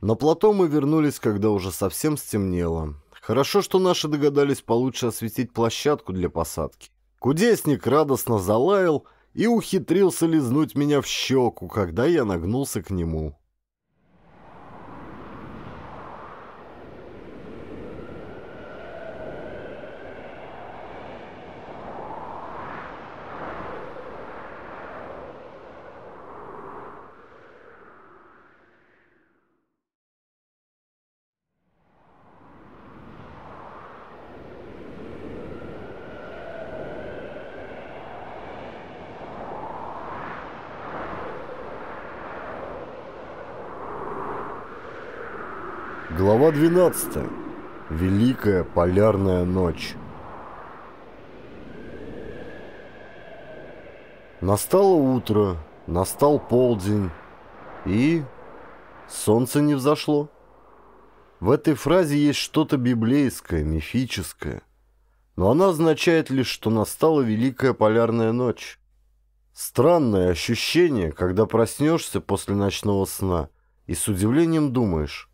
На плато мы вернулись, когда уже совсем стемнело. Хорошо, что наши догадались получше осветить площадку для посадки. Кудесник радостно залаял – и ухитрился лизнуть меня в щеку, когда я нагнулся к нему. Глава 12. Великая полярная ночь. Настало утро, настал полдень, и солнце не взошло. В этой фразе есть что-то библейское, мифическое, но она означает лишь, что настала Великая Полярная Ночь. Странное ощущение, когда проснешься после ночного сна и с удивлением думаешь,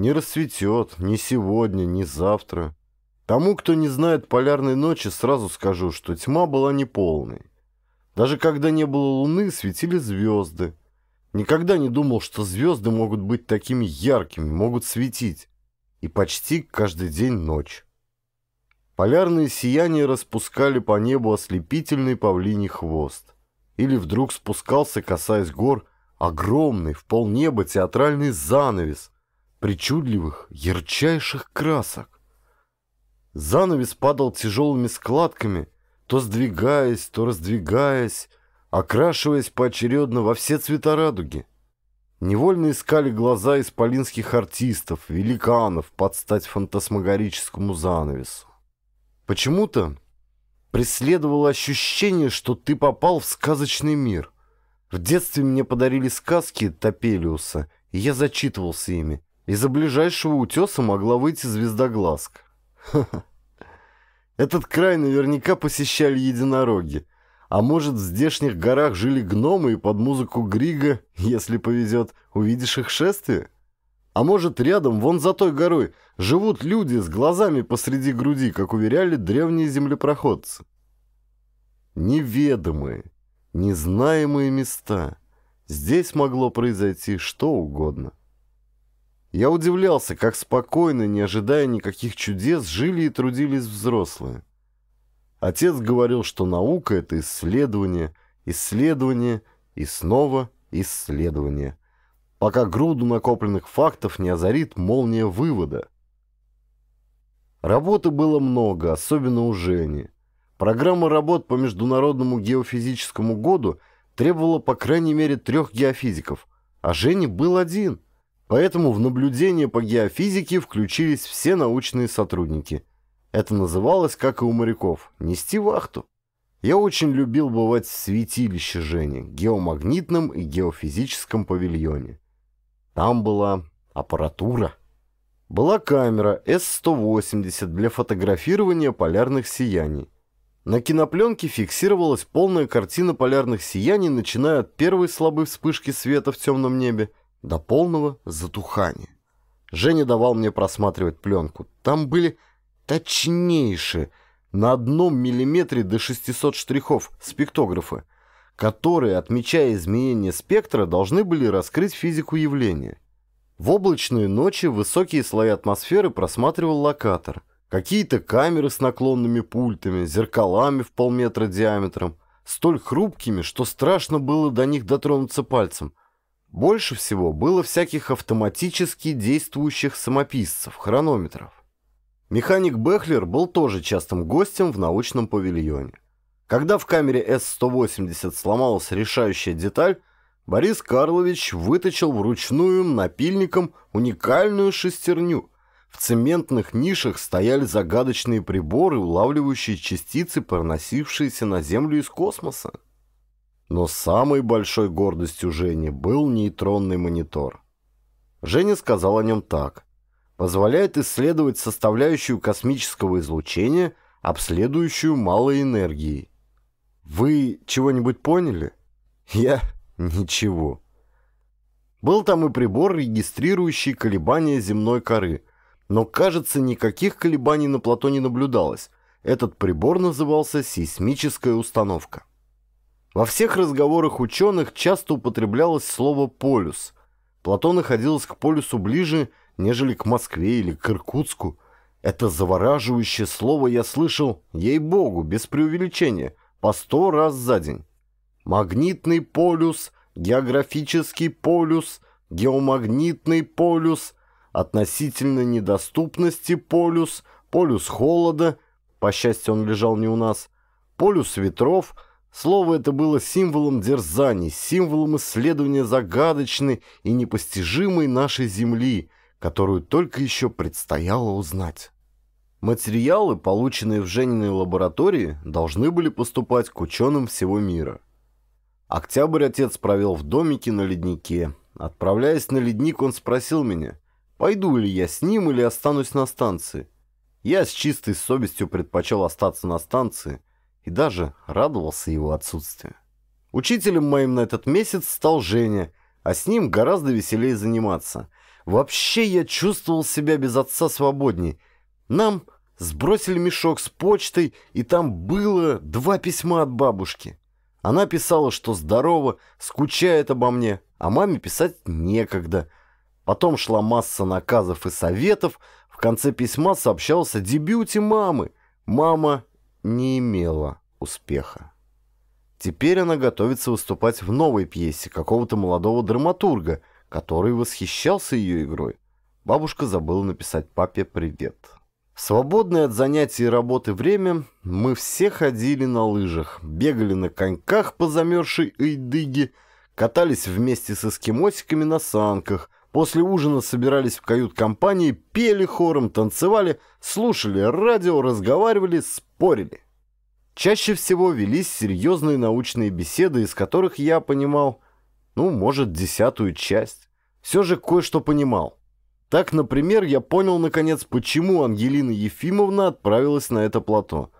не расцветет ни сегодня, ни завтра. Тому, кто не знает полярной ночи, сразу скажу, что тьма была неполной. Даже когда не было луны, светили звезды. Никогда не думал, что звезды могут быть такими яркими, могут светить. И почти каждый день ночь. Полярные сияния распускали по небу ослепительный павлиний хвост. Или вдруг спускался, касаясь гор, огромный, в полнеба театральный занавес, причудливых, ярчайших красок. Занавес падал тяжелыми складками, то сдвигаясь, то раздвигаясь, окрашиваясь поочередно во все цвета радуги. Невольно искали глаза исполинских артистов, великанов под стать фантасмагорическому занавесу. Почему-то преследовало ощущение, что ты попал в сказочный мир. В детстве мне подарили сказки Топелиуса, и я зачитывался ими, из-за ближайшего утеса могла выйти звездоглазка. Ха-ха. Этот край наверняка посещали единороги. А может, в здешних горах жили гномы и под музыку Грига, если повезет, увидишь их шествие? А может, рядом, вон за той горой, живут люди с глазами посреди груди, как уверяли древние землепроходцы? Неведомые, незнаемые места. Здесь могло произойти что угодно. Я удивлялся, как спокойно, не ожидая никаких чудес, жили и трудились взрослые. Отец говорил, что наука – это исследование, исследование и снова исследование, пока груду накопленных фактов не озарит молния вывода. Работы было много, особенно у Жени. Программа работ по Международному геофизическому году требовала по крайней мере трех геофизиков, а Жени был один – Поэтому в наблюдение по геофизике включились все научные сотрудники. Это называлось, как и у моряков, нести вахту. Я очень любил бывать в святилище Жени, геомагнитном и геофизическом павильоне. Там была аппаратура. Была камера S180 для фотографирования полярных сияний. На кинопленке фиксировалась полная картина полярных сияний, начиная от первой слабой вспышки света в темном небе – до полного затухания. Женя давал мне просматривать пленку. Там были точнейшие, на одном миллиметре до 600 штрихов, спектрографы, которые, отмечая изменения спектра, должны были раскрыть физику явления. В облачные ночи высокие слои атмосферы просматривал локатор. Какие-то камеры с наклонными пультами, зеркалами в полметра диаметром, столь хрупкими, что страшно было до них дотронуться пальцем – больше всего было всяких автоматически действующих самописцев, хронометров. Механик Бехлер был тоже частым гостем в научном павильоне. Когда в камере С-180 сломалась решающая деталь, Борис Карлович выточил вручную напильником уникальную шестерню. В цементных нишах стояли загадочные приборы, улавливающие частицы, проносившиеся на Землю из космоса. Но самой большой гордостью Жени был нейтронный монитор. Женя сказал о нем так. Позволяет исследовать составляющую космического излучения, обследующую малой энергией. Вы чего-нибудь поняли? Я ничего. Был там и прибор, регистрирующий колебания земной коры. Но, кажется, никаких колебаний на плато не наблюдалось. Этот прибор назывался «сейсмическая установка». Во всех разговорах ученых часто употреблялось слово «полюс». Платон находился к полюсу ближе, нежели к Москве или к Иркутску. Это завораживающее слово я слышал, ей-богу, без преувеличения, по сто раз за день. Магнитный полюс, географический полюс, геомагнитный полюс, относительно недоступности полюс, полюс холода, по счастью, он лежал не у нас, полюс ветров – Слово это было символом дерзаний, символом исследования загадочной и непостижимой нашей Земли, которую только еще предстояло узнать. Материалы, полученные в Жениной лаборатории, должны были поступать к ученым всего мира. Октябрь отец провел в домике на леднике. Отправляясь на ледник, он спросил меня, пойду ли я с ним или останусь на станции. Я с чистой совестью предпочел остаться на станции – и даже радовался его отсутствию. Учителем моим на этот месяц стал Женя, а с ним гораздо веселее заниматься. Вообще я чувствовал себя без отца свободней. Нам сбросили мешок с почтой, и там было два письма от бабушки. Она писала, что здорово, скучает обо мне, а маме писать некогда. Потом шла масса наказов и советов. В конце письма сообщался о дебюте мамы. Мама не имела успеха. Теперь она готовится выступать в новой пьесе какого-то молодого драматурга, который восхищался ее игрой. Бабушка забыла написать папе «Привет». В свободное от занятий и работы время мы все ходили на лыжах, бегали на коньках по замерзшей Эйдыге, катались вместе с эскимосиками на санках – После ужина собирались в кают-компании, пели хором, танцевали, слушали радио, разговаривали, спорили. Чаще всего велись серьезные научные беседы, из которых я понимал, ну, может, десятую часть. Все же кое-что понимал. Так, например, я понял, наконец, почему Ангелина Ефимовна отправилась на это плато.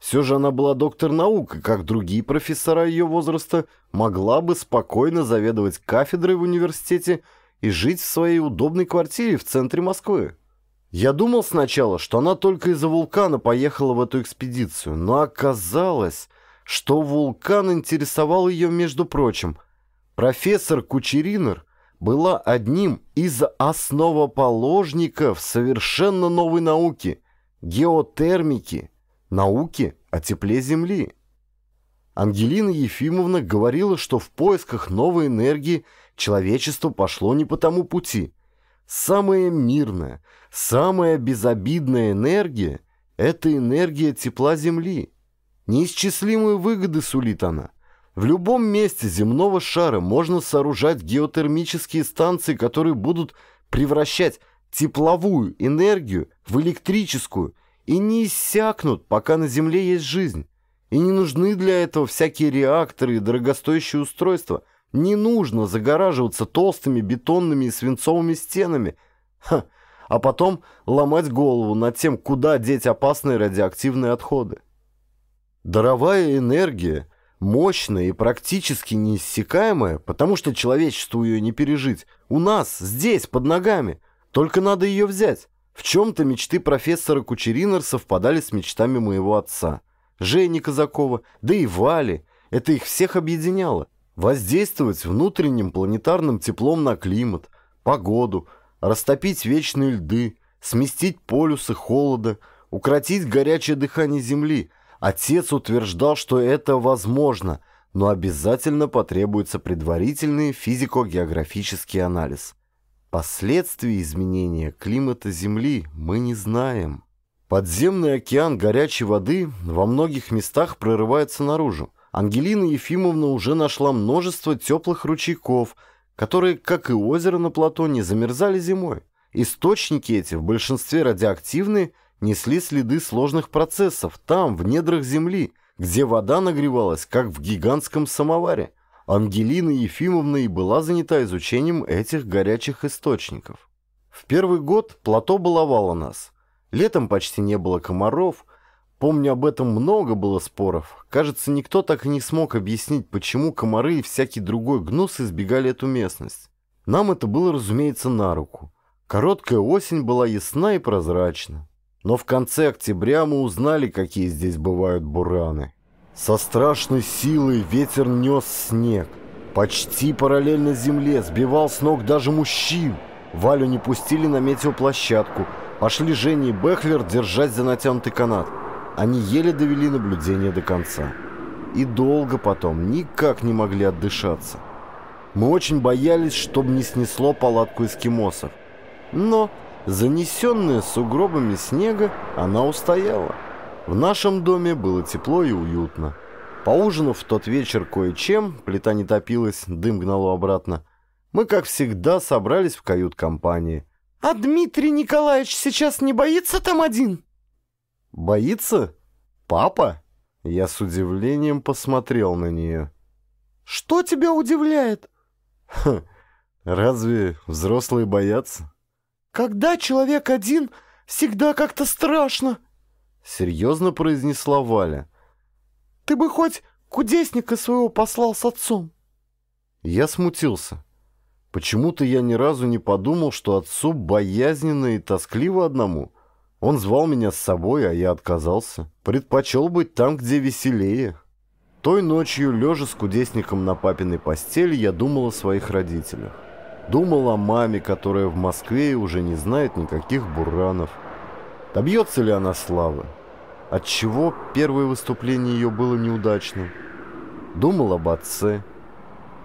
Все же она была доктор наук, и, как другие профессора ее возраста, могла бы спокойно заведовать кафедрой в университете – и жить в своей удобной квартире в центре Москвы. Я думал сначала, что она только из-за вулкана поехала в эту экспедицию, но оказалось, что вулкан интересовал ее, между прочим. Профессор Кучеринер была одним из основоположников совершенно новой науки – геотермики, науки о тепле Земли. Ангелина Ефимовна говорила, что в поисках новой энергии – Человечество пошло не по тому пути. Самая мирная, самая безобидная энергия – это энергия тепла Земли. Неисчислимые выгоды сулит она. В любом месте земного шара можно сооружать геотермические станции, которые будут превращать тепловую энергию в электрическую и не иссякнут, пока на Земле есть жизнь. И не нужны для этого всякие реакторы и дорогостоящие устройства – не нужно загораживаться толстыми бетонными и свинцовыми стенами. Ха, а потом ломать голову над тем, куда деть опасные радиоактивные отходы. Даровая энергия, мощная и практически неиссякаемая, потому что человечеству ее не пережить, у нас, здесь, под ногами. Только надо ее взять. В чем-то мечты профессора Кучерина совпадали с мечтами моего отца. Жени Казакова, да и Вали. Это их всех объединяло воздействовать внутренним планетарным теплом на климат, погоду, растопить вечные льды, сместить полюсы холода, укротить горячее дыхание Земли. Отец утверждал, что это возможно, но обязательно потребуется предварительный физико-географический анализ. Последствий изменения климата Земли мы не знаем. Подземный океан горячей воды во многих местах прорывается наружу. Ангелина Ефимовна уже нашла множество теплых ручейков, которые, как и озеро на Платоне, замерзали зимой. Источники эти, в большинстве радиоактивны, несли следы сложных процессов там, в недрах земли, где вода нагревалась, как в гигантском самоваре. Ангелина Ефимовна и была занята изучением этих горячих источников. В первый год плато баловало нас. Летом почти не было комаров – Помню, об этом много было споров. Кажется, никто так и не смог объяснить, почему комары и всякий другой гнус избегали эту местность. Нам это было, разумеется, на руку. Короткая осень была ясна и прозрачна. Но в конце октября мы узнали, какие здесь бывают бураны. Со страшной силой ветер нес снег. Почти параллельно земле сбивал с ног даже мужчин. Валю не пустили на метеоплощадку. Пошли а Женя и Бехлер держать за натянутый канат. Они еле довели наблюдение до конца. И долго потом никак не могли отдышаться. Мы очень боялись, чтобы не снесло палатку эскимосов. Но, занесенная сугробами снега, она устояла. В нашем доме было тепло и уютно. Поужинав в тот вечер кое-чем, плита не топилась, дым гнало обратно, мы, как всегда, собрались в кают-компании. «А Дмитрий Николаевич сейчас не боится там один?» Боится? Папа? Я с удивлением посмотрел на нее. Что тебя удивляет? Ха, разве взрослые боятся? Когда человек один, всегда как-то страшно. Серьезно произнесла Валя. Ты бы хоть кудесника своего послал с отцом. Я смутился. Почему-то я ни разу не подумал, что отцу боязненно и тоскливо одному — он звал меня с собой, а я отказался. Предпочел быть там, где веселее. Той ночью, лежа с кудесником на папиной постели, я думал о своих родителях. Думал о маме, которая в Москве уже не знает никаких буранов. Добьется ли она славы? Отчего первое выступление ее было неудачным? Думал об отце.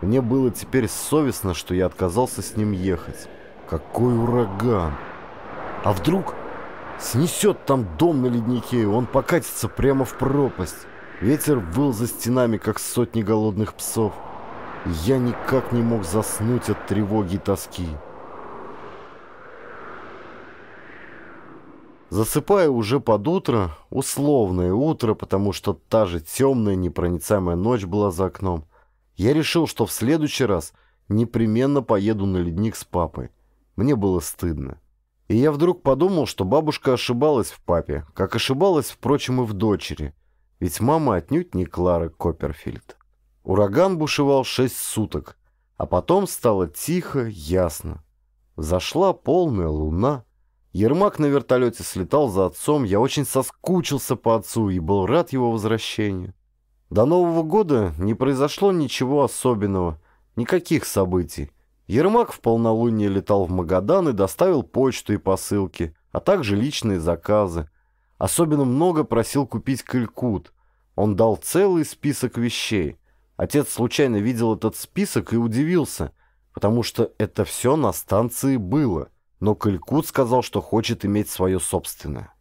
Мне было теперь совестно, что я отказался с ним ехать. Какой ураган! А вдруг Снесет там дом на леднике, он покатится прямо в пропасть. Ветер выл за стенами, как сотни голодных псов. я никак не мог заснуть от тревоги и тоски. Засыпая уже под утро, условное утро, потому что та же темная непроницаемая ночь была за окном, я решил, что в следующий раз непременно поеду на ледник с папой. Мне было стыдно. И я вдруг подумал, что бабушка ошибалась в папе, как ошибалась, впрочем, и в дочери. Ведь мама отнюдь не Клара Копперфильд. Ураган бушевал шесть суток, а потом стало тихо, ясно. Зашла полная луна. Ермак на вертолете слетал за отцом. Я очень соскучился по отцу и был рад его возвращению. До Нового года не произошло ничего особенного, никаких событий. Ермак в полнолуние летал в Магадан и доставил почту и посылки, а также личные заказы. Особенно много просил купить калькут. Он дал целый список вещей. Отец случайно видел этот список и удивился, потому что это все на станции было. Но Калькут сказал, что хочет иметь свое собственное.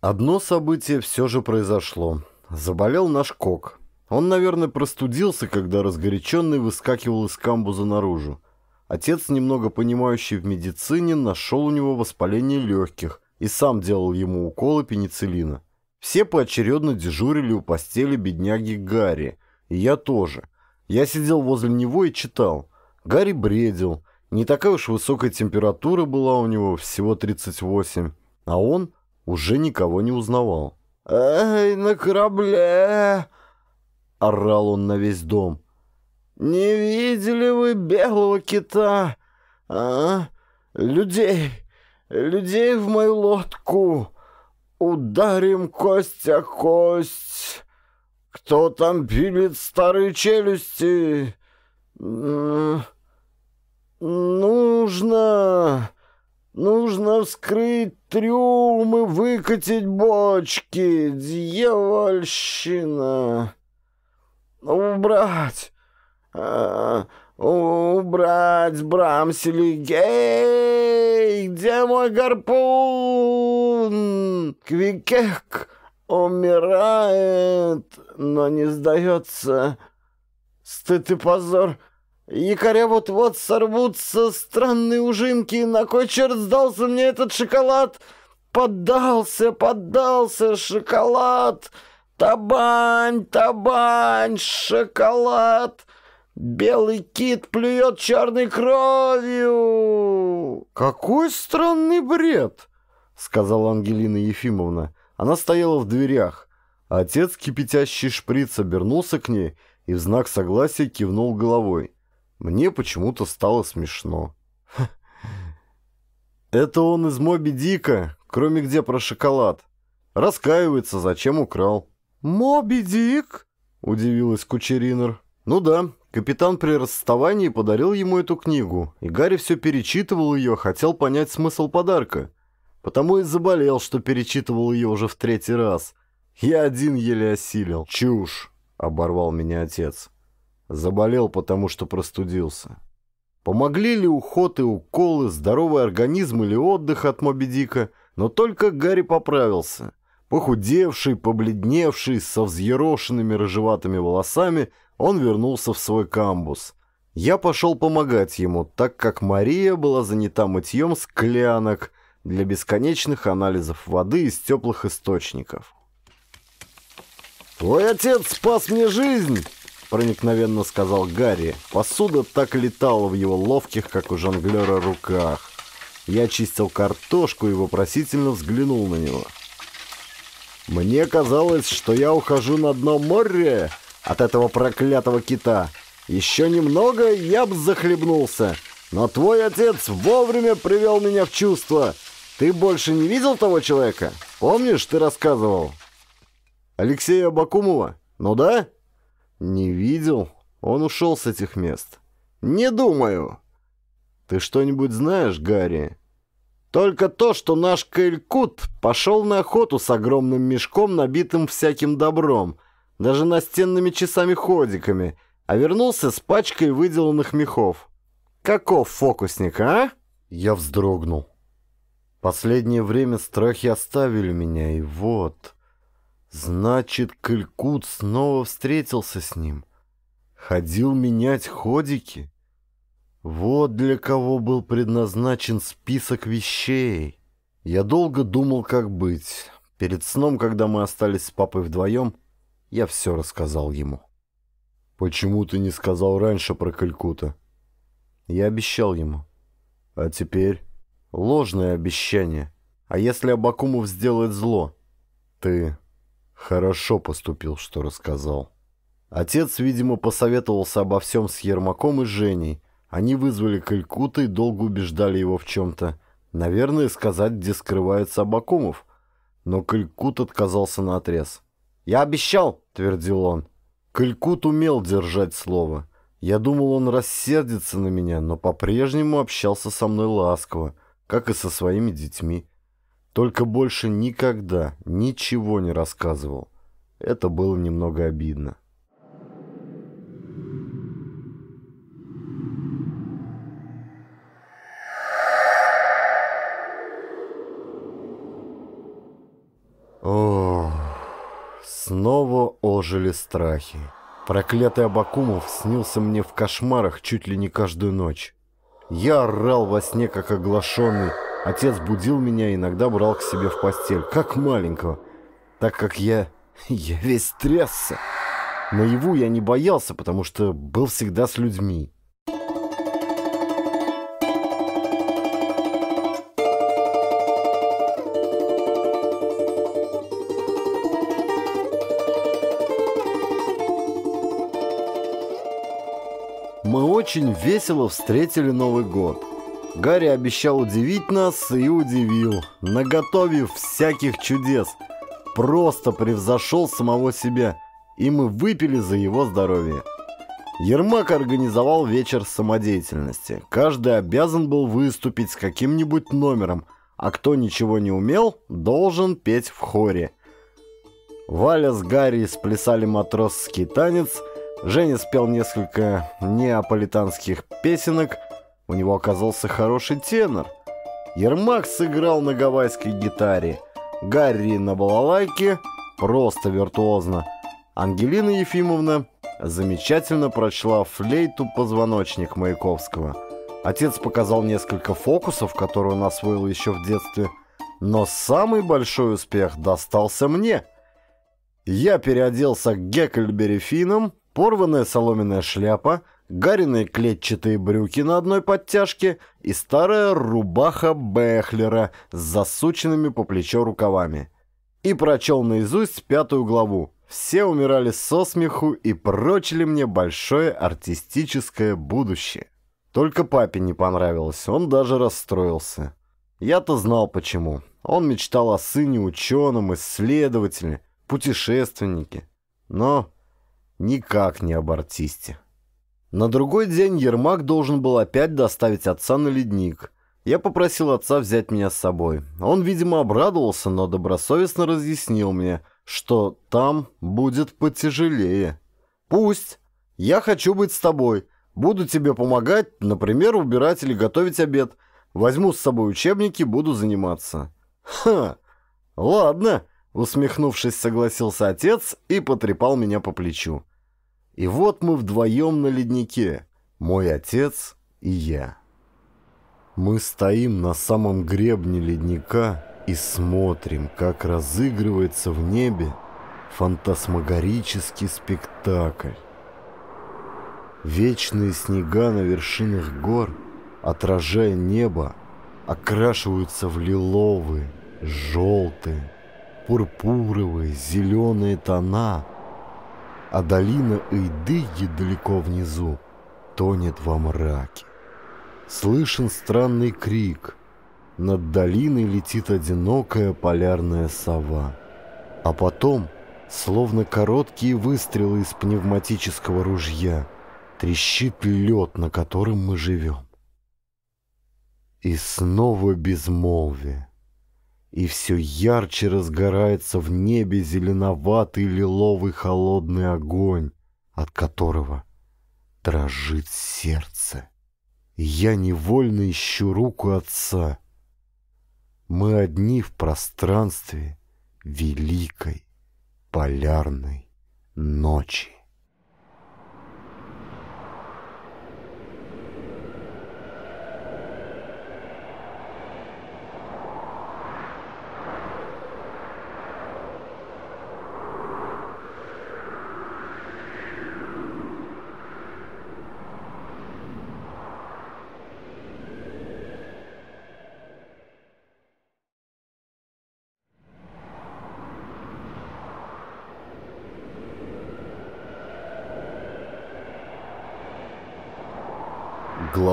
Одно событие все же произошло. Заболел наш кок. Он, наверное, простудился, когда разгоряченный выскакивал из камбуза наружу. Отец, немного понимающий в медицине, нашел у него воспаление легких и сам делал ему уколы пенициллина. Все поочередно дежурили у постели бедняги Гарри, и я тоже. Я сидел возле него и читал. Гарри бредил. Не такая уж высокая температура была у него, всего 38, а он уже никого не узнавал. «Эй, на корабле!» — орал он на весь дом. Не видели вы белого кита, а? Людей, людей в мою лодку. Ударим кость о кость. Кто там пилит старые челюсти? Нужно... Нужно вскрыть трюм и выкатить бочки. Дьявольщина. Убрать! А, убрать Брамсели Где мой гарпун? Квикек умирает, но не сдается. Стыд и позор. Якоря вот-вот сорвутся странные ужинки. На кой черт сдался мне этот шоколад? Поддался, поддался, шоколад. Табань, табань, шоколад. Белый кит плюет черной кровью!» «Какой странный бред!» — сказала Ангелина Ефимовна. Она стояла в дверях. Отец, кипятящий шприц, обернулся к ней и в знак согласия кивнул головой. Мне почему-то стало смешно. Это он из Моби Дика, кроме где про шоколад. Раскаивается, зачем украл. «Моби Дик?» — удивилась Кучеринер. «Ну да, Капитан при расставании подарил ему эту книгу, и Гарри все перечитывал ее, хотел понять смысл подарка. Потому и заболел, что перечитывал ее уже в третий раз. Я один еле осилил. «Чушь!» — оборвал меня отец. Заболел, потому что простудился. Помогли ли уход и уколы, здоровый организм или отдых от Мобедика, но только Гарри поправился. Похудевший, побледневший, со взъерошенными рыжеватыми волосами — он вернулся в свой камбус. Я пошел помогать ему, так как Мария была занята мытьем склянок для бесконечных анализов воды из теплых источников. «Твой отец спас мне жизнь!» — проникновенно сказал Гарри. Посуда так летала в его ловких, как у жонглера, руках. Я чистил картошку и вопросительно взглянул на него. «Мне казалось, что я ухожу на дно моря!» от этого проклятого кита. Еще немного, я бы захлебнулся. Но твой отец вовремя привел меня в чувство. Ты больше не видел того человека? Помнишь, ты рассказывал? Алексея Бакумова? Ну да? Не видел. Он ушел с этих мест. Не думаю. Ты что-нибудь знаешь, Гарри? Только то, что наш Кайлькут пошел на охоту с огромным мешком, набитым всяким добром, даже настенными часами-ходиками, а вернулся с пачкой выделанных мехов. Каков фокусник, а? Я вздрогнул. Последнее время страхи оставили меня, и вот... Значит, Калькут снова встретился с ним. Ходил менять ходики. Вот для кого был предназначен список вещей. Я долго думал, как быть. Перед сном, когда мы остались с папой вдвоем, я все рассказал ему. «Почему ты не сказал раньше про Калькута?» Я обещал ему. «А теперь?» «Ложное обещание. А если Абакумов сделает зло?» «Ты хорошо поступил, что рассказал». Отец, видимо, посоветовался обо всем с Ермаком и Женей. Они вызвали Калькута и долго убеждали его в чем-то. Наверное, сказать, где скрывается Абакумов. Но Калькут отказался на отрез. «Я обещал», — твердил он. Калькут умел держать слово. Я думал, он рассердится на меня, но по-прежнему общался со мной ласково, как и со своими детьми. Только больше никогда ничего не рассказывал. Это было немного обидно. О, Снова ожили страхи. Проклятый Абакумов снился мне в кошмарах чуть ли не каждую ночь. Я орал во сне, как оглашенный. Отец будил меня и иногда брал к себе в постель, как маленького. Так как я... я весь трясся. Наяву я не боялся, потому что был всегда с людьми. очень весело встретили Новый год. Гарри обещал удивить нас и удивил, наготовив всяких чудес. Просто превзошел самого себя, и мы выпили за его здоровье. Ермак организовал вечер самодеятельности. Каждый обязан был выступить с каким-нибудь номером, а кто ничего не умел, должен петь в хоре. Валя с Гарри сплясали матросский танец – Женя спел несколько неаполитанских песенок, у него оказался хороший тенор. Ермак сыграл на гавайской гитаре, Гарри на балалайке, просто виртуозно. Ангелина Ефимовна замечательно прочла флейту позвоночник Маяковского. Отец показал несколько фокусов, которые он освоил еще в детстве, но самый большой успех достался мне. Я переоделся Геккельбери Финном, порванная соломенная шляпа, гариные клетчатые брюки на одной подтяжке и старая рубаха Бехлера с засученными по плечо рукавами. И прочел наизусть пятую главу. Все умирали со смеху и прочили мне большое артистическое будущее. Только папе не понравилось, он даже расстроился. Я-то знал почему. Он мечтал о сыне ученом, исследователе, путешественнике. Но Никак не об артисте. На другой день Ермак должен был опять доставить отца на ледник. Я попросил отца взять меня с собой. Он, видимо, обрадовался, но добросовестно разъяснил мне, что там будет потяжелее. «Пусть. Я хочу быть с тобой. Буду тебе помогать, например, убирать или готовить обед. Возьму с собой учебники, буду заниматься». «Ха! Ладно!» Усмехнувшись, согласился отец и потрепал меня по плечу. И вот мы вдвоем на леднике, мой отец и я. Мы стоим на самом гребне ледника и смотрим, как разыгрывается в небе фантасмагорический спектакль. Вечные снега на вершинах гор, отражая небо, окрашиваются в лиловые, желтые, пурпуровые, зеленые тона, а долина Эйдыги далеко внизу тонет во мраке. Слышен странный крик. Над долиной летит одинокая полярная сова. А потом, словно короткие выстрелы из пневматического ружья, трещит лед, на котором мы живем. И снова безмолвие и все ярче разгорается в небе зеленоватый лиловый холодный огонь, от которого дрожит сердце. я невольно ищу руку отца. Мы одни в пространстве великой полярной ночи.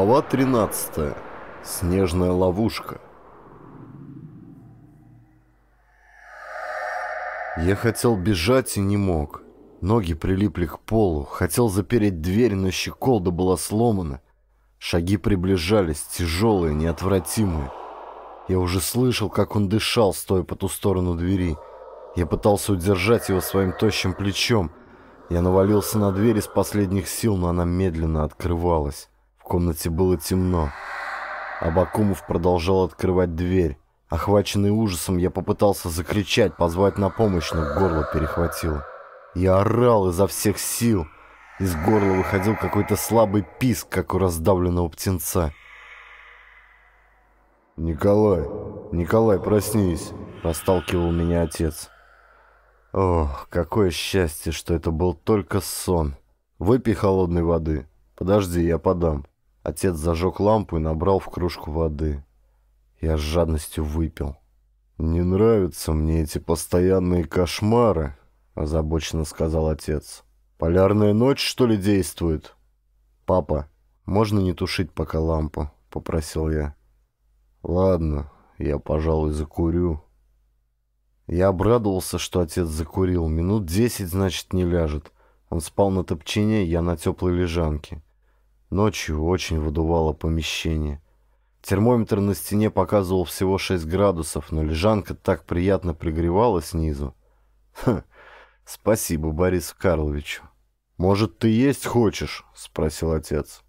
Глава 13. Снежная ловушка. Я хотел бежать и не мог. Ноги прилипли к полу, хотел запереть дверь, но щеколда была сломана. Шаги приближались, тяжелые, неотвратимые. Я уже слышал, как он дышал, стоя по ту сторону двери. Я пытался удержать его своим тощим плечом. Я навалился на дверь из последних сил, но она медленно открывалась. В комнате было темно. Абакумов продолжал открывать дверь. Охваченный ужасом, я попытался закричать, позвать на помощь, но горло перехватило. Я орал изо всех сил. Из горла выходил какой-то слабый писк, как у раздавленного птенца. «Николай, Николай, проснись!» – расталкивал меня отец. Ох, какое счастье, что это был только сон. Выпей холодной воды. Подожди, я подам. Отец зажег лампу и набрал в кружку воды. Я с жадностью выпил. «Не нравятся мне эти постоянные кошмары», — озабоченно сказал отец. «Полярная ночь, что ли, действует?» «Папа, можно не тушить пока лампу?» — попросил я. «Ладно, я, пожалуй, закурю». Я обрадовался, что отец закурил. Минут десять, значит, не ляжет. Он спал на топчине, я на теплой лежанке. Ночью очень выдувало помещение. Термометр на стене показывал всего 6 градусов, но лежанка так приятно пригревала снизу. Ха, хм, спасибо Борис Карлович. «Может, ты есть хочешь?» — спросил отец.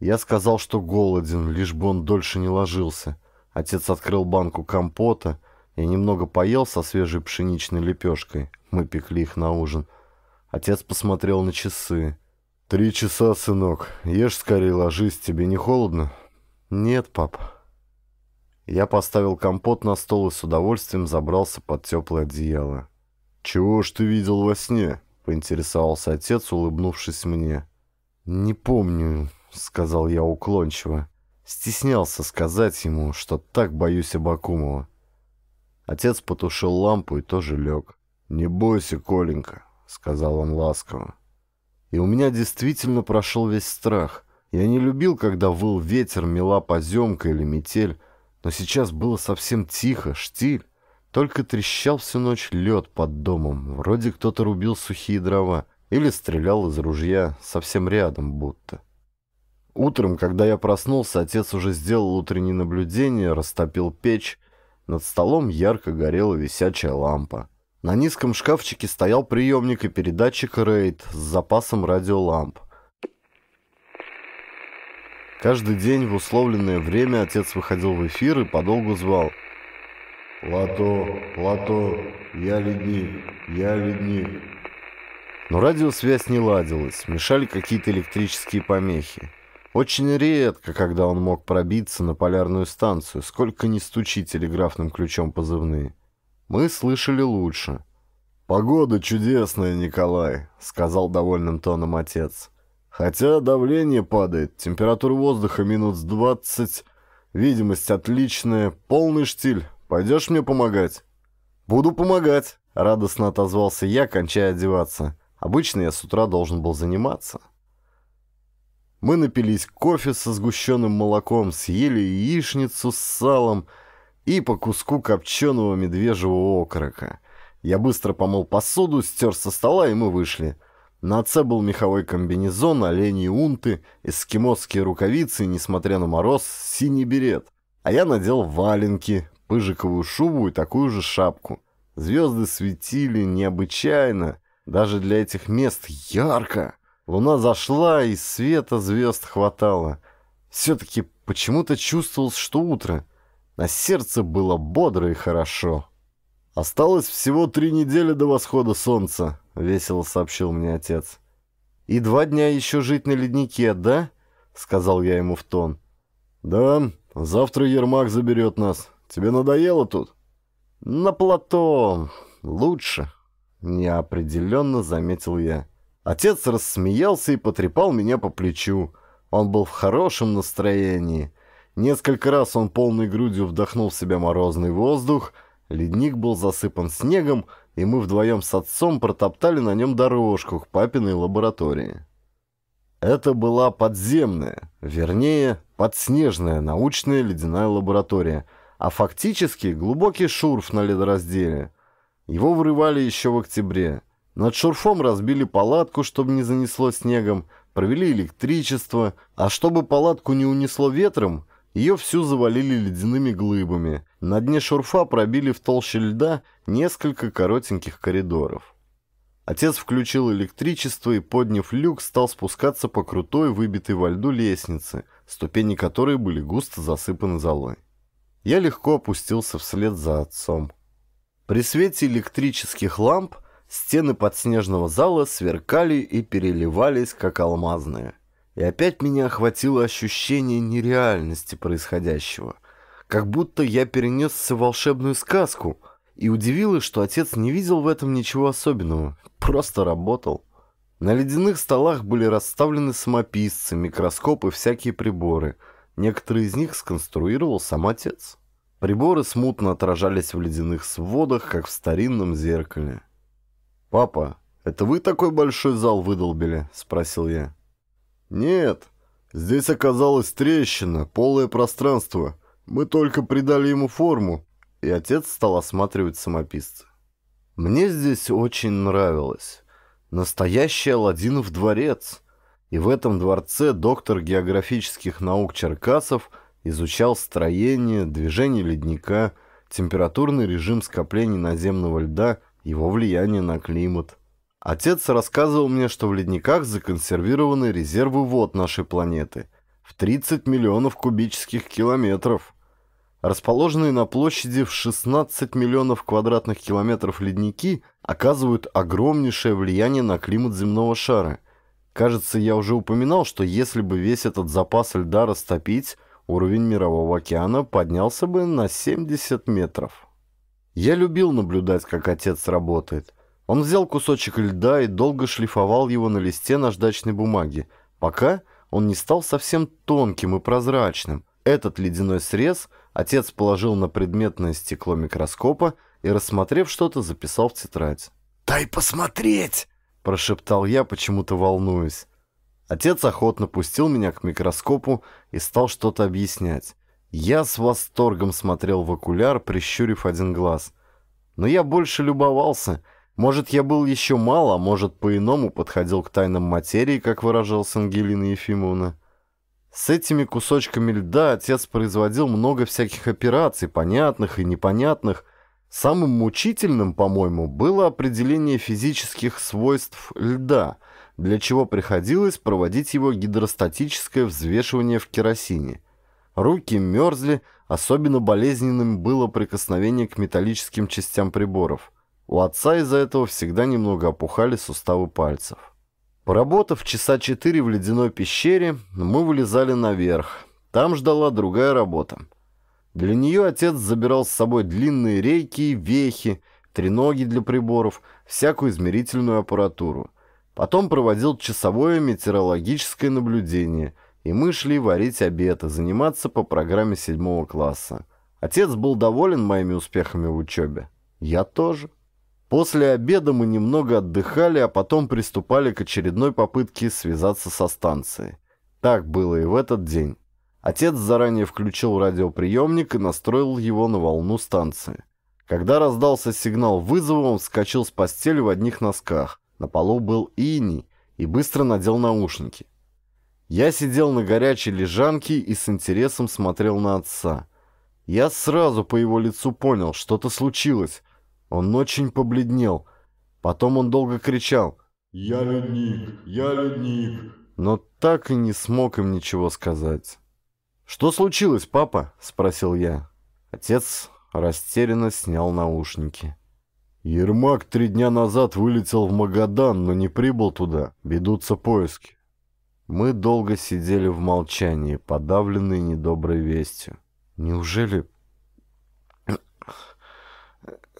Я сказал, что голоден, лишь бы он дольше не ложился. Отец открыл банку компота. Я немного поел со свежей пшеничной лепешкой. Мы пекли их на ужин. Отец посмотрел на часы. «Три часа, сынок. Ешь скорее, ложись. Тебе не холодно?» «Нет, пап». Я поставил компот на стол и с удовольствием забрался под теплое одеяло. «Чего ж ты видел во сне?» — поинтересовался отец, улыбнувшись мне. «Не помню», — сказал я уклончиво. Стеснялся сказать ему, что так боюсь Абакумова. Отец потушил лампу и тоже лег. «Не бойся, Коленька», — сказал он ласково и у меня действительно прошел весь страх. Я не любил, когда выл ветер, мела поземка или метель, но сейчас было совсем тихо, штиль. Только трещал всю ночь лед под домом, вроде кто-то рубил сухие дрова или стрелял из ружья, совсем рядом будто. Утром, когда я проснулся, отец уже сделал утренние наблюдения, растопил печь. Над столом ярко горела висячая лампа. На низком шкафчике стоял приемник и передатчик Рейд с запасом радиоламп. Каждый день в условленное время отец выходил в эфир и подолгу звал. «Лото, лото, я ледник, я ледник». Но радиосвязь не ладилась, мешали какие-то электрические помехи. Очень редко, когда он мог пробиться на полярную станцию, сколько ни стучи телеграфным ключом позывные. Мы слышали лучше. «Погода чудесная, Николай», — сказал довольным тоном отец. «Хотя давление падает, температура воздуха минус двадцать, видимость отличная, полный штиль. Пойдешь мне помогать?» «Буду помогать», — радостно отозвался я, кончая одеваться. «Обычно я с утра должен был заниматься». Мы напились кофе со сгущенным молоком, съели яичницу с салом — и по куску копченого медвежьего окорока. Я быстро помыл посуду, стер со стола, и мы вышли. На отце был меховой комбинезон, оленьи унты, эскимосские рукавицы, несмотря на мороз, синий берет. А я надел валенки, пыжиковую шубу и такую же шапку. Звезды светили необычайно, даже для этих мест ярко. Луна зашла, и света звезд хватало. Все-таки почему-то чувствовалось, что утро — на сердце было бодро и хорошо. «Осталось всего три недели до восхода солнца», — весело сообщил мне отец. «И два дня еще жить на леднике, да?» — сказал я ему в тон. «Да, завтра Ермак заберет нас. Тебе надоело тут?» «На плато. Лучше», — неопределенно заметил я. Отец рассмеялся и потрепал меня по плечу. Он был в хорошем настроении — Несколько раз он полной грудью вдохнул в себя морозный воздух, ледник был засыпан снегом, и мы вдвоем с отцом протоптали на нем дорожку к папиной лаборатории. Это была подземная, вернее, подснежная научная ледяная лаборатория, а фактически глубокий шурф на ледоразделе. Его вырывали еще в октябре. Над шурфом разбили палатку, чтобы не занесло снегом, провели электричество, а чтобы палатку не унесло ветром – ее всю завалили ледяными глыбами. На дне шурфа пробили в толще льда несколько коротеньких коридоров. Отец включил электричество и, подняв люк, стал спускаться по крутой, выбитой во льду лестнице, ступени которой были густо засыпаны золой. Я легко опустился вслед за отцом. При свете электрических ламп стены подснежного зала сверкали и переливались, как алмазные – и опять меня охватило ощущение нереальности происходящего. Как будто я перенесся в волшебную сказку. И удивилось, что отец не видел в этом ничего особенного. Просто работал. На ледяных столах были расставлены самописцы, микроскопы, всякие приборы. Некоторые из них сконструировал сам отец. Приборы смутно отражались в ледяных сводах, как в старинном зеркале. «Папа, это вы такой большой зал выдолбили?» – спросил я. «Нет, здесь оказалась трещина, полое пространство. Мы только придали ему форму». И отец стал осматривать самописца. «Мне здесь очень нравилось. Настоящий Аладдинов дворец. И в этом дворце доктор географических наук Черкасов изучал строение, движение ледника, температурный режим скоплений наземного льда, его влияние на климат». Отец рассказывал мне, что в ледниках законсервированы резервы вод нашей планеты в 30 миллионов кубических километров. Расположенные на площади в 16 миллионов квадратных километров ледники оказывают огромнейшее влияние на климат земного шара. Кажется, я уже упоминал, что если бы весь этот запас льда растопить, уровень Мирового океана поднялся бы на 70 метров. Я любил наблюдать, как отец работает – он взял кусочек льда и долго шлифовал его на листе наждачной бумаги, пока он не стал совсем тонким и прозрачным. Этот ледяной срез отец положил на предметное стекло микроскопа и, рассмотрев что-то, записал в тетрадь. «Дай посмотреть!» – прошептал я, почему-то волнуюсь. Отец охотно пустил меня к микроскопу и стал что-то объяснять. Я с восторгом смотрел в окуляр, прищурив один глаз. Но я больше любовался – может, я был еще мало, а может, по-иному подходил к тайнам материи, как выражалась Ангелина Ефимовна. С этими кусочками льда отец производил много всяких операций, понятных и непонятных. Самым мучительным, по-моему, было определение физических свойств льда, для чего приходилось проводить его гидростатическое взвешивание в керосине. Руки мерзли, особенно болезненным было прикосновение к металлическим частям приборов – у отца из-за этого всегда немного опухали суставы пальцев. Поработав часа четыре в ледяной пещере, мы вылезали наверх. Там ждала другая работа. Для нее отец забирал с собой длинные рейки вехи, треноги для приборов, всякую измерительную аппаратуру. Потом проводил часовое метеорологическое наблюдение, и мы шли варить обед и заниматься по программе седьмого класса. Отец был доволен моими успехами в учебе. Я тоже. После обеда мы немного отдыхали, а потом приступали к очередной попытке связаться со станцией. Так было и в этот день. Отец заранее включил радиоприемник и настроил его на волну станции. Когда раздался сигнал вызова, он вскочил с постели в одних носках. На полу был иней и быстро надел наушники. Я сидел на горячей лежанке и с интересом смотрел на отца. Я сразу по его лицу понял, что-то случилось. Он очень побледнел. Потом он долго кричал «Я ледник! Я ледник!» но так и не смог им ничего сказать. «Что случилось, папа?» – спросил я. Отец растерянно снял наушники. «Ермак три дня назад вылетел в Магадан, но не прибыл туда. Ведутся поиски». Мы долго сидели в молчании, подавленные недоброй вестью. «Неужели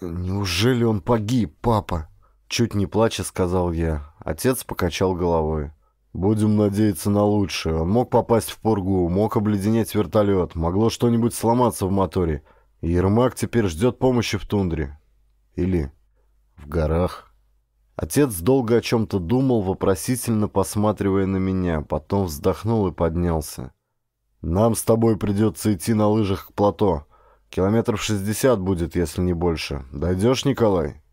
«Неужели он погиб, папа?» Чуть не плача сказал я. Отец покачал головой. «Будем надеяться на лучшее. Он мог попасть в пургу, мог обледенеть вертолет, могло что-нибудь сломаться в моторе. Ермак теперь ждет помощи в тундре. Или в горах». Отец долго о чем-то думал, вопросительно посматривая на меня, потом вздохнул и поднялся. «Нам с тобой придется идти на лыжах к плато. Километров 60 будет, если не больше. Дойдешь, Николай?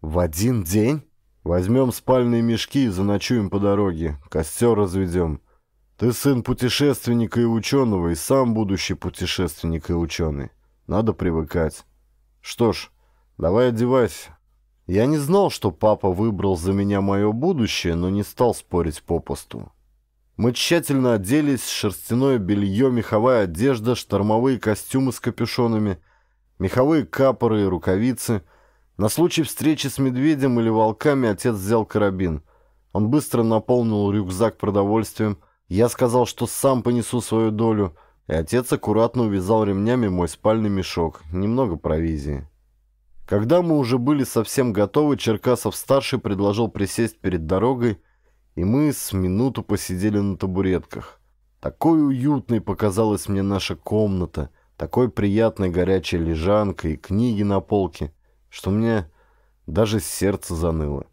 В один день? Возьмем спальные мешки и заночуем по дороге. Костер разведем. Ты сын путешественника и ученого, и сам будущий путешественник и ученый. Надо привыкать. Что ж, давай одевайся. Я не знал, что папа выбрал за меня мое будущее, но не стал спорить попусту. Мы тщательно оделись, шерстяное белье, меховая одежда, штормовые костюмы с капюшонами, меховые капоры и рукавицы. На случай встречи с медведем или волками отец взял карабин. Он быстро наполнил рюкзак продовольствием. Я сказал, что сам понесу свою долю, и отец аккуратно увязал ремнями мой спальный мешок, немного провизии. Когда мы уже были совсем готовы, Черкасов-старший предложил присесть перед дорогой, и мы с минуту посидели на табуретках. Такой уютной показалась мне наша комната, такой приятной горячей лежанка и книги на полке, что мне даже сердце заныло.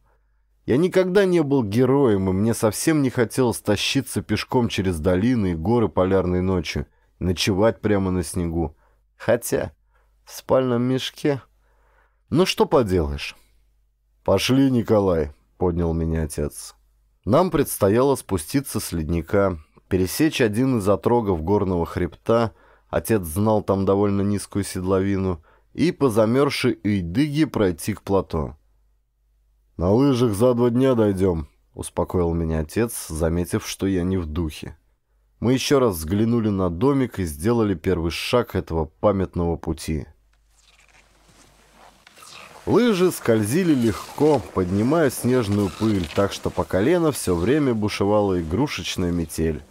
Я никогда не был героем, и мне совсем не хотелось тащиться пешком через долины и горы полярной ночью, ночевать прямо на снегу. Хотя в спальном мешке... Ну что поделаешь? «Пошли, Николай», — поднял меня отец. Нам предстояло спуститься с ледника, пересечь один из отрогов горного хребта, отец знал там довольно низкую седловину, и по замерзшей Уйдыге пройти к плато. «На лыжах за два дня дойдем», — успокоил меня отец, заметив, что я не в духе. Мы еще раз взглянули на домик и сделали первый шаг этого памятного пути — Лыжи скользили легко, поднимая снежную пыль, так что по колено все время бушевала игрушечная метель.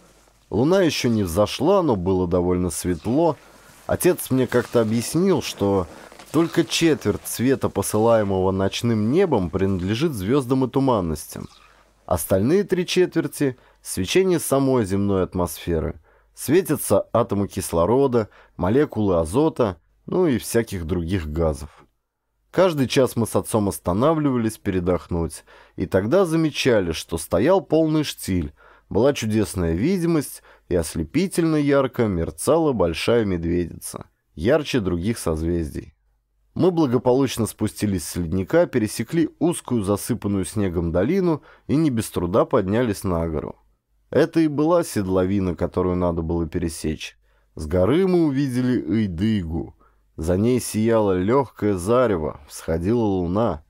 Луна еще не взошла, но было довольно светло. Отец мне как-то объяснил, что только четверть света, посылаемого ночным небом, принадлежит звездам и туманностям. Остальные три четверти – свечение самой земной атмосферы. Светятся атомы кислорода, молекулы азота, ну и всяких других газов. Каждый час мы с отцом останавливались передохнуть, и тогда замечали, что стоял полный штиль, была чудесная видимость, и ослепительно ярко мерцала большая медведица, ярче других созвездий. Мы благополучно спустились с ледника, пересекли узкую засыпанную снегом долину и не без труда поднялись на гору. Это и была седловина, которую надо было пересечь. С горы мы увидели Эйдыгу, за ней сияло легкое зарево, всходила луна.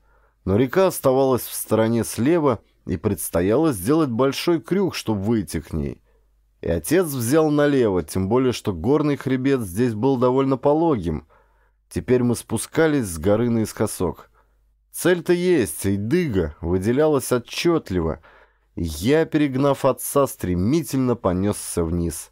Но река оставалась в стороне слева, и предстояло сделать большой крюк, чтобы выйти к ней. И отец взял налево, тем более, что горный хребет здесь был довольно пологим. Теперь мы спускались с горы наискосок. Цель-то есть, и дыга выделялась отчетливо. Я, перегнав отца, стремительно понесся вниз.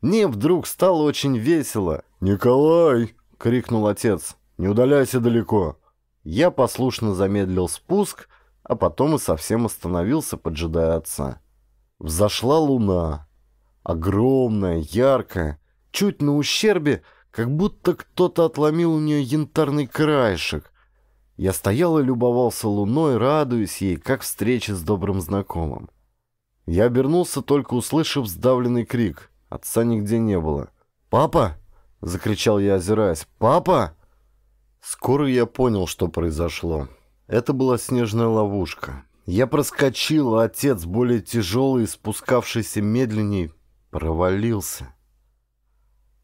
Мне вдруг стало очень весело. «Николай!» — крикнул отец. «Не удаляйся далеко!» Я послушно замедлил спуск, а потом и совсем остановился, поджидая отца. Взошла луна. Огромная, яркая, чуть на ущербе, как будто кто-то отломил у нее янтарный краешек. Я стоял и любовался луной, радуясь ей, как встрече с добрым знакомым. Я обернулся, только услышав сдавленный крик. Отца нигде не было. «Папа!» — закричал я, озираясь. «Папа!» Скоро я понял, что произошло. Это была снежная ловушка. Я проскочил, а отец, более тяжелый, и спускавшийся медленней, провалился.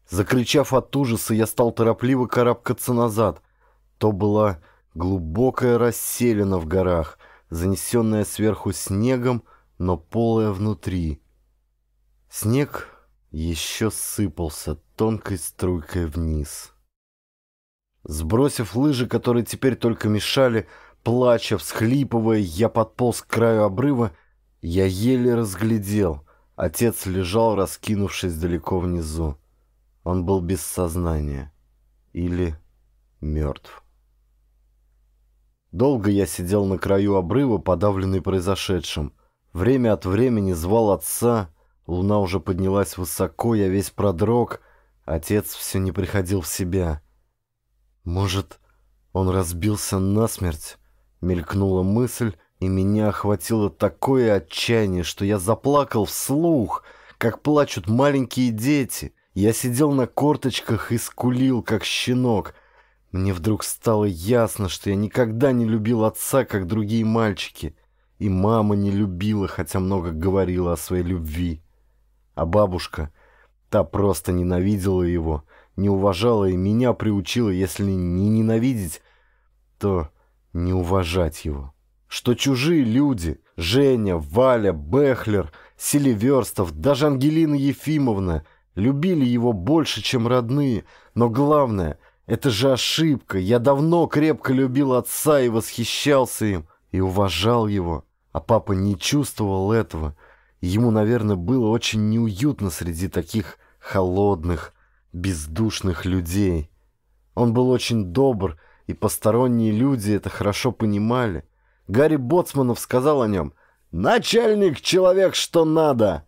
Закричав от ужаса, я стал торопливо карабкаться назад. То была глубокая расселена в горах, занесенная сверху снегом, но полая внутри. Снег еще сыпался тонкой струйкой вниз. Сбросив лыжи, которые теперь только мешали, плача, всхлипывая, я подполз к краю обрыва, я еле разглядел. Отец лежал, раскинувшись далеко внизу. Он был без сознания. Или мертв. Долго я сидел на краю обрыва, подавленный произошедшим. Время от времени звал отца, Луна уже поднялась высоко, я весь продрог. Отец все не приходил в себя. Может, он разбился насмерть? Мелькнула мысль, и меня охватило такое отчаяние, что я заплакал вслух, как плачут маленькие дети. Я сидел на корточках и скулил, как щенок. Мне вдруг стало ясно, что я никогда не любил отца, как другие мальчики. И мама не любила, хотя много говорила о своей любви. А бабушка, та просто ненавидела его, не уважала и меня приучила, если не ненавидеть, то не уважать его. Что чужие люди, Женя, Валя, Бехлер, Селиверстов, даже Ангелина Ефимовна, любили его больше, чем родные. Но главное, это же ошибка. Я давно крепко любил отца и восхищался им, и уважал его. А папа не чувствовал этого. Ему, наверное, было очень неуютно среди таких холодных, бездушных людей. Он был очень добр, и посторонние люди это хорошо понимали. Гарри Боцманов сказал о нем «Начальник, человек, что надо!»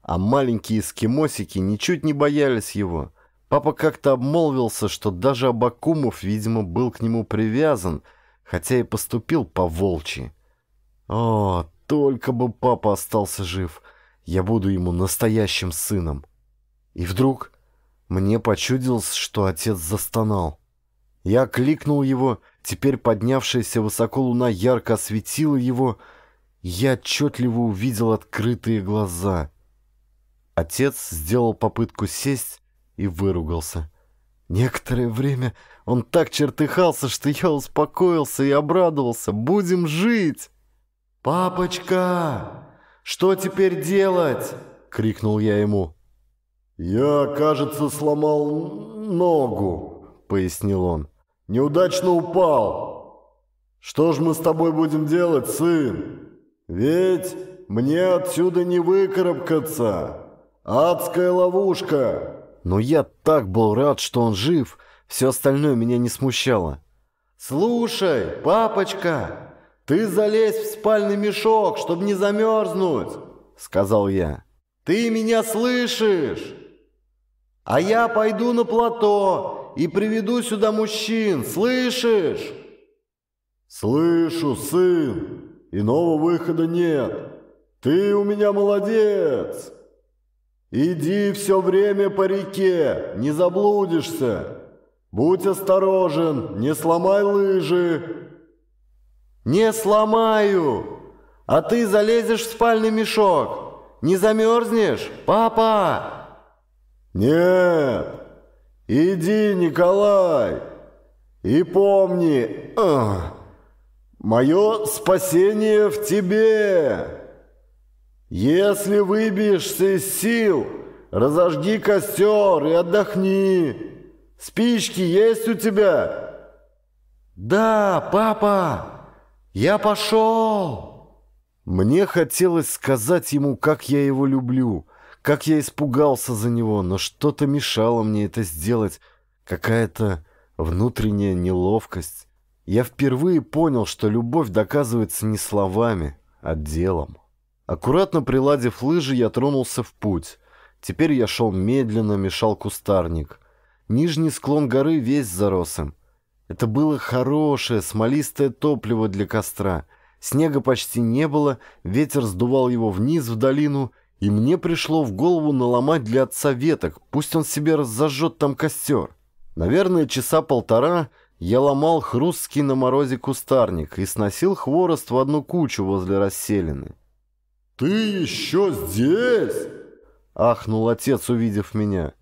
А маленькие эскимосики ничуть не боялись его. Папа как-то обмолвился, что даже Абакумов, видимо, был к нему привязан, хотя и поступил по-волчьи. О, только бы папа остался жив. Я буду ему настоящим сыном. И вдруг мне почудилось, что отец застонал. Я кликнул его, теперь поднявшаяся высоко луна ярко осветила его, я отчетливо увидел открытые глаза. Отец сделал попытку сесть и выругался. Некоторое время он так чертыхался, что я успокоился и обрадовался. «Будем жить!» «Папочка, что теперь делать?» – крикнул я ему. «Я, кажется, сломал ногу», – пояснил он. «Неудачно упал. Что ж мы с тобой будем делать, сын? Ведь мне отсюда не выкарабкаться. Адская ловушка!» Но я так был рад, что он жив, все остальное меня не смущало. «Слушай, папочка!» «Ты залезь в спальный мешок, чтобы не замерзнуть!» — сказал я. «Ты меня слышишь? А я пойду на плато и приведу сюда мужчин, слышишь?» «Слышу, сын, иного выхода нет. Ты у меня молодец!» «Иди все время по реке, не заблудишься. Будь осторожен, не сломай лыжи, «Не сломаю! А ты залезешь в спальный мешок! Не замерзнешь, папа?» «Нет! Иди, Николай! И помни, эх, мое спасение в тебе! Если выбьешься из сил, разожги костер и отдохни! Спички есть у тебя?» «Да, папа!» «Я пошел!» Мне хотелось сказать ему, как я его люблю, как я испугался за него, но что-то мешало мне это сделать, какая-то внутренняя неловкость. Я впервые понял, что любовь доказывается не словами, а делом. Аккуратно приладив лыжи, я тронулся в путь. Теперь я шел медленно, мешал кустарник. Нижний склон горы весь зарос им. Это было хорошее смолистое топливо для костра. Снега почти не было, ветер сдувал его вниз в долину, и мне пришло в голову наломать для отца веток, пусть он себе разожжет там костер. Наверное, часа полтора я ломал хрусткий на морозе кустарник и сносил хворост в одну кучу возле расселины. «Ты еще здесь?» — ахнул отец, увидев меня.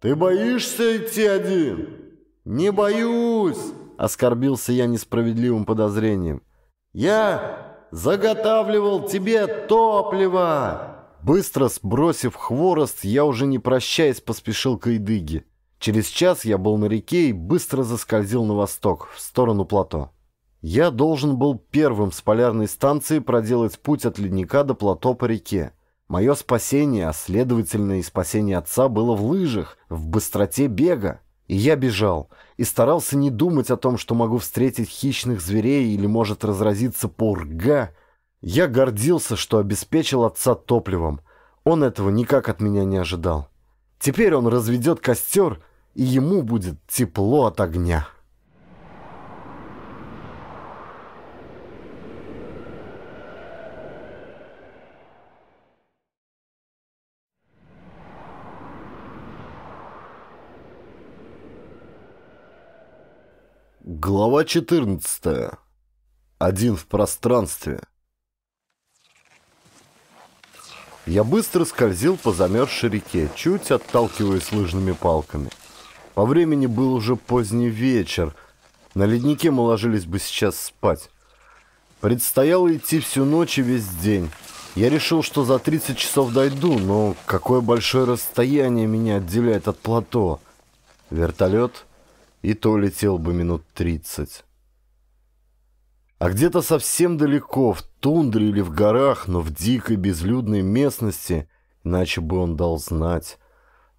«Ты боишься идти один?» «Не боюсь!» — оскорбился я несправедливым подозрением. «Я заготавливал тебе топливо!» Быстро сбросив хворост, я уже не прощаясь поспешил к Идыге. Через час я был на реке и быстро заскользил на восток, в сторону плато. Я должен был первым с полярной станции проделать путь от ледника до плато по реке. Мое спасение, а следовательно и спасение отца, было в лыжах, в быстроте бега. И я бежал, и старался не думать о том, что могу встретить хищных зверей или может разразиться пурга. Я гордился, что обеспечил отца топливом. Он этого никак от меня не ожидал. Теперь он разведет костер, и ему будет тепло от огня». Глава 14. Один в пространстве. Я быстро скользил по замерзшей реке, чуть отталкиваясь лыжными палками. По времени был уже поздний вечер. На леднике мы ложились бы сейчас спать. Предстояло идти всю ночь и весь день. Я решил, что за 30 часов дойду, но какое большое расстояние меня отделяет от плато. Вертолет и то летел бы минут тридцать. А где-то совсем далеко, в тундре или в горах, но в дикой безлюдной местности, иначе бы он дал знать,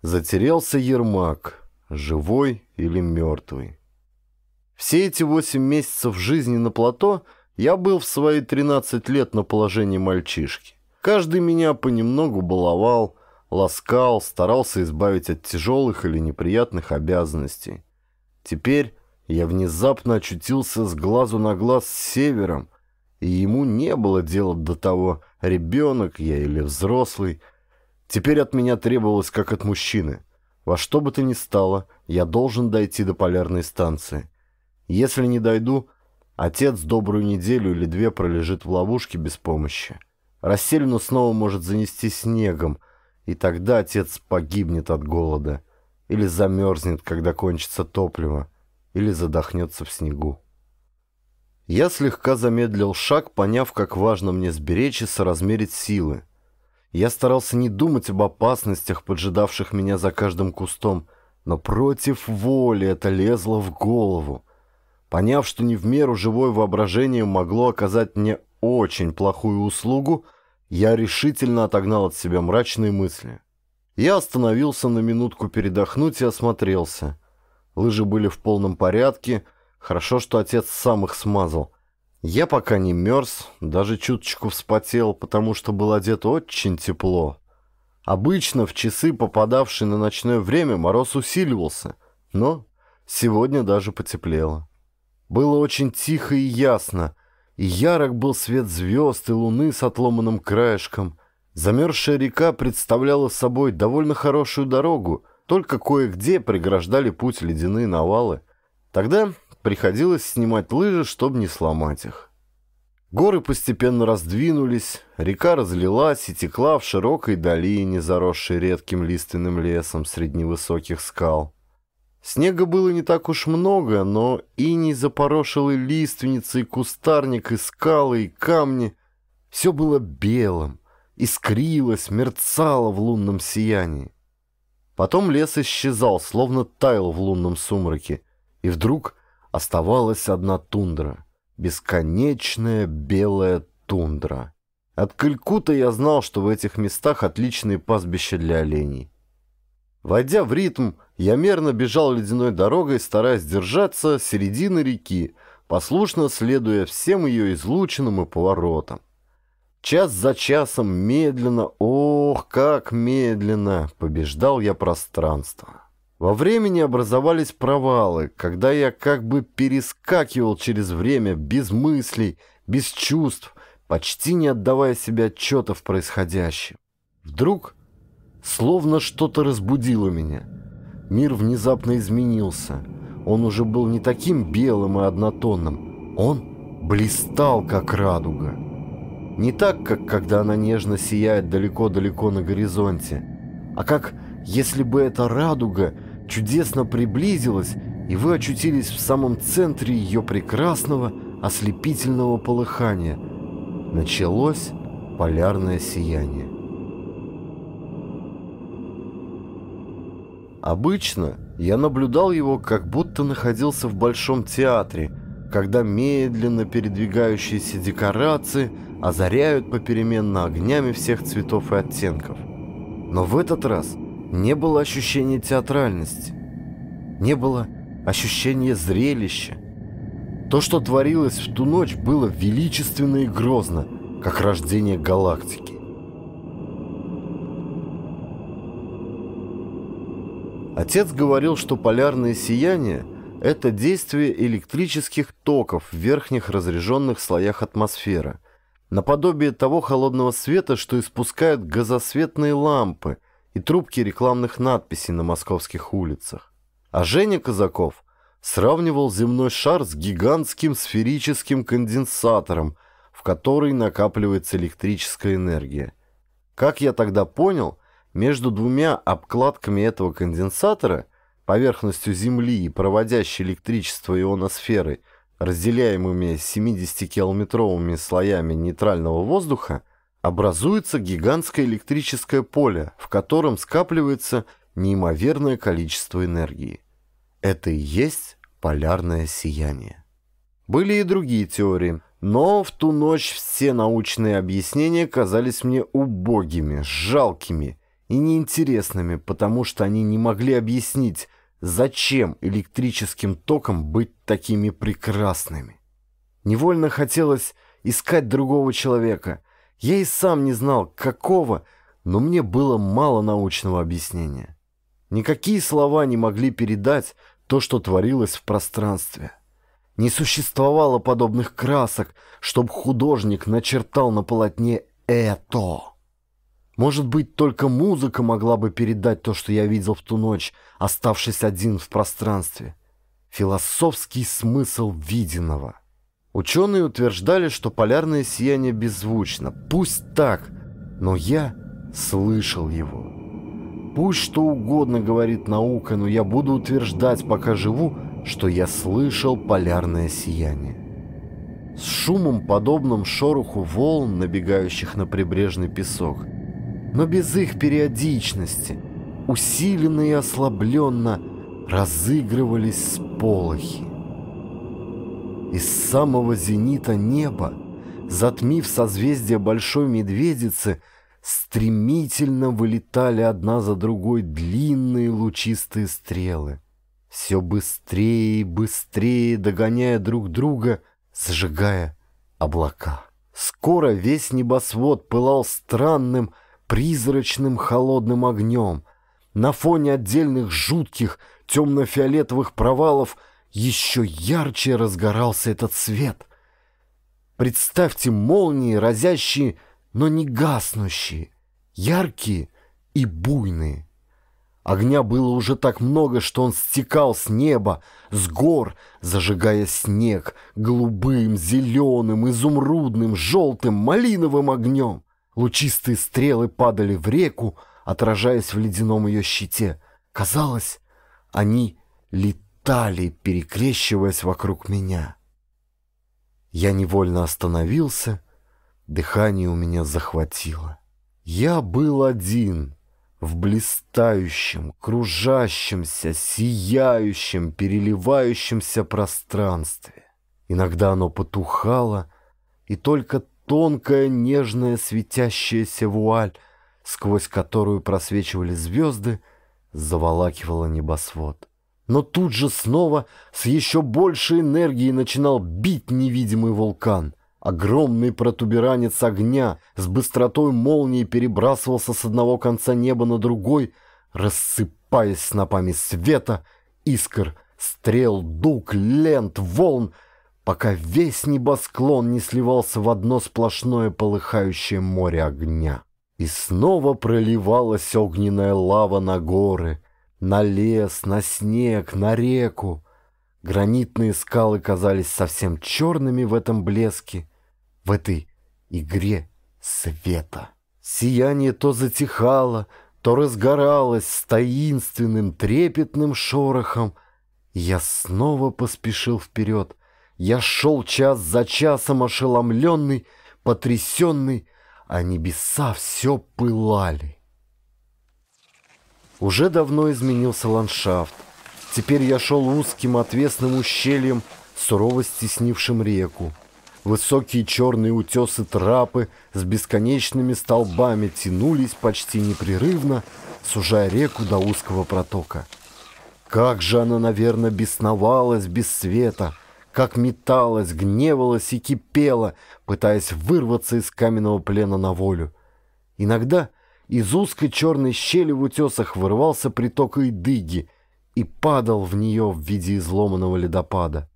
затерялся Ермак, живой или мертвый. Все эти восемь месяцев жизни на плато я был в свои тринадцать лет на положении мальчишки. Каждый меня понемногу баловал, ласкал, старался избавить от тяжелых или неприятных обязанностей. Теперь я внезапно очутился с глазу на глаз с севером, и ему не было дела до того, ребенок я или взрослый. Теперь от меня требовалось, как от мужчины. Во что бы то ни стало, я должен дойти до полярной станции. Если не дойду, отец добрую неделю или две пролежит в ловушке без помощи. Расселину снова может занести снегом, и тогда отец погибнет от голода или замерзнет, когда кончится топливо, или задохнется в снегу. Я слегка замедлил шаг, поняв, как важно мне сберечь и соразмерить силы. Я старался не думать об опасностях, поджидавших меня за каждым кустом, но против воли это лезло в голову. Поняв, что не в меру живое воображение могло оказать мне очень плохую услугу, я решительно отогнал от себя мрачные мысли. Я остановился на минутку передохнуть и осмотрелся. Лыжи были в полном порядке, хорошо, что отец сам их смазал. Я пока не мерз, даже чуточку вспотел, потому что был одет очень тепло. Обычно в часы, попадавшие на ночное время, мороз усиливался, но сегодня даже потеплело. Было очень тихо и ясно, и ярок был свет звезд и луны с отломанным краешком – Замерзшая река представляла собой довольно хорошую дорогу, только кое-где преграждали путь ледяные навалы. Тогда приходилось снимать лыжи, чтобы не сломать их. Горы постепенно раздвинулись, река разлилась и текла в широкой долине, заросшей редким лиственным лесом среди невысоких скал. Снега было не так уж много, но иней запорошил и лиственницы, и кустарник, и скалы, и камни. Все было белым, искрилась, мерцала в лунном сиянии. Потом лес исчезал, словно таял в лунном сумраке, и вдруг оставалась одна тундра, бесконечная белая тундра. От Калькута я знал, что в этих местах отличные пастбища для оленей. Войдя в ритм, я мерно бежал ледяной дорогой, стараясь держаться середины реки, послушно следуя всем ее излученным и поворотам. Час за часом медленно, ох, как медленно, побеждал я пространство. Во времени образовались провалы, когда я как бы перескакивал через время без мыслей, без чувств, почти не отдавая себе отчета в происходящем. Вдруг словно что-то разбудило меня. Мир внезапно изменился. Он уже был не таким белым и однотонным. Он блистал, как радуга. Не так, как когда она нежно сияет далеко-далеко на горизонте, а как если бы эта радуга чудесно приблизилась, и вы очутились в самом центре ее прекрасного, ослепительного полыхания. Началось полярное сияние. Обычно я наблюдал его, как будто находился в Большом театре, когда медленно передвигающиеся декорации – озаряют попеременно огнями всех цветов и оттенков. Но в этот раз не было ощущения театральности, не было ощущения зрелища. То, что творилось в ту ночь, было величественно и грозно, как рождение галактики. Отец говорил, что полярное сияние – это действие электрических токов в верхних разряженных слоях атмосферы – наподобие того холодного света, что испускают газосветные лампы и трубки рекламных надписей на московских улицах. А Женя Казаков сравнивал земной шар с гигантским сферическим конденсатором, в который накапливается электрическая энергия. Как я тогда понял, между двумя обкладками этого конденсатора, поверхностью Земли и проводящей электричество ионосферой – разделяемыми 70-километровыми слоями нейтрального воздуха, образуется гигантское электрическое поле, в котором скапливается неимоверное количество энергии. Это и есть полярное сияние. Были и другие теории, но в ту ночь все научные объяснения казались мне убогими, жалкими и неинтересными, потому что они не могли объяснить, Зачем электрическим током быть такими прекрасными? Невольно хотелось искать другого человека. Я и сам не знал, какого, но мне было мало научного объяснения. Никакие слова не могли передать то, что творилось в пространстве. Не существовало подобных красок, чтобы художник начертал на полотне «это». Может быть, только музыка могла бы передать то, что я видел в ту ночь, оставшись один в пространстве. Философский смысл виденного. Ученые утверждали, что полярное сияние беззвучно. Пусть так, но я слышал его. Пусть что угодно говорит наука, но я буду утверждать, пока живу, что я слышал полярное сияние. С шумом, подобным шороху волн, набегающих на прибрежный песок – но без их периодичности, усиленно и ослабленно разыгрывались сполохи. Из самого зенита неба, затмив созвездие Большой Медведицы, стремительно вылетали одна за другой длинные лучистые стрелы. Все быстрее и быстрее догоняя друг друга, сжигая облака. Скоро весь небосвод пылал странным, призрачным холодным огнем. На фоне отдельных жутких темно-фиолетовых провалов еще ярче разгорался этот свет. Представьте молнии, разящие, но не гаснущие, яркие и буйные. Огня было уже так много, что он стекал с неба, с гор, зажигая снег голубым, зеленым, изумрудным, желтым, малиновым огнем. Лучистые стрелы падали в реку, отражаясь в ледяном ее щите. Казалось, они летали, перекрещиваясь вокруг меня. Я невольно остановился, дыхание у меня захватило. Я был один в блистающем, кружащемся, сияющем, переливающемся пространстве. Иногда оно потухало, и только тонкая, нежная, светящаяся вуаль, сквозь которую просвечивали звезды, заволакивала небосвод. Но тут же снова с еще большей энергией начинал бить невидимый вулкан. Огромный протуберанец огня с быстротой молнии перебрасывался с одного конца неба на другой, рассыпаясь снопами света, искр, стрел, дуг, лент, волн — пока весь небосклон не сливался в одно сплошное полыхающее море огня. И снова проливалась огненная лава на горы, на лес, на снег, на реку. Гранитные скалы казались совсем черными в этом блеске, в этой игре света. Сияние то затихало, то разгоралось с таинственным трепетным шорохом. Я снова поспешил вперед — я шел час за часом ошеломленный, потрясенный, а небеса все пылали. Уже давно изменился ландшафт. Теперь я шел узким отвесным ущельем, сурово стеснившим реку. Высокие черные утесы трапы с бесконечными столбами тянулись почти непрерывно, сужая реку до узкого протока. Как же она, наверное, бесновалась без света — как металась, гневалась и кипела, пытаясь вырваться из каменного плена на волю. Иногда из узкой черной щели в утесах вырывался приток Идыги и падал в нее в виде изломанного ледопада.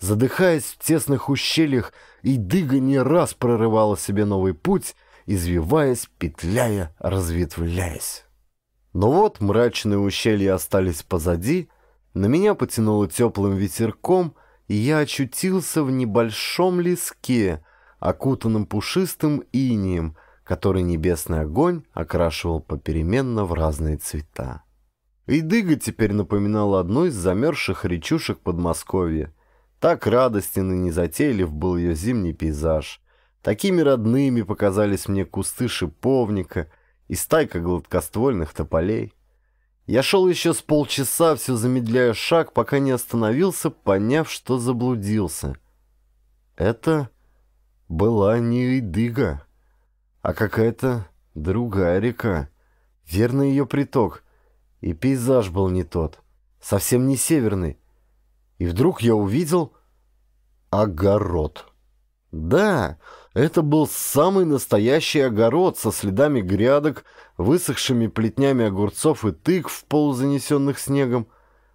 Задыхаясь в тесных ущельях, Идыга не раз прорывала себе новый путь, извиваясь, петляя, разветвляясь. Но вот мрачные ущелья остались позади, на меня потянуло теплым ветерком — я очутился в небольшом леске, окутанном пушистым инием, который небесный огонь окрашивал попеременно в разные цвета. Идыга теперь напоминала одну из замерзших речушек Подмосковья. Так радостен и незатейлив был ее зимний пейзаж. Такими родными показались мне кусты шиповника и стайка гладкоствольных тополей. Я шел еще с полчаса, все замедляя шаг, пока не остановился, поняв, что заблудился. Это была не Идыга, а какая-то другая река. Верно ее приток. И пейзаж был не тот. Совсем не северный. И вдруг я увидел огород. Да, это был самый настоящий огород со следами грядок, высохшими плетнями огурцов и тыкв, полузанесенных снегом.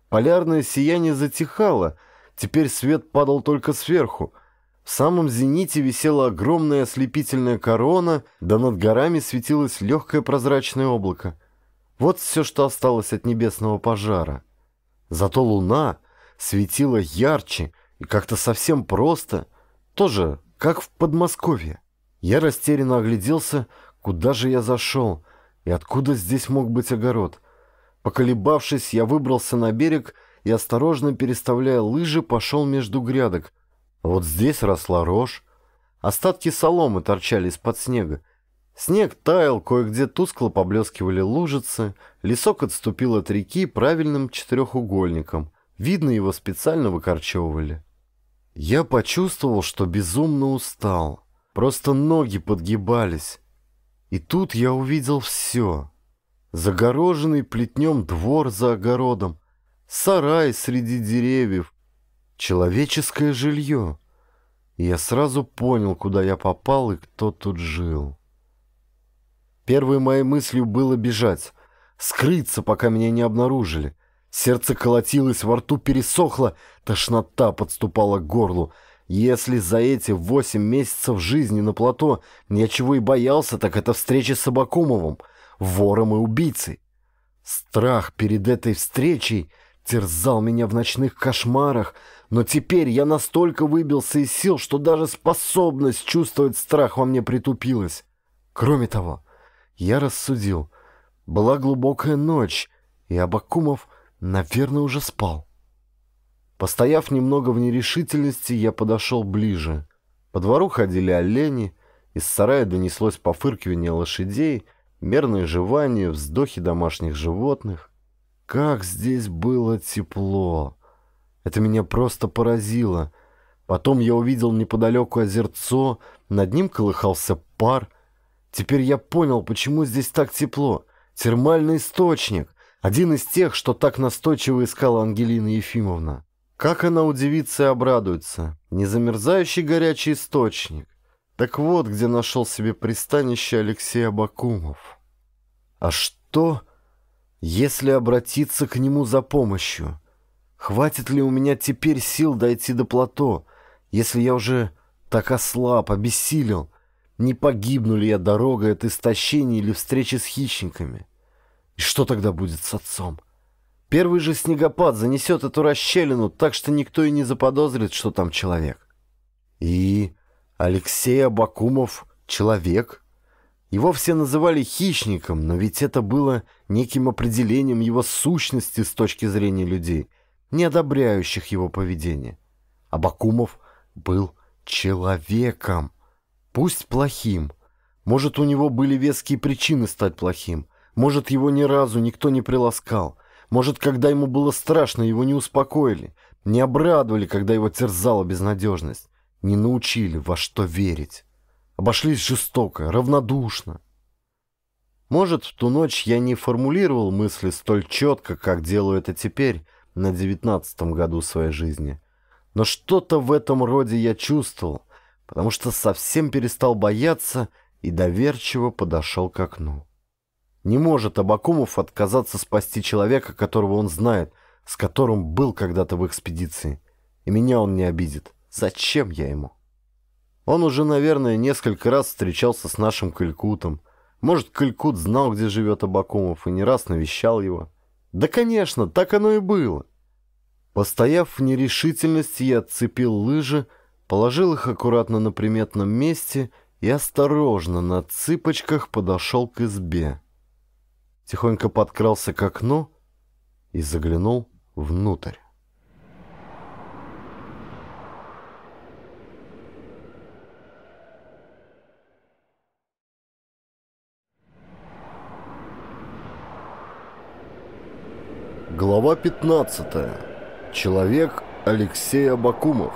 Полярное сияние затихало, теперь свет падал только сверху. В самом зените висела огромная ослепительная корона, да над горами светилось легкое прозрачное облако. Вот все, что осталось от небесного пожара. Зато луна светила ярче и как-то совсем просто, тоже как в Подмосковье. Я растерянно огляделся, куда же я зашел — и откуда здесь мог быть огород? Поколебавшись, я выбрался на берег и, осторожно переставляя лыжи, пошел между грядок. Вот здесь росла рожь. Остатки соломы торчали из-под снега. Снег таял, кое-где тускло поблескивали лужицы, лесок отступил от реки правильным четырехугольником. Видно, его специально выкорчевывали. Я почувствовал, что безумно устал. Просто ноги подгибались. И тут я увидел все. Загороженный плетнем двор за огородом, сарай среди деревьев, человеческое жилье. И я сразу понял, куда я попал и кто тут жил. Первой моей мыслью было бежать, скрыться, пока меня не обнаружили. Сердце колотилось, во рту пересохло, тошнота подступала к горлу — если за эти восемь месяцев жизни на плато я чего и боялся, так это встречи с Абакумовым, вором и убийцей. Страх перед этой встречей терзал меня в ночных кошмарах, но теперь я настолько выбился из сил, что даже способность чувствовать страх во мне притупилась. Кроме того, я рассудил, была глубокая ночь, и Абакумов, наверное, уже спал. Постояв немного в нерешительности, я подошел ближе. По двору ходили олени, из сарая донеслось пофыркивание лошадей, мерное жевание, вздохи домашних животных. Как здесь было тепло! Это меня просто поразило. Потом я увидел неподалеку озерцо, над ним колыхался пар. Теперь я понял, почему здесь так тепло. Термальный источник, один из тех, что так настойчиво искала Ангелина Ефимовна. Как она удивится и обрадуется. Незамерзающий горячий источник. Так вот, где нашел себе пристанище Алексей Абакумов. А что, если обратиться к нему за помощью? Хватит ли у меня теперь сил дойти до плато, если я уже так ослаб, обессилел? Не погибну ли я дорогой от истощения или встречи с хищниками? И что тогда будет с отцом? — Первый же снегопад занесет эту расщелину, так что никто и не заподозрит, что там человек. И Алексей Абакумов — человек? Его все называли хищником, но ведь это было неким определением его сущности с точки зрения людей, не одобряющих его поведение. Абакумов был человеком, пусть плохим. Может, у него были веские причины стать плохим, может, его ни разу никто не приласкал — может, когда ему было страшно, его не успокоили, не обрадовали, когда его терзала безнадежность, не научили, во что верить. Обошлись жестоко, равнодушно. Может, в ту ночь я не формулировал мысли столь четко, как делаю это теперь, на девятнадцатом году своей жизни. Но что-то в этом роде я чувствовал, потому что совсем перестал бояться и доверчиво подошел к окну. Не может Абакумов отказаться спасти человека, которого он знает, с которым был когда-то в экспедиции. И меня он не обидит. Зачем я ему? Он уже, наверное, несколько раз встречался с нашим Калькутом. Может, Калькут знал, где живет Абакумов, и не раз навещал его. Да, конечно, так оно и было. Постояв в нерешительности, я отцепил лыжи, положил их аккуратно на приметном месте и осторожно на цыпочках подошел к избе тихонько подкрался к окну и заглянул внутрь. Глава 15. Человек Алексей Абакумов.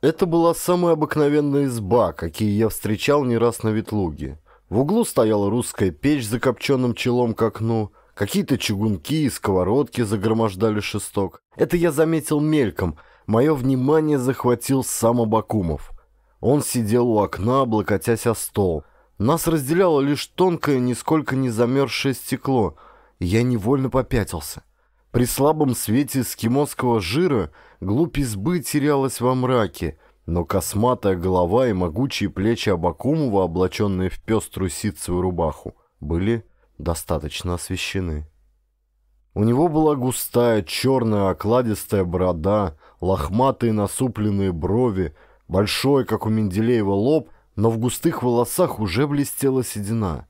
Это была самая обыкновенная изба, какие я встречал не раз на Ветлуге. В углу стояла русская печь с закопченным челом к окну. Какие-то чугунки и сковородки загромождали шесток. Это я заметил мельком. Мое внимание захватил сам Абакумов. Он сидел у окна, облокотясь о стол. Нас разделяло лишь тонкое, нисколько не замерзшее стекло. я невольно попятился. При слабом свете эскимосского жира глубь избы терялась во мраке — но косматая голова и могучие плечи Абакумова, облаченные в пеструю ситцевую рубаху, были достаточно освещены. У него была густая, черная, окладистая борода, лохматые насупленные брови, большой, как у Менделеева, лоб, но в густых волосах уже блестела седина.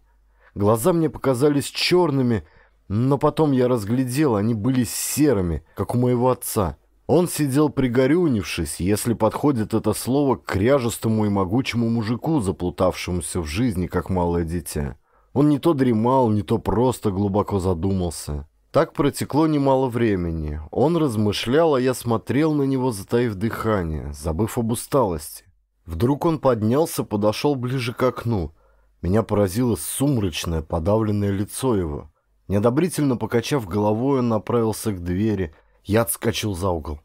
Глаза мне показались черными, но потом я разглядел, они были серыми, как у моего отца – он сидел пригорюнившись, если подходит это слово к кряжестому и могучему мужику, заплутавшемуся в жизни, как малое дитя. Он не то дремал, не то просто глубоко задумался. Так протекло немало времени. Он размышлял, а я смотрел на него, затаив дыхание, забыв об усталости. Вдруг он поднялся, подошел ближе к окну. Меня поразило сумрачное, подавленное лицо его. Неодобрительно покачав головой, он направился к двери – я отскочил за угол.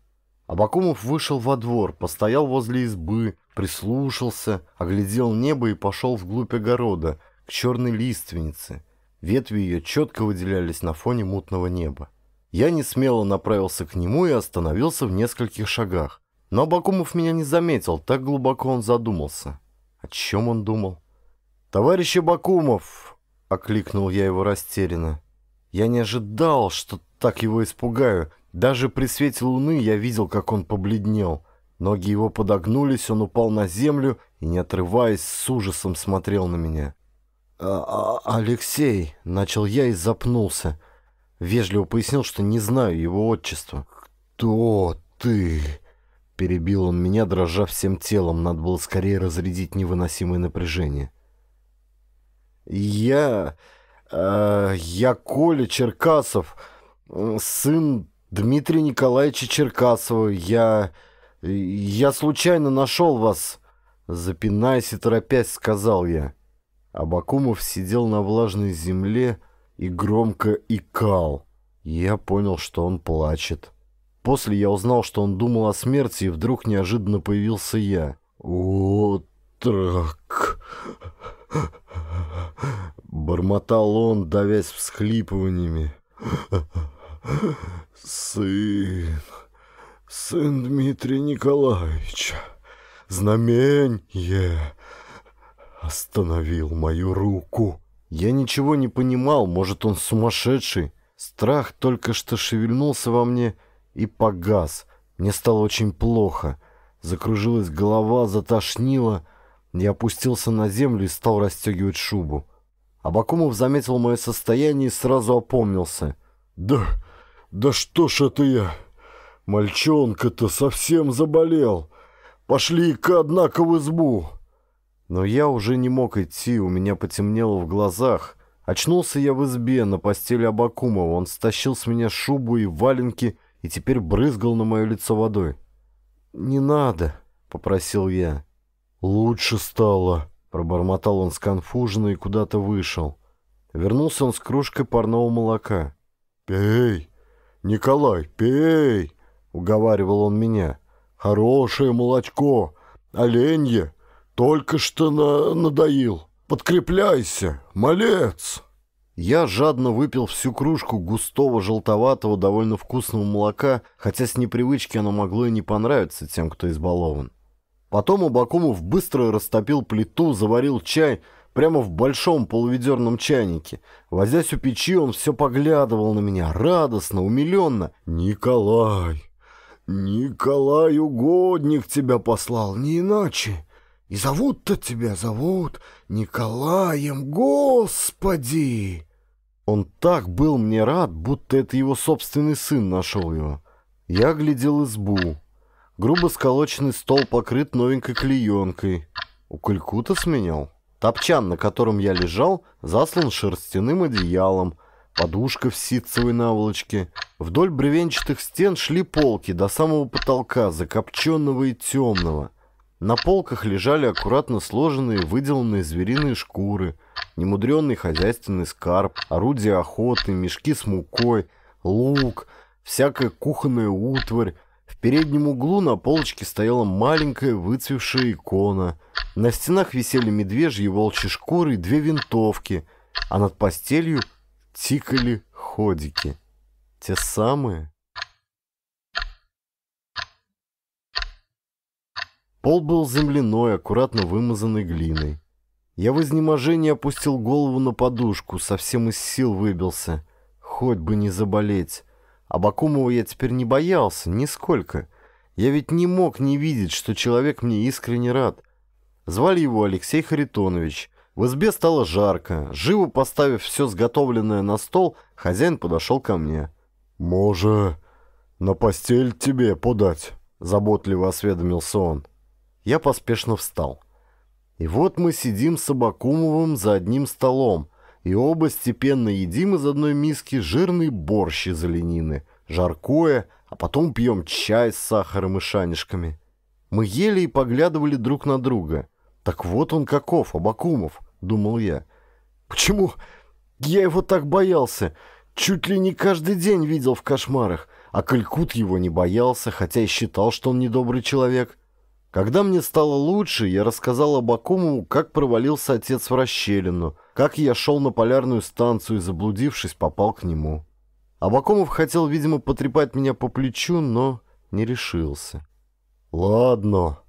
Абакумов вышел во двор, постоял возле избы, прислушался, оглядел небо и пошел вглубь огорода, к черной лиственнице. Ветви ее четко выделялись на фоне мутного неба. Я не смело направился к нему и остановился в нескольких шагах. Но Абакумов меня не заметил, так глубоко он задумался. О чем он думал? «Товарищ Абакумов!» — окликнул я его растерянно. Я не ожидал, что так его испугаю, даже при свете луны я видел, как он побледнел. Ноги его подогнулись, он упал на землю и, не отрываясь, с ужасом смотрел на меня. «А -а — начал я и запнулся. Вежливо пояснил, что не знаю его отчества. «Кто ты?» — перебил он меня, дрожа всем телом. Надо было скорее разрядить невыносимое напряжение. «Я... Э, я Коля Черкасов, сын Дмитрия Николаевича Черкасова. Я... я случайно нашел вас». Запинаясь и торопясь, сказал я. Абакумов сидел на влажной земле и громко икал. Я понял, что он плачет. После я узнал, что он думал о смерти, и вдруг неожиданно появился я. «Отрок!» Бормотал он, давясь всхлипываниями сын, сын Дмитрий Николаевич, знаменье остановил мою руку. Я ничего не понимал, может, он сумасшедший. Страх только что шевельнулся во мне и погас. Мне стало очень плохо. Закружилась голова, затошнило. Я опустился на землю и стал расстегивать шубу. Абакумов заметил мое состояние и сразу опомнился. «Да «Да что ж это я? Мальчонка-то совсем заболел. Пошли-ка, однако, в избу». Но я уже не мог идти, у меня потемнело в глазах. Очнулся я в избе на постели Абакумова. Он стащил с меня шубу и валенки и теперь брызгал на мое лицо водой. «Не надо», — попросил я. «Лучше стало», — пробормотал он сконфуженно и куда-то вышел. Вернулся он с кружкой парного молока. «Пей», «Николай, пей!» — уговаривал он меня. «Хорошее молочко! Оленье! Только что на надоил! Подкрепляйся! Малец!» Я жадно выпил всю кружку густого, желтоватого, довольно вкусного молока, хотя с непривычки оно могло и не понравиться тем, кто избалован. Потом Абакумов быстро растопил плиту, заварил чай — прямо в большом полуведерном чайнике. Возясь у печи, он все поглядывал на меня, радостно, умиленно. «Николай! Николай Угодник тебя послал, не иначе!» И зовут-то тебя зовут Николаем, господи!» Он так был мне рад, будто это его собственный сын нашел его. Я глядел избу. Грубо сколоченный стол покрыт новенькой клеенкой. У Калькута сменял. Топчан, на котором я лежал, заслан шерстяным одеялом, подушка в ситцевой наволочке. Вдоль бревенчатых стен шли полки до самого потолка, закопченного и темного. На полках лежали аккуратно сложенные выделанные звериные шкуры, немудренный хозяйственный скарб, орудия охоты, мешки с мукой, лук, всякая кухонная утварь, в переднем углу на полочке стояла маленькая выцвевшая икона. На стенах висели медвежьи и волчьи шкуры и две винтовки, а над постелью тикали ходики. Те самые. Пол был земляной, аккуратно вымазанный глиной. Я в изнеможении опустил голову на подушку, совсем из сил выбился. Хоть бы не заболеть. Абакумова я теперь не боялся, нисколько. Я ведь не мог не видеть, что человек мне искренне рад. Звали его Алексей Харитонович. В избе стало жарко. Живо поставив все сготовленное на стол, хозяин подошел ко мне. «Може, на постель тебе подать?» – заботливо осведомился он. Я поспешно встал. И вот мы сидим с Абакумовым за одним столом – и оба степенно едим из одной миски жирный борщ из оленины, жаркое, а потом пьем чай с сахаром и шанишками. Мы ели и поглядывали друг на друга. «Так вот он каков, Абакумов», — думал я. «Почему я его так боялся? Чуть ли не каждый день видел в кошмарах, а Калькут его не боялся, хотя и считал, что он недобрый человек». Когда мне стало лучше, я рассказал Абакумову, как провалился отец в расщелину — как я шел на полярную станцию и, заблудившись, попал к нему. Абакумов хотел, видимо, потрепать меня по плечу, но не решился. «Ладно,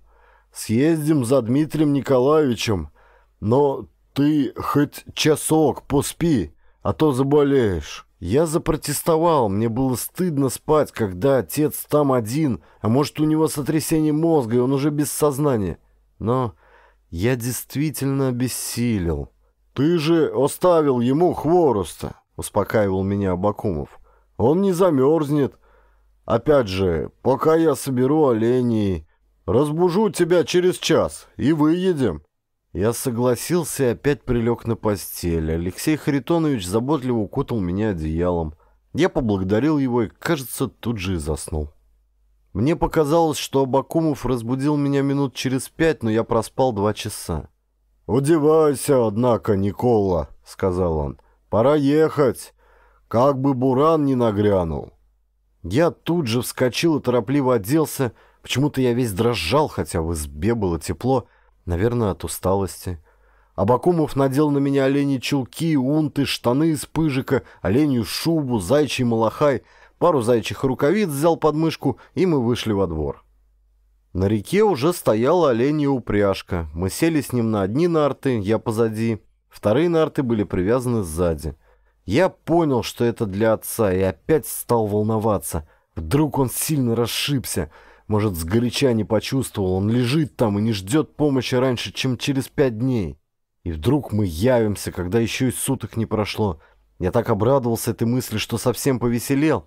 съездим за Дмитрием Николаевичем, но ты хоть часок поспи, а то заболеешь». Я запротестовал, мне было стыдно спать, когда отец там один, а может, у него сотрясение мозга, и он уже без сознания. Но я действительно обессилел. «Ты же оставил ему хвороста», — успокаивал меня Абакумов. «Он не замерзнет. Опять же, пока я соберу оленей, разбужу тебя через час и выедем». Я согласился и опять прилег на постель. Алексей Харитонович заботливо укутал меня одеялом. Я поблагодарил его и, кажется, тут же и заснул. Мне показалось, что Абакумов разбудил меня минут через пять, но я проспал два часа. Удивайся, однако, Никола», — сказал он. «Пора ехать, как бы буран не нагрянул». Я тут же вскочил и торопливо оделся. Почему-то я весь дрожал, хотя в избе было тепло, наверное, от усталости. Абакумов надел на меня оленьи чулки, унты, штаны из пыжика, оленью шубу, зайчий малахай, пару зайчих рукавиц взял под мышку, и мы вышли во двор. На реке уже стояла оленья упряжка. Мы сели с ним на одни нарты, я позади. Вторые нарты были привязаны сзади. Я понял, что это для отца, и опять стал волноваться. Вдруг он сильно расшибся. Может, сгоряча не почувствовал, он лежит там и не ждет помощи раньше, чем через пять дней. И вдруг мы явимся, когда еще и суток не прошло. Я так обрадовался этой мысли, что совсем повеселел.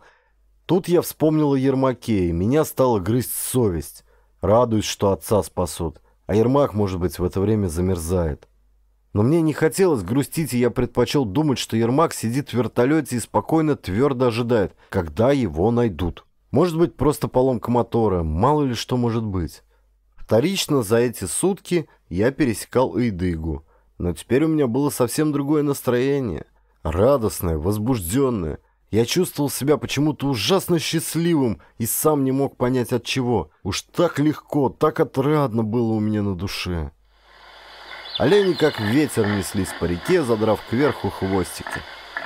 Тут я вспомнил о Ермаке, и меня стала грызть совесть. Радуюсь, что отца спасут. А Ермак, может быть, в это время замерзает. Но мне не хотелось грустить, и я предпочел думать, что Ермак сидит в вертолете и спокойно твердо ожидает, когда его найдут. Может быть, просто поломка мотора, мало ли что может быть. Вторично за эти сутки я пересекал Эйдыгу. Но теперь у меня было совсем другое настроение. Радостное, возбужденное – я чувствовал себя почему-то ужасно счастливым и сам не мог понять от чего. Уж так легко, так отрадно было у меня на душе. Олени как ветер неслись по реке, задрав кверху хвостики.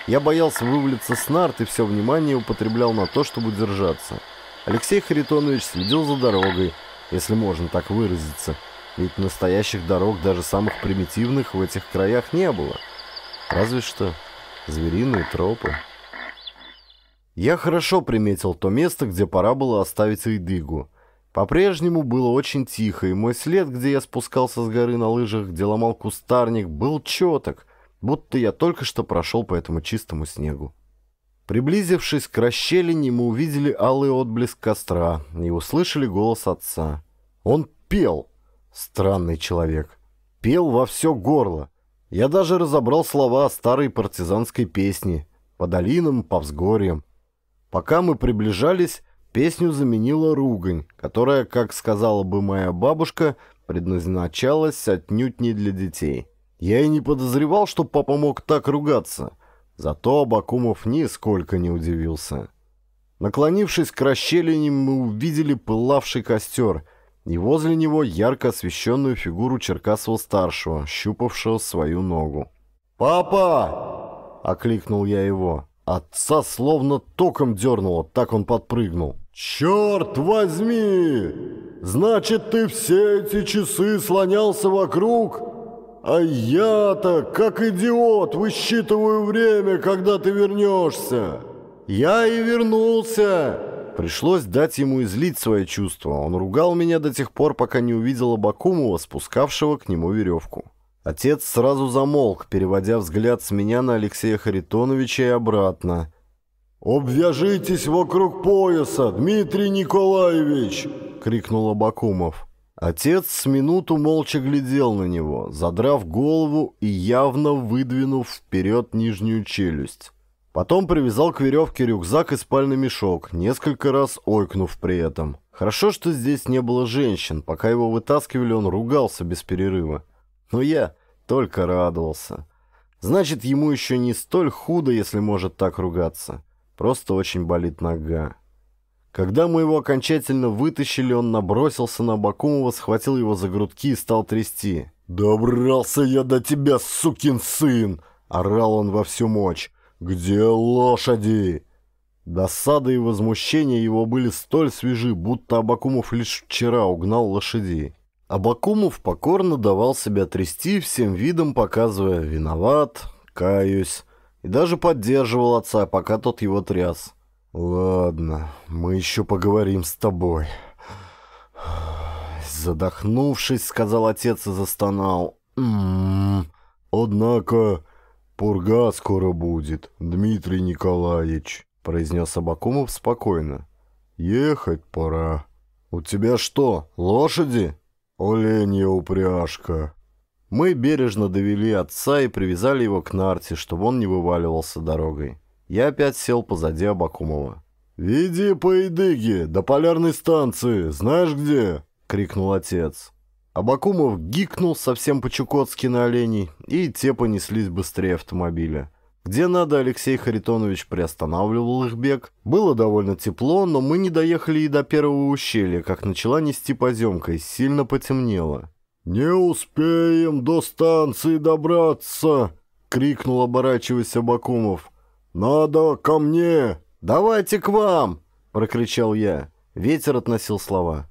Я боялся вывалиться с нарт и все внимание употреблял на то, чтобы держаться. Алексей Харитонович следил за дорогой, если можно так выразиться. Ведь настоящих дорог, даже самых примитивных, в этих краях не было. Разве что звериные тропы. Я хорошо приметил то место, где пора было оставить Эйдыгу. По-прежнему было очень тихо, и мой след, где я спускался с горы на лыжах, где ломал кустарник, был четок, будто я только что прошел по этому чистому снегу. Приблизившись к расщелине, мы увидели алый отблеск костра и услышали голос отца. Он пел. Странный человек. Пел во все горло. Я даже разобрал слова старой партизанской песни. По долинам, по взгорьям. Пока мы приближались, песню заменила ругань, которая, как сказала бы моя бабушка, предназначалась отнюдь не для детей. Я и не подозревал, что папа мог так ругаться. Зато Абакумов нисколько не удивился. Наклонившись к расщелине, мы увидели пылавший костер и возле него ярко освещенную фигуру Черкасова-старшего, щупавшего свою ногу. «Папа!» — окликнул я его. Отца словно током дернуло, так он подпрыгнул. «Черт возьми! Значит, ты все эти часы слонялся вокруг? А я-то, как идиот, высчитываю время, когда ты вернешься!» «Я и вернулся!» Пришлось дать ему излить свои чувства. Он ругал меня до тех пор, пока не увидел Абакумова, спускавшего к нему веревку. Отец сразу замолк, переводя взгляд с меня на Алексея Харитоновича и обратно. «Обвяжитесь вокруг пояса, Дмитрий Николаевич!» — крикнул Абакумов. Отец с минуту молча глядел на него, задрав голову и явно выдвинув вперед нижнюю челюсть. Потом привязал к веревке рюкзак и спальный мешок, несколько раз ойкнув при этом. Хорошо, что здесь не было женщин. Пока его вытаскивали, он ругался без перерыва. Но я, только радовался. Значит, ему еще не столь худо, если может так ругаться. Просто очень болит нога. Когда мы его окончательно вытащили, он набросился на Бакумова, схватил его за грудки и стал трясти. «Добрался я до тебя, сукин сын!» — орал он во всю мочь. «Где лошади?» Досада и возмущение его были столь свежи, будто Абакумов лишь вчера угнал лошадей. Абакумов покорно давал себя трясти, всем видом показывая «виноват», «каюсь», и даже поддерживал отца, пока тот его тряс. «Ладно, мы еще поговорим с тобой». Задохнувшись, сказал отец и застонал. «М «М-м-м». однако пурга скоро будет, Дмитрий Николаевич», — произнес Абакумов спокойно. «Ехать пора». «У тебя что, лошади?» «Оленья упряжка». Мы бережно довели отца и привязали его к нарте, чтобы он не вываливался дорогой. Я опять сел позади Абакумова. «Веди по Идыге, до полярной станции, знаешь где?» — крикнул отец. Абакумов гикнул совсем по-чукотски на оленей, и те понеслись быстрее автомобиля. Где надо, Алексей Харитонович приостанавливал их бег. Было довольно тепло, но мы не доехали и до первого ущелья, как начала нести поземка и сильно потемнело. «Не успеем до станции добраться!» — крикнул, оборачиваясь Абакумов. «Надо ко мне!» «Давайте к вам!» — прокричал я. Ветер относил слова.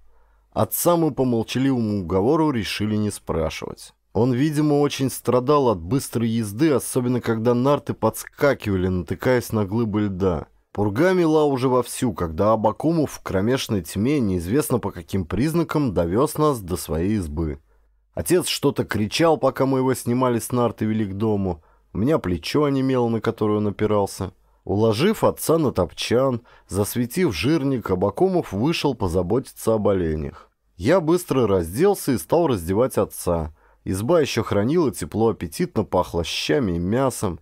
Отца мы по молчаливому уговору решили не спрашивать. Он, видимо, очень страдал от быстрой езды, особенно когда нарты подскакивали, натыкаясь на глыбы льда. Пурга мела уже вовсю, когда Абакумов в кромешной тьме неизвестно по каким признакам довез нас до своей избы. Отец что-то кричал, пока мы его снимали с нарты и вели к дому. У меня плечо онемело, на которое он опирался. Уложив отца на топчан, засветив жирник, Абакумов вышел позаботиться о оленях. Я быстро разделся и стал раздевать отца. Изба еще хранила тепло, аппетитно пахло щами и мясом.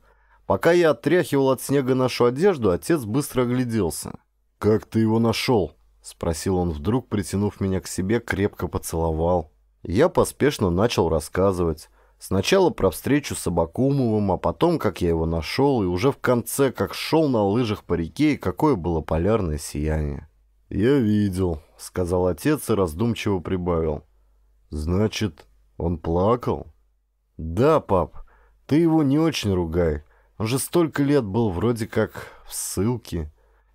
Пока я отряхивал от снега нашу одежду, отец быстро огляделся. «Как ты его нашел?» – спросил он вдруг, притянув меня к себе, крепко поцеловал. Я поспешно начал рассказывать. Сначала про встречу с Абакумовым, а потом, как я его нашел, и уже в конце, как шел на лыжах по реке, и какое было полярное сияние. «Я видел», — сказал отец и раздумчиво прибавил. «Значит, он плакал? Да, пап. Ты его не очень ругай. Он же столько лет был вроде как в ссылке.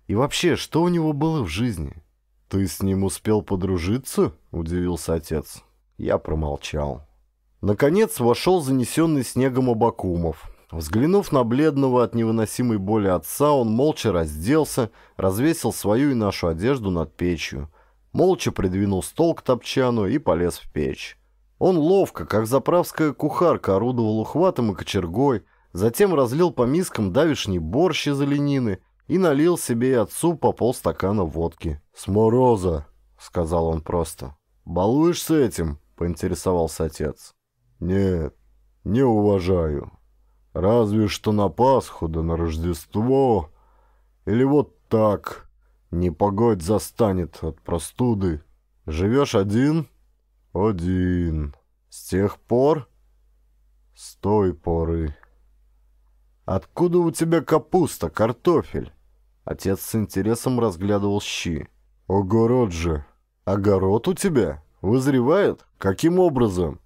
И вообще, что у него было в жизни? Ты с ним успел подружиться? Удивился отец. Я промолчал. Наконец вошел занесенный снегом Абакумов. Взглянув на бледного от невыносимой боли отца, он молча разделся, развесил свою и нашу одежду над печью. Молча придвинул стол к топчану и полез в печь. Он ловко, как заправская кухарка, орудовал ухватом и кочергой, затем разлил по мискам давишний борщ из оленины и налил себе и отцу по полстакана водки. «С мороза!» — сказал он просто. «Балуешься этим?» — поинтересовался отец. «Нет, не уважаю. Разве что на Пасху да на Рождество. Или вот так. Не погодь застанет от простуды. Живешь один?» Один. С тех пор? С той поры. Откуда у тебя капуста, картофель? Отец с интересом разглядывал щи. Огород же. Огород у тебя? Вызревает? Каким образом?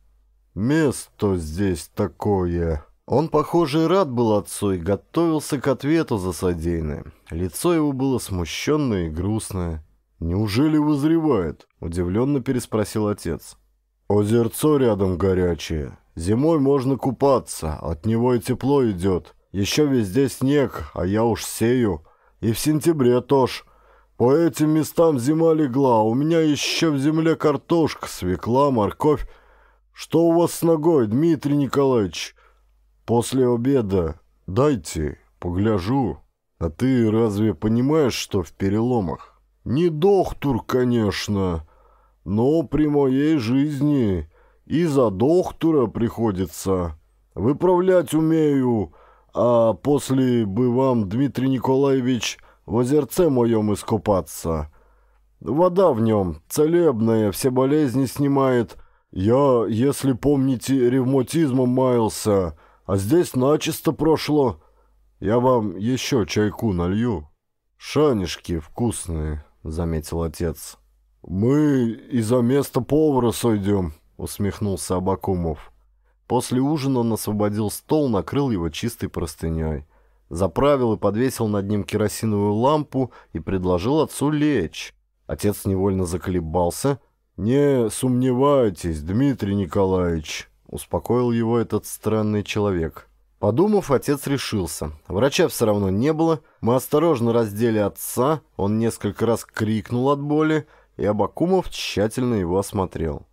Место здесь такое. Он, похоже, и рад был отцу и готовился к ответу за содеянное. Лицо его было смущенное и грустное. «Неужели вызревает?» – удивленно переспросил отец. «Озерцо рядом горячее. Зимой можно купаться, от него и тепло идет. Еще везде снег, а я уж сею. И в сентябре тоже. По этим местам зима легла, у меня еще в земле картошка, свекла, морковь. Что у вас с ногой, Дмитрий Николаевич? После обеда дайте, погляжу. А ты разве понимаешь, что в переломах?» Не доктор, конечно, но при моей жизни и за доктора приходится. Выправлять умею, а после бы вам, Дмитрий Николаевич, в озерце моем искупаться. Вода в нем целебная, все болезни снимает. Я, если помните, ревматизмом маялся, а здесь начисто прошло. Я вам еще чайку налью. Шанишки вкусные». — заметил отец. «Мы из-за места повара сойдем», — усмехнулся Абакумов. После ужина он освободил стол, накрыл его чистой простыней. Заправил и подвесил над ним керосиновую лампу и предложил отцу лечь. Отец невольно заколебался. «Не сомневайтесь, Дмитрий Николаевич», — успокоил его этот странный человек. Подумав, отец решился. Врача все равно не было. Мы осторожно раздели отца, он несколько раз крикнул от боли, и Абакумов тщательно его осмотрел.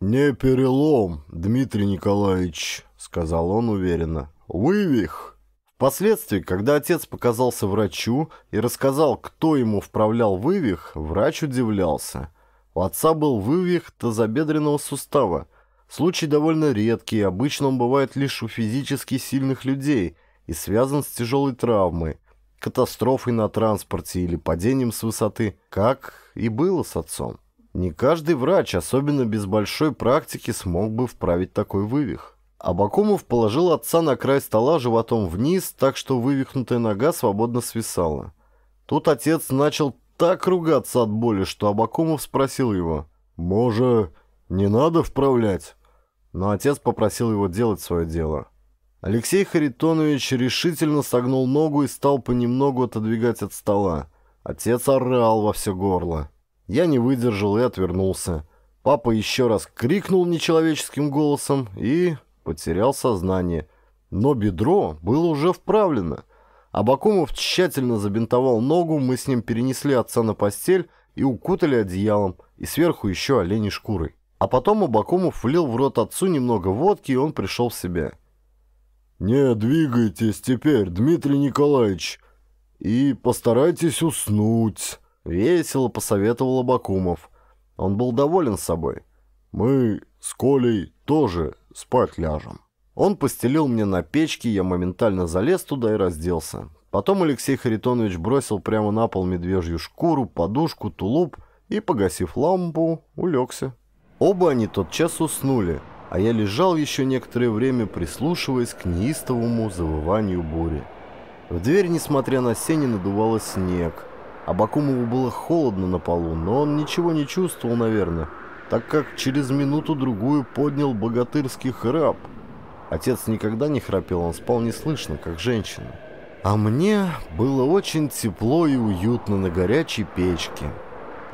«Не перелом, Дмитрий Николаевич», — сказал он уверенно. «Вывих». Впоследствии, когда отец показался врачу и рассказал, кто ему вправлял вывих, врач удивлялся. У отца был вывих тазобедренного сустава, Случай довольно редкий, обычно он бывает лишь у физически сильных людей и связан с тяжелой травмой, катастрофой на транспорте или падением с высоты, как и было с отцом. Не каждый врач, особенно без большой практики, смог бы вправить такой вывих. Абакумов положил отца на край стола животом вниз, так что вывихнутая нога свободно свисала. Тут отец начал так ругаться от боли, что Абакумов спросил его. «Може не надо вправлять?» но отец попросил его делать свое дело. Алексей Харитонович решительно согнул ногу и стал понемногу отодвигать от стола. Отец орал во все горло. Я не выдержал и отвернулся. Папа еще раз крикнул нечеловеческим голосом и потерял сознание. Но бедро было уже вправлено. Абакумов тщательно забинтовал ногу, мы с ним перенесли отца на постель и укутали одеялом, и сверху еще оленей шкурой. А потом Абакумов влил в рот отцу немного водки, и он пришел в себя. «Не двигайтесь теперь, Дмитрий Николаевич, и постарайтесь уснуть», — весело посоветовал Абакумов. Он был доволен собой. «Мы с Колей тоже спать ляжем». Он постелил мне на печке, я моментально залез туда и разделся. Потом Алексей Харитонович бросил прямо на пол медвежью шкуру, подушку, тулуп и, погасив лампу, улегся. Оба они тотчас уснули, а я лежал еще некоторое время, прислушиваясь к неистовому завыванию бури. В дверь, несмотря на сени, надувало снег. А Бакумову было холодно на полу, но он ничего не чувствовал, наверное, так как через минуту-другую поднял богатырский храп. Отец никогда не храпел, он спал неслышно, как женщина. А мне было очень тепло и уютно на горячей печке.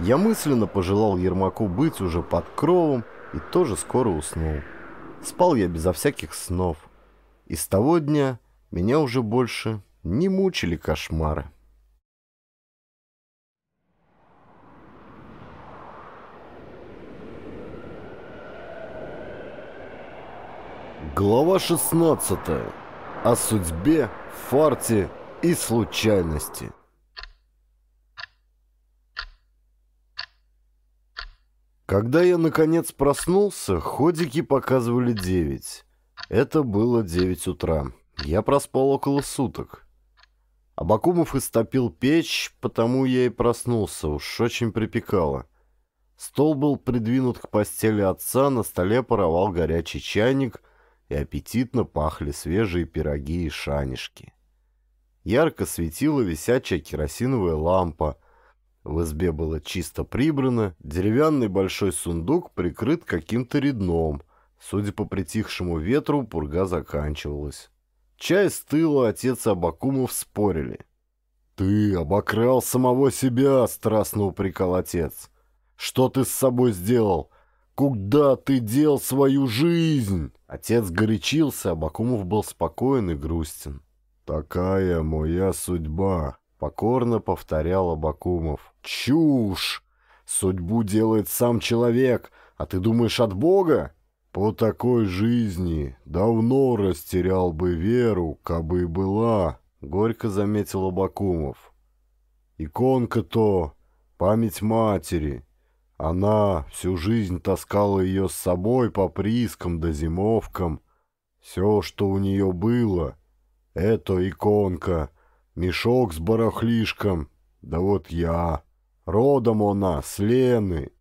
Я мысленно пожелал Ермаку быть уже под кровом и тоже скоро уснул. Спал я безо всяких снов. И с того дня меня уже больше не мучили кошмары. Глава 16. О судьбе, фарте и случайности. Когда я, наконец, проснулся, ходики показывали 9. Это было 9 утра. Я проспал около суток. Абакумов истопил печь, потому я и проснулся, уж очень припекало. Стол был придвинут к постели отца, на столе паровал горячий чайник, и аппетитно пахли свежие пироги и шанишки. Ярко светила висячая керосиновая лампа — в избе было чисто прибрано, деревянный большой сундук прикрыт каким-то редном. Судя по притихшему ветру, пурга заканчивалась. Чай стыла отец и Абакумов спорили. «Ты обокрал самого себя!» — страстно упрекал отец. «Что ты с собой сделал? Куда ты дел свою жизнь?» Отец горячился, Абакумов был спокоен и грустен. «Такая моя судьба», Покорно повторял Абакумов. «Чушь! Судьбу делает сам человек, а ты думаешь от Бога?» «По такой жизни давно растерял бы веру, кабы была», — горько заметил Абакумов. «Иконка-то память матери. Она всю жизнь таскала ее с собой по прискам да зимовкам. Все, что у нее было, — это иконка». Мешок с барахлишком. Да вот я. Родом она, с Лены.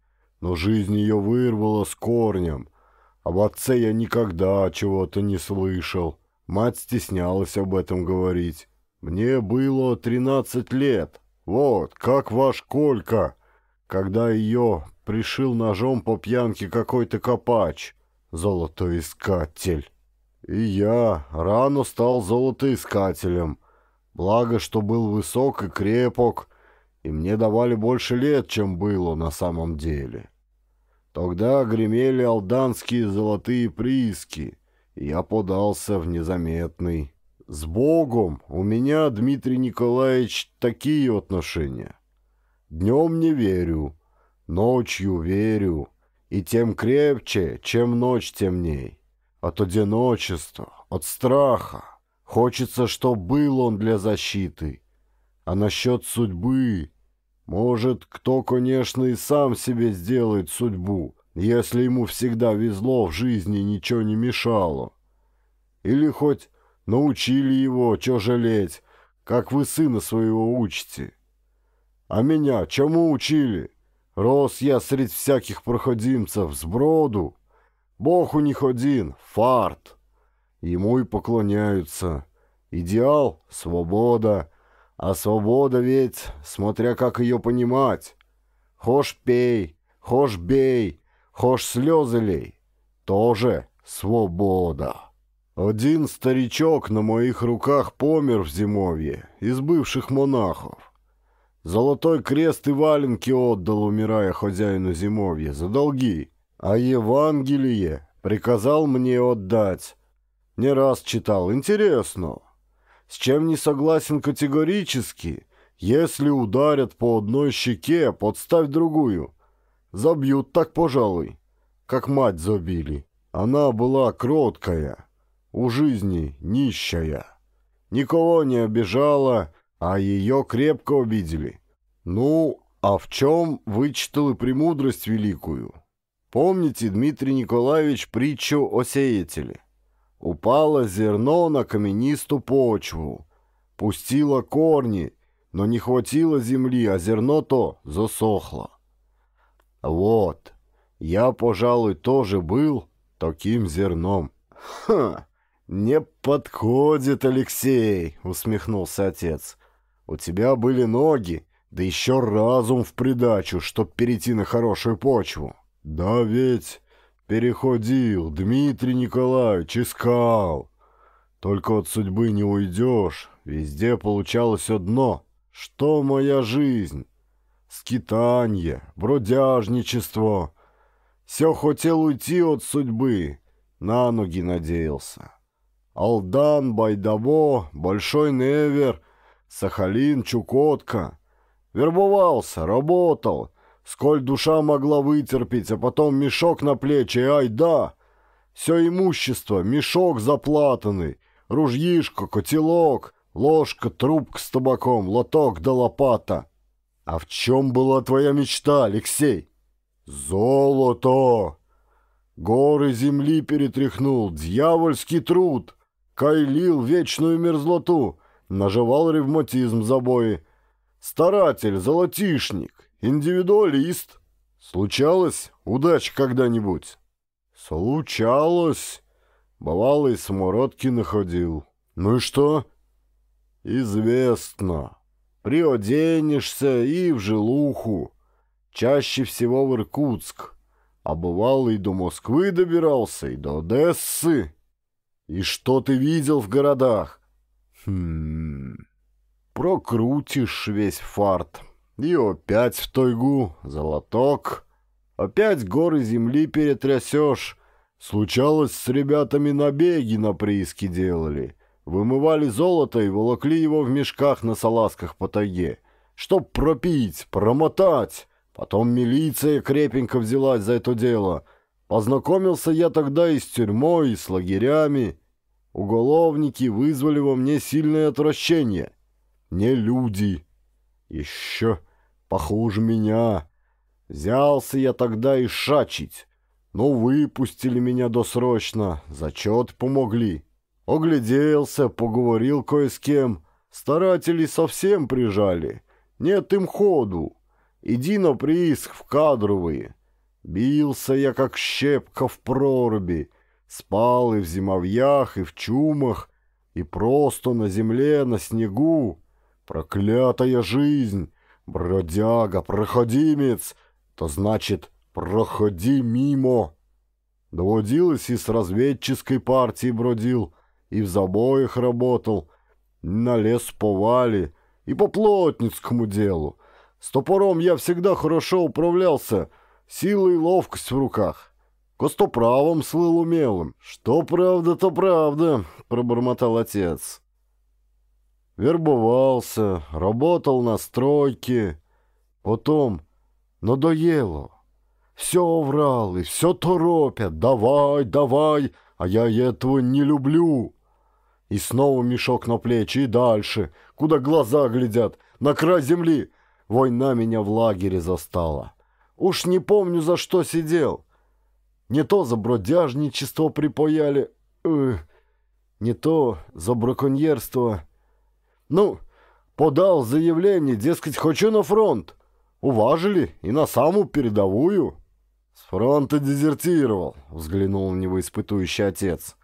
Но жизнь ее вырвала с корнем. Об отце я никогда чего-то не слышал. Мать стеснялась об этом говорить. Мне было 13 лет. Вот, как ваш Колька, когда ее пришил ножом по пьянке какой-то копач, золотоискатель. И я рано стал золотоискателем. Благо, что был высок и крепок, и мне давали больше лет, чем было на самом деле. Тогда гремели алданские золотые прииски, и я подался в незаметный. С Богом у меня, Дмитрий Николаевич, такие отношения. Днем не верю, ночью верю, и тем крепче, чем ночь темней. От одиночества, от страха. Хочется, чтоб был он для защиты. А насчет судьбы... Может, кто, конечно, и сам себе сделает судьбу, если ему всегда везло в жизни, ничего не мешало. Или хоть научили его, чё жалеть, как вы сына своего учите. А меня чему учили? Рос я среди всяких проходимцев с броду. Бог у них один, фарт ему и поклоняются. Идеал — свобода. А свобода ведь, смотря как ее понимать. Хошь пей, хошь бей, хошь слезы лей. Тоже свобода. Один старичок на моих руках помер в зимовье из бывших монахов. Золотой крест и валенки отдал, умирая хозяину зимовья, за долги. А Евангелие приказал мне отдать, не раз читал. Интересно. С чем не согласен категорически? Если ударят по одной щеке, подставь другую. Забьют так, пожалуй. Как мать забили. Она была кроткая. У жизни нищая. Никого не обижала, а ее крепко обидели. Ну, а в чем вычитал и премудрость великую? Помните, Дмитрий Николаевич, притчу о сеятеле? Упало зерно на каменистую почву, пустило корни, но не хватило земли, а зерно то засохло. Вот, я, пожалуй, тоже был таким зерном. Ха! Не подходит, Алексей, усмехнулся отец. У тебя были ноги, да еще разум в придачу, чтоб перейти на хорошую почву. Да ведь... Переходил, Дмитрий Николаевич, искал. Только от судьбы не уйдешь, везде получалось одно. Что моя жизнь? Скитание, бродяжничество. Все хотел уйти от судьбы, на ноги надеялся. Алдан, Байдаво, Большой Невер, Сахалин, Чукотка. Вербовался, работал, Сколь душа могла вытерпеть, а потом мешок на плечи, ай да! Все имущество, мешок заплатанный, ружьишко, котелок, ложка, трубка с табаком, лоток да лопата. А в чем была твоя мечта, Алексей? Золото! Горы земли перетряхнул, дьявольский труд, кайлил вечную мерзлоту, наживал ревматизм забои. Старатель, золотишник, индивидуалист. Случалось удача когда-нибудь? Случалось. Бывало, и самородки находил. Ну и что? Известно. Приоденешься и в жилуху. Чаще всего в Иркутск. А бывало, и до Москвы добирался, и до Одессы. И что ты видел в городах? Хм... Прокрутишь весь фарт. И опять в тойгу, золоток. Опять горы земли перетрясешь. Случалось, с ребятами набеги на прииски делали. Вымывали золото и волокли его в мешках на салазках по тайге. Чтоб пропить, промотать. Потом милиция крепенько взялась за это дело. Познакомился я тогда и с тюрьмой, и с лагерями. Уголовники вызвали во мне сильное отвращение. Не люди. Еще похуже меня. Взялся я тогда и шачить, но ну, выпустили меня досрочно, зачет помогли. Огляделся, поговорил кое с кем, старателей совсем прижали, нет им ходу. Иди на прииск в кадровые. Бился я, как щепка в проруби, спал и в зимовьях, и в чумах, и просто на земле, на снегу. Проклятая жизнь! бродяга, проходимец, то значит «проходи мимо». Доводилось и с разведческой партией бродил, и в забоях работал, на лес повали, и по плотницкому делу. С топором я всегда хорошо управлялся, сила и ловкость в руках. Костоправом слыл умелым. «Что правда, то правда», — пробормотал отец. Вербовался, работал на стройке. Потом надоело. Все врал и все торопят. Давай, давай, а я этого не люблю. И снова мешок на плечи и дальше, куда глаза глядят, на край земли. Война меня в лагере застала. Уж не помню, за что сидел. Не то за бродяжничество припаяли, э, не то за браконьерство — ну, подал заявление, дескать, хочу на фронт. Уважили и на саму передовую. С фронта дезертировал, взглянул на него испытующий отец.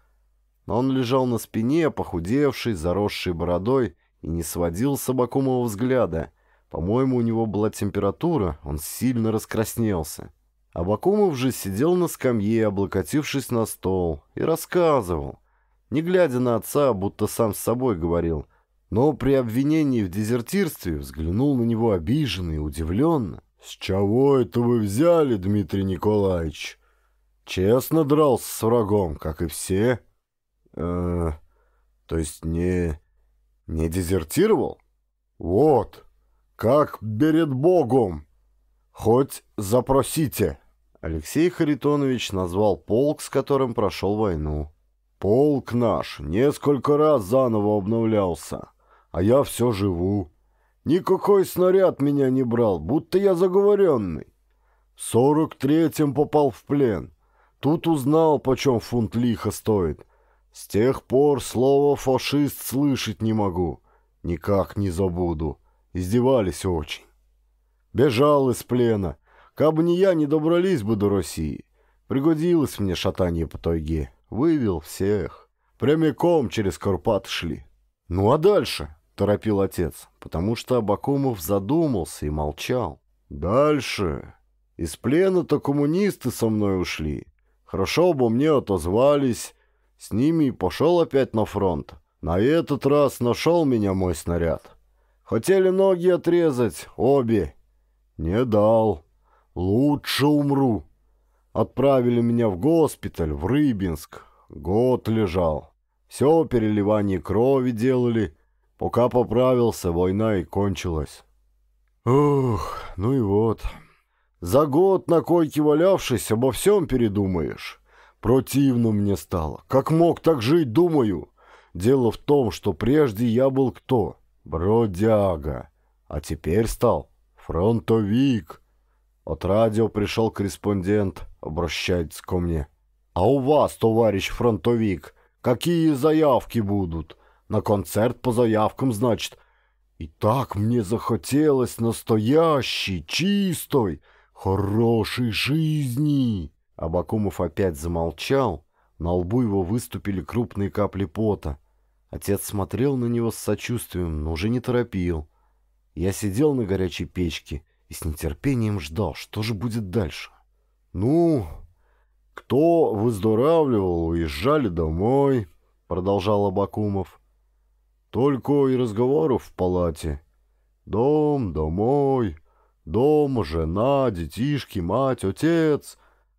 Но он лежал на спине, похудевший, заросший бородой, и не сводил с Абакумова взгляда. По-моему, у него была температура, он сильно раскраснелся. Абакумов же сидел на скамье, облокотившись на стол, и рассказывал, не глядя на отца, будто сам с собой говорил – но при обвинении в дезертирстве взглянул на него обиженно и удивленно. «С чего это вы взяли, Дмитрий Николаевич? Честно дрался с врагом, как и все. Э, то есть не... не дезертировал? Вот, как перед Богом! Хоть запросите!» Алексей Харитонович назвал полк, с которым прошел войну. «Полк наш несколько раз заново обновлялся а я все живу. Никакой снаряд меня не брал, будто я заговоренный. В сорок третьем попал в плен. Тут узнал, почем фунт лиха стоит. С тех пор слово «фашист» слышать не могу. Никак не забуду. Издевались очень. Бежал из плена. Кабы не я, не добрались бы до России. Пригодилось мне шатание по тайге. Вывел всех. Прямиком через Карпат шли. Ну а дальше? — торопил отец, потому что Абакумов задумался и молчал. «Дальше. Из плена-то коммунисты со мной ушли. Хорошо бы мне отозвались. С ними и пошел опять на фронт. На этот раз нашел меня мой снаряд. Хотели ноги отрезать, обе. Не дал. Лучше умру. Отправили меня в госпиталь, в Рыбинск. Год лежал. Все переливание крови делали». Пока поправился, война и кончилась. Ух, ну и вот. За год на койке валявшись, обо всем передумаешь. Противно мне стало. Как мог так жить, думаю. Дело в том, что прежде я был кто? Бродяга. А теперь стал фронтовик. От радио пришел корреспондент, обращается ко мне. А у вас, товарищ фронтовик, какие заявки будут? — на концерт по заявкам, значит. И так мне захотелось настоящей, чистой, хорошей жизни. Абакумов опять замолчал, на лбу его выступили крупные капли пота. Отец смотрел на него с сочувствием, но уже не торопил. Я сидел на горячей печке и с нетерпением ждал, что же будет дальше. «Ну, кто выздоравливал, уезжали домой», — продолжал Абакумов. Только и разговоров в палате. Дом, домой, дом, жена, детишки, мать, отец.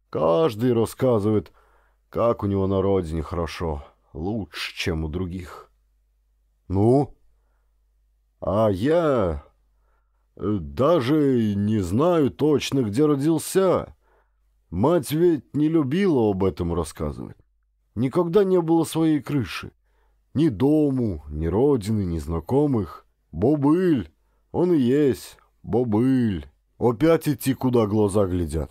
Каждый рассказывает, как у него на родине хорошо, лучше, чем у других. Ну? А я э, даже не знаю точно, где родился. Мать ведь не любила об этом рассказывать. Никогда не было своей крыши. Ни дому, ни родины, ни знакомых. Бобыль! Он и есть, бобыль. Опять идти, куда глаза глядят.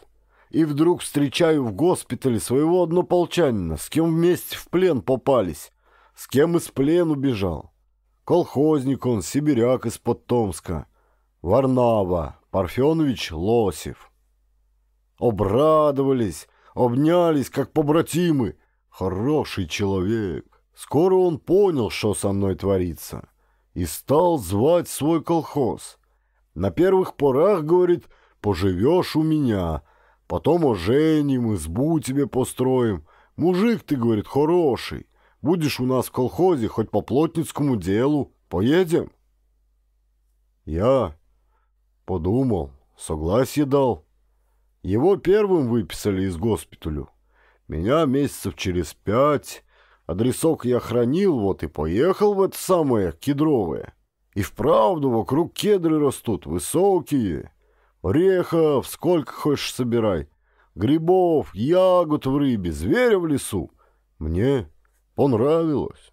И вдруг встречаю в госпитале своего однополчанина, с кем вместе в плен попались, с кем из плен убежал. Колхозник он, сибиряк из-под Томска. Варнава, Парфенович Лосев. Обрадовались, обнялись, как побратимы. Хороший человек. Скоро он понял, что со мной творится, и стал звать свой колхоз. На первых порах, говорит, поживешь у меня, потом оженим, избу тебе построим. Мужик ты, говорит, хороший, будешь у нас в колхозе хоть по плотницкому делу, поедем? Я подумал, согласие дал. Его первым выписали из госпиталю. Меня месяцев через пять Адресок я хранил, вот и поехал в это самое кедровое. И вправду вокруг кедры растут высокие. Орехов сколько хочешь собирай. Грибов, ягод в рыбе, зверя в лесу. Мне понравилось.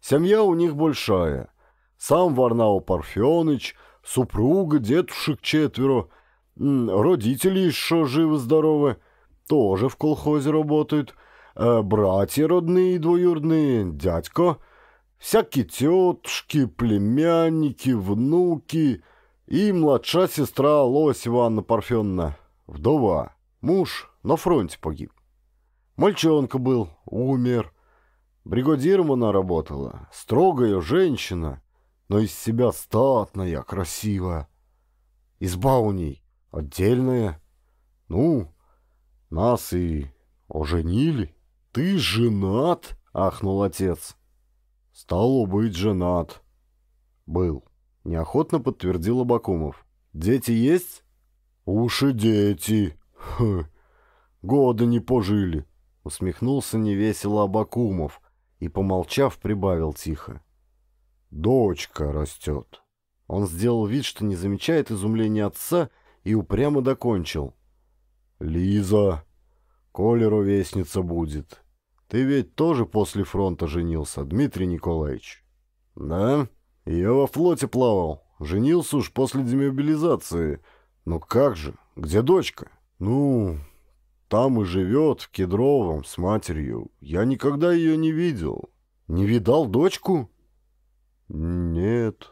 Семья у них большая. Сам Варнау Парфеныч, супруга, дедушек четверо, родители еще живы-здоровы, тоже в колхозе работают — братья родные и двоюродные, дядько, всякие тетушки, племянники, внуки и младшая сестра Лось Ивановна Парфеновна, вдова, муж на фронте погиб. Мальчонка был, умер. Бригадиром она работала, строгая женщина, но из себя статная, красивая. Изба у ней отдельная. Ну, нас и оженили. «Ты женат?» — ахнул отец. «Стало быть, женат». «Был», — неохотно подтвердил Абакумов. «Дети есть?» «Уж дети! Хм. Года не пожили!» — усмехнулся невесело Абакумов и, помолчав, прибавил тихо. «Дочка растет!» Он сделал вид, что не замечает изумления отца и упрямо докончил. «Лиза, Коля ровесница будет, ты ведь тоже после фронта женился, Дмитрий Николаевич?» «Да? Я во флоте плавал. Женился уж после демобилизации. Ну как же? Где дочка?» «Ну, там и живет, в Кедровом, с матерью. Я никогда ее не видел». «Не видал дочку?» «Нет».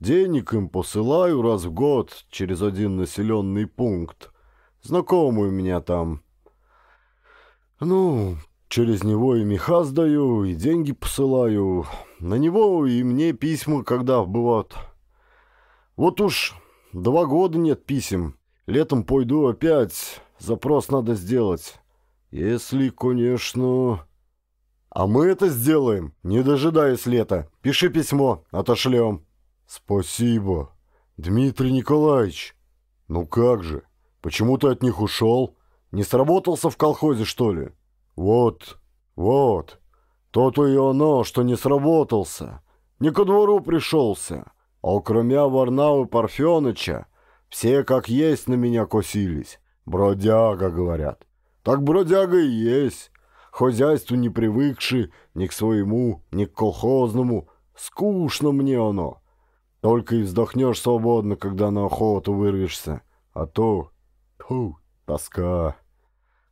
«Денег им посылаю раз в год через один населенный пункт. Знакомый у меня там». «Ну, Через него и меха сдаю, и деньги посылаю. На него и мне письма, когда бывают. Вот уж два года нет писем. Летом пойду опять. Запрос надо сделать. Если, конечно... А мы это сделаем, не дожидаясь лета. Пиши письмо, отошлем. Спасибо. Дмитрий Николаевич. Ну как же, почему ты от них ушел? Не сработался в колхозе, что ли? «Вот, вот, то-то и оно, что не сработался, не ко двору пришелся, а кроме Варнавы Парфеныча все как есть на меня косились, бродяга, говорят. Так бродяга и есть, хозяйству не привыкший ни к своему, ни к колхозному, скучно мне оно». Только и вздохнешь свободно, когда на охоту вырвешься. А то... Фу, тоска.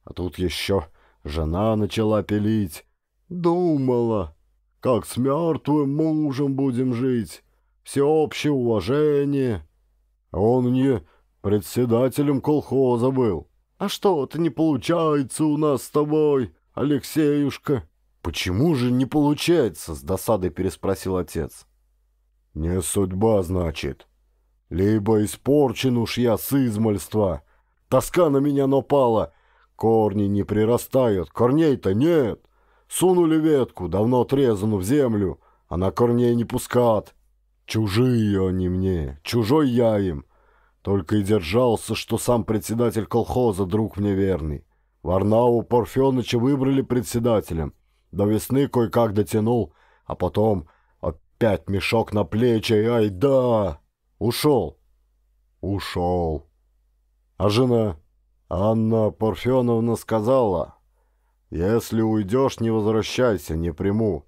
А тут еще Жена начала пилить. Думала, как с мертвым мужем будем жить. Всеобщее уважение. Он мне председателем колхоза был. А что-то не получается у нас с тобой, Алексеюшка. Почему же не получается? С досадой переспросил отец. Не судьба, значит. Либо испорчен уж я с измольства. Тоска на меня напала — Корни не прирастают, корней-то нет. Сунули ветку, давно отрезанную в землю, а на корней не пускат. Чужие они мне, чужой я им. Только и держался, что сам председатель колхоза, друг мне верный. Варнаву Парфеныча выбрали председателем. До весны кое-как дотянул, а потом опять мешок на плечи, ай да! Ушел. Ушел. А жена... Анна Парфеновна сказала, «Если уйдешь, не возвращайся, не приму».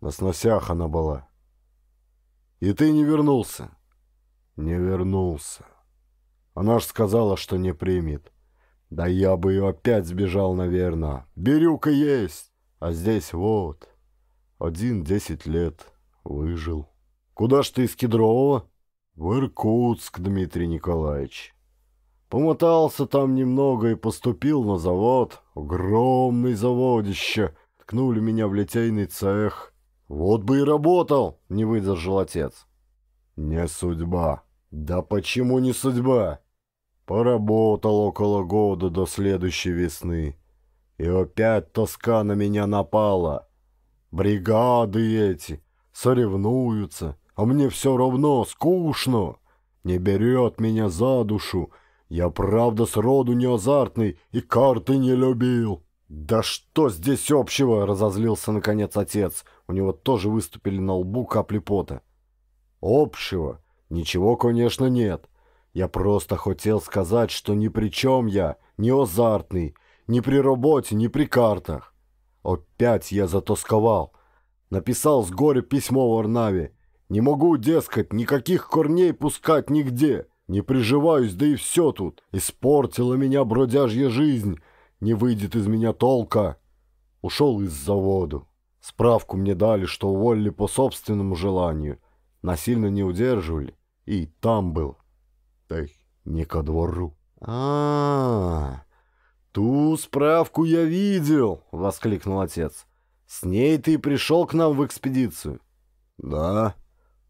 На сносях она была. «И ты не вернулся?» «Не вернулся. Она ж сказала, что не примет. Да я бы ее опять сбежал, наверное. Бирюка есть, а здесь вот. Один десять лет. Выжил. Куда ж ты из Кедрового?» «В Иркутск, Дмитрий Николаевич». Помотался там немного и поступил на завод. Огромный заводище. Ткнули меня в литейный цех. Вот бы и работал, не выдержал отец. Не судьба. Да почему не судьба? Поработал около года до следующей весны. И опять тоска на меня напала. Бригады эти соревнуются, а мне все равно скучно. Не берет меня за душу я правда сроду не азартный и карты не любил. Да что здесь общего, разозлился наконец отец. У него тоже выступили на лбу капли пота. Общего? Ничего, конечно, нет. Я просто хотел сказать, что ни при чем я, не азартный, ни при работе, ни при картах. Опять я затосковал. Написал с горя письмо в Орнаве. Не могу, дескать, никаких корней пускать нигде. Не приживаюсь, да и все тут. Испортила меня бродяжья жизнь. Не выйдет из меня толка. Ушел из завода. Справку мне дали, что уволили по собственному желанию. Насильно не удерживали. И там был. Эх, не ко двору. а а, -а «Ту справку я видел!» — воскликнул отец. «С ней ты и пришел к нам в экспедицию». «Да.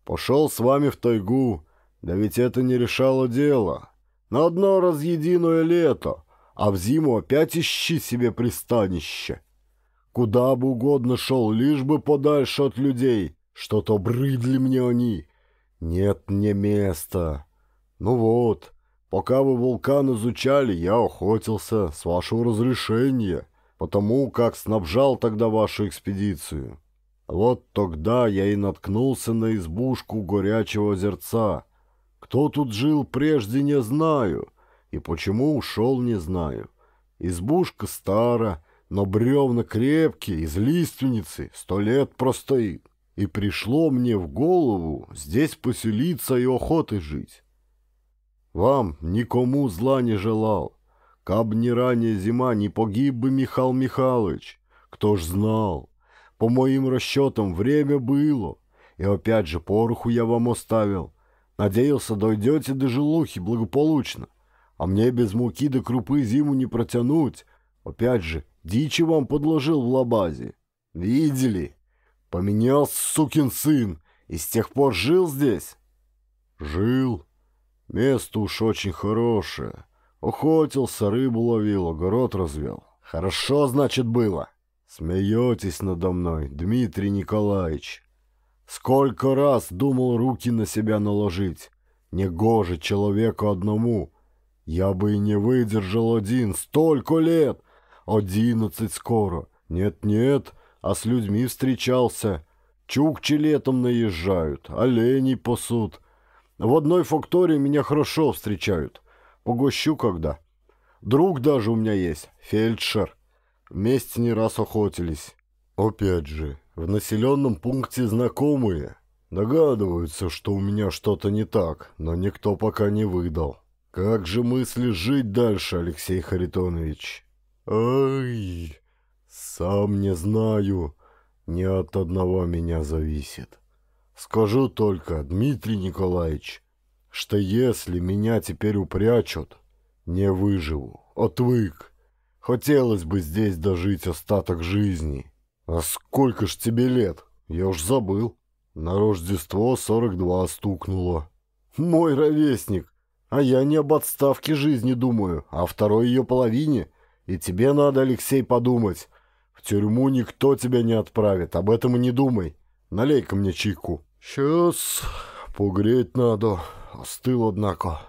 Пошел с вами в тайгу. Да ведь это не решало дело. На одно разъединое лето, а в зиму опять ищи себе пристанище. Куда бы угодно шел, лишь бы подальше от людей. Что-то брыдли мне они. Нет мне места. Ну вот, пока вы вулкан изучали, я охотился, с вашего разрешения, потому как снабжал тогда вашу экспедицию. Вот тогда я и наткнулся на избушку горячего озерца — кто тут жил прежде, не знаю, и почему ушел, не знаю. Избушка стара, но бревна крепкие, из лиственницы, сто лет простоит. И пришло мне в голову здесь поселиться и охоты жить. Вам никому зла не желал. Каб не ранняя зима, не погиб бы Михаил Михайлович. Кто ж знал? По моим расчетам время было. И опять же пороху я вам оставил. Надеялся, дойдете до желухи благополучно. А мне без муки до крупы зиму не протянуть. Опять же, дичи вам подложил в лабазе. Видели? Поменялся сукин сын. И с тех пор жил здесь? Жил. Место уж очень хорошее. Охотился, рыбу ловил, огород развел. Хорошо, значит, было. Смеетесь надо мной, Дмитрий Николаевич. Сколько раз думал руки на себя наложить. Негоже человеку одному. Я бы и не выдержал один. Столько лет! Одиннадцать скоро. Нет-нет, а с людьми встречался. Чукчи летом наезжают, оленей пасут. В одной фактории меня хорошо встречают. Погощу когда. Друг даже у меня есть, фельдшер. Вместе не раз охотились. Опять же, в населенном пункте знакомые. Догадываются, что у меня что-то не так, но никто пока не выдал. Как же мысли жить дальше, Алексей Харитонович? Ай, сам не знаю. Не от одного меня зависит. Скажу только, Дмитрий Николаевич, что если меня теперь упрячут, не выживу, отвык. Хотелось бы здесь дожить остаток жизни. «А сколько ж тебе лет? Я уж забыл. На Рождество 42 стукнуло. Мой ровесник! А я не об отставке жизни думаю, а о второй ее половине. И тебе надо, Алексей, подумать. В тюрьму никто тебя не отправит, об этом и не думай. Налей-ка мне чайку». «Сейчас погреть надо. Остыл, однако».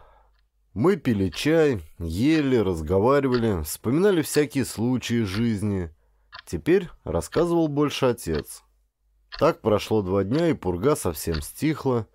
Мы пили чай, ели, разговаривали, вспоминали всякие случаи жизни – Теперь рассказывал больше отец. Так прошло два дня, и пурга совсем стихла.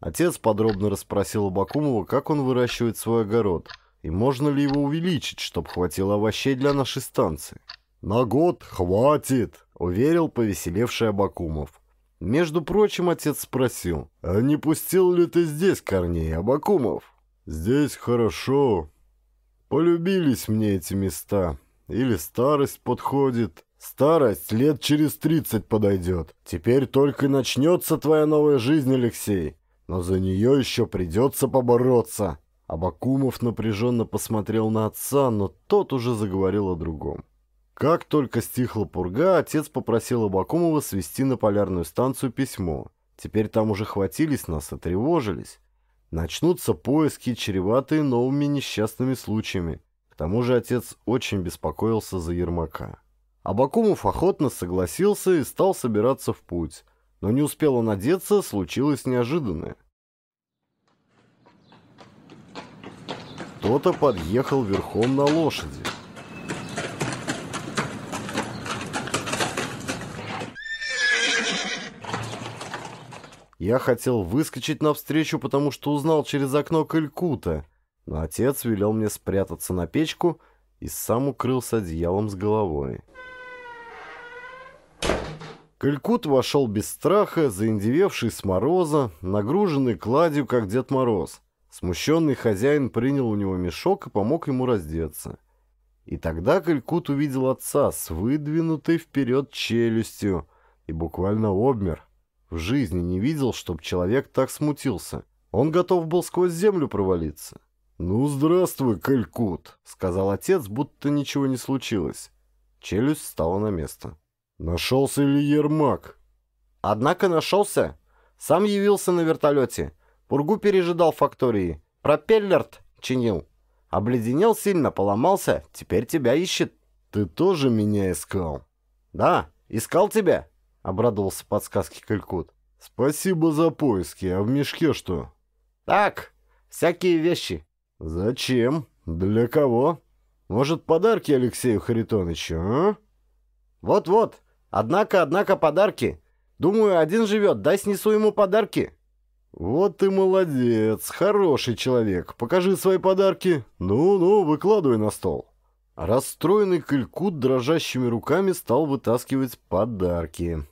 Отец подробно расспросил у как он выращивает свой огород, и можно ли его увеличить, чтобы хватило овощей для нашей станции. «На год хватит», — уверил повеселевший Абакумов. Между прочим, отец спросил, «А не пустил ли ты здесь корней, Абакумов?» «Здесь хорошо. Полюбились мне эти места. Или старость подходит, Старость лет через тридцать подойдет. Теперь только начнется твоя новая жизнь, Алексей. Но за нее еще придется побороться». Абакумов напряженно посмотрел на отца, но тот уже заговорил о другом. Как только стихла пурга, отец попросил Абакумова свести на полярную станцию письмо. Теперь там уже хватились нас и тревожились. Начнутся поиски, чреватые новыми несчастными случаями. К тому же отец очень беспокоился за Ермака. Абакумов охотно согласился и стал собираться в путь. Но не успел он одеться, случилось неожиданное. Кто-то подъехал верхом на лошади. Я хотел выскочить навстречу, потому что узнал через окно Калькута, но отец велел мне спрятаться на печку и сам укрылся одеялом с головой. Калькут вошел без страха, заиндевевший с мороза, нагруженный кладью, как Дед Мороз. Смущенный хозяин принял у него мешок и помог ему раздеться. И тогда Калькут увидел отца с выдвинутой вперед челюстью и буквально обмер. В жизни не видел, чтоб человек так смутился. Он готов был сквозь землю провалиться. «Ну, здравствуй, Калькут», — сказал отец, будто ничего не случилось. Челюсть встала на место. Нашелся ли Ермак? Однако нашелся. Сам явился на вертолете. Пургу пережидал фактории. Пропеллерт чинил. Обледенел сильно, поломался. Теперь тебя ищет. Ты тоже меня искал? Да, искал тебя, обрадовался подсказки Калькут. Спасибо за поиски. А в мешке что? Так, всякие вещи. Зачем? Для кого? Может, подарки Алексею Харитоновичу, а? Вот-вот, Однако, однако, подарки. Думаю, один живет, дай снесу ему подарки». «Вот ты молодец, хороший человек. Покажи свои подарки. Ну-ну, выкладывай на стол». Расстроенный Калькут дрожащими руками стал вытаскивать подарки.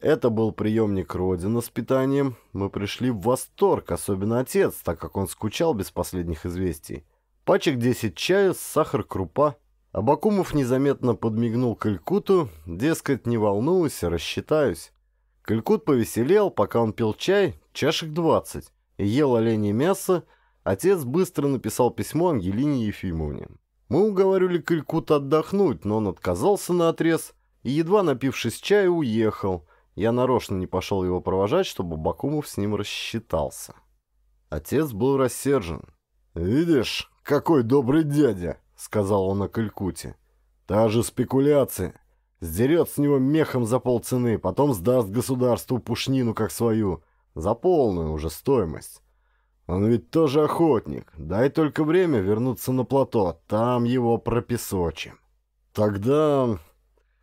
Это был приемник Родина с питанием. Мы пришли в восторг, особенно отец, так как он скучал без последних известий. Пачек 10 чая, сахар, крупа, Абакумов незаметно подмигнул Калькуту, дескать, не волнуюсь, рассчитаюсь. Калькут повеселел, пока он пил чай, чашек двадцать, и ел оленье мясо, отец быстро написал письмо Ангелине Ефимовне. Мы уговорили Калькута отдохнуть, но он отказался на отрез и, едва напившись чая, уехал. Я нарочно не пошел его провожать, чтобы Бакумов с ним рассчитался. Отец был рассержен. «Видишь, какой добрый дядя!» сказал он о Калькуте. «Та же спекуляция. Сдерет с него мехом за полцены, потом сдаст государству пушнину как свою, за полную уже стоимость. Он ведь тоже охотник, дай только время вернуться на плато, а там его пропесочим. Тогда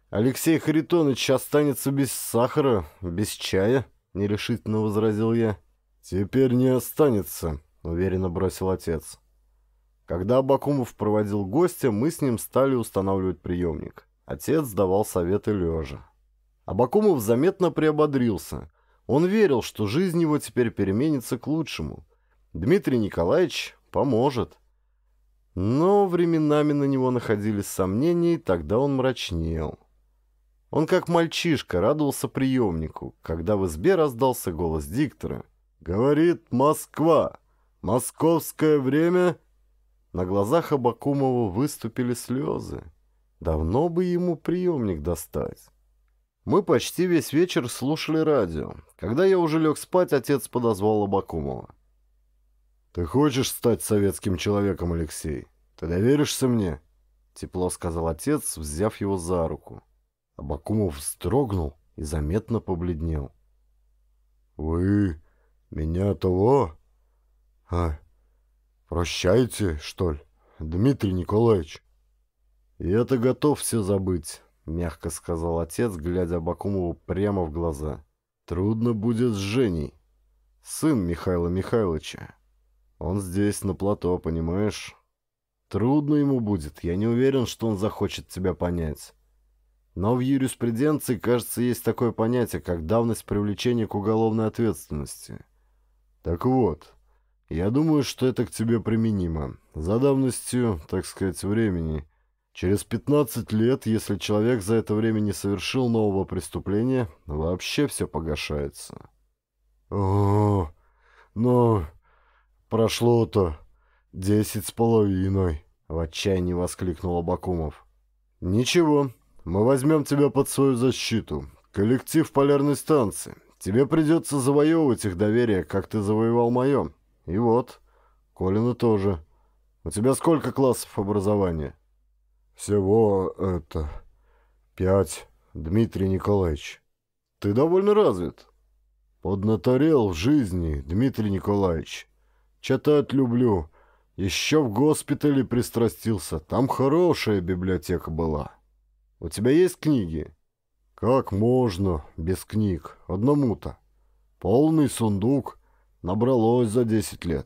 Алексей Харитонович останется без сахара, без чая, нерешительно возразил я. Теперь не останется, уверенно бросил отец. Когда Абакумов проводил гостя, мы с ним стали устанавливать приемник. Отец давал советы лежа. Абакумов заметно приободрился. Он верил, что жизнь его теперь переменится к лучшему. Дмитрий Николаевич поможет. Но временами на него находились сомнения, и тогда он мрачнел. Он как мальчишка радовался приемнику, когда в избе раздался голос диктора. «Говорит Москва! Московское время на глазах Абакумова выступили слезы. Давно бы ему приемник достать. Мы почти весь вечер слушали радио. Когда я уже лег спать, отец подозвал Абакумова. «Ты хочешь стать советским человеком, Алексей? Ты доверишься мне?» Тепло сказал отец, взяв его за руку. Абакумов вздрогнул и заметно побледнел. «Вы меня того? А, «Прощайте, что ли, Дмитрий Николаевич?» «Я-то готов все забыть», — мягко сказал отец, глядя Бакумову прямо в глаза. «Трудно будет с Женей, сын Михаила Михайловича. Он здесь, на плато, понимаешь? Трудно ему будет, я не уверен, что он захочет тебя понять. Но в юриспруденции, кажется, есть такое понятие, как давность привлечения к уголовной ответственности. Так вот, я думаю, что это к тебе применимо. За давностью, так сказать, времени. Через 15 лет, если человек за это время не совершил нового преступления, вообще все погашается. О, но прошло-то десять с половиной, в отчаянии воскликнул Абакумов. Ничего, мы возьмем тебя под свою защиту. Коллектив полярной станции. Тебе придется завоевывать их доверие, как ты завоевал мое. И вот, Колина тоже. У тебя сколько классов образования? Всего это... Пять. Дмитрий Николаевич. Ты довольно развит. Поднаторел в жизни, Дмитрий Николаевич. Читать люблю. Еще в госпитале пристрастился. Там хорошая библиотека была. У тебя есть книги? Как можно без книг? Одному-то. Полный сундук. Набралось за 10 лет.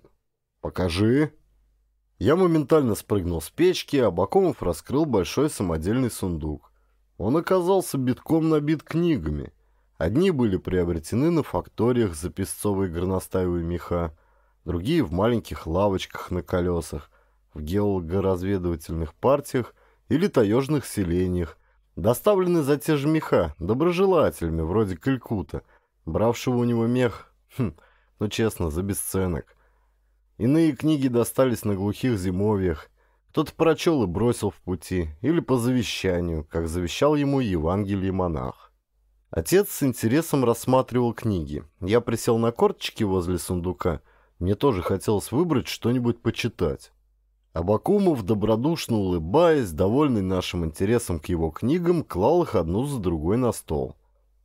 Покажи. Я моментально спрыгнул с печки, а Бакомов раскрыл большой самодельный сундук. Он оказался битком набит книгами. Одни были приобретены на факториях за песцовые горностаевые меха, другие в маленьких лавочках на колесах, в геологоразведывательных партиях или таежных селениях, доставлены за те же меха доброжелателями вроде Калькута, бравшего у него мех хм, но ну, честно, за бесценок. Иные книги достались на глухих зимовьях, кто-то прочел и бросил в пути, или по завещанию, как завещал ему Евангелие монах. Отец с интересом рассматривал книги. Я присел на корточки возле сундука. Мне тоже хотелось выбрать что-нибудь почитать. Абакумов, добродушно улыбаясь, довольный нашим интересом к его книгам, клал их одну за другой на стол.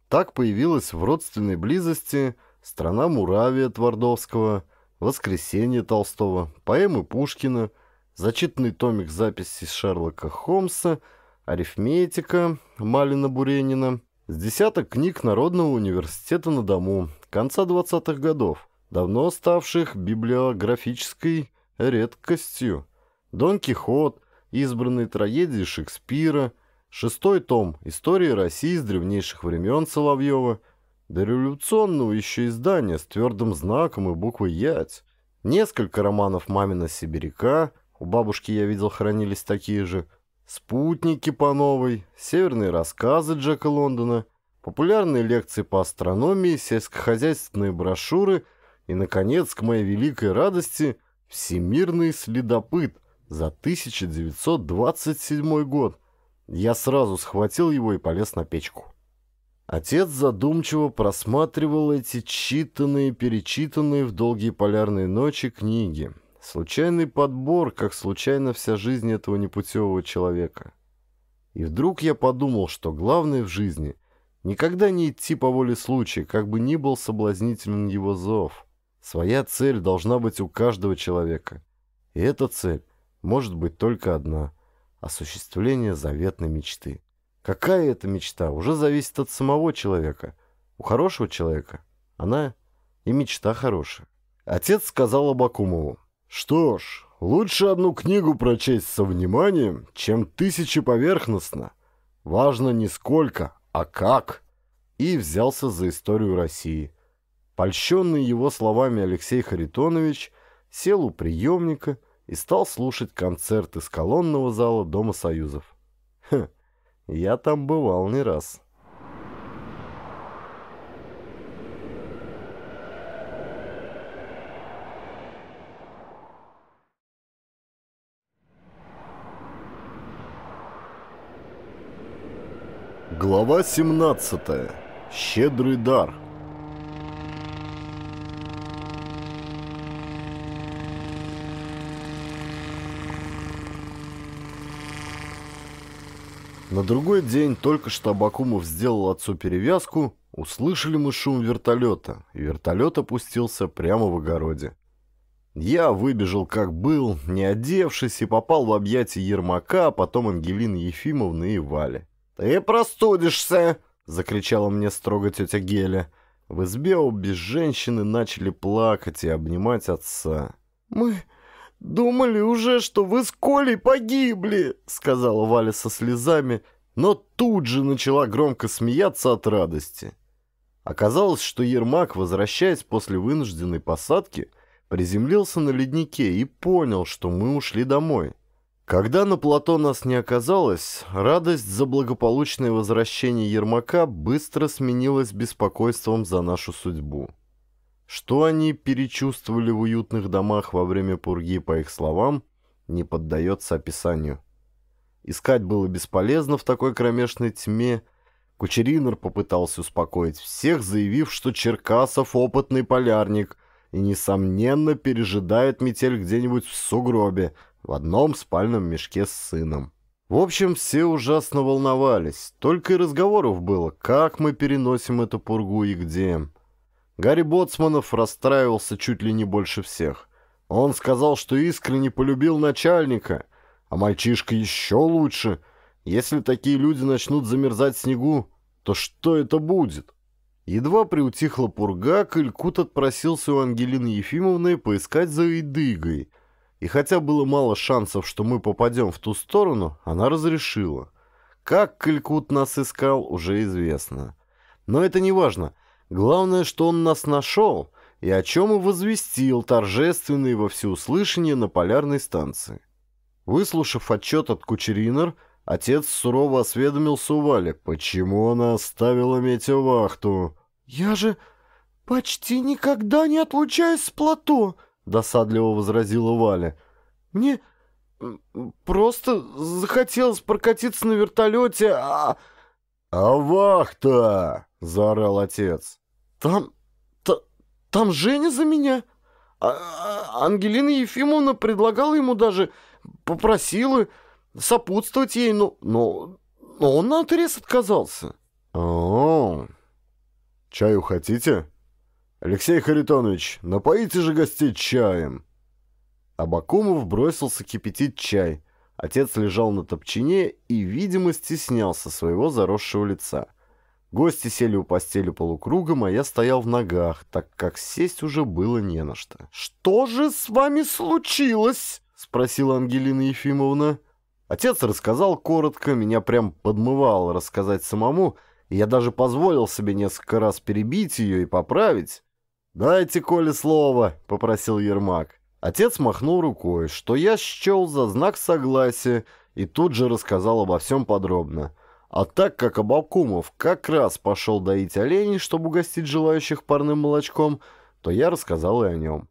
Так появилась в родственной близости «Страна Муравия» Твардовского, «Воскресенье» Толстого, поэмы Пушкина, зачитанный томик записи Шерлока Холмса, арифметика Малина Буренина, с десяток книг Народного университета на дому конца 20-х годов, давно ставших библиографической редкостью. Дон Кихот, избранные трагедии Шекспира, шестой том «Истории России с древнейших времен Соловьева», Дореволюционного еще издания с твердым знаком и буквой «Ять». Несколько романов «Мамина сибиряка», у бабушки я видел хранились такие же, «Спутники» по новой, «Северные рассказы» Джека Лондона, популярные лекции по астрономии, сельскохозяйственные брошюры и, наконец, к моей великой радости, «Всемирный следопыт» за 1927 год. Я сразу схватил его и полез на печку. Отец задумчиво просматривал эти читанные, перечитанные в долгие полярные ночи книги. Случайный подбор, как случайно вся жизнь этого непутевого человека. И вдруг я подумал, что главное в жизни — никогда не идти по воле случая, как бы ни был соблазнителен его зов. Своя цель должна быть у каждого человека. И эта цель может быть только одна — осуществление заветной мечты. Какая это мечта, уже зависит от самого человека. У хорошего человека она и мечта хорошая. Отец сказал Абакумову. «Что ж, лучше одну книгу прочесть со вниманием, чем тысячи поверхностно. Важно не сколько, а как». И взялся за историю России. Польщенный его словами Алексей Харитонович сел у приемника и стал слушать концерт из колонного зала Дома Союзов. Хм, я там бывал не раз. Глава 17. Щедрый дар. На другой день, только что Абакумов сделал отцу перевязку, услышали мы шум вертолета, и вертолет опустился прямо в огороде. Я выбежал как был, не одевшись, и попал в объятия Ермака, а потом Ангелины Ефимовны и Вали. «Ты простудишься!» — закричала мне строго тетя Геля. В избе обе женщины начали плакать и обнимать отца. «Мы «Думали уже, что вы с Колей погибли!» — сказала Валя со слезами, но тут же начала громко смеяться от радости. Оказалось, что Ермак, возвращаясь после вынужденной посадки, приземлился на леднике и понял, что мы ушли домой. Когда на плато нас не оказалось, радость за благополучное возвращение Ермака быстро сменилась беспокойством за нашу судьбу. Что они перечувствовали в уютных домах во время пурги, по их словам, не поддается описанию. Искать было бесполезно в такой кромешной тьме. Кучеринер попытался успокоить всех, заявив, что Черкасов опытный полярник и, несомненно, пережидает метель где-нибудь в сугробе, в одном спальном мешке с сыном. В общем, все ужасно волновались. Только и разговоров было, как мы переносим эту пургу и где. Гарри Боцманов расстраивался чуть ли не больше всех. Он сказал, что искренне полюбил начальника, а мальчишка еще лучше. Если такие люди начнут замерзать в снегу, то что это будет? Едва приутихла пурга, Калькут отпросился у Ангелины Ефимовны поискать за Идыгой. И хотя было мало шансов, что мы попадем в ту сторону, она разрешила. Как Калькут нас искал, уже известно. Но это не важно — Главное, что он нас нашел и о чем и возвестил торжественный во всеуслышание на полярной станции. Выслушав отчет от Кучеринер, отец сурово осведомился у Вали, почему она оставила метеовахту. «Я же почти никогда не отлучаюсь с плато», — досадливо возразила Валя. «Мне просто захотелось прокатиться на вертолете, а...» «А вахта!» — заорал отец. «Там... Та, там Женя за меня? А, а, Ангелина Ефимовна предлагала ему даже, попросила сопутствовать ей, но, но, но он на отрез отказался». О, -о, «О, чаю хотите? Алексей Харитонович, напоите же гостей чаем!» Абакумов бросился кипятить чай. Отец лежал на топчине и, видимо, стеснялся своего заросшего лица. Гости сели у постели полукругом, а я стоял в ногах, так как сесть уже было не на что. «Что же с вами случилось?» — спросила Ангелина Ефимовна. Отец рассказал коротко, меня прям подмывало рассказать самому, и я даже позволил себе несколько раз перебить ее и поправить. «Дайте Коле слово», — попросил Ермак. Отец махнул рукой, что я счел за знак согласия, и тут же рассказал обо всем подробно. А так как Абакумов как раз пошел доить оленей, чтобы угостить желающих парным молочком, то я рассказал и о нем.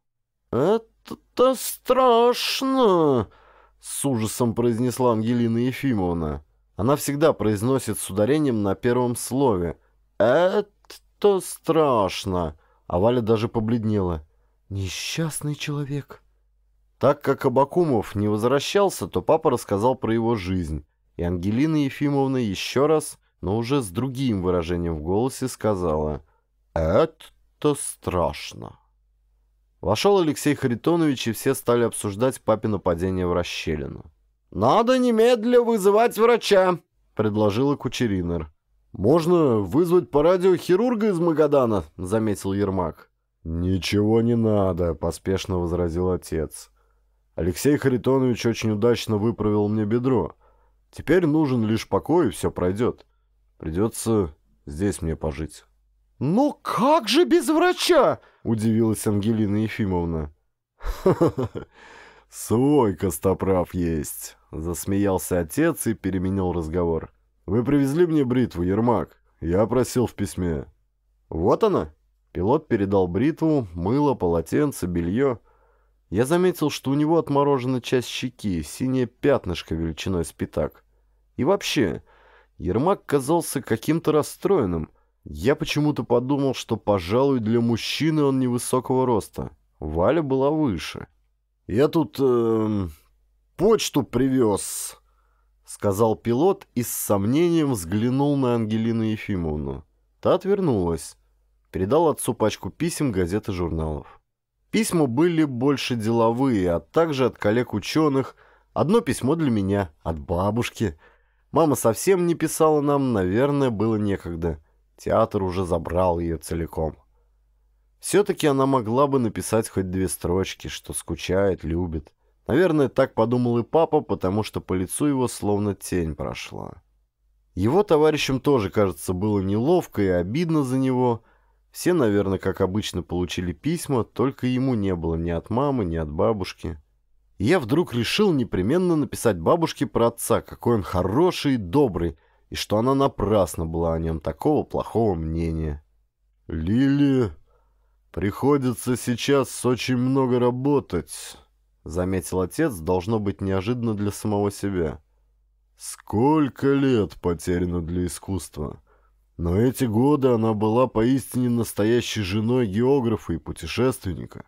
«Это-то — с ужасом произнесла Ангелина Ефимовна. Она всегда произносит с ударением на первом слове. «Это страшно!» А Валя даже побледнела. «Несчастный человек!» Так как Абакумов не возвращался, то папа рассказал про его жизнь. И Ангелина Ефимовна еще раз, но уже с другим выражением в голосе, сказала «Это страшно». Вошел Алексей Харитонович, и все стали обсуждать папино падение в расщелину. «Надо немедля вызывать врача», — предложила Кучеринер. «Можно вызвать по радио хирурга из Магадана», — заметил Ермак. «Ничего не надо», — поспешно возразил отец. Алексей Харитонович очень удачно выправил мне бедро. Теперь нужен лишь покой, и все пройдет. Придется здесь мне пожить». «Но как же без врача?» — удивилась Ангелина Ефимовна. свой костоправ есть!» — засмеялся отец и переменил разговор. «Вы привезли мне бритву, Ермак. Я просил в письме». «Вот она!» Пилот передал бритву, мыло, полотенце, белье — я заметил, что у него отморожена часть щеки, синее пятнышко величиной с пятак. И вообще, Ермак казался каким-то расстроенным. Я почему-то подумал, что, пожалуй, для мужчины он невысокого роста. Валя была выше. «Я тут э, почту привез», — сказал пилот и с сомнением взглянул на Ангелину Ефимовну. Та отвернулась. Передал отцу пачку писем, газет и журналов. Письма были больше деловые, а также от коллег-ученых. Одно письмо для меня, от бабушки. Мама совсем не писала нам, наверное, было некогда. Театр уже забрал ее целиком. Все-таки она могла бы написать хоть две строчки, что скучает, любит. Наверное, так подумал и папа, потому что по лицу его словно тень прошла. Его товарищам тоже, кажется, было неловко и обидно за него – все, наверное, как обычно, получили письма, только ему не было ни от мамы, ни от бабушки. И я вдруг решил непременно написать бабушке про отца, какой он хороший и добрый, и что она напрасно была о нем такого плохого мнения. «Лили, приходится сейчас очень много работать», — заметил отец, должно быть неожиданно для самого себя. «Сколько лет потеряно для искусства?» Но эти годы она была поистине настоящей женой географа и путешественника.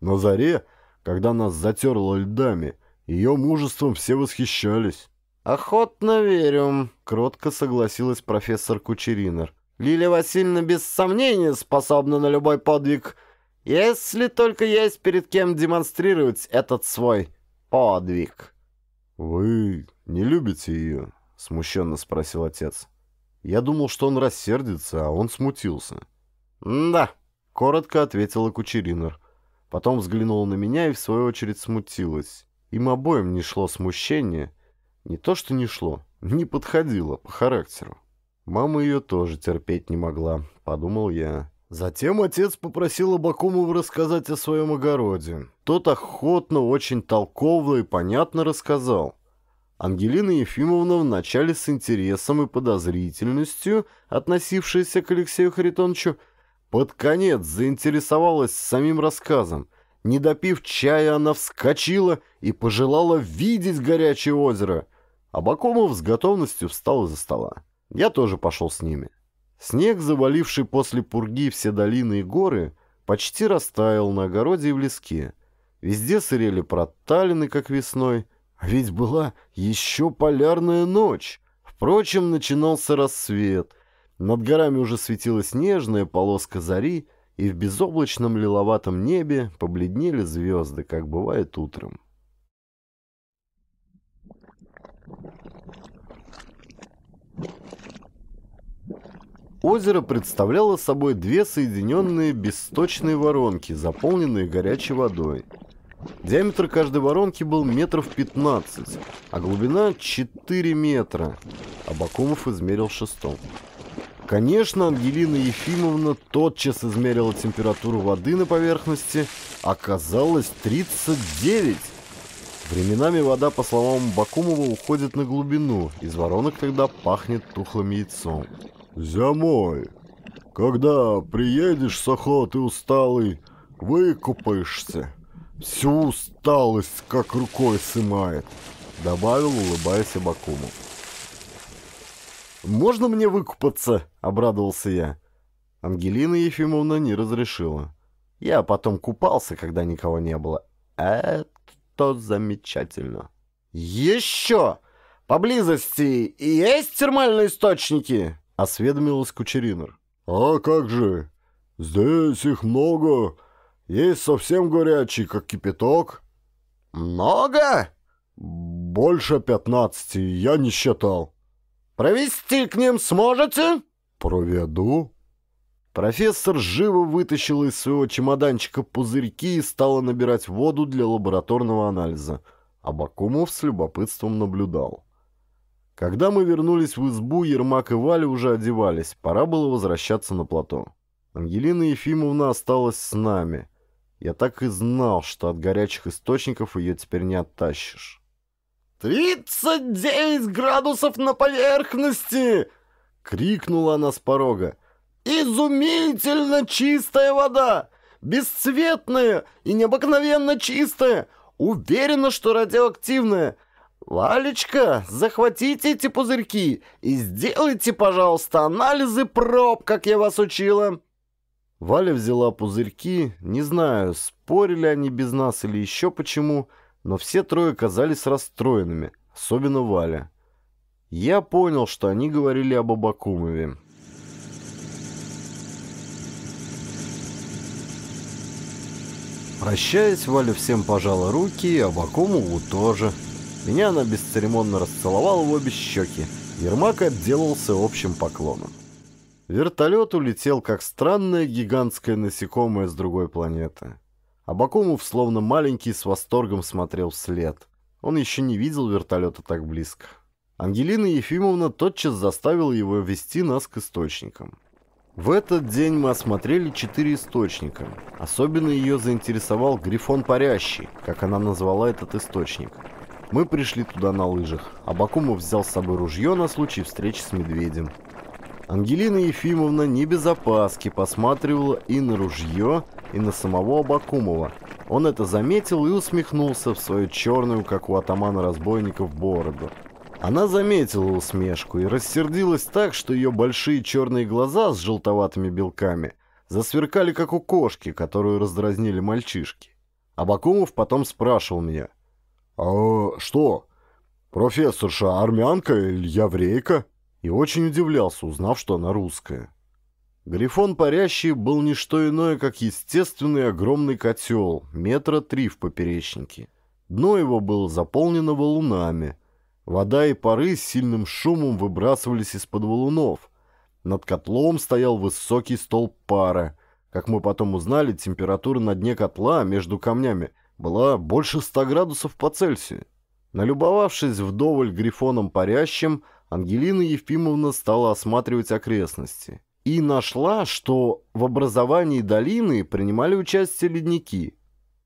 На заре, когда нас затерло льдами, ее мужеством все восхищались. «Охотно верю», — кротко согласилась профессор Кучеринер. «Лилия Васильевна без сомнения способна на любой подвиг, если только есть перед кем демонстрировать этот свой подвиг». «Вы не любите ее?» — смущенно спросил отец. Я думал, что он рассердится, а он смутился. «Да», — коротко ответила Кучеринер. Потом взглянула на меня и, в свою очередь, смутилась. Им обоим не шло смущение. Не то, что не шло, не подходило по характеру. Мама ее тоже терпеть не могла, подумал я. Затем отец попросил Абакумова рассказать о своем огороде. Тот охотно, очень толково и понятно рассказал. Ангелина Ефимовна вначале с интересом и подозрительностью, относившаяся к Алексею Харитоновичу, под конец заинтересовалась самим рассказом. Не допив чая, она вскочила и пожелала видеть горячее озеро. Абакумов с готовностью встал из-за стола. Я тоже пошел с ними. Снег, заваливший после пурги все долины и горы, почти растаял на огороде и в леске. Везде сырели проталины, как весной, а ведь была еще полярная ночь. Впрочем, начинался рассвет. Над горами уже светилась нежная полоска зари, и в безоблачном лиловатом небе побледнели звезды, как бывает утром. Озеро представляло собой две соединенные бесточные воронки, заполненные горячей водой. Диаметр каждой воронки был метров 15, а глубина 4 метра. Абакумов измерил шестом. Конечно, Ангелина Ефимовна тотчас измерила температуру воды на поверхности. Оказалось 39. Временами вода, по словам Бакумова, уходит на глубину. Из воронок тогда пахнет тухлым яйцом. «Зямой, когда приедешь с охоты усталый, выкупаешься», Всю усталость как рукой снимает, добавил, улыбаясь Абакуму. «Можно мне выкупаться?» — обрадовался я. Ангелина Ефимовна не разрешила. Я потом купался, когда никого не было. Это замечательно. «Еще! Поблизости есть термальные источники?» — осведомилась Кучеринер. «А как же! Здесь их много!» Есть совсем горячий, как кипяток». «Много?» «Больше пятнадцати, я не считал». «Провести к ним сможете?» «Проведу». Профессор живо вытащил из своего чемоданчика пузырьки и стала набирать воду для лабораторного анализа. Абакумов с любопытством наблюдал. Когда мы вернулись в избу, Ермак и Валя уже одевались, пора было возвращаться на плато. Ангелина Ефимовна осталась с нами. Я так и знал, что от горячих источников ее теперь не оттащишь. «Тридцать девять градусов на поверхности!» — крикнула она с порога. «Изумительно чистая вода! Бесцветная и необыкновенно чистая! Уверена, что радиоактивная! Валечка, захватите эти пузырьки и сделайте, пожалуйста, анализы проб, как я вас учила!» Валя взяла пузырьки, не знаю, спорили они без нас или еще почему, но все трое казались расстроенными, особенно Валя. Я понял, что они говорили об Абакумове. Прощаясь, Валя всем пожала руки, и Абакумову тоже. Меня она бесцеремонно расцеловала в обе щеки. Ермак отделался общим поклоном. Вертолет улетел, как странное гигантское насекомое с другой планеты. Абакумов, словно маленький, с восторгом смотрел вслед. Он еще не видел вертолета так близко. Ангелина Ефимовна тотчас заставила его вести нас к источникам. В этот день мы осмотрели четыре источника. Особенно ее заинтересовал «Грифон парящий», как она назвала этот источник. Мы пришли туда на лыжах. Абакумов взял с собой ружье на случай встречи с медведем. Ангелина Ефимовна не без опаски посматривала и на ружье, и на самого Абакумова. Он это заметил и усмехнулся в свою черную, как у атамана разбойников, бороду. Она заметила усмешку и рассердилась так, что ее большие черные глаза с желтоватыми белками засверкали, как у кошки, которую раздразнили мальчишки. Абакумов потом спрашивал меня. «А что, профессорша армянка или еврейка?» и очень удивлялся, узнав, что она русская. Грифон парящий был не что иное, как естественный огромный котел, метра три в поперечнике. Дно его было заполнено валунами. Вода и пары с сильным шумом выбрасывались из-под валунов. Над котлом стоял высокий столб пара. Как мы потом узнали, температура на дне котла между камнями была больше 100 градусов по Цельсию. Налюбовавшись вдоволь грифоном парящим, Ангелина Евпимовна стала осматривать окрестности и нашла, что в образовании долины принимали участие ледники.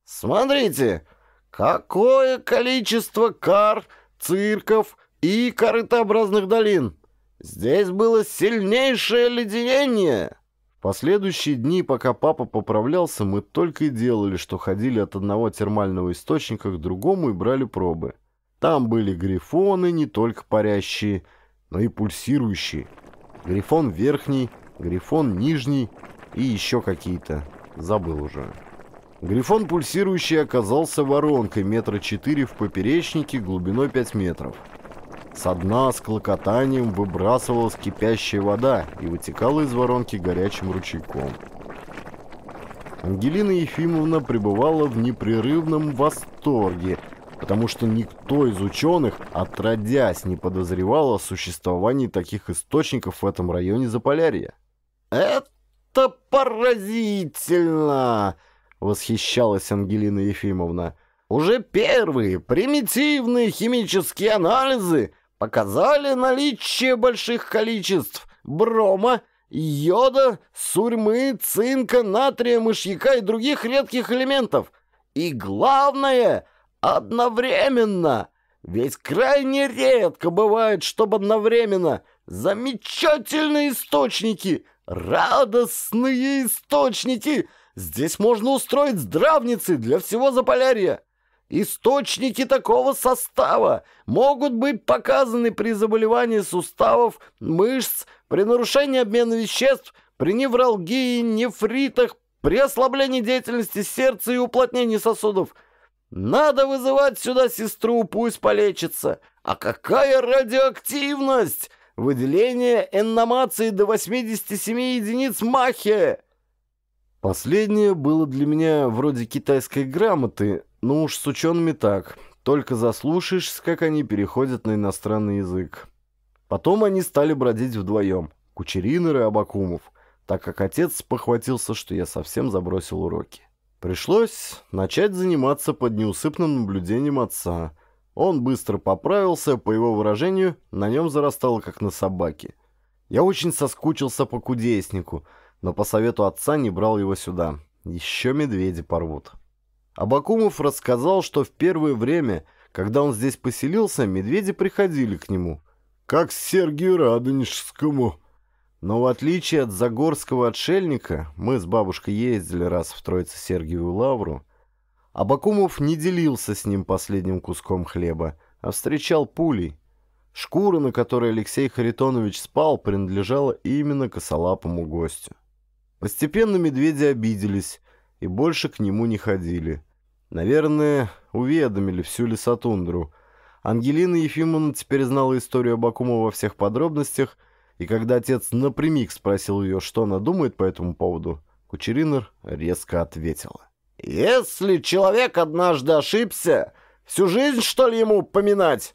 «Смотрите, какое количество кар, цирков и корытообразных долин! Здесь было сильнейшее леденение!» В последующие дни, пока папа поправлялся, мы только и делали, что ходили от одного термального источника к другому и брали пробы. Там были грифоны, не только парящие – но и пульсирующие. Грифон верхний, грифон нижний и еще какие-то. Забыл уже. Грифон пульсирующий оказался воронкой метра четыре в поперечнике глубиной 5 метров. Со дна с клокотанием выбрасывалась кипящая вода и вытекала из воронки горячим ручейком. Ангелина Ефимовна пребывала в непрерывном восторге – потому что никто из ученых, отродясь, не подозревал о существовании таких источников в этом районе Заполярья. «Это поразительно!» — восхищалась Ангелина Ефимовна. «Уже первые примитивные химические анализы показали наличие больших количеств брома, йода, сурьмы, цинка, натрия, мышьяка и других редких элементов. И главное — одновременно. Ведь крайне редко бывает, чтобы одновременно замечательные источники, радостные источники. Здесь можно устроить здравницы для всего Заполярья. Источники такого состава могут быть показаны при заболевании суставов, мышц, при нарушении обмена веществ, при невралгии, нефритах, при ослаблении деятельности сердца и уплотнении сосудов – надо вызывать сюда сестру, пусть полечится. А какая радиоактивность! Выделение энномации до 87 единиц махи! Последнее было для меня вроде китайской грамоты, но уж с учеными так. Только заслушаешь, как они переходят на иностранный язык. Потом они стали бродить вдвоем, Кучеринер и Абакумов, так как отец похватился, что я совсем забросил уроки. Пришлось начать заниматься под неусыпным наблюдением отца. Он быстро поправился, по его выражению, на нем зарастало, как на собаке. Я очень соскучился по кудеснику, но по совету отца не брал его сюда. Еще медведи порвут. Абакумов рассказал, что в первое время, когда он здесь поселился, медведи приходили к нему. «Как Сергию Радонежскому», но в отличие от загорского отшельника, мы с бабушкой ездили раз в Троице-Сергиеву лавру, Абакумов не делился с ним последним куском хлеба, а встречал пулей. Шкура, на которой Алексей Харитонович спал, принадлежала именно косолапому гостю. Постепенно медведи обиделись и больше к нему не ходили. Наверное, уведомили всю лесотундру. Ангелина Ефимовна теперь знала историю Абакумова во всех подробностях и когда отец напрямик спросил ее, что она думает по этому поводу, Кучеринер резко ответила. «Если человек однажды ошибся, всю жизнь, что ли, ему поминать?»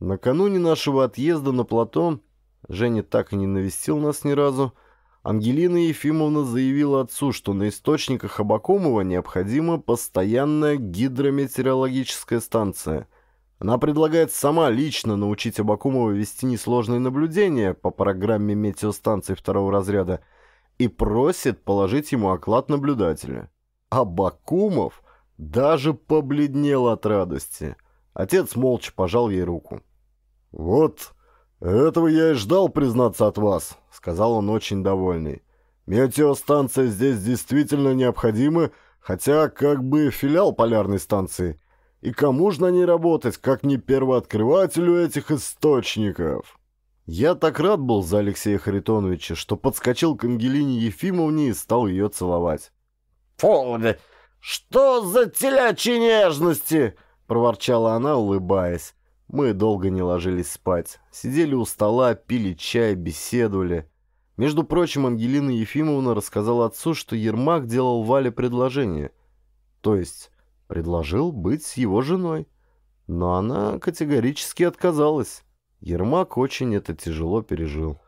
Накануне нашего отъезда на плато, Женя так и не навестил нас ни разу, Ангелина Ефимовна заявила отцу, что на источниках Абакумова необходима постоянная гидрометеорологическая станция – она предлагает сама лично научить Абакумова вести несложные наблюдения по программе метеостанции второго разряда и просит положить ему оклад наблюдателя. Абакумов даже побледнел от радости. Отец молча пожал ей руку. «Вот, этого я и ждал признаться от вас», — сказал он очень довольный. «Метеостанция здесь действительно необходима, хотя как бы филиал полярной станции». И кому же на ней работать, как не первооткрывателю этих источников? Я так рад был за Алексея Харитоновича, что подскочил к Ангелине Ефимовне и стал ее целовать. «Полно! Что за телячьи нежности?» — проворчала она, улыбаясь. Мы долго не ложились спать. Сидели у стола, пили чай, беседовали. Между прочим, Ангелина Ефимовна рассказала отцу, что Ермак делал Вале предложение. То есть Предложил быть с его женой. Но она категорически отказалась. Ермак очень это тяжело пережил.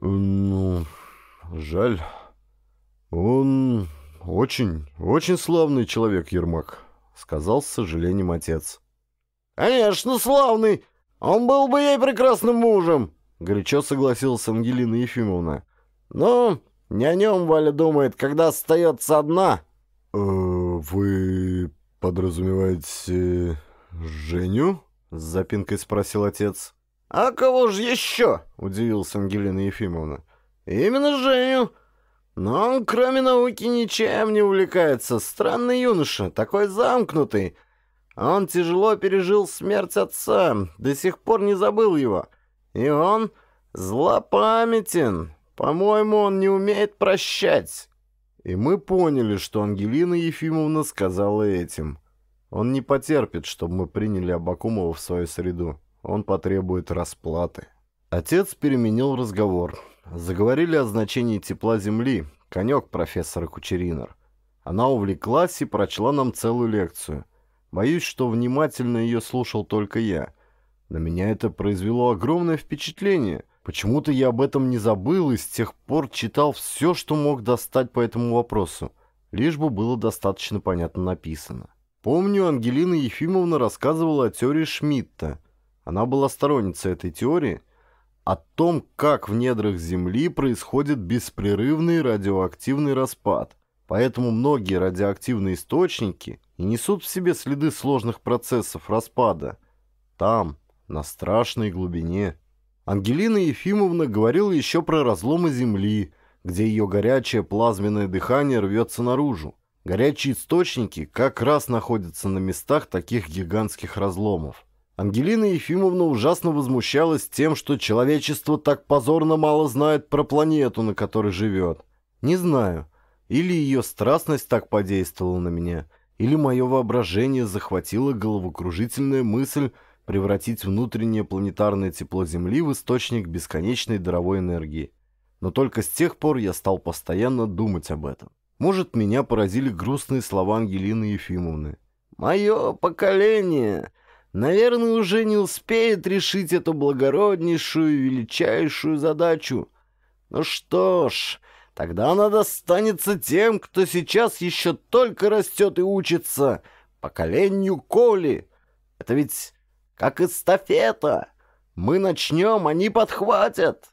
«Ну, жаль. Он очень, очень славный человек, Ермак», — сказал с сожалением отец. «Конечно, славный! Он был бы ей прекрасным мужем!» — горячо согласилась Ангелина Ефимовна. «Но не о нем Валя думает, когда остается одна». «Э-э...» «Вы подразумеваете Женю?» — с запинкой спросил отец. «А кого же еще?» — Удивился Ангелина Ефимовна. «Именно Женю. Но он, кроме науки, ничем не увлекается. Странный юноша, такой замкнутый. Он тяжело пережил смерть отца, до сих пор не забыл его. И он злопамятен. По-моему, он не умеет прощать». И мы поняли, что Ангелина Ефимовна сказала этим. Он не потерпит, чтобы мы приняли Абакумова в свою среду. Он потребует расплаты. Отец переменил разговор. Заговорили о значении тепла Земли, конек профессора Кучеринер. Она увлеклась и прочла нам целую лекцию. Боюсь, что внимательно ее слушал только я. На меня это произвело огромное впечатление — Почему-то я об этом не забыл и с тех пор читал все, что мог достать по этому вопросу, лишь бы было достаточно понятно написано. Помню, Ангелина Ефимовна рассказывала о теории Шмидта. Она была сторонницей этой теории, о том, как в недрах Земли происходит беспрерывный радиоактивный распад. Поэтому многие радиоактивные источники и несут в себе следы сложных процессов распада. Там, на страшной глубине. Ангелина Ефимовна говорила еще про разломы земли, где ее горячее плазменное дыхание рвется наружу. Горячие источники как раз находятся на местах таких гигантских разломов. Ангелина Ефимовна ужасно возмущалась тем, что человечество так позорно мало знает про планету, на которой живет. Не знаю, или ее страстность так подействовала на меня, или мое воображение захватило головокружительная мысль превратить внутреннее планетарное тепло Земли в источник бесконечной даровой энергии. Но только с тех пор я стал постоянно думать об этом. Может, меня поразили грустные слова Ангелины Ефимовны. «Мое поколение, наверное, уже не успеет решить эту благороднейшую, величайшую задачу. Ну что ж, тогда она достанется тем, кто сейчас еще только растет и учится, поколению Коли. Это ведь как эстафета! Мы начнем, они подхватят!»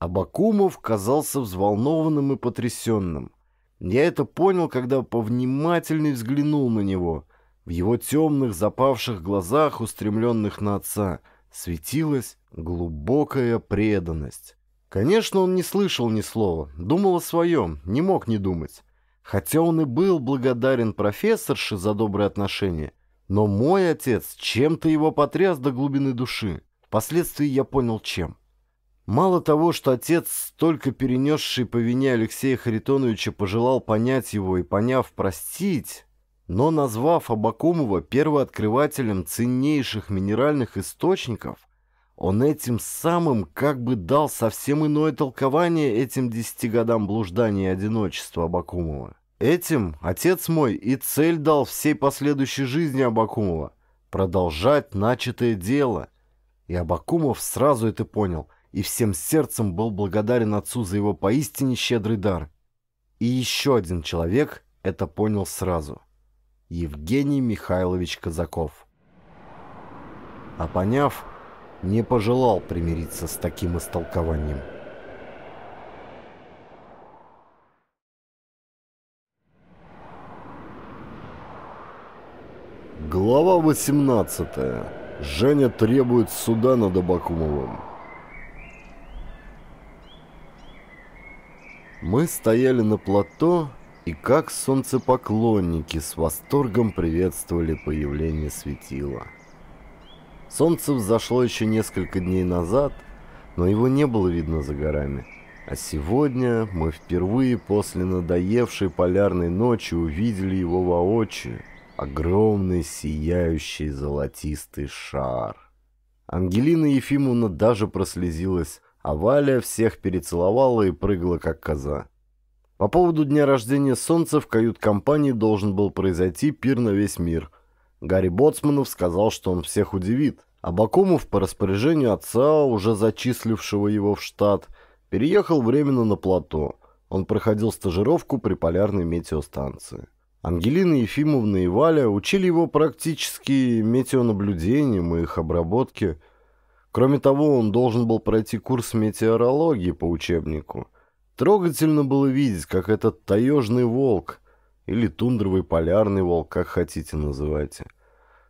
Абакумов казался взволнованным и потрясенным. Я это понял, когда повнимательней взглянул на него. В его темных, запавших глазах, устремленных на отца, светилась глубокая преданность. Конечно, он не слышал ни слова, думал о своем, не мог не думать. Хотя он и был благодарен профессорше за добрые отношения, но мой отец чем-то его потряс до глубины души. Впоследствии я понял, чем. Мало того, что отец, только перенесший по вине Алексея Харитоновича, пожелал понять его и, поняв, простить, но назвав Абакумова первооткрывателем ценнейших минеральных источников, он этим самым как бы дал совсем иное толкование этим десяти годам блуждания и одиночества Абакумова. Этим отец мой и цель дал всей последующей жизни Абакумова – продолжать начатое дело. И Абакумов сразу это понял и всем сердцем был благодарен отцу за его поистине щедрый дар. И еще один человек это понял сразу – Евгений Михайлович Казаков. А поняв, не пожелал примириться с таким истолкованием. Глава 18. Женя требует суда над Абакумовым. Мы стояли на плато и как солнцепоклонники с восторгом приветствовали появление светила. Солнце взошло еще несколько дней назад, но его не было видно за горами. А сегодня мы впервые после надоевшей полярной ночи увидели его воочию – огромный сияющий золотистый шар. Ангелина Ефимовна даже прослезилась, а Валя всех перецеловала и прыгала, как коза. По поводу дня рождения Солнца в кают-компании должен был произойти пир на весь мир. Гарри Боцманов сказал, что он всех удивит. а Бакумов по распоряжению отца, уже зачислившего его в штат, переехал временно на плато. Он проходил стажировку при полярной метеостанции. Ангелина Ефимовна и Валя учили его практически метеонаблюдениям и их обработке. Кроме того, он должен был пройти курс метеорологии по учебнику. Трогательно было видеть, как этот таежный волк, или тундровый полярный волк, как хотите называйте,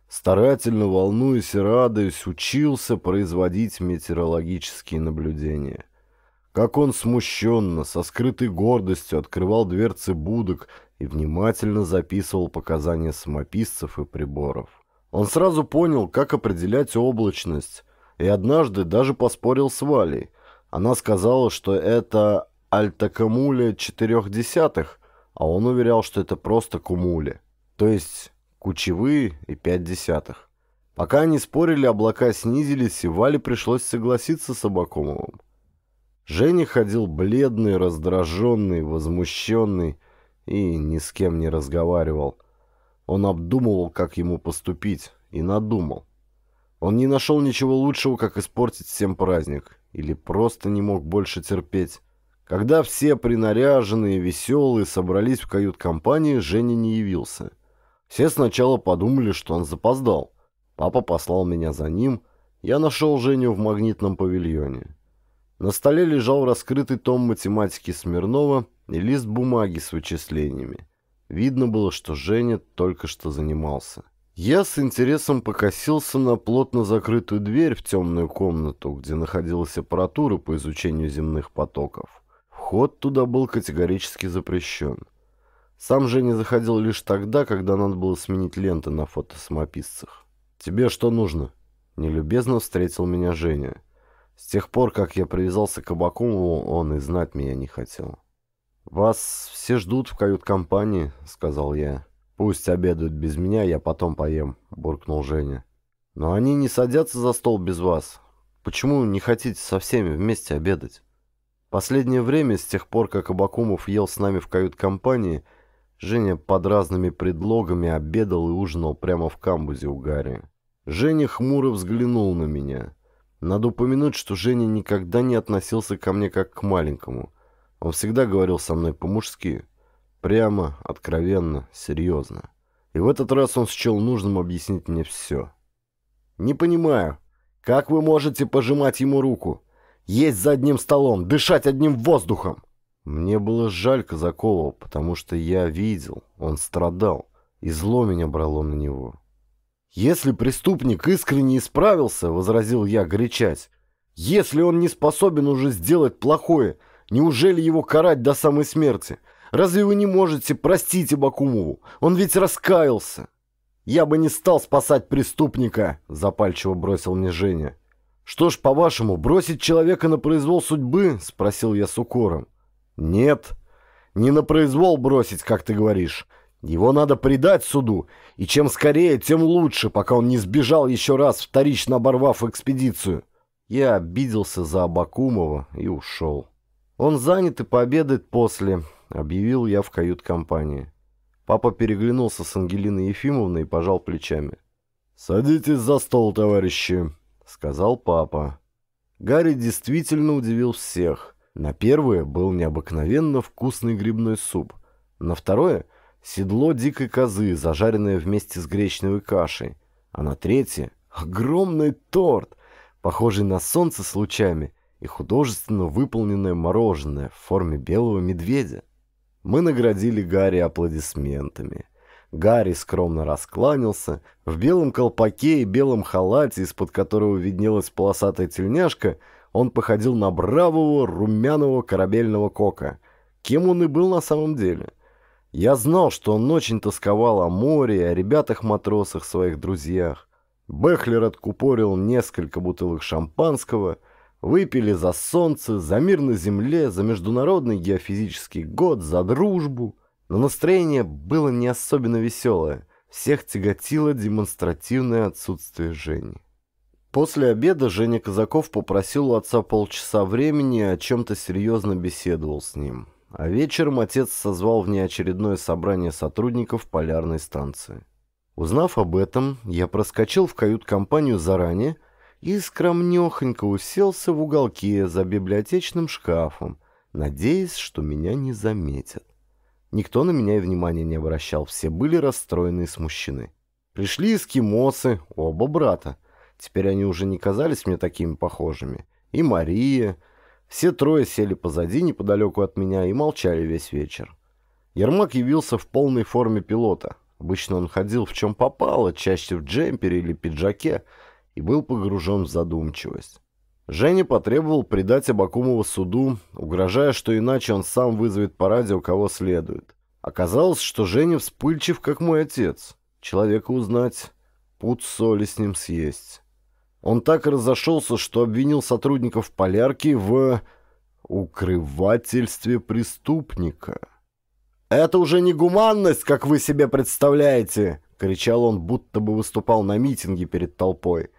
старательно волнуясь и радуясь, учился производить метеорологические наблюдения. Как он смущенно, со скрытой гордостью открывал дверцы будок и внимательно записывал показания самописцев и приборов. Он сразу понял, как определять облачность, и однажды даже поспорил с Валей. Она сказала, что это альтокамуля четырех десятых, а он уверял, что это просто кумули, то есть кучевые и пять десятых. Пока они спорили, облака снизились, и Вале пришлось согласиться с Абакумовым. Женя ходил бледный, раздраженный, возмущенный, и ни с кем не разговаривал. Он обдумывал, как ему поступить, и надумал. Он не нашел ничего лучшего, как испортить всем праздник, или просто не мог больше терпеть. Когда все принаряженные, веселые собрались в кают-компании, Женя не явился. Все сначала подумали, что он запоздал. Папа послал меня за ним, я нашел Женю в магнитном павильоне. На столе лежал раскрытый том математики Смирнова – и лист бумаги с вычислениями. Видно было, что Женя только что занимался. Я с интересом покосился на плотно закрытую дверь в темную комнату, где находилась аппаратура по изучению земных потоков. Вход туда был категорически запрещен. Сам Женя заходил лишь тогда, когда надо было сменить ленты на фотосамописцах. «Тебе что нужно?» Нелюбезно встретил меня Женя. С тех пор, как я привязался к Абакумову, он и знать меня не хотел. «Вас все ждут в кают-компании», — сказал я. «Пусть обедают без меня, я потом поем», — буркнул Женя. «Но они не садятся за стол без вас. Почему не хотите со всеми вместе обедать?» Последнее время, с тех пор, как Абакумов ел с нами в кают-компании, Женя под разными предлогами обедал и ужинал прямо в камбузе у Гарри. Женя хмуро взглянул на меня. Надо упомянуть, что Женя никогда не относился ко мне как к маленькому — он всегда говорил со мной по-мужски, прямо, откровенно, серьезно. И в этот раз он счел нужным объяснить мне все. «Не понимаю, как вы можете пожимать ему руку? Есть за одним столом, дышать одним воздухом!» Мне было жаль Казакова, потому что я видел, он страдал, и зло меня брало на него. «Если преступник искренне исправился, — возразил я, горячась, — если он не способен уже сделать плохое, Неужели его карать до самой смерти? Разве вы не можете? простить Бакумову, он ведь раскаялся. Я бы не стал спасать преступника, запальчиво бросил мне Женя. Что ж, по-вашему, бросить человека на произвол судьбы? Спросил я с укором. Нет, не на произвол бросить, как ты говоришь. Его надо предать суду, и чем скорее, тем лучше, пока он не сбежал еще раз, вторично оборвав экспедицию. Я обиделся за Абакумова и ушел. «Он занят и пообедает после», — объявил я в кают-компании. Папа переглянулся с Ангелиной Ефимовной и пожал плечами. «Садитесь за стол, товарищи», — сказал папа. Гарри действительно удивил всех. На первое был необыкновенно вкусный грибной суп. На второе — седло дикой козы, зажаренное вместе с гречневой кашей. А на третье — огромный торт, похожий на солнце с лучами, и художественно выполненное мороженое в форме белого медведя. Мы наградили Гарри аплодисментами. Гарри скромно раскланялся. В белом колпаке и белом халате, из-под которого виднелась полосатая тельняшка, он походил на бравого румяного корабельного кока. Кем он и был на самом деле. Я знал, что он очень тосковал о море, о ребятах-матросах, своих друзьях. Бехлер откупорил несколько бутылок шампанского — Выпили за солнце, за мир на земле, за международный геофизический год, за дружбу. Но настроение было не особенно веселое. Всех тяготило демонстративное отсутствие Жени. После обеда Женя Казаков попросил у отца полчаса времени о чем-то серьезно беседовал с ним. А вечером отец созвал внеочередное собрание сотрудников полярной станции. Узнав об этом, я проскочил в кают-компанию заранее – и скромнехонько уселся в уголке за библиотечным шкафом, надеясь, что меня не заметят. Никто на меня и внимания не обращал, все были расстроены и смущены. Пришли эскимосы, оба брата. Теперь они уже не казались мне такими похожими. И Мария. Все трое сели позади, неподалеку от меня, и молчали весь вечер. Ермак явился в полной форме пилота. Обычно он ходил в чем попало, чаще в джемпере или пиджаке, и был погружен в задумчивость. Женя потребовал предать Абакумова суду, угрожая, что иначе он сам вызовет по радио кого следует. Оказалось, что Женя вспыльчив, как мой отец. Человека узнать, пуд соли с ним съесть. Он так и разошелся, что обвинил сотрудников полярки в укрывательстве преступника. «Это уже не гуманность, как вы себе представляете!» — кричал он, будто бы выступал на митинге перед толпой.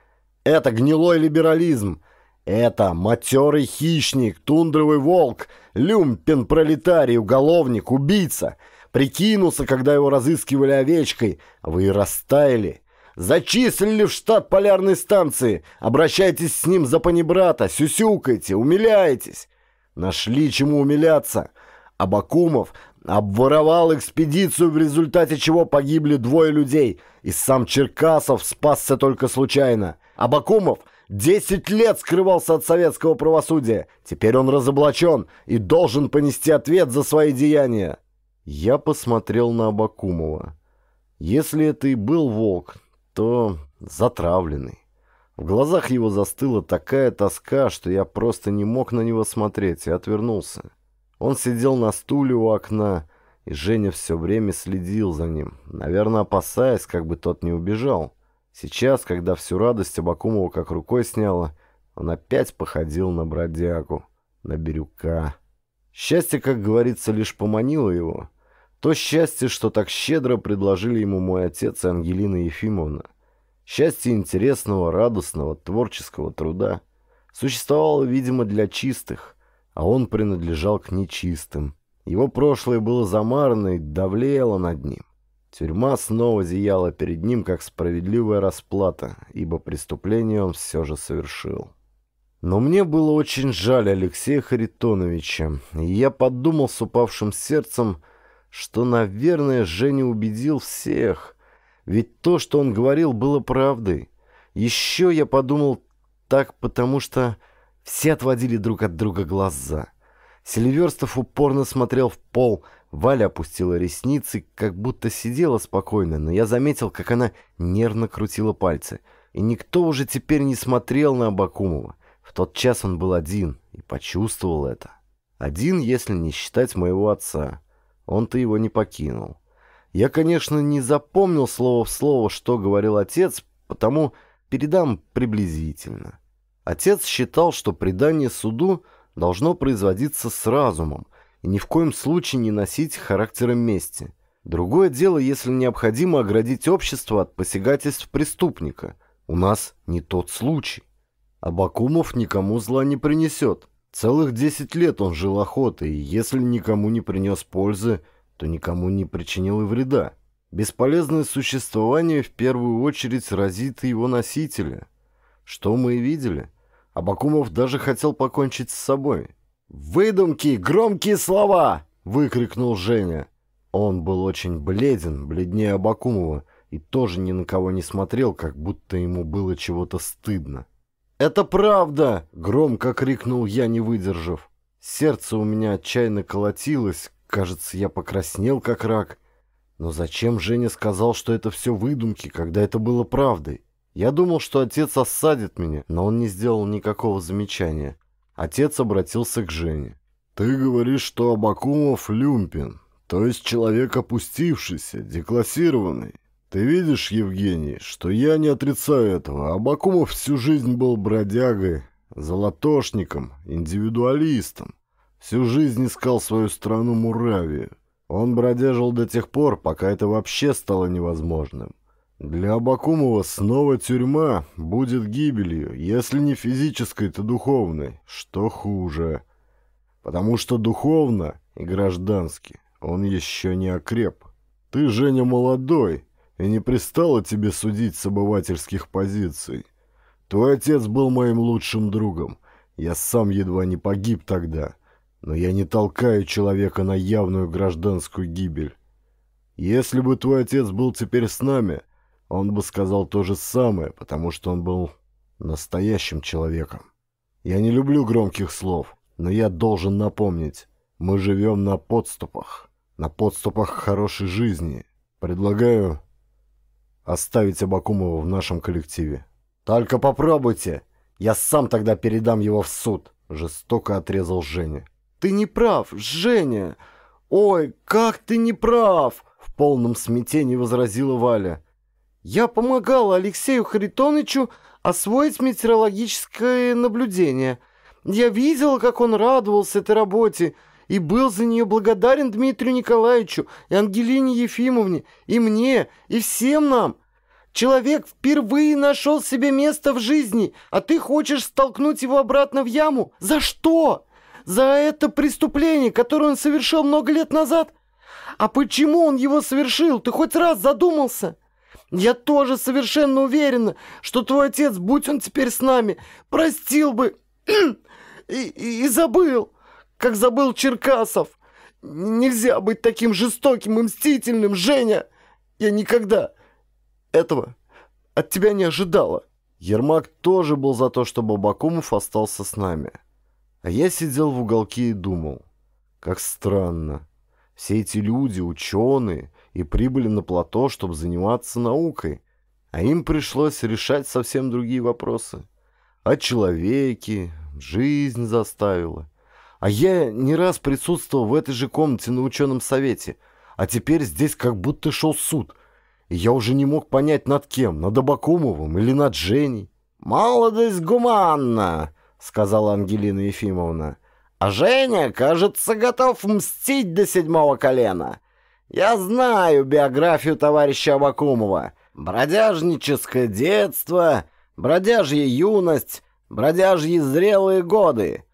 Это гнилой либерализм. Это матерый хищник, тундровый волк, люмпен пролетарий, уголовник, убийца. Прикинулся, когда его разыскивали овечкой. Вы и растаяли. Зачислили в штат полярной станции. Обращайтесь с ним за панибрата, сюсюкайте, умиляйтесь. Нашли чему умиляться. Абакумов обворовал экспедицию, в результате чего погибли двое людей, и сам Черкасов спасся только случайно. Абакумов 10 лет скрывался от советского правосудия. Теперь он разоблачен и должен понести ответ за свои деяния. Я посмотрел на Абакумова. Если это и был волк, то затравленный. В глазах его застыла такая тоска, что я просто не мог на него смотреть и отвернулся. Он сидел на стуле у окна, и Женя все время следил за ним, наверное, опасаясь, как бы тот не убежал. Сейчас, когда всю радость Абакумова как рукой сняла, он опять походил на бродягу, на Бирюка. Счастье, как говорится, лишь поманило его. То счастье, что так щедро предложили ему мой отец и Ангелина Ефимовна. Счастье интересного, радостного, творческого труда. Существовало, видимо, для чистых, а он принадлежал к нечистым. Его прошлое было замарано и давлело над ним. Тюрьма снова зияла перед ним, как справедливая расплата, ибо преступление он все же совершил. Но мне было очень жаль Алексея Харитоновича, и я подумал с упавшим сердцем, что, наверное, Женя убедил всех, ведь то, что он говорил, было правдой. Еще я подумал так, потому что все отводили друг от друга глаза. Селиверстов упорно смотрел в пол – Валя опустила ресницы, как будто сидела спокойно, но я заметил, как она нервно крутила пальцы. И никто уже теперь не смотрел на Абакумова. В тот час он был один и почувствовал это. Один, если не считать моего отца. Он-то его не покинул. Я, конечно, не запомнил слово в слово, что говорил отец, потому передам приблизительно. Отец считал, что предание суду должно производиться с разумом, и ни в коем случае не носить характером мести. Другое дело, если необходимо оградить общество от посягательств преступника. У нас не тот случай. Абакумов никому зла не принесет. Целых 10 лет он жил охотой, и если никому не принес пользы, то никому не причинил и вреда. Бесполезное существование в первую очередь разит его носителя. Что мы и видели. Абакумов даже хотел покончить с собой. «Выдумки, громкие слова!» — выкрикнул Женя. Он был очень бледен, бледнее Абакумова, и тоже ни на кого не смотрел, как будто ему было чего-то стыдно. «Это правда!» — громко крикнул я, не выдержав. Сердце у меня отчаянно колотилось, кажется, я покраснел как рак. Но зачем Женя сказал, что это все выдумки, когда это было правдой? Я думал, что отец осадит меня, но он не сделал никакого замечания. Отец обратился к Жене. «Ты говоришь, что Абакумов люмпин, то есть человек опустившийся, деклассированный. Ты видишь, Евгений, что я не отрицаю этого. Абакумов всю жизнь был бродягой, золотошником, индивидуалистом. Всю жизнь искал свою страну Муравию. Он бродяжил до тех пор, пока это вообще стало невозможным. Для Абакумова снова тюрьма будет гибелью, если не физической, то духовной, что хуже. Потому что духовно и граждански он еще не окреп. Ты, Женя, молодой, и не пристало тебе судить с обывательских позиций. Твой отец был моим лучшим другом. Я сам едва не погиб тогда, но я не толкаю человека на явную гражданскую гибель. Если бы твой отец был теперь с нами, он бы сказал то же самое, потому что он был настоящим человеком. Я не люблю громких слов, но я должен напомнить, мы живем на подступах, на подступах хорошей жизни. Предлагаю оставить Абакумова в нашем коллективе. «Только попробуйте! Я сам тогда передам его в суд!» — жестоко отрезал Женя. «Ты не прав, Женя! Ой, как ты не прав!» — в полном смятении возразила Валя. Я помогал Алексею Харитонычу освоить метеорологическое наблюдение. Я видел, как он радовался этой работе и был за нее благодарен Дмитрию Николаевичу и Ангелине Ефимовне, и мне, и всем нам. Человек впервые нашел себе место в жизни, а ты хочешь столкнуть его обратно в яму? За что? За это преступление, которое он совершил много лет назад? А почему он его совершил? Ты хоть раз задумался?» Я тоже совершенно уверена, что твой отец, будь он теперь с нами, простил бы и, и забыл, как забыл Черкасов. Нельзя быть таким жестоким и мстительным, Женя. Я никогда этого от тебя не ожидала. Ермак тоже был за то, чтобы Бакумов остался с нами. А я сидел в уголке и думал, как странно. Все эти люди, ученые, и прибыли на плато, чтобы заниматься наукой, а им пришлось решать совсем другие вопросы. О а человеке, жизнь заставила. А я не раз присутствовал в этой же комнате на ученом совете, а теперь здесь как будто шел суд, и я уже не мог понять над кем, над Абакумовым или над Женей. «Молодость гуманна», — сказала Ангелина Ефимовна. «А Женя, кажется, готов мстить до седьмого колена. Я знаю биографию товарища Абакумова. Бродяжническое детство, бродяжья юность, бродяжьи зрелые годы.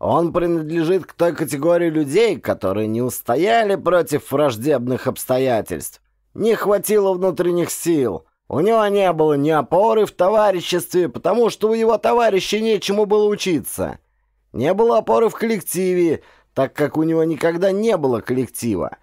Он принадлежит к той категории людей, которые не устояли против враждебных обстоятельств. Не хватило внутренних сил. У него не было ни опоры в товариществе, потому что у его товарищей нечему было учиться. Не было опоры в коллективе, так как у него никогда не было коллектива.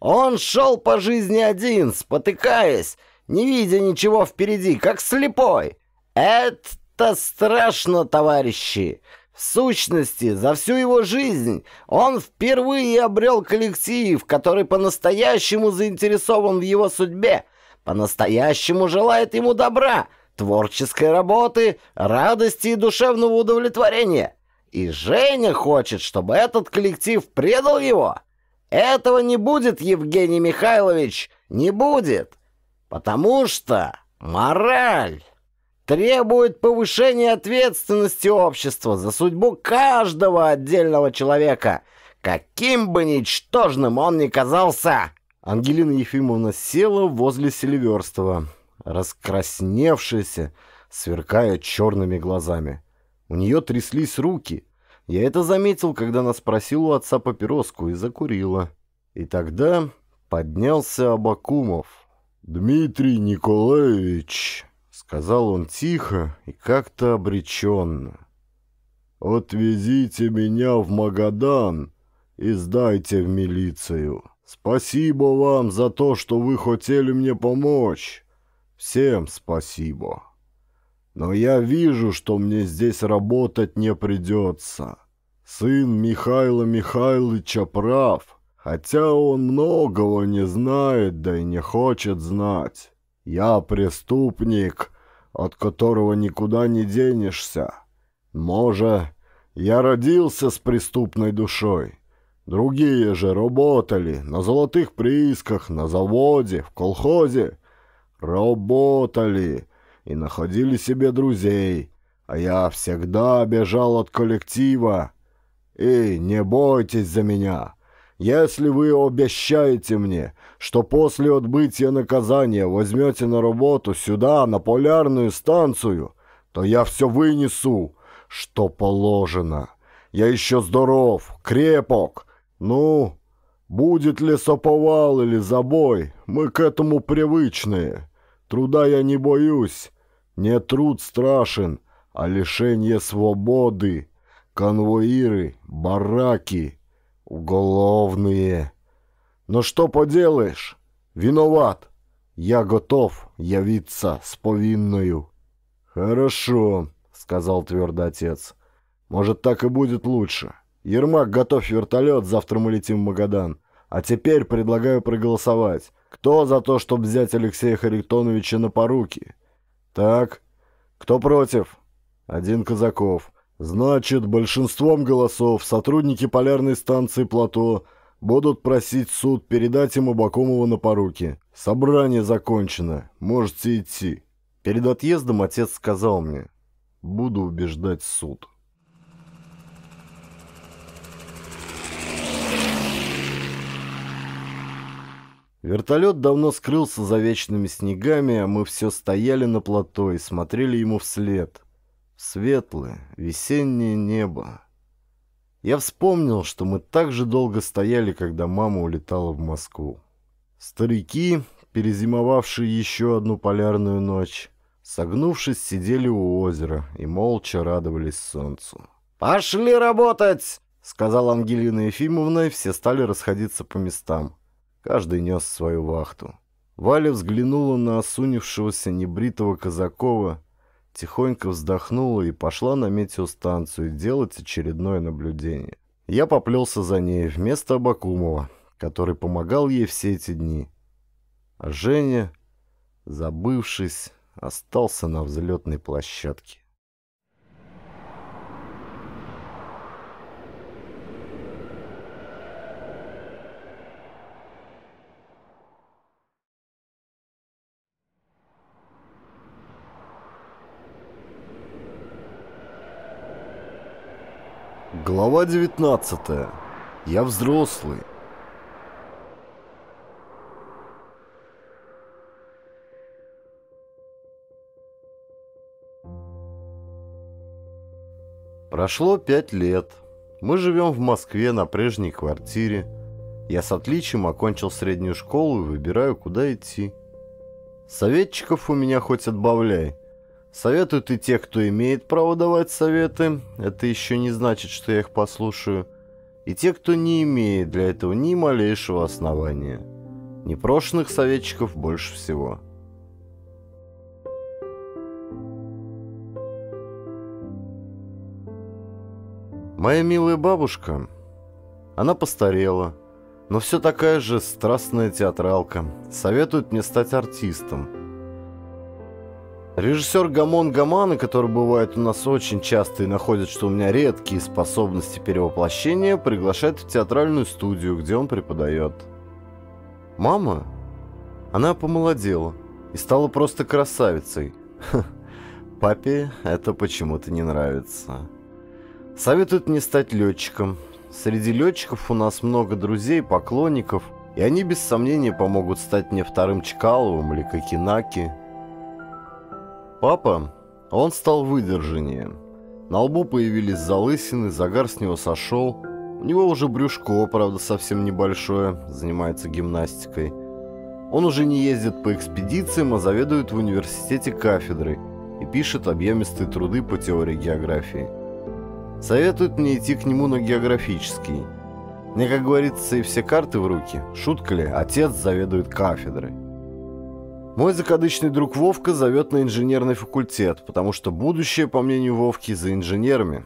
Он шел по жизни один, спотыкаясь, не видя ничего впереди, как слепой. Это страшно, товарищи. В сущности, за всю его жизнь он впервые обрел коллектив, который по-настоящему заинтересован в его судьбе, по-настоящему желает ему добра, творческой работы, радости и душевного удовлетворения. И Женя хочет, чтобы этот коллектив предал его. Этого не будет, Евгений Михайлович, не будет, потому что мораль требует повышения ответственности общества за судьбу каждого отдельного человека, каким бы ничтожным он ни казался. Ангелина Ефимовна села возле Селиверстова, раскрасневшаяся, сверкая черными глазами. У нее тряслись руки, я это заметил, когда она спросила у отца папироску и закурила. И тогда поднялся Абакумов. «Дмитрий Николаевич», — сказал он тихо и как-то обреченно, — «отвезите меня в Магадан и сдайте в милицию. Спасибо вам за то, что вы хотели мне помочь. Всем спасибо». Но я вижу, что мне здесь работать не придется. Сын Михаила Михайловича прав, хотя он многого не знает, да и не хочет знать. Я преступник, от которого никуда не денешься. Может, я родился с преступной душой. Другие же работали на золотых приисках, на заводе, в колхозе. Работали, и находили себе друзей, а я всегда бежал от коллектива. И не бойтесь за меня. Если вы обещаете мне, что после отбытия наказания возьмете на работу сюда, на полярную станцию, то я все вынесу, что положено. Я еще здоров, крепок. Ну, будет ли соповал или забой, мы к этому привычные. Труда я не боюсь, не труд страшен, а лишение свободы. Конвоиры, бараки, уголовные. Но что поделаешь? Виноват. Я готов явиться с повинною. Хорошо, сказал твердо отец. Может, так и будет лучше. Ермак, готовь вертолет, завтра мы летим в Магадан. А теперь предлагаю проголосовать. Кто за то, чтобы взять Алексея Харитоновича на поруки? «Так, кто против?» «Один Казаков. Значит, большинством голосов сотрудники полярной станции «Плато» будут просить суд передать ему Абакумова на поруки. Собрание закончено. Можете идти». Перед отъездом отец сказал мне, «Буду убеждать суд». Вертолет давно скрылся за вечными снегами, а мы все стояли на плато и смотрели ему вслед. Светлое, весеннее небо. Я вспомнил, что мы так же долго стояли, когда мама улетала в Москву. Старики, перезимовавшие еще одну полярную ночь, согнувшись, сидели у озера и молча радовались солнцу. «Пошли работать!» — сказала Ангелина Ефимовна, и все стали расходиться по местам. Каждый нес свою вахту. Валя взглянула на осунившегося небритого Казакова, тихонько вздохнула и пошла на метеостанцию делать очередное наблюдение. Я поплелся за ней вместо Абакумова, который помогал ей все эти дни. А Женя, забывшись, остался на взлетной площадке. Глава 19. Я взрослый. Прошло пять лет. Мы живем в Москве на прежней квартире. Я с отличием окончил среднюю школу и выбираю, куда идти. Советчиков у меня хоть отбавляй. Советуют и те, кто имеет право давать советы, это еще не значит, что я их послушаю, и те, кто не имеет для этого ни малейшего основания. Непрошенных советчиков больше всего. Моя милая бабушка, она постарела, но все такая же страстная театралка, советует мне стать артистом – Режиссер Гамон Гамана, который бывает у нас очень часто и находит, что у меня редкие способности перевоплощения, приглашает в театральную студию, где он преподает. Мама? Она помолодела и стала просто красавицей. Папе это почему-то не нравится. Советуют не стать летчиком. Среди летчиков у нас много друзей, поклонников, и они без сомнения помогут стать мне вторым Чкаловым или Кокинаки – Папа, он стал выдержаннее. На лбу появились залысины, загар с него сошел. У него уже брюшко, правда, совсем небольшое, занимается гимнастикой. Он уже не ездит по экспедициям, а заведует в университете кафедрой и пишет объемистые труды по теории географии. Советует мне идти к нему на географический. Мне, как говорится, и все карты в руки. Шутка ли, отец заведует кафедрой. Мой закадычный друг Вовка зовет на инженерный факультет, потому что будущее, по мнению Вовки, за инженерами.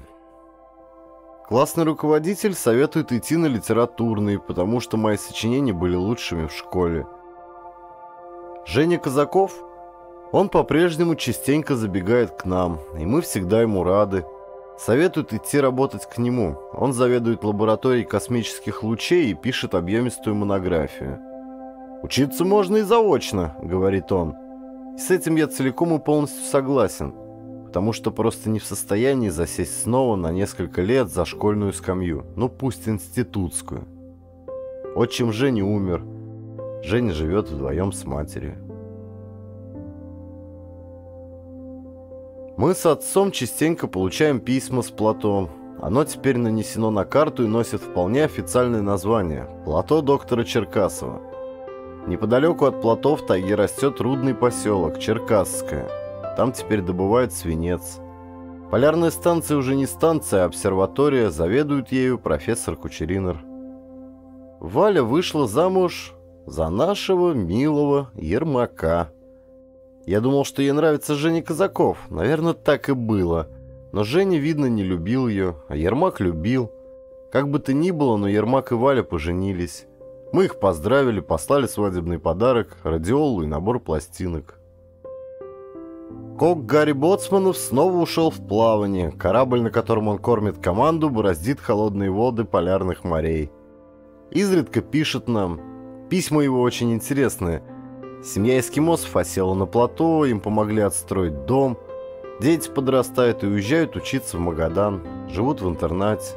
Классный руководитель советует идти на литературный, потому что мои сочинения были лучшими в школе. Женя Казаков, он по-прежнему частенько забегает к нам, и мы всегда ему рады. Советуют идти работать к нему. Он заведует лабораторией космических лучей и пишет объемистую монографию. «Учиться можно и заочно», — говорит он. И с этим я целиком и полностью согласен, потому что просто не в состоянии засесть снова на несколько лет за школьную скамью, ну пусть институтскую. Отчим Жени умер. Женя живет вдвоем с матерью. Мы с отцом частенько получаем письма с плато. Оно теперь нанесено на карту и носит вполне официальное название – плато доктора Черкасова – Неподалеку от плотов Таги растет рудный поселок Черкасское. Там теперь добывают свинец. Полярная станция уже не станция, а обсерватория, заведует ею профессор Кучеринер. Валя вышла замуж за нашего милого Ермака. Я думал, что ей нравится Женя Казаков. Наверное, так и было. Но Женя, видно, не любил ее, а Ермак любил. Как бы то ни было, но Ермак и Валя поженились. Мы их поздравили, послали свадебный подарок, радиолу и набор пластинок. Кок Гарри Боцманов снова ушел в плавание. Корабль, на котором он кормит команду, бороздит холодные воды полярных морей. Изредка пишет нам. Письма его очень интересные. Семья эскимосов осела на плато, им помогли отстроить дом. Дети подрастают и уезжают учиться в Магадан. Живут в интернате.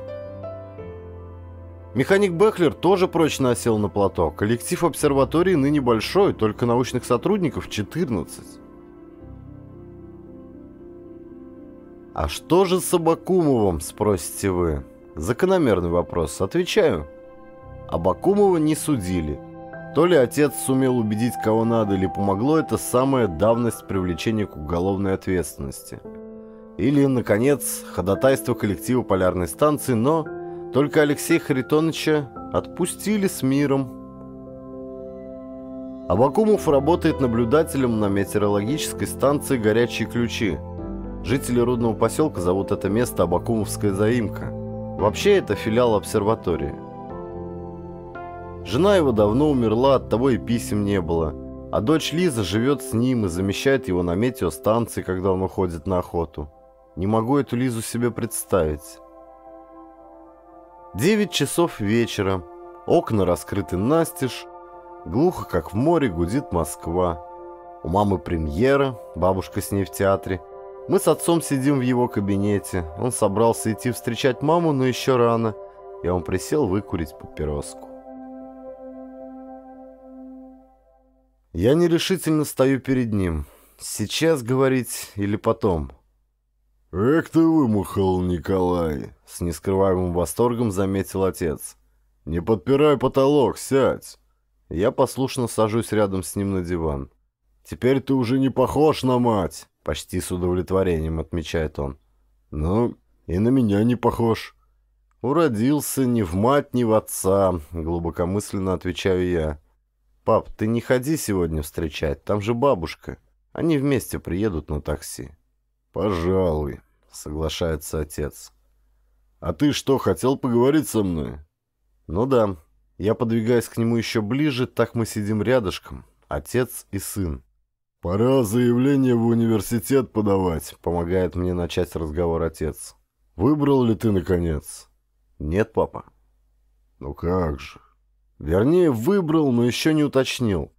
Механик Бехлер тоже прочно осел на плато. Коллектив обсерватории ныне большой, только научных сотрудников 14. «А что же с Абакумовым?» – спросите вы. Закономерный вопрос. Отвечаю. Абакумова не судили. То ли отец сумел убедить кого надо, или помогло это самая давность привлечения к уголовной ответственности. Или, наконец, ходатайство коллектива полярной станции, но только Алексея Харитоновича отпустили с миром. Абакумов работает наблюдателем на метеорологической станции «Горячие ключи». Жители родного поселка зовут это место Абакумовская заимка. Вообще это филиал обсерватории. Жена его давно умерла, от того и писем не было. А дочь Лиза живет с ним и замещает его на метеостанции, когда он уходит на охоту. Не могу эту Лизу себе представить. 9 часов вечера. Окна раскрыты настежь. Глухо, как в море, гудит Москва. У мамы премьера, бабушка с ней в театре. Мы с отцом сидим в его кабинете. Он собрался идти встречать маму, но еще рано. И он присел выкурить папироску. Я нерешительно стою перед ним. Сейчас говорить или потом? — «Эк ты вымахал, Николай!» — с нескрываемым восторгом заметил отец. «Не подпирай потолок, сядь!» Я послушно сажусь рядом с ним на диван. «Теперь ты уже не похож на мать!» — почти с удовлетворением отмечает он. «Ну, и на меня не похож». «Уродился ни в мать, ни в отца», — глубокомысленно отвечаю я. «Пап, ты не ходи сегодня встречать, там же бабушка. Они вместе приедут на такси». «Пожалуй», соглашается отец. «А ты что, хотел поговорить со мной?» «Ну да. Я подвигаюсь к нему еще ближе, так мы сидим рядышком. Отец и сын». «Пора заявление в университет подавать», — помогает мне начать разговор отец. «Выбрал ли ты, наконец?» «Нет, папа». «Ну как же?» «Вернее, выбрал, но еще не уточнил.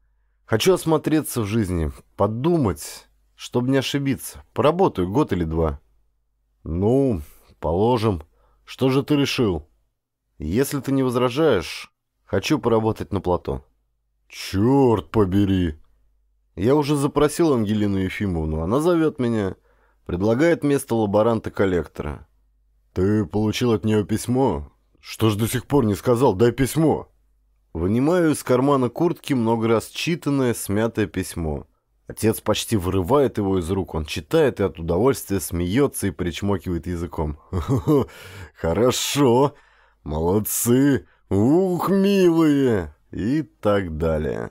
Хочу осмотреться в жизни, подумать, чтобы не ошибиться. Поработаю год или два». «Ну, положим. Что же ты решил?» «Если ты не возражаешь, хочу поработать на плато». «Черт побери!» «Я уже запросил Ангелину Ефимовну. Она зовет меня. Предлагает место лаборанта-коллектора». «Ты получил от нее письмо? Что ж до сих пор не сказал? Дай письмо!» Вынимаю из кармана куртки много раз читанное, смятое письмо. Отец почти вырывает его из рук, он читает и от удовольствия смеется и причмокивает языком. «Хорошо! Молодцы! Ух, милые!» И так далее.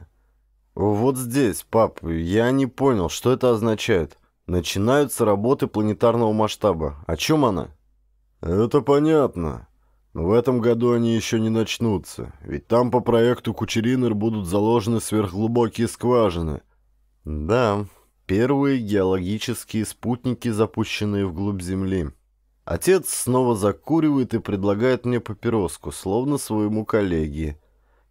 «Вот здесь, пап, я не понял, что это означает. Начинаются работы планетарного масштаба. О чем она?» «Это понятно. Но в этом году они еще не начнутся. Ведь там по проекту Кучеринер будут заложены сверхглубокие скважины». Да, первые геологические спутники, запущенные вглубь Земли. Отец снова закуривает и предлагает мне папироску, словно своему коллеге.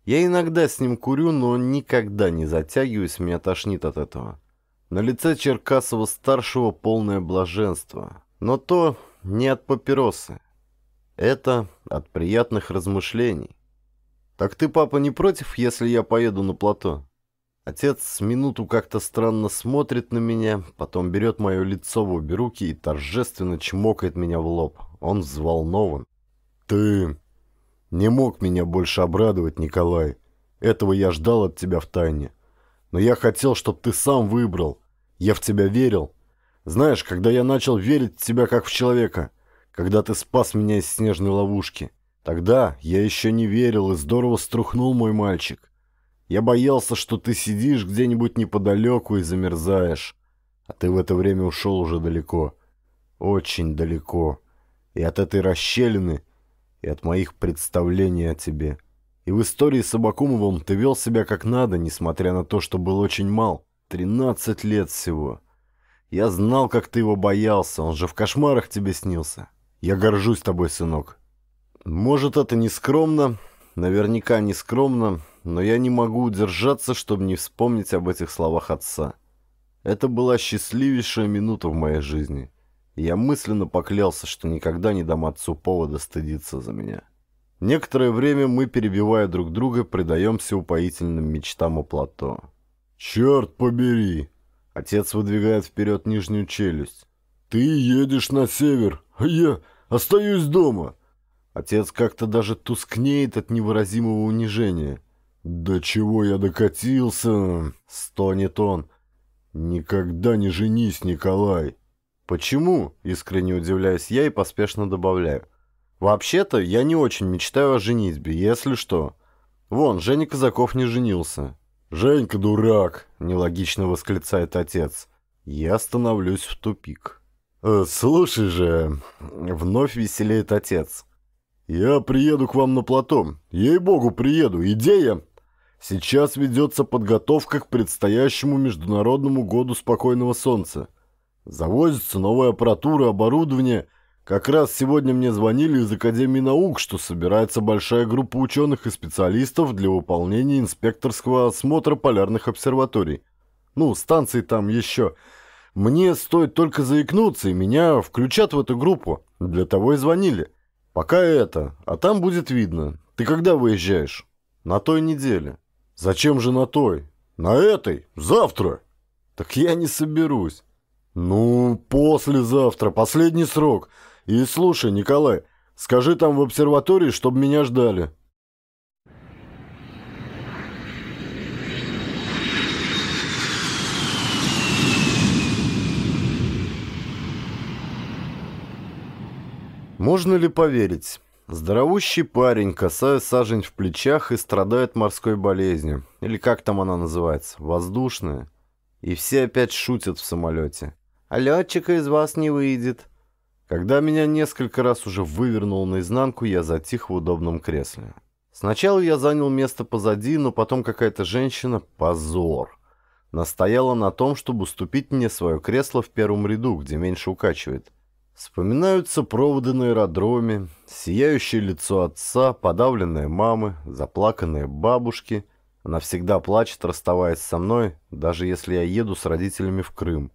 Я иногда с ним курю, но никогда не затягиваюсь, меня тошнит от этого. На лице Черкасова-старшего полное блаженство. Но то не от папиросы. Это от приятных размышлений. «Так ты, папа, не против, если я поеду на плато?» Отец с минуту как-то странно смотрит на меня, потом берет мое лицо в обе руки и торжественно чмокает меня в лоб. Он взволнован. «Ты не мог меня больше обрадовать, Николай. Этого я ждал от тебя в тайне. Но я хотел, чтобы ты сам выбрал. Я в тебя верил. Знаешь, когда я начал верить в тебя как в человека, когда ты спас меня из снежной ловушки, тогда я еще не верил и здорово струхнул мой мальчик». Я боялся, что ты сидишь где-нибудь неподалеку и замерзаешь. А ты в это время ушел уже далеко. Очень далеко. И от этой расщелины, и от моих представлений о тебе. И в истории с Абакумовым ты вел себя как надо, несмотря на то, что был очень мал. 13 лет всего. Я знал, как ты его боялся. Он же в кошмарах тебе снился. Я горжусь тобой, сынок. Может, это не скромно. Наверняка не скромно но я не могу удержаться, чтобы не вспомнить об этих словах отца. Это была счастливейшая минута в моей жизни. я мысленно поклялся, что никогда не дам отцу повода стыдиться за меня. Некоторое время мы, перебивая друг друга, предаемся упоительным мечтам о плато. «Черт побери!» Отец выдвигает вперед нижнюю челюсть. «Ты едешь на север, а я остаюсь дома!» Отец как-то даже тускнеет от невыразимого унижения – «До чего я докатился?» — стонет он. «Никогда не женись, Николай!» «Почему?» — искренне удивляюсь я и поспешно добавляю. «Вообще-то я не очень мечтаю о женитьбе, если что. Вон, Женя Казаков не женился». «Женька дурак!» — нелогично восклицает отец. «Я становлюсь в тупик». «Э, «Слушай же!» — вновь веселеет отец. «Я приеду к вам на плато. Ей-богу, приеду. Идея!» Сейчас ведется подготовка к предстоящему Международному году спокойного солнца. Завозится новая аппаратура, оборудование. Как раз сегодня мне звонили из Академии наук, что собирается большая группа ученых и специалистов для выполнения инспекторского осмотра полярных обсерваторий. Ну, станций там еще. Мне стоит только заикнуться, и меня включат в эту группу. Для того и звонили. Пока это, а там будет видно. Ты когда выезжаешь? На той неделе. «Зачем же на той? На этой? Завтра!» «Так я не соберусь». «Ну, послезавтра, последний срок. И слушай, Николай, скажи там в обсерватории, чтобы меня ждали». Можно ли поверить? Здоровущий парень, касая сажень в плечах и страдает морской болезнью. Или как там она называется? Воздушная. И все опять шутят в самолете. А летчика из вас не выйдет. Когда меня несколько раз уже вывернуло наизнанку, я затих в удобном кресле. Сначала я занял место позади, но потом какая-то женщина, позор, настояла на том, чтобы уступить мне свое кресло в первом ряду, где меньше укачивает. Вспоминаются проводы на аэродроме, сияющее лицо отца, подавленные мамы, заплаканные бабушки. Она всегда плачет, расставаясь со мной, даже если я еду с родителями в Крым.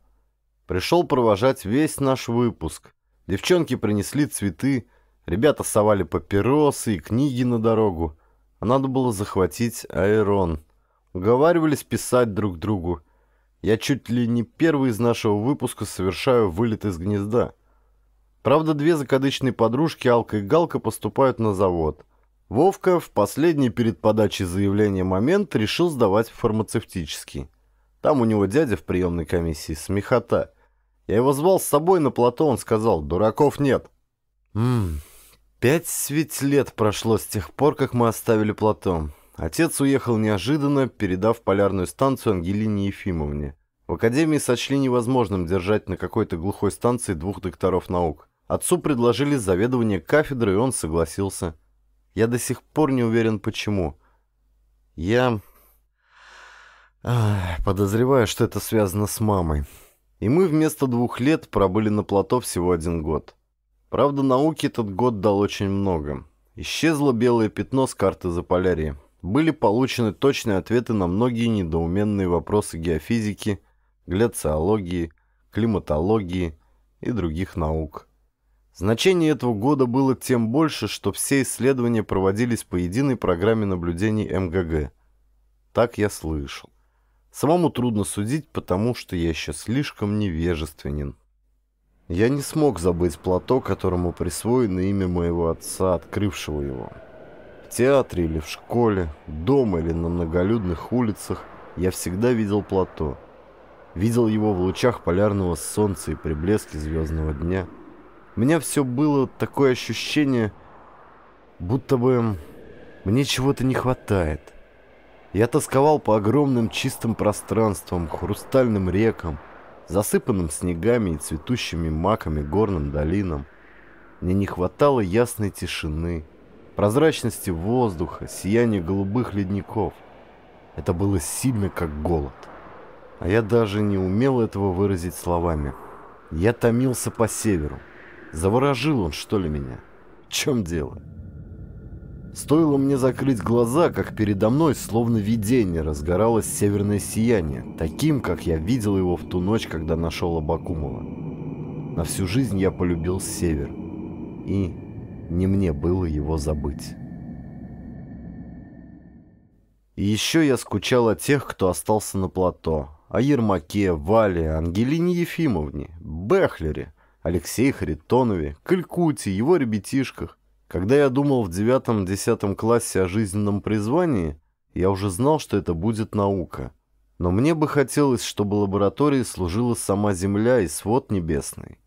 Пришел провожать весь наш выпуск. Девчонки принесли цветы, ребята совали папиросы и книги на дорогу. А надо было захватить аэрон. Уговаривались писать друг другу. Я чуть ли не первый из нашего выпуска совершаю вылет из гнезда. Правда, две закадычные подружки Алка и Галка поступают на завод. Вовка в последний перед подачей заявления момент решил сдавать фармацевтический. Там у него дядя в приемной комиссии, смехота. Я его звал с собой на плато, он сказал, дураков нет. Ммм, пять ведь лет прошло с тех пор, как мы оставили плато. Отец уехал неожиданно, передав полярную станцию Ангелине Ефимовне. В академии сочли невозможным держать на какой-то глухой станции двух докторов наук. Отцу предложили заведование кафедры, и он согласился. Я до сих пор не уверен, почему. Я подозреваю, что это связано с мамой. И мы вместо двух лет пробыли на плато всего один год. Правда, науке этот год дал очень много. Исчезло белое пятно с карты Заполярья. Были получены точные ответы на многие недоуменные вопросы геофизики, гляциологии, климатологии и других наук. Значение этого года было тем больше, что все исследования проводились по единой программе наблюдений МГГ. Так я слышал. Самому трудно судить, потому что я еще слишком невежественен. Я не смог забыть плато, которому присвоено имя моего отца, открывшего его. В театре или в школе, дома или на многолюдных улицах я всегда видел плато. Видел его в лучах полярного солнца и при блеске звездного дня – у меня все было такое ощущение, будто бы мне чего-то не хватает. Я тосковал по огромным чистым пространствам, хрустальным рекам, засыпанным снегами и цветущими маками горным долинам. Мне не хватало ясной тишины, прозрачности воздуха, сияния голубых ледников. Это было сильно как голод. А я даже не умел этого выразить словами. Я томился по северу, Заворожил он, что ли, меня? В чем дело? Стоило мне закрыть глаза, как передо мной, словно видение, разгоралось северное сияние, таким, как я видел его в ту ночь, когда нашел Абакумова. На всю жизнь я полюбил север, и не мне было его забыть. И еще я скучал о тех, кто остался на плато. О Ермаке, Вале, Ангелине Ефимовне, Бехлере, Алексее Харитонове, Калькуте, его ребятишках. Когда я думал в девятом-десятом классе о жизненном призвании, я уже знал, что это будет наука. Но мне бы хотелось, чтобы лаборатории служила сама Земля и свод небесный.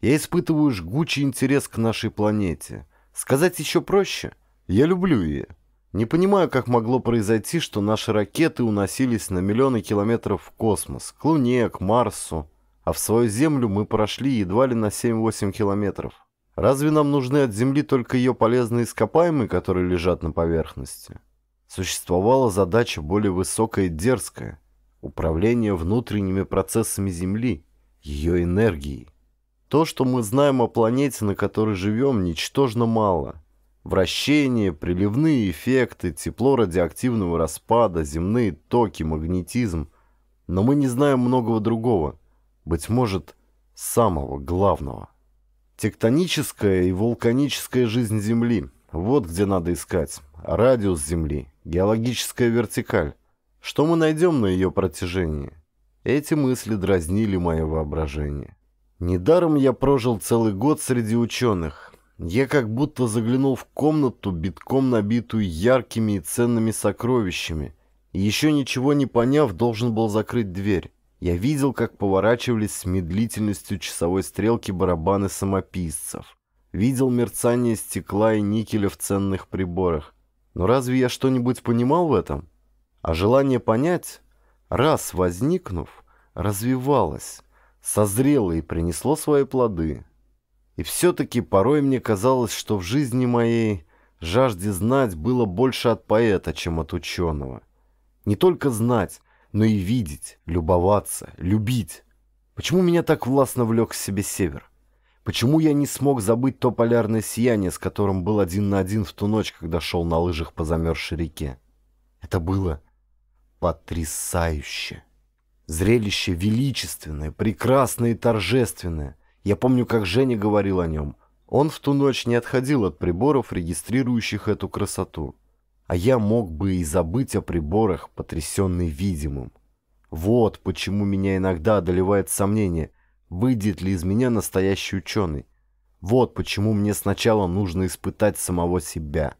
Я испытываю жгучий интерес к нашей планете. Сказать еще проще, я люблю ее. Не понимаю, как могло произойти, что наши ракеты уносились на миллионы километров в космос, к Луне, к Марсу. А в свою землю мы прошли едва ли на 7-8 километров. Разве нам нужны от земли только ее полезные ископаемые, которые лежат на поверхности? Существовала задача более высокая и дерзкая – управление внутренними процессами Земли, ее энергией. То, что мы знаем о планете, на которой живем, ничтожно мало. Вращение, приливные эффекты, тепло радиоактивного распада, земные токи, магнетизм. Но мы не знаем многого другого – быть может, самого главного. Тектоническая и вулканическая жизнь Земли – вот где надо искать. Радиус Земли, геологическая вертикаль. Что мы найдем на ее протяжении? Эти мысли дразнили мое воображение. Недаром я прожил целый год среди ученых. Я как будто заглянул в комнату, битком набитую яркими и ценными сокровищами, и еще ничего не поняв, должен был закрыть дверь. Я видел, как поворачивались с медлительностью часовой стрелки барабаны самописцев. Видел мерцание стекла и никеля в ценных приборах. Но разве я что-нибудь понимал в этом? А желание понять, раз возникнув, развивалось, созрело и принесло свои плоды. И все-таки порой мне казалось, что в жизни моей жажде знать было больше от поэта, чем от ученого. Не только знать, но и видеть, любоваться, любить. Почему меня так властно влек к себе север? Почему я не смог забыть то полярное сияние, с которым был один на один в ту ночь, когда шел на лыжах по замерзшей реке? Это было потрясающе. Зрелище величественное, прекрасное и торжественное. Я помню, как Женя говорил о нем. Он в ту ночь не отходил от приборов, регистрирующих эту красоту а я мог бы и забыть о приборах, потрясенный видимым. Вот почему меня иногда одолевает сомнение, выйдет ли из меня настоящий ученый. Вот почему мне сначала нужно испытать самого себя.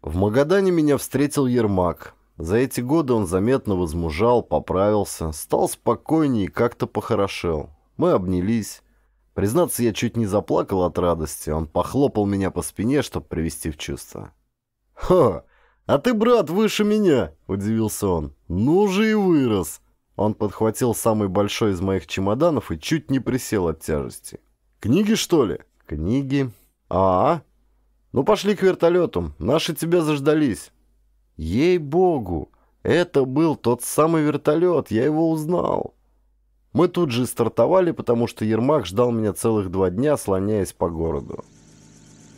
В Магадане меня встретил Ермак. За эти годы он заметно возмужал, поправился, стал спокойнее и как-то похорошел. Мы обнялись. Признаться, я чуть не заплакал от радости. Он похлопал меня по спине, чтобы привести в чувство. «Ха! «А ты, брат, выше меня!» – удивился он. «Ну же и вырос!» Он подхватил самый большой из моих чемоданов и чуть не присел от тяжести. «Книги, что ли?» «Книги. А, -а. Ну, пошли к вертолету. Наши тебя заждались». «Ей-богу! Это был тот самый вертолет. Я его узнал». Мы тут же стартовали, потому что Ермак ждал меня целых два дня, слоняясь по городу.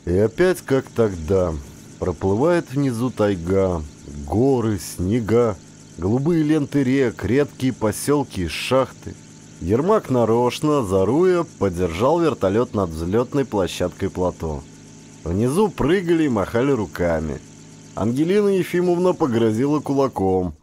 «И опять как тогда», Проплывает внизу тайга, горы, снега, голубые ленты рек, редкие поселки и шахты. Ермак нарочно, заруя, подержал вертолет над взлетной площадкой плато. Внизу прыгали и махали руками. Ангелина Ефимовна погрозила кулаком.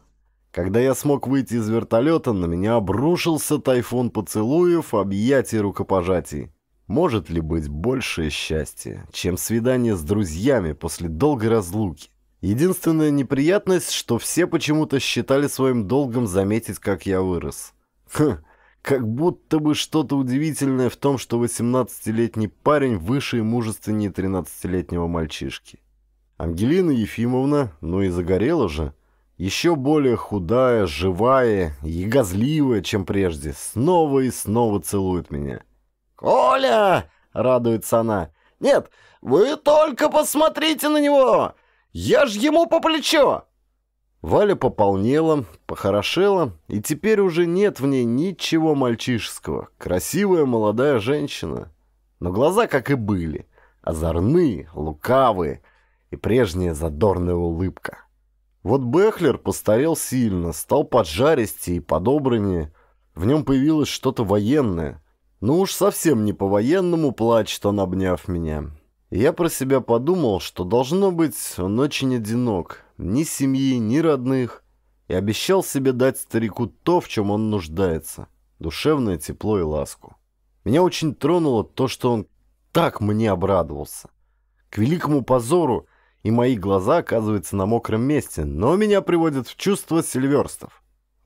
Когда я смог выйти из вертолета, на меня обрушился тайфун поцелуев, объятий, рукопожатий. Может ли быть большее счастье, чем свидание с друзьями после долгой разлуки? Единственная неприятность, что все почему-то считали своим долгом заметить, как я вырос. Хм, как будто бы что-то удивительное в том, что 18-летний парень выше и мужественнее 13-летнего мальчишки. Ангелина Ефимовна, ну и загорела же, еще более худая, живая и газливая, чем прежде, снова и снова целует меня. «Коля!» — радуется она. «Нет, вы только посмотрите на него! Я ж ему по плечо!» Валя пополнела, похорошела, и теперь уже нет в ней ничего мальчишеского. Красивая молодая женщина. Но глаза как и были. Озорные, лукавые и прежняя задорная улыбка. Вот Бехлер постарел сильно, стал поджаристее и подобраннее. В нем появилось что-то военное, ну уж совсем не по-военному плачет он, обняв меня. Я про себя подумал, что должно быть, он очень одинок. Ни семьи, ни родных. И обещал себе дать старику то, в чем он нуждается. Душевное тепло и ласку. Меня очень тронуло то, что он так мне обрадовался. К великому позору и мои глаза оказываются на мокром месте, но меня приводит в чувство Сильверстов.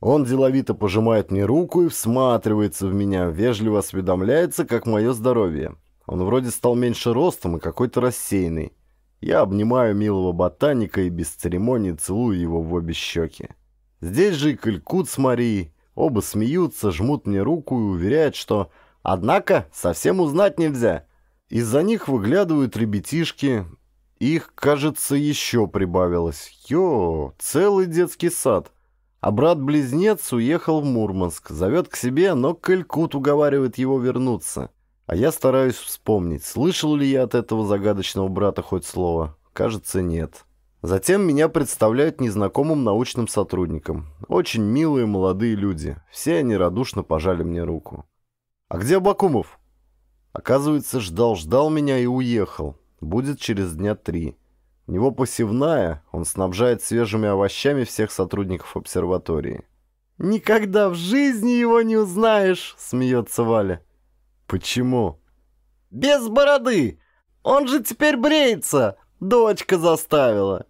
Он деловито пожимает мне руку и всматривается в меня, вежливо осведомляется, как мое здоровье. Он вроде стал меньше ростом и какой-то рассеянный. Я обнимаю милого ботаника и без церемонии целую его в обе щеки. Здесь же и Калькут с Марией. Оба смеются, жмут мне руку и уверяют, что «однако совсем узнать нельзя». Из-за них выглядывают ребятишки. Их, кажется, еще прибавилось. Йо, целый детский сад. А брат-близнец уехал в Мурманск, зовет к себе, но Калькут уговаривает его вернуться. А я стараюсь вспомнить, слышал ли я от этого загадочного брата хоть слово. Кажется, нет. Затем меня представляют незнакомым научным сотрудникам. Очень милые молодые люди. Все они радушно пожали мне руку. «А где Бакумов?» Оказывается, ждал-ждал меня и уехал. Будет через дня три. У него посевная, он снабжает свежими овощами всех сотрудников обсерватории. «Никогда в жизни его не узнаешь!» — смеется Валя. «Почему?» «Без бороды! Он же теперь бреется! Дочка заставила!»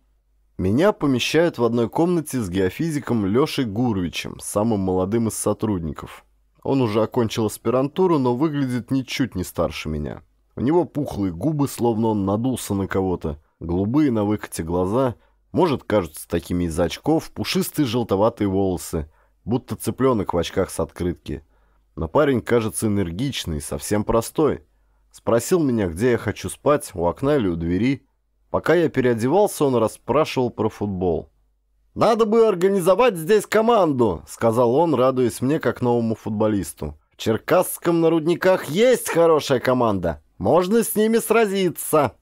Меня помещают в одной комнате с геофизиком Лешей Гуровичем, самым молодым из сотрудников. Он уже окончил аспирантуру, но выглядит ничуть не старше меня. У него пухлые губы, словно он надулся на кого-то голубые на выходе глаза, может, кажутся такими из очков, пушистые желтоватые волосы, будто цыпленок в очках с открытки. Но парень кажется энергичный, совсем простой. Спросил меня, где я хочу спать, у окна или у двери. Пока я переодевался, он расспрашивал про футбол. «Надо бы организовать здесь команду», — сказал он, радуясь мне как новому футболисту. «В Черкасском на рудниках есть хорошая команда. Можно с ними сразиться».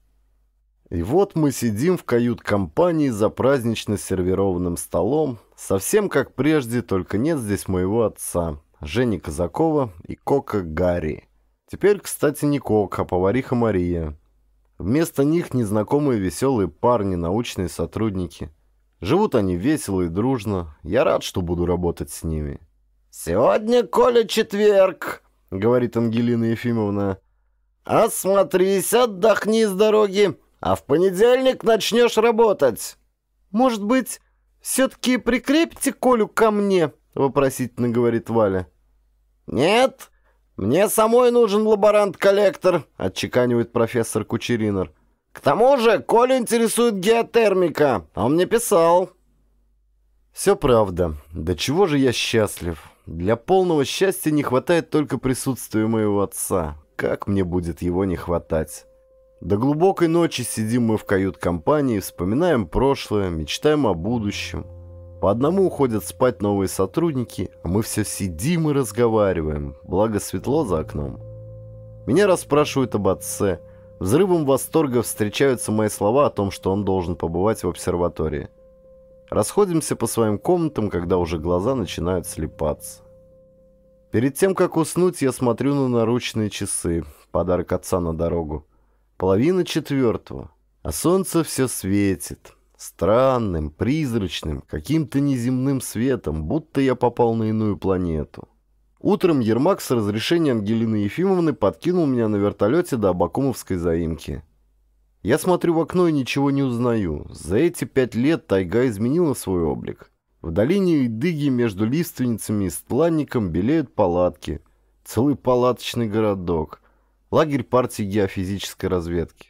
И вот мы сидим в кают-компании за празднично сервированным столом, совсем как прежде, только нет здесь моего отца, Жени Казакова и Кока Гарри. Теперь, кстати, не Кок, а повариха Мария. Вместо них незнакомые веселые парни, научные сотрудники. Живут они весело и дружно. Я рад, что буду работать с ними. «Сегодня, Коля, четверг», — говорит Ангелина Ефимовна. «Осмотрись, отдохни с дороги» а в понедельник начнешь работать. Может быть, все-таки прикрепите Колю ко мне? Вопросительно говорит Валя. Нет, мне самой нужен лаборант-коллектор, отчеканивает профессор Кучеринер. К тому же Колю интересует геотермика, а он мне писал. Все правда. Да чего же я счастлив. Для полного счастья не хватает только присутствия моего отца. Как мне будет его не хватать? До глубокой ночи сидим мы в кают-компании, вспоминаем прошлое, мечтаем о будущем. По одному уходят спать новые сотрудники, а мы все сидим и разговариваем, благо светло за окном. Меня расспрашивают об отце. Взрывом восторга встречаются мои слова о том, что он должен побывать в обсерватории. Расходимся по своим комнатам, когда уже глаза начинают слепаться. Перед тем, как уснуть, я смотрю на наручные часы, подарок отца на дорогу. Половина четвертого, а солнце все светит. Странным, призрачным, каким-то неземным светом, будто я попал на иную планету. Утром Ермак с разрешения Ангелины Ефимовны подкинул меня на вертолете до Абакумовской заимки. Я смотрю в окно и ничего не узнаю. За эти пять лет тайга изменила свой облик. В долине Идыги между лиственницами и стланником белеют палатки. Целый палаточный городок лагерь партии геофизической разведки.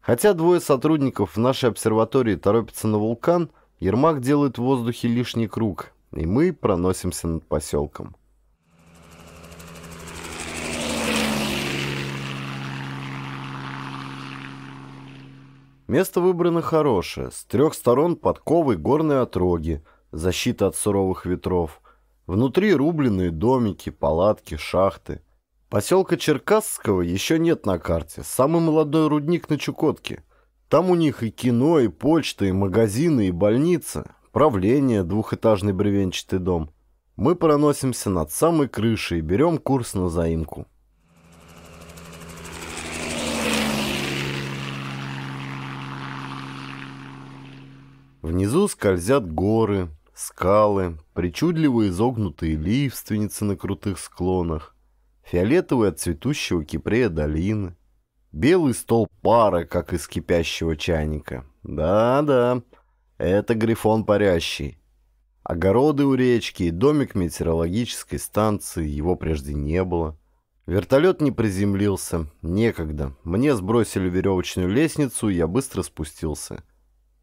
Хотя двое сотрудников в нашей обсерватории торопятся на вулкан, Ермак делает в воздухе лишний круг, и мы проносимся над поселком. Место выбрано хорошее. С трех сторон подковы горные отроги, защита от суровых ветров. Внутри рубленые домики, палатки, шахты – Поселка Черкасского еще нет на карте. Самый молодой рудник на Чукотке. Там у них и кино, и почта, и магазины, и больница. Правление, двухэтажный бревенчатый дом. Мы проносимся над самой крышей и берем курс на заимку. Внизу скользят горы, скалы, причудливо изогнутые лиственницы на крутых склонах фиолетовый от цветущего кипрея долины, белый стол пара, как из кипящего чайника. Да-да, это грифон парящий. Огороды у речки и домик метеорологической станции его прежде не было. Вертолет не приземлился. Некогда. Мне сбросили веревочную лестницу, я быстро спустился.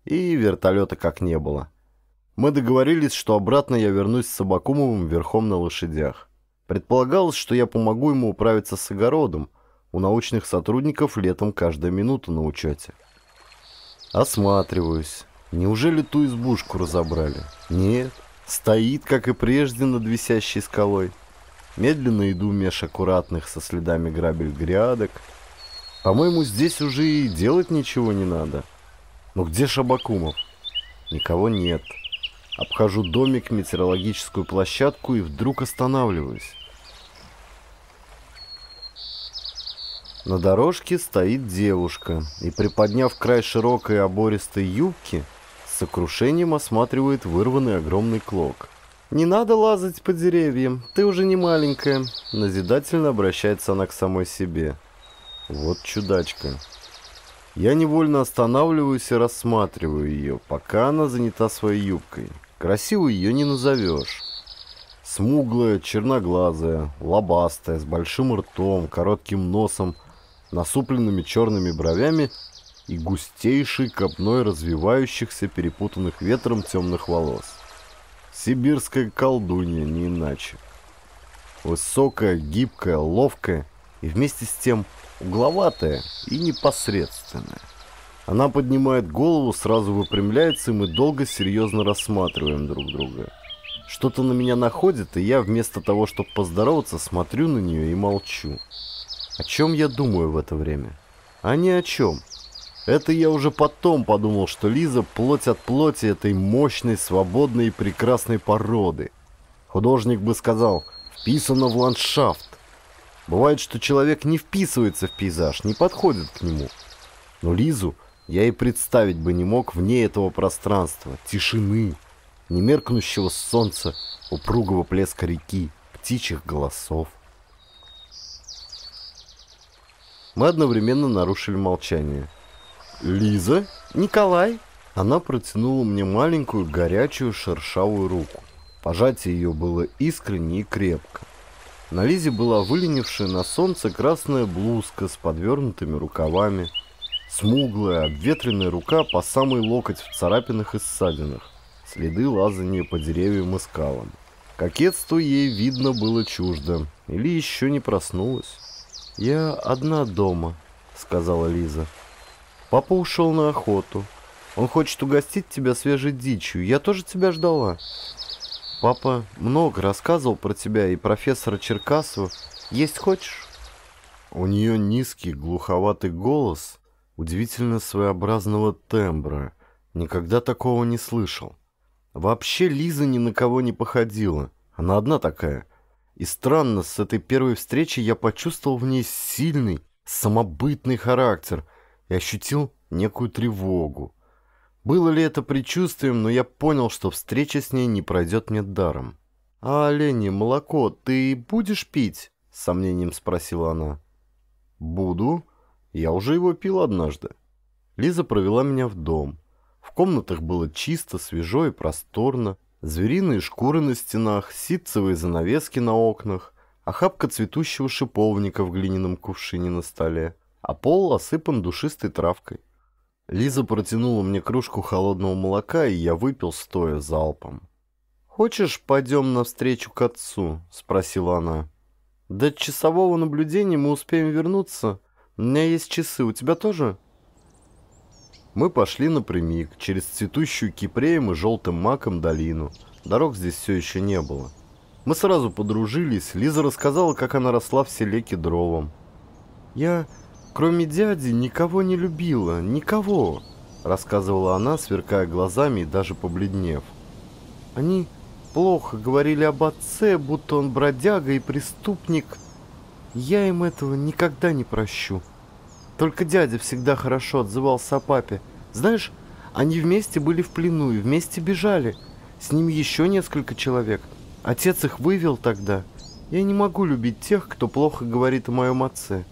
И вертолета как не было. Мы договорились, что обратно я вернусь с Собакумовым верхом на лошадях. Предполагалось, что я помогу ему управиться с огородом. У научных сотрудников летом каждая минута на учете. Осматриваюсь. Неужели ту избушку разобрали? Нет. Стоит, как и прежде, над висящей скалой. Медленно иду меж аккуратных со следами грабель грядок. По-моему, здесь уже и делать ничего не надо. Но где Шабакумов? Никого нет. Обхожу домик, метеорологическую площадку и вдруг останавливаюсь. На дорожке стоит девушка и, приподняв край широкой обористой юбки, с сокрушением осматривает вырванный огромный клок. «Не надо лазать по деревьям, ты уже не маленькая», – назидательно обращается она к самой себе. Вот чудачка. Я невольно останавливаюсь и рассматриваю ее, пока она занята своей юбкой. Красивой ее не назовешь. Смуглая, черноглазая, лобастая, с большим ртом, коротким носом – насупленными черными бровями и густейшей копной развивающихся, перепутанных ветром темных волос. Сибирская колдунья, не иначе. Высокая, гибкая, ловкая и вместе с тем угловатая и непосредственная. Она поднимает голову, сразу выпрямляется, и мы долго серьезно рассматриваем друг друга. Что-то на меня находит, и я вместо того, чтобы поздороваться, смотрю на нее и молчу. О чем я думаю в это время? А ни о чем. Это я уже потом подумал, что Лиза плоть от плоти этой мощной, свободной и прекрасной породы. Художник бы сказал «вписано в ландшафт». Бывает, что человек не вписывается в пейзаж, не подходит к нему. Но Лизу я и представить бы не мог вне этого пространства, тишины, немеркнущего солнца, упругого плеска реки, птичьих голосов. Мы одновременно нарушили молчание. «Лиза? Николай?» Она протянула мне маленькую, горячую, шершавую руку. Пожатие ее было искренне и крепко. На Лизе была выленившая на солнце красная блузка с подвернутыми рукавами. Смуглая, обветренная рука по самый локоть в царапинах и ссадинах. Следы лазания по деревьям и скалам. Кокетство ей видно было чуждо, или еще не проснулось. «Я одна дома», — сказала Лиза. «Папа ушел на охоту. Он хочет угостить тебя свежей дичью. Я тоже тебя ждала». «Папа много рассказывал про тебя и профессора Черкасова. Есть хочешь?» У нее низкий, глуховатый голос, удивительно своеобразного тембра. Никогда такого не слышал. Вообще Лиза ни на кого не походила. Она одна такая — и странно, с этой первой встречи я почувствовал в ней сильный, самобытный характер и ощутил некую тревогу. Было ли это предчувствием, но я понял, что встреча с ней не пройдет мне даром. «А, Лени, молоко ты будешь пить?» — с сомнением спросила она. «Буду. Я уже его пил однажды». Лиза провела меня в дом. В комнатах было чисто, свежо и просторно. Звериные шкуры на стенах, ситцевые занавески на окнах, охапка цветущего шиповника в глиняном кувшине на столе, а пол осыпан душистой травкой. Лиза протянула мне кружку холодного молока, и я выпил стоя залпом. «Хочешь, пойдем навстречу к отцу?» — спросила она. «До часового наблюдения мы успеем вернуться. У меня есть часы, у тебя тоже?» Мы пошли напрямик, через цветущую кипреем и желтым маком долину. Дорог здесь все еще не было. Мы сразу подружились, Лиза рассказала, как она росла в селе Кедровом. «Я, кроме дяди, никого не любила, никого», — рассказывала она, сверкая глазами и даже побледнев. «Они плохо говорили об отце, будто он бродяга и преступник. Я им этого никогда не прощу». Только дядя всегда хорошо отзывался о папе. Знаешь, они вместе были в плену и вместе бежали. С ним еще несколько человек. Отец их вывел тогда. Я не могу любить тех, кто плохо говорит о моем отце.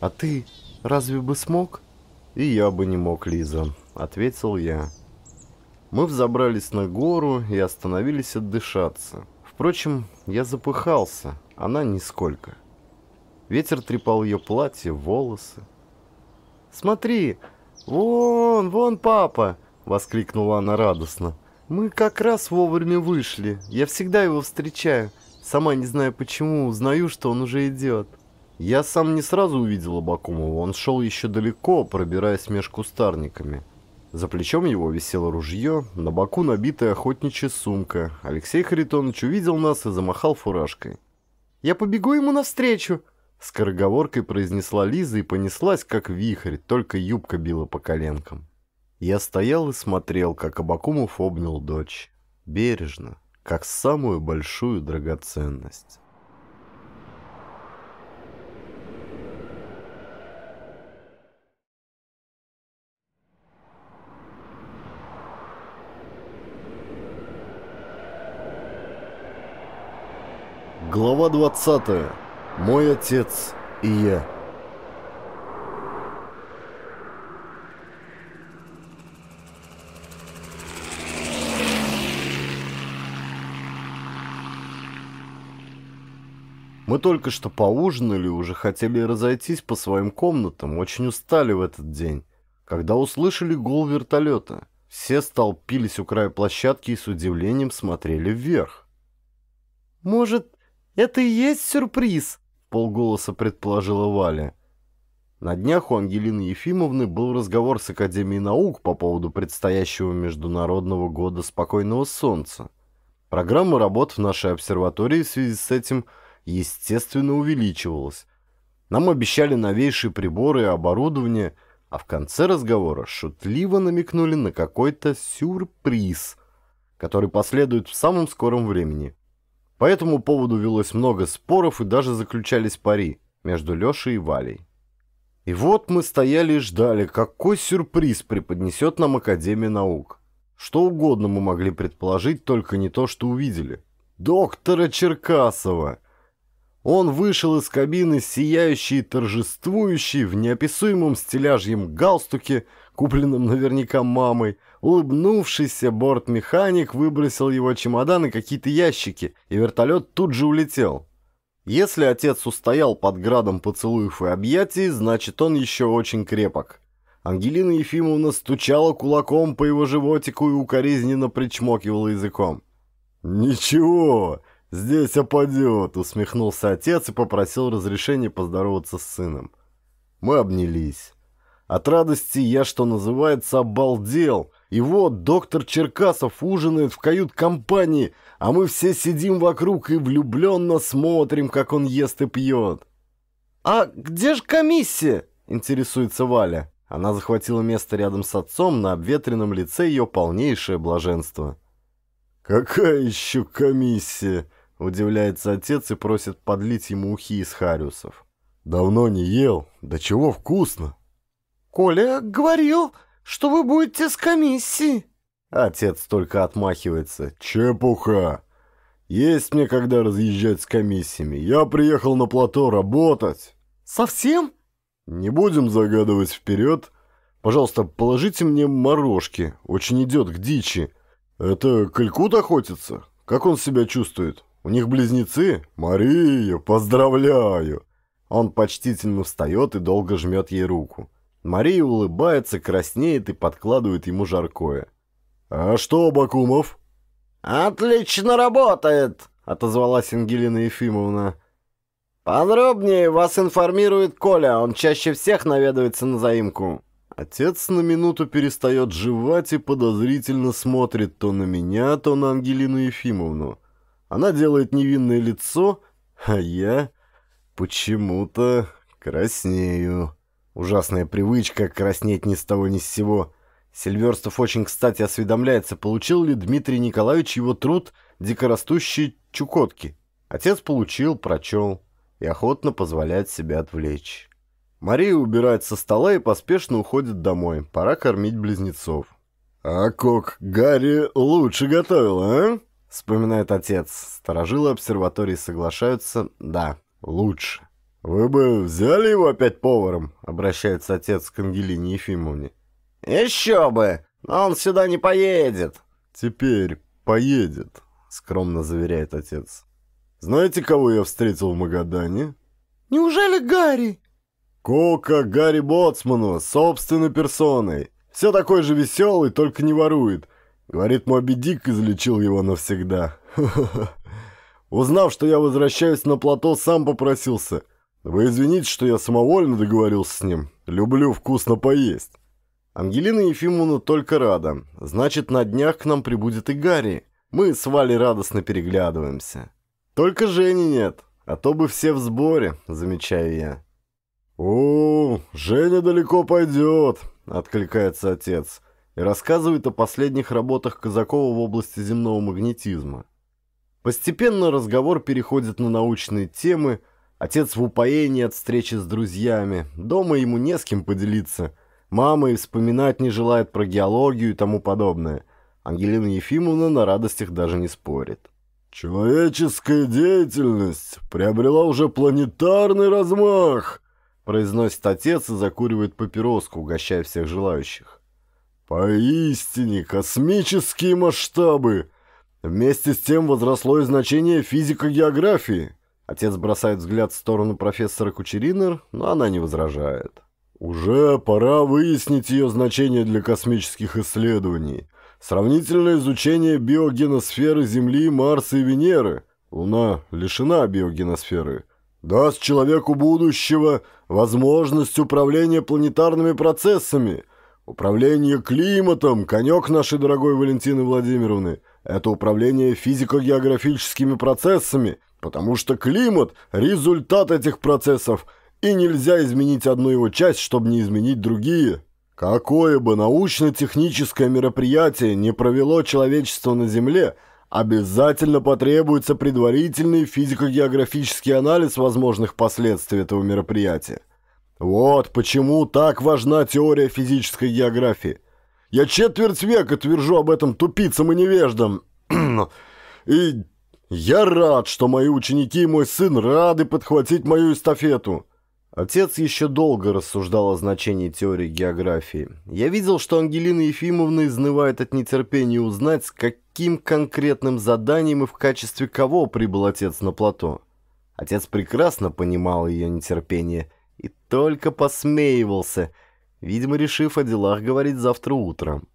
А ты разве бы смог? И я бы не мог, Лиза, ответил я. Мы взобрались на гору и остановились отдышаться. Впрочем, я запыхался, она нисколько. Ветер трепал ее платье, волосы. Смотри, вон, вон папа!» — воскликнула она радостно. «Мы как раз вовремя вышли. Я всегда его встречаю. Сама не знаю почему, узнаю, что он уже идет». Я сам не сразу увидел Абакумова. Он шел еще далеко, пробираясь меж кустарниками. За плечом его висело ружье, на боку набитая охотничья сумка. Алексей Харитонович увидел нас и замахал фуражкой. «Я побегу ему навстречу!» Скороговоркой произнесла Лиза и понеслась, как вихрь, только юбка била по коленкам. Я стоял и смотрел, как Абакумов обнял дочь. Бережно, как самую большую драгоценность. Глава 20 мой отец и я. Мы только что поужинали, уже хотели разойтись по своим комнатам, очень устали в этот день, когда услышали гул вертолета. Все столпились у края площадки и с удивлением смотрели вверх. «Может, это и есть сюрприз?» полголоса предположила Валя. На днях у Ангелины Ефимовны был разговор с Академией наук по поводу предстоящего Международного года спокойного солнца. Программа работ в нашей обсерватории в связи с этим, естественно, увеличивалась. Нам обещали новейшие приборы и оборудование, а в конце разговора шутливо намекнули на какой-то сюрприз, который последует в самом скором времени – по этому поводу велось много споров и даже заключались пари между Лешей и Валей. И вот мы стояли и ждали, какой сюрприз преподнесет нам Академия наук. Что угодно мы могли предположить, только не то, что увидели. Доктора Черкасова! Он вышел из кабины, сияющий и торжествующий, в неописуемом стиляжьем галстуке – купленным наверняка мамой. Улыбнувшийся бортмеханик выбросил его чемоданы какие-то ящики, и вертолет тут же улетел. Если отец устоял под градом поцелуев и объятий, значит он еще очень крепок. Ангелина Ефимовна стучала кулаком по его животику и укоризненно причмокивала языком. «Ничего, здесь опадет», — усмехнулся отец и попросил разрешения поздороваться с сыном. Мы обнялись. От радости я, что называется, обалдел. И вот доктор Черкасов ужинает в кают-компании, а мы все сидим вокруг и влюбленно смотрим, как он ест и пьет. «А где же комиссия?» – интересуется Валя. Она захватила место рядом с отцом, на обветренном лице ее полнейшее блаженство. «Какая еще комиссия?» – удивляется отец и просит подлить ему ухи из хариусов. «Давно не ел. Да чего вкусно!» Коля говорил, что вы будете с комиссии. Отец только отмахивается. Чепуха! Есть мне когда разъезжать с комиссиями. Я приехал на плато работать. Совсем? Не будем загадывать вперед. Пожалуйста, положите мне морожки. Очень идет к дичи. Это Калькут охотится? Как он себя чувствует? У них близнецы? Мария, поздравляю!» Он почтительно встает и долго жмет ей руку. Мария улыбается, краснеет и подкладывает ему жаркое. «А что, Бакумов?» «Отлично работает!» — отозвалась Ангелина Ефимовна. «Подробнее вас информирует Коля, он чаще всех наведывается на заимку». Отец на минуту перестает жевать и подозрительно смотрит то на меня, то на Ангелину Ефимовну. Она делает невинное лицо, а я почему-то краснею. Ужасная привычка краснеть ни с того ни с сего. Сильверстов очень кстати осведомляется, получил ли Дмитрий Николаевич его труд «Дикорастущие чукотки». Отец получил, прочел и охотно позволяет себя отвлечь. Мария убирает со стола и поспешно уходит домой. Пора кормить близнецов. «А кок Гарри лучше готовил, а?» — вспоминает отец. Сторожилы обсерватории соглашаются. «Да, лучше». «Вы бы взяли его опять поваром?» — обращается отец к Ангелине Ефимовне. «Еще бы! Но он сюда не поедет!» «Теперь поедет», — скромно заверяет отец. «Знаете, кого я встретил в Магадане?» «Неужели Гарри?» «Кока Гарри Боцману, собственной персоной. Все такой же веселый, только не ворует. Говорит, Моби Дик излечил его навсегда. Узнав, что я возвращаюсь на плато, сам попросился». Вы извините, что я самовольно договорился с ним. Люблю вкусно поесть. Ангелина Ефимовна только рада. Значит, на днях к нам прибудет и Гарри. Мы с Валей радостно переглядываемся. Только Жени нет, а то бы все в сборе, замечаю я. «О, Женя далеко пойдет», — откликается отец и рассказывает о последних работах Казакова в области земного магнетизма. Постепенно разговор переходит на научные темы — Отец в упоении от встречи с друзьями. Дома ему не с кем поделиться. Мама и вспоминать не желает про геологию и тому подобное. Ангелина Ефимовна на радостях даже не спорит. «Человеческая деятельность приобрела уже планетарный размах», произносит отец и закуривает папироску, угощая всех желающих. «Поистине космические масштабы! Вместе с тем возросло и значение физико-географии». Отец бросает взгляд в сторону профессора Кучеринер, но она не возражает. «Уже пора выяснить ее значение для космических исследований. Сравнительное изучение биогеносферы Земли, Марса и Венеры. Луна лишена биогеносферы. Даст человеку будущего возможность управления планетарными процессами». Управление климатом, конек нашей дорогой Валентины Владимировны, это управление физико-географическими процессами, Потому что климат – результат этих процессов, и нельзя изменить одну его часть, чтобы не изменить другие. Какое бы научно-техническое мероприятие не провело человечество на Земле, обязательно потребуется предварительный физико-географический анализ возможных последствий этого мероприятия. Вот почему так важна теория физической географии. Я четверть века твержу об этом тупицам и невеждам. и «Я рад, что мои ученики и мой сын рады подхватить мою эстафету!» Отец еще долго рассуждал о значении теории географии. Я видел, что Ангелина Ефимовна изнывает от нетерпения узнать, с каким конкретным заданием и в качестве кого прибыл отец на плато. Отец прекрасно понимал ее нетерпение и только посмеивался, видимо, решив о делах говорить завтра утром.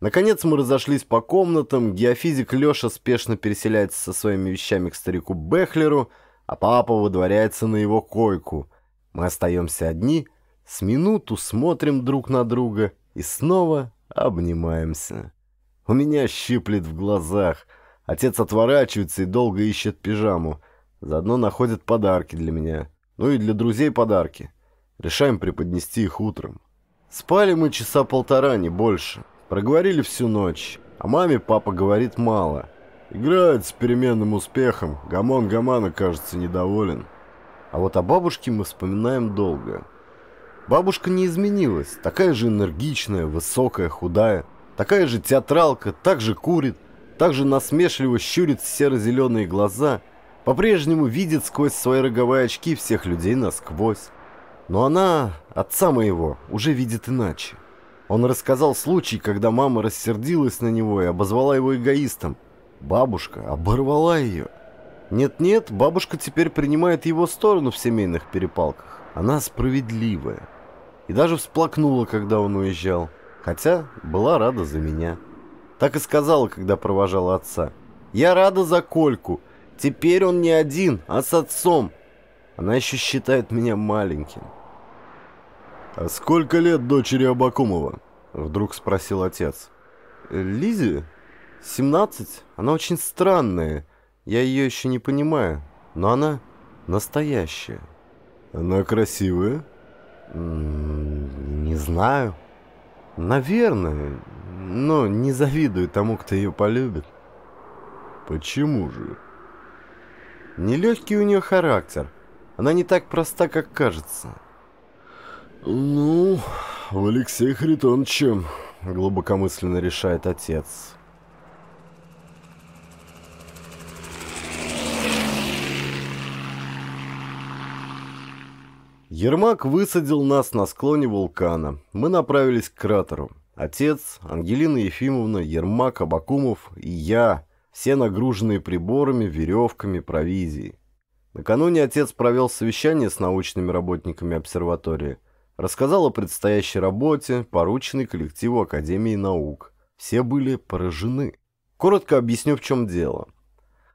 Наконец мы разошлись по комнатам, геофизик Леша спешно переселяется со своими вещами к старику Бехлеру, а папа выдворяется на его койку. Мы остаемся одни, с минуту смотрим друг на друга и снова обнимаемся. У меня щиплет в глазах. Отец отворачивается и долго ищет пижаму. Заодно находит подарки для меня. Ну и для друзей подарки. Решаем преподнести их утром. Спали мы часа полтора, не больше. Проговорили всю ночь. А маме папа говорит мало. Играет с переменным успехом. Гамон Гамана, кажется, недоволен. А вот о бабушке мы вспоминаем долго. Бабушка не изменилась. Такая же энергичная, высокая, худая. Такая же театралка, так же курит, так же насмешливо щурит серо-зеленые глаза. По-прежнему видит сквозь свои роговые очки всех людей насквозь. Но она, отца моего, уже видит иначе. Он рассказал случай, когда мама рассердилась на него и обозвала его эгоистом. Бабушка оборвала ее. Нет-нет, бабушка теперь принимает его сторону в семейных перепалках. Она справедливая. И даже всплакнула, когда он уезжал. Хотя была рада за меня. Так и сказала, когда провожала отца. «Я рада за Кольку. Теперь он не один, а с отцом. Она еще считает меня маленьким». «Сколько лет дочери Абакумова?» – вдруг спросил отец. «Лизе? 17. Она очень странная. Я ее еще не понимаю, но она настоящая». «Она красивая?» «М-м, «Не знаю. Наверное, но не завидую тому, кто ее полюбит». «Почему же?» «Нелегкий у нее характер. Она не так проста, как кажется». «Ну, Алексей Харитоновича», э, — глубокомысленно решает отец. Ермак высадил нас на склоне вулкана. Мы направились к кратеру. Отец, Ангелина Ефимовна, Ермак, Абакумов и я, все нагруженные приборами, веревками, провизией. Накануне отец провел совещание с научными работниками обсерватории – Рассказал о предстоящей работе, порученной коллективу Академии наук. Все были поражены. Коротко объясню, в чем дело.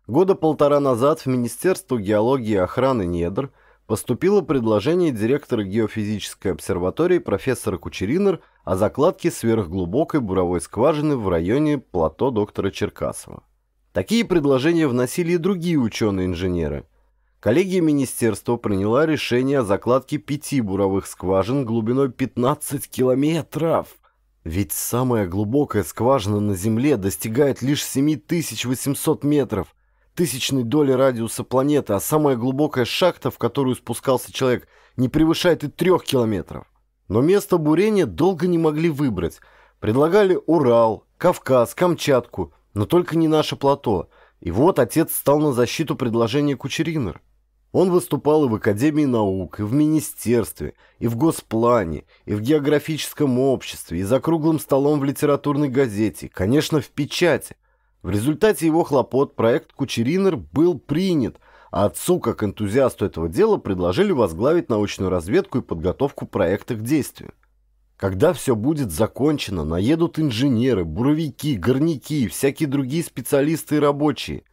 Года полтора назад в Министерство геологии и охраны недр поступило предложение директора геофизической обсерватории профессора Кучеринер о закладке сверхглубокой буровой скважины в районе плато доктора Черкасова. Такие предложения вносили и другие ученые-инженеры – Коллегия министерства приняла решение о закладке пяти буровых скважин глубиной 15 километров. Ведь самая глубокая скважина на Земле достигает лишь 7800 метров, тысячной доли радиуса планеты, а самая глубокая шахта, в которую спускался человек, не превышает и трех километров. Но место бурения долго не могли выбрать. Предлагали Урал, Кавказ, Камчатку, но только не наше плато. И вот отец стал на защиту предложения Кучеринера. Он выступал и в Академии наук, и в Министерстве, и в Госплане, и в географическом обществе, и за круглым столом в литературной газете, конечно, в печати. В результате его хлопот проект «Кучеринер» был принят, а отцу, как энтузиасту этого дела, предложили возглавить научную разведку и подготовку проекта к действию. Когда все будет закончено, наедут инженеры, буровики, горняки, всякие другие специалисты и рабочие.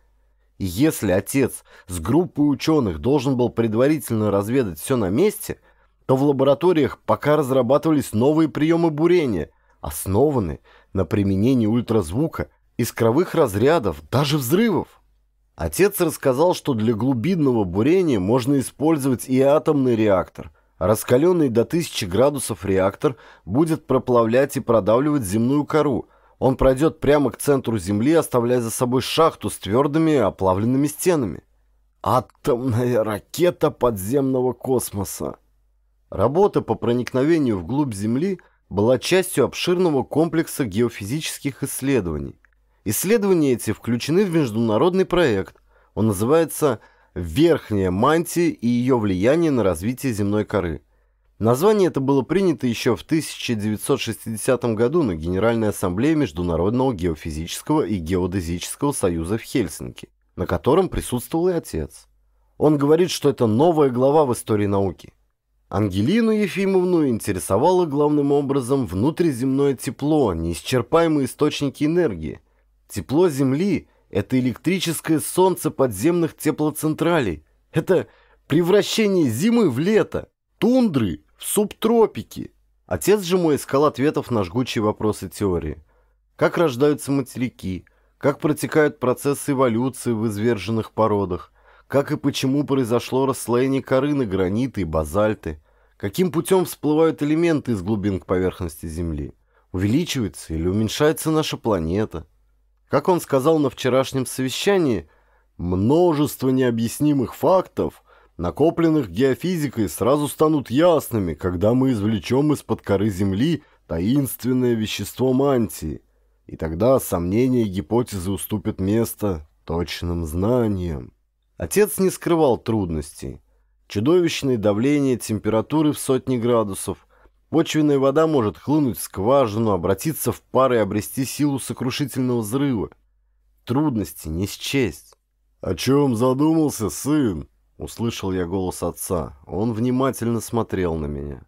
Если отец с группой ученых должен был предварительно разведать все на месте, то в лабораториях пока разрабатывались новые приемы бурения, основанные на применении ультразвука, искровых разрядов, даже взрывов. Отец рассказал, что для глубинного бурения можно использовать и атомный реактор. Раскаленный до 1000 градусов реактор будет проплавлять и продавливать земную кору – он пройдет прямо к центру Земли, оставляя за собой шахту с твердыми оплавленными стенами. Атомная ракета подземного космоса. Работа по проникновению вглубь Земли была частью обширного комплекса геофизических исследований. Исследования эти включены в международный проект. Он называется «Верхняя мантия и ее влияние на развитие земной коры». Название это было принято еще в 1960 году на Генеральной Ассамблее Международного геофизического и геодезического союза в Хельсинки, на котором присутствовал и отец. Он говорит, что это новая глава в истории науки. Ангелину Ефимовну интересовало главным образом внутриземное тепло, неисчерпаемые источники энергии. Тепло Земли – это электрическое солнце подземных теплоцентралей. Это превращение зимы в лето, тундры в субтропики! Отец же мой искал ответов на жгучие вопросы теории. Как рождаются материки? Как протекают процессы эволюции в изверженных породах? Как и почему произошло расслоение коры на граниты и базальты? Каким путем всплывают элементы из глубин к поверхности Земли? Увеличивается или уменьшается наша планета? Как он сказал на вчерашнем совещании, множество необъяснимых фактов – накопленных геофизикой, сразу станут ясными, когда мы извлечем из-под коры Земли таинственное вещество мантии, и тогда сомнения и гипотезы уступят место точным знаниям. Отец не скрывал трудностей. Чудовищное давление температуры в сотни градусов, Почвенная вода может хлынуть в скважину, обратиться в пар и обрести силу сокрушительного взрыва. Трудности не счесть. «О чем задумался, сын?» Услышал я голос отца. Он внимательно смотрел на меня.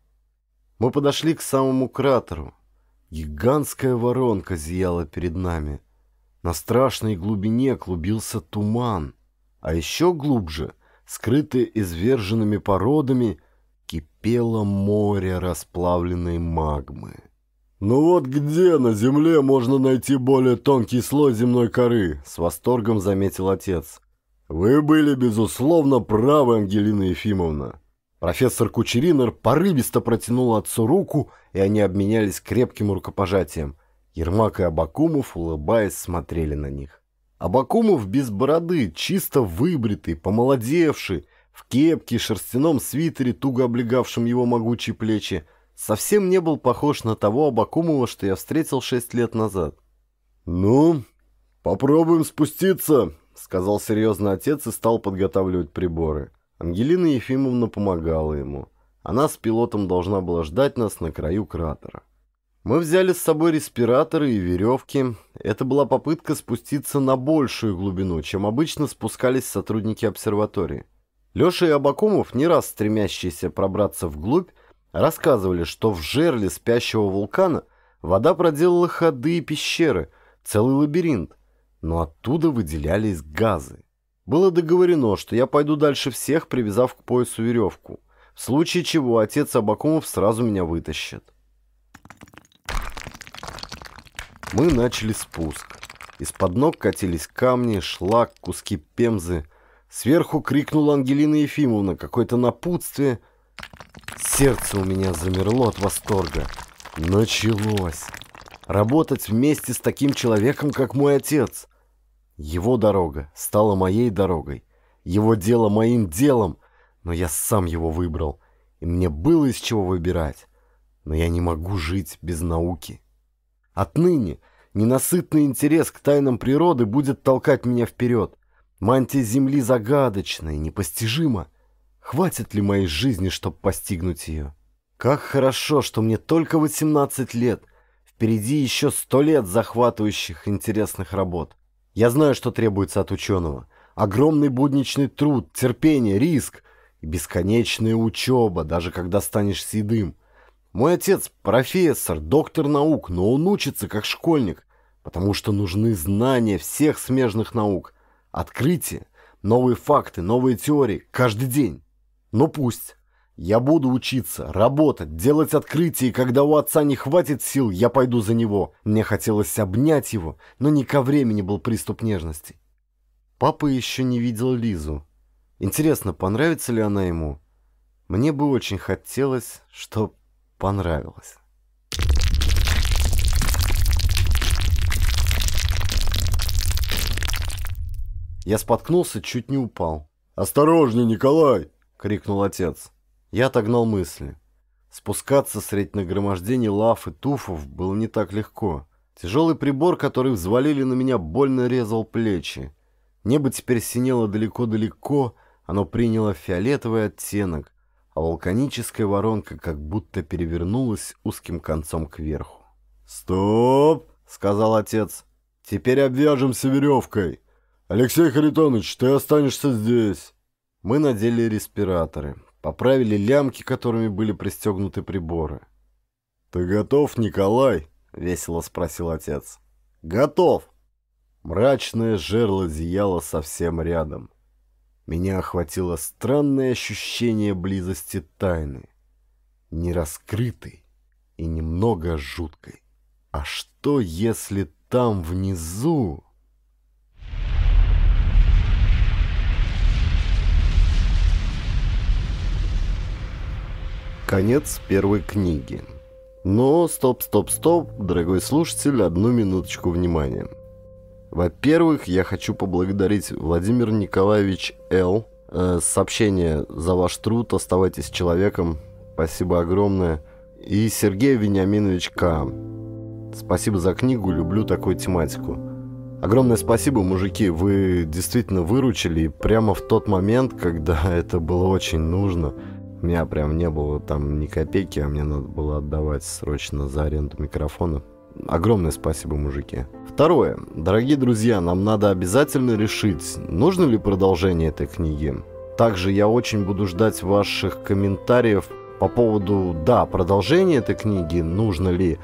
Мы подошли к самому кратеру. Гигантская воронка зияла перед нами. На страшной глубине клубился туман. А еще глубже, скрытое изверженными породами, кипело море расплавленной магмы. «Ну вот где на Земле можно найти более тонкий слой земной коры?» — с восторгом заметил отец. «Вы были, безусловно, правы, Ангелина Ефимовна». Профессор Кучеринер порывисто протянул отцу руку, и они обменялись крепким рукопожатием. Ермак и Абакумов, улыбаясь, смотрели на них. Абакумов без бороды, чисто выбритый, помолодевший, в кепке и шерстяном свитере, туго облегавшем его могучие плечи, совсем не был похож на того Абакумова, что я встретил шесть лет назад. «Ну, попробуем спуститься», сказал серьезно отец и стал подготавливать приборы. Ангелина Ефимовна помогала ему. Она с пилотом должна была ждать нас на краю кратера. Мы взяли с собой респираторы и веревки. Это была попытка спуститься на большую глубину, чем обычно спускались сотрудники обсерватории. Леша и Абакумов, не раз стремящиеся пробраться вглубь, рассказывали, что в жерле спящего вулкана вода проделала ходы и пещеры, целый лабиринт, но оттуда выделялись газы. Было договорено, что я пойду дальше всех, привязав к поясу веревку, в случае чего отец Абакумов сразу меня вытащит. Мы начали спуск. Из-под ног катились камни, шлак, куски пемзы. Сверху крикнула Ангелина Ефимовна какое-то напутствие. Сердце у меня замерло от восторга. Началось. Работать вместе с таким человеком, как мой отец. Его дорога стала моей дорогой, его дело моим делом, но я сам его выбрал, и мне было из чего выбирать. Но я не могу жить без науки. Отныне ненасытный интерес к тайнам природы будет толкать меня вперед. Мантия Земли загадочна и непостижима. Хватит ли моей жизни, чтобы постигнуть ее? Как хорошо, что мне только 18 лет. Впереди еще сто лет захватывающих интересных работ. Я знаю, что требуется от ученого. Огромный будничный труд, терпение, риск и бесконечная учеба, даже когда станешь седым. Мой отец профессор, доктор наук, но он учится как школьник, потому что нужны знания всех смежных наук, открытия, новые факты, новые теории каждый день. Но пусть. Я буду учиться, работать, делать открытия, и когда у отца не хватит сил, я пойду за него. Мне хотелось обнять его, но не ко времени был приступ нежности. Папа еще не видел Лизу. Интересно, понравится ли она ему? Мне бы очень хотелось, чтоб понравилось. Я споткнулся, чуть не упал. «Осторожнее, Николай!» — крикнул отец. Я отогнал мысли. Спускаться средь нагромождений лав и туфов было не так легко. Тяжелый прибор, который взвалили на меня, больно резал плечи. Небо теперь синело далеко-далеко, оно приняло фиолетовый оттенок, а вулканическая воронка как будто перевернулась узким концом кверху. «Стоп!» — сказал отец. «Теперь обвяжемся веревкой. Алексей Харитонович, ты останешься здесь». Мы надели респираторы. Поправили лямки, которыми были пристегнуты приборы. «Ты готов, Николай?» — весело спросил отец. «Готов!» Мрачное жерло зияло совсем рядом. Меня охватило странное ощущение близости тайны. Нераскрытой и немного жуткой. А что, если там внизу... Конец первой книги. Но стоп, стоп, стоп, дорогой слушатель, одну минуточку внимания. Во-первых, я хочу поблагодарить Владимир Николаевич Л. Э, сообщение за ваш труд, оставайтесь человеком. Спасибо огромное. И Сергей Вениаминович К. Спасибо за книгу, люблю такую тематику. Огромное спасибо, мужики, вы действительно выручили прямо в тот момент, когда это было очень нужно. У меня прям не было там ни копейки, а мне надо было отдавать срочно за аренду микрофона. Огромное спасибо, мужики. Второе. Дорогие друзья, нам надо обязательно решить, нужно ли продолжение этой книги. Также я очень буду ждать ваших комментариев по поводу, да, продолжение этой книги, нужно ли,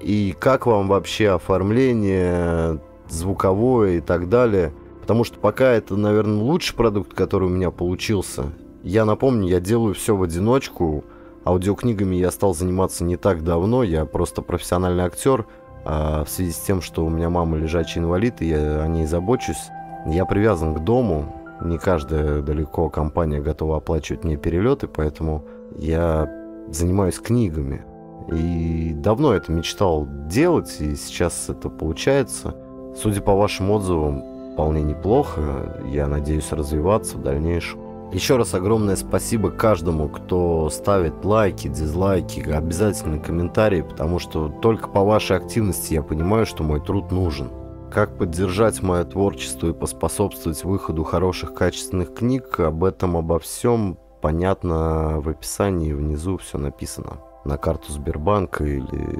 и как вам вообще оформление звуковое и так далее. Потому что пока это, наверное, лучший продукт, который у меня получился. Я напомню, я делаю все в одиночку. Аудиокнигами я стал заниматься не так давно, я просто профессиональный актер. А в связи с тем, что у меня мама лежачий инвалид, и я о ней забочусь, я привязан к дому. Не каждая далеко компания готова оплачивать мне перелеты, поэтому я занимаюсь книгами. И давно это мечтал делать, и сейчас это получается. Судя по вашим отзывам, вполне неплохо. Я надеюсь развиваться в дальнейшем. Еще раз огромное спасибо каждому, кто ставит лайки, дизлайки, обязательно комментарии, потому что только по вашей активности я понимаю, что мой труд нужен. Как поддержать мое творчество и поспособствовать выходу хороших качественных книг, об этом, обо всем понятно в описании, внизу все написано. На карту Сбербанка или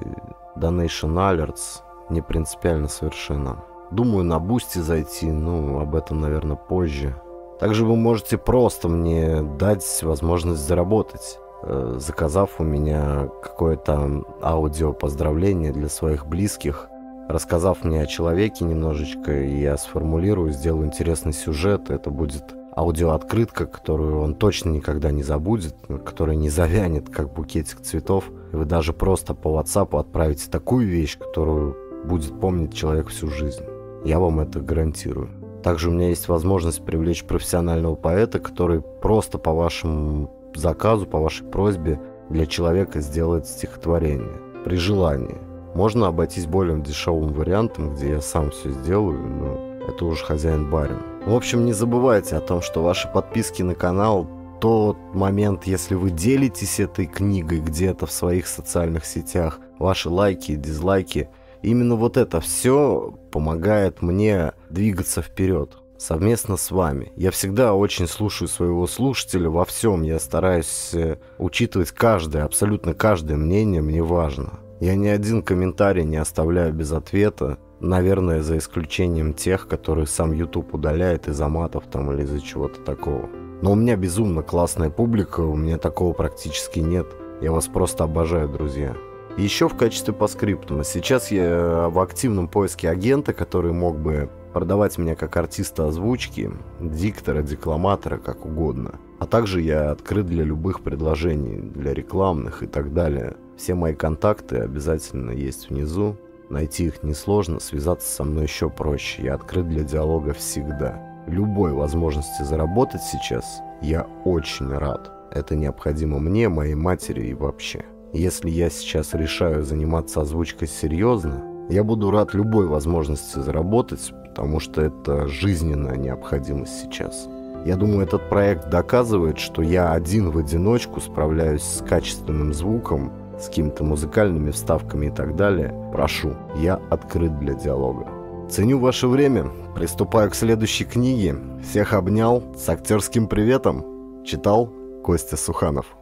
Donation Alerts, не принципиально совершенно. Думаю, на Бусти зайти, ну, об этом, наверное, позже. Также вы можете просто мне дать возможность заработать, э, заказав у меня какое-то аудио поздравление для своих близких, рассказав мне о человеке немножечко, я сформулирую, сделаю интересный сюжет, это будет аудиооткрытка, которую он точно никогда не забудет, которая не завянет, как букетик цветов. Вы даже просто по WhatsApp отправите такую вещь, которую будет помнить человек всю жизнь. Я вам это гарантирую. Также у меня есть возможность привлечь профессионального поэта, который просто по вашему заказу, по вашей просьбе для человека сделает стихотворение при желании. Можно обойтись более дешевым вариантом, где я сам все сделаю, но это уже хозяин барин. В общем, не забывайте о том, что ваши подписки на канал тот момент, если вы делитесь этой книгой где-то в своих социальных сетях, ваши лайки, дизлайки – Именно вот это все помогает мне двигаться вперед совместно с вами. Я всегда очень слушаю своего слушателя во всем. Я стараюсь э, учитывать каждое, абсолютно каждое мнение, мне важно. Я ни один комментарий не оставляю без ответа. Наверное, за исключением тех, которые сам YouTube удаляет из-за матов там или из-за чего-то такого. Но у меня безумно классная публика, у меня такого практически нет. Я вас просто обожаю, друзья. Еще в качестве поскриптума. Сейчас я э, в активном поиске агента, который мог бы продавать меня как артиста озвучки, диктора, декламатора, как угодно. А также я открыт для любых предложений, для рекламных и так далее. Все мои контакты обязательно есть внизу. Найти их несложно, связаться со мной еще проще. Я открыт для диалога всегда. Любой возможности заработать сейчас я очень рад. Это необходимо мне, моей матери и вообще. Если я сейчас решаю заниматься озвучкой серьезно, я буду рад любой возможности заработать, потому что это жизненная необходимость сейчас. Я думаю, этот проект доказывает, что я один в одиночку справляюсь с качественным звуком, с какими-то музыкальными вставками и так далее. Прошу, я открыт для диалога. Ценю ваше время, приступаю к следующей книге. Всех обнял, с актерским приветом. Читал Костя Суханов.